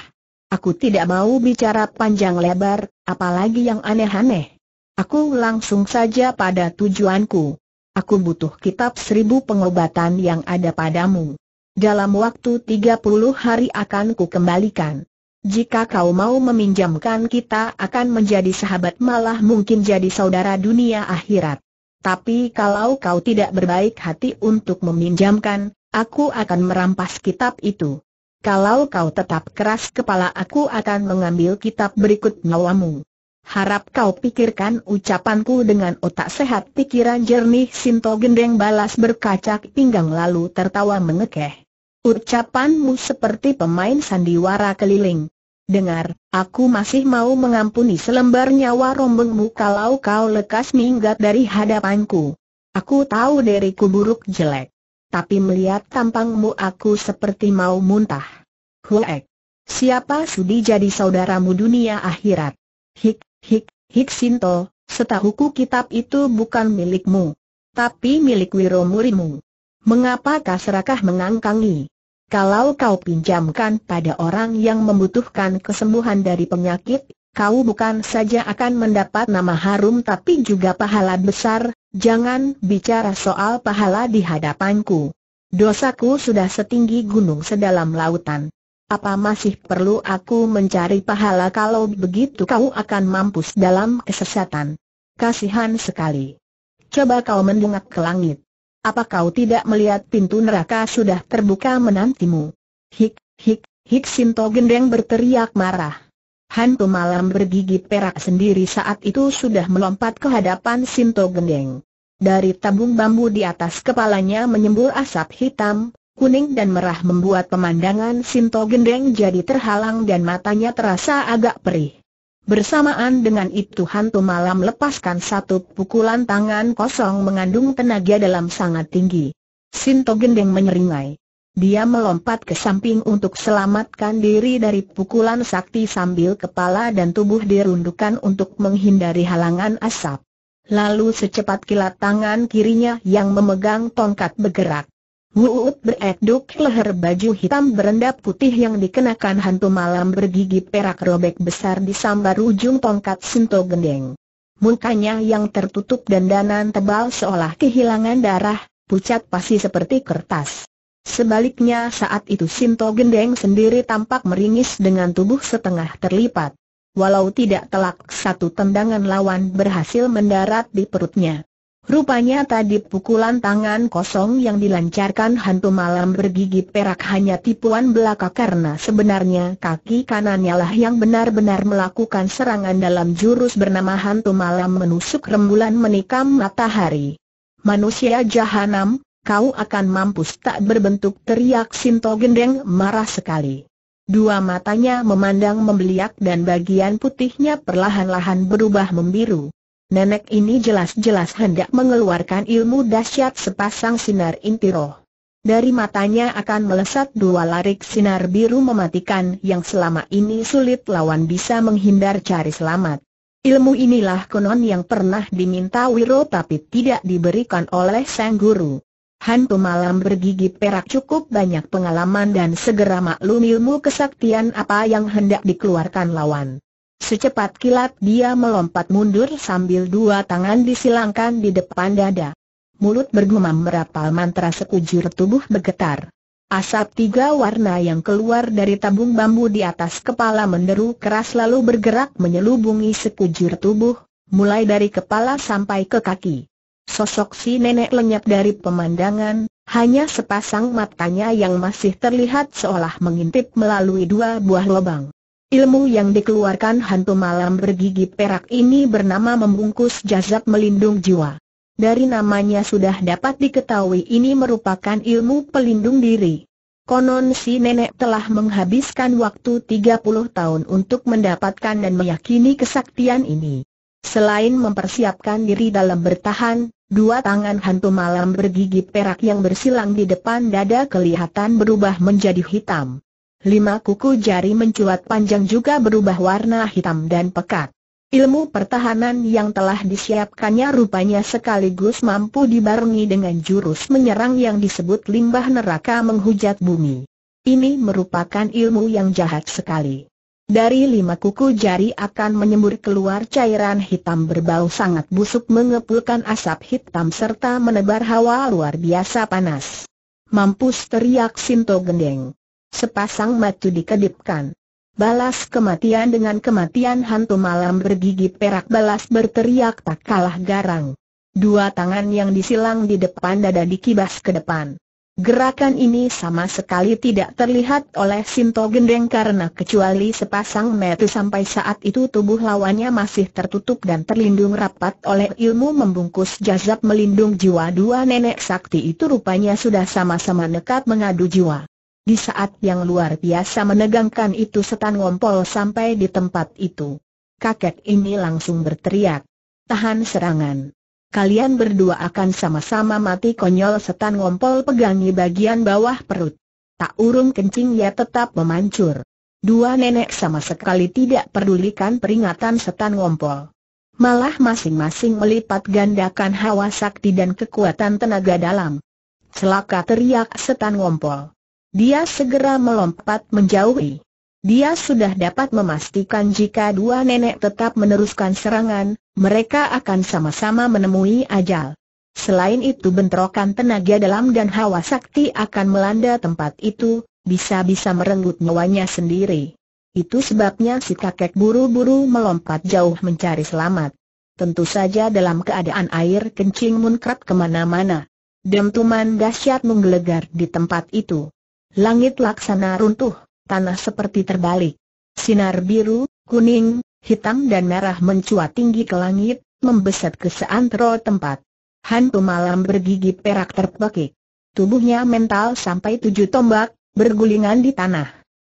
Aku tidak mau bicara panjang lebar, apalagi yang aneh-aneh. Aku langsung saja pada tujuanku. Aku butuh kitab seribu pengobatan yang ada padamu. Dalam waktu tiga puluh hari akan ku kembalikan. Jika kau mau meminjamkan kita akan menjadi sahabat malah mungkin jadi saudara dunia akhirat. Tapi kalau kau tidak berbaik hati untuk meminjamkan, aku akan merampas kitab itu. Kalau kau tetap keras kepala aku akan mengambil kitab berikut nyawamu. Harap kau pikirkan ucapanku dengan otak sehat pikiran jernih Sinto Gendeng balas berkacak pinggang lalu tertawa mengekeh. Ucapanmu seperti pemain sandiwara keliling. Dengar, aku masih mau mengampuni selembar nyawa rombengmu kalau kau lekas minggat dari hadapanku. Aku tahu diriku buruk jelek. Tapi melihat tampangmu aku seperti mau muntah. Huek. Siapa sudi jadi saudaramu dunia akhirat? Hik, hik, hik Sinto, setahuku kitab itu bukan milikmu. Tapi milik wiromurimu. Mengapakah serakah mengangkangi? Kalau kau pinjamkan pada orang yang membutuhkan kesembuhan dari penyakit, kau bukan saja akan mendapat nama harum tapi juga pahala besar, jangan bicara soal pahala di hadapanku. Dosaku sudah setinggi gunung sedalam lautan. Apa masih perlu aku mencari pahala kalau begitu kau akan mampus dalam kesesatan? Kasihan sekali. Coba kau mendungak ke langit. Apa kau tidak melihat pintu neraka sudah terbuka menantimu? Hik, hik, hik Sinto Gendeng berteriak marah. Hantu malam bergigi perak sendiri saat itu sudah melompat ke hadapan Sinto Gendeng. Dari tabung bambu di atas kepalanya menyembul asap hitam, kuning dan merah membuat pemandangan Sinto Gendeng jadi terhalang dan matanya terasa agak perih. Bersamaan dengan itu hantu malam lepaskan satu pukulan tangan kosong mengandung tenaga dalam sangat tinggi. Sinto Gendeng menyeringai. Dia melompat ke samping untuk selamatkan diri dari pukulan sakti sambil kepala dan tubuh dirundukan untuk menghindari halangan asap. Lalu secepat kilat tangan kirinya yang memegang tongkat bergerak. Wuut bereduk leher baju hitam berendap putih yang dikenakan hantu malam bergigi perak robek besar di sambar ujung tongkat sinto gendeng. Mukanya yang tertutup dandanan tebal seolah kehilangan darah, pucat pasi seperti kertas. Sebaliknya saat itu Sinto Gendeng sendiri tampak meringis dengan tubuh setengah terlipat. Walau tidak telak, satu tendangan lawan berhasil mendarat di perutnya. Rupanya tadi pukulan tangan kosong yang dilancarkan hantu malam bergigi perak hanya tipuan belaka karena sebenarnya kaki kanannya lah yang benar-benar melakukan serangan dalam jurus bernama hantu malam menusuk rembulan menikam matahari. Manusia jahanam, kau akan mampus tak berbentuk teriak Sinto Gendeng marah sekali. Dua matanya memandang membeliak dan bagian putihnya perlahan-lahan berubah membiru. Nenek ini jelas-jelas hendak mengeluarkan ilmu dahsyat sepasang sinar inti roh. Dari matanya akan melesat dua larik sinar biru mematikan yang selama ini sulit lawan bisa menghindar cari selamat. Ilmu inilah konon yang pernah diminta Wiro tapi tidak diberikan oleh sang guru. Hantu malam bergigi perak cukup banyak pengalaman dan segera maklum ilmu kesaktian apa yang hendak dikeluarkan lawan. Secepat kilat dia melompat mundur sambil dua tangan disilangkan di depan dada. Mulut bergumam merapal mantra sekujur tubuh bergetar. Asap tiga warna yang keluar dari tabung bambu di atas kepala menderu keras lalu bergerak menyelubungi sekujur tubuh, mulai dari kepala sampai ke kaki. Sosok si nenek lenyap dari pemandangan, hanya sepasang matanya yang masih terlihat seolah mengintip melalui dua buah lubang. Ilmu yang dikeluarkan hantu malam bergigi perak ini bernama membungkus jazab melindung jiwa. Dari namanya sudah dapat diketahui ini merupakan ilmu pelindung diri. Konon si nenek telah menghabiskan waktu 30 tahun untuk mendapatkan dan meyakini kesaktian ini. Selain mempersiapkan diri dalam bertahan, dua tangan hantu malam bergigi perak yang bersilang di depan dada kelihatan berubah menjadi hitam lima kuku jari mencuat panjang juga berubah warna hitam dan pekat. Ilmu pertahanan yang telah disiapkannya rupanya sekaligus mampu dibarengi dengan jurus menyerang yang disebut limbah neraka menghujat bumi. Ini merupakan ilmu yang jahat sekali. Dari lima kuku jari akan menyembur keluar cairan hitam berbau sangat busuk mengepulkan asap hitam serta menebar hawa luar biasa panas. Mampus teriak Sinto Gendeng sepasang mata dikedipkan. Balas kematian dengan kematian hantu malam bergigi perak balas berteriak tak kalah garang. Dua tangan yang disilang di depan dada dikibas ke depan. Gerakan ini sama sekali tidak terlihat oleh Sinto Gendeng karena kecuali sepasang metu sampai saat itu tubuh lawannya masih tertutup dan terlindung rapat oleh ilmu membungkus jazab melindung jiwa dua nenek sakti itu rupanya sudah sama-sama nekat mengadu jiwa. Di saat yang luar biasa menegangkan itu setan ngompol sampai di tempat itu. Kakek ini langsung berteriak. Tahan serangan. Kalian berdua akan sama-sama mati konyol setan ngompol pegangi bagian bawah perut. Tak urung kencing ya tetap memancur. Dua nenek sama sekali tidak pedulikan peringatan setan ngompol. Malah masing-masing melipat gandakan hawa sakti dan kekuatan tenaga dalam. Celaka teriak setan ngompol. Dia segera melompat menjauhi. Dia sudah dapat memastikan jika dua nenek tetap meneruskan serangan, mereka akan sama-sama menemui ajal. Selain itu bentrokan tenaga dalam dan hawa sakti akan melanda tempat itu, bisa-bisa merenggut nyawanya sendiri. Itu sebabnya si kakek buru-buru melompat jauh mencari selamat. Tentu saja dalam keadaan air kencing munkrat kemana-mana. Dentuman dahsyat menggelegar di tempat itu. Langit laksana runtuh, tanah seperti terbalik. Sinar biru, kuning, hitam dan merah mencuat tinggi ke langit, membeset ke seantero tempat. Hantu malam bergigi perak terpekik. Tubuhnya mental sampai tujuh tombak, bergulingan di tanah.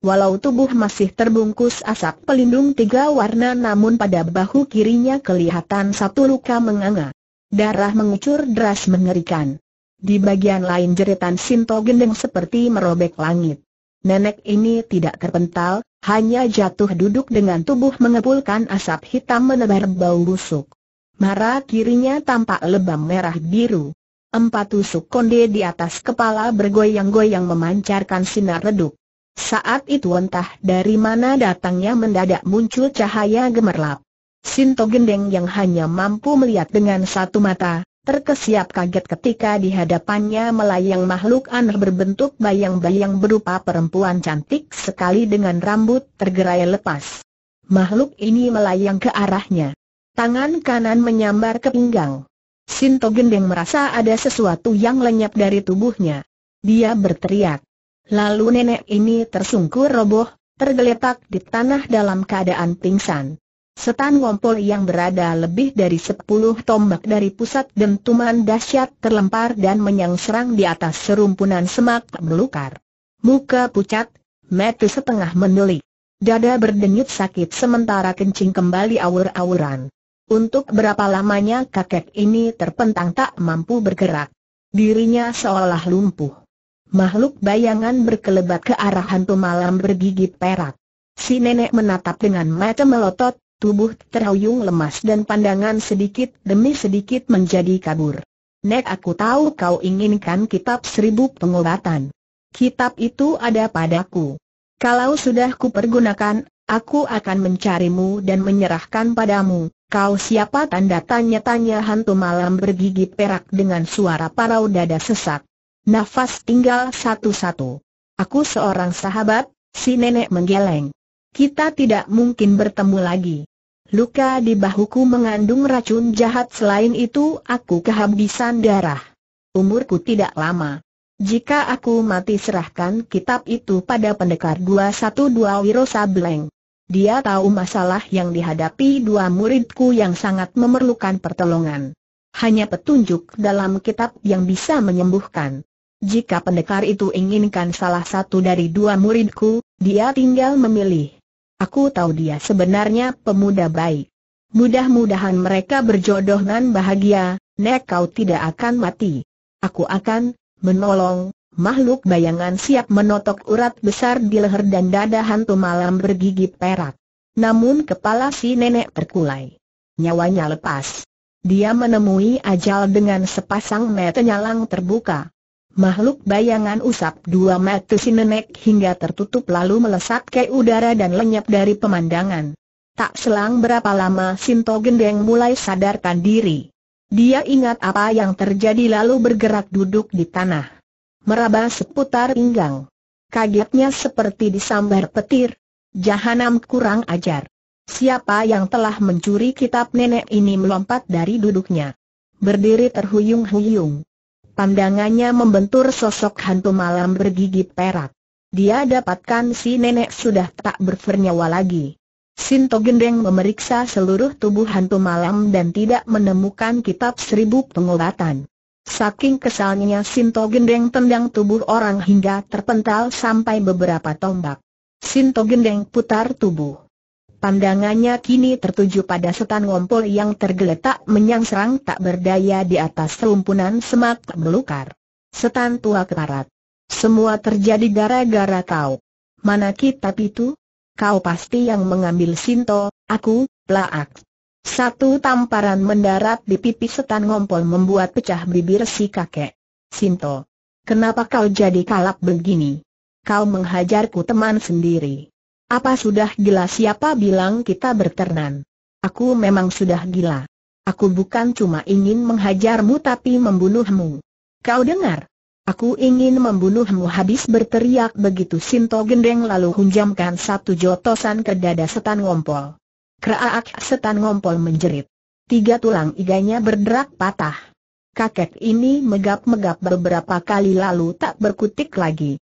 Walau tubuh masih terbungkus asap pelindung tiga warna namun pada bahu kirinya kelihatan satu luka menganga. Darah mengucur deras mengerikan. Di bagian lain jeritan Sinto gendeng seperti merobek langit. Nenek ini tidak terpental, hanya jatuh duduk dengan tubuh mengepulkan asap hitam menebar bau busuk. Mara kirinya tampak lebam merah biru. Empat tusuk konde di atas kepala bergoyang-goyang memancarkan sinar redup. Saat itu entah dari mana datangnya mendadak muncul cahaya gemerlap. Sinto Gendeng yang hanya mampu melihat dengan satu mata, Terkesiap kaget ketika di hadapannya melayang makhluk aneh berbentuk bayang-bayang berupa perempuan cantik sekali dengan rambut tergerai lepas. Makhluk ini melayang ke arahnya. Tangan kanan menyambar ke pinggang. Sinto Gendeng merasa ada sesuatu yang lenyap dari tubuhnya. Dia berteriak. Lalu nenek ini tersungkur roboh, tergeletak di tanah dalam keadaan pingsan. Setan ngompol yang berada lebih dari sepuluh tombak dari pusat dentuman dahsyat terlempar dan menyangserang di atas serumpunan semak belukar. Muka pucat, mata setengah mendelik. Dada berdenyut sakit sementara kencing kembali awur-awuran. Untuk berapa lamanya kakek ini terpentang tak mampu bergerak. Dirinya seolah lumpuh. Makhluk bayangan berkelebat ke arah hantu malam bergigi perak. Si nenek menatap dengan mata melotot, Tubuh terhuyung lemas dan pandangan sedikit demi sedikit menjadi kabur. Nek aku tahu kau inginkan kitab seribu pengobatan. Kitab itu ada padaku. Kalau sudah kupergunakan, aku akan mencarimu dan menyerahkan padamu. Kau siapa tanda tanya-tanya hantu malam bergigi perak dengan suara parau dada sesak. Nafas tinggal satu-satu. Aku seorang sahabat, si nenek menggeleng kita tidak mungkin bertemu lagi. Luka di bahuku mengandung racun jahat selain itu aku kehabisan darah. Umurku tidak lama. Jika aku mati serahkan kitab itu pada pendekar 212 Wiro Sableng. Dia tahu masalah yang dihadapi dua muridku yang sangat memerlukan pertolongan. Hanya petunjuk dalam kitab yang bisa menyembuhkan. Jika pendekar itu inginkan salah satu dari dua muridku, dia tinggal memilih. Aku tahu dia sebenarnya pemuda baik. Mudah-mudahan mereka berjodoh dan bahagia, Nek kau tidak akan mati. Aku akan menolong makhluk bayangan siap menotok urat besar di leher dan dada hantu malam bergigi perak. Namun kepala si nenek terkulai. Nyawanya lepas. Dia menemui ajal dengan sepasang mata nyalang terbuka. Makhluk bayangan usap dua mata si nenek hingga tertutup lalu melesat ke udara dan lenyap dari pemandangan. Tak selang berapa lama Sinto Gendeng mulai sadarkan diri. Dia ingat apa yang terjadi lalu bergerak duduk di tanah. Meraba seputar pinggang. Kagetnya seperti disambar petir. Jahanam kurang ajar. Siapa yang telah mencuri kitab nenek ini melompat dari duduknya. Berdiri terhuyung-huyung. Pandangannya membentur sosok hantu malam bergigi perak. Dia dapatkan si nenek sudah tak bernyawa lagi. Sinto Gendeng memeriksa seluruh tubuh hantu malam dan tidak menemukan kitab seribu pengobatan. Saking kesalnya Sinto Gendeng tendang tubuh orang hingga terpental sampai beberapa tombak. Sinto Gendeng putar tubuh pandangannya kini tertuju pada setan ngompol yang tergeletak menyangserang tak berdaya di atas rumpunan semak melukar. Setan tua keparat. Semua terjadi gara-gara kau. Mana kitab itu? Kau pasti yang mengambil Sinto, aku, plaak. Satu tamparan mendarat di pipi setan ngompol membuat pecah bibir si kakek. Sinto, kenapa kau jadi kalap begini? Kau menghajarku teman sendiri. Apa sudah gila siapa bilang kita berternan? Aku memang sudah gila. Aku bukan cuma ingin menghajarmu tapi membunuhmu. Kau dengar? Aku ingin membunuhmu habis berteriak begitu Sinto gendeng lalu hunjamkan satu jotosan ke dada setan ngompol. Keraak setan ngompol menjerit. Tiga tulang iganya berderak patah. Kakek ini megap-megap beberapa kali lalu tak berkutik lagi.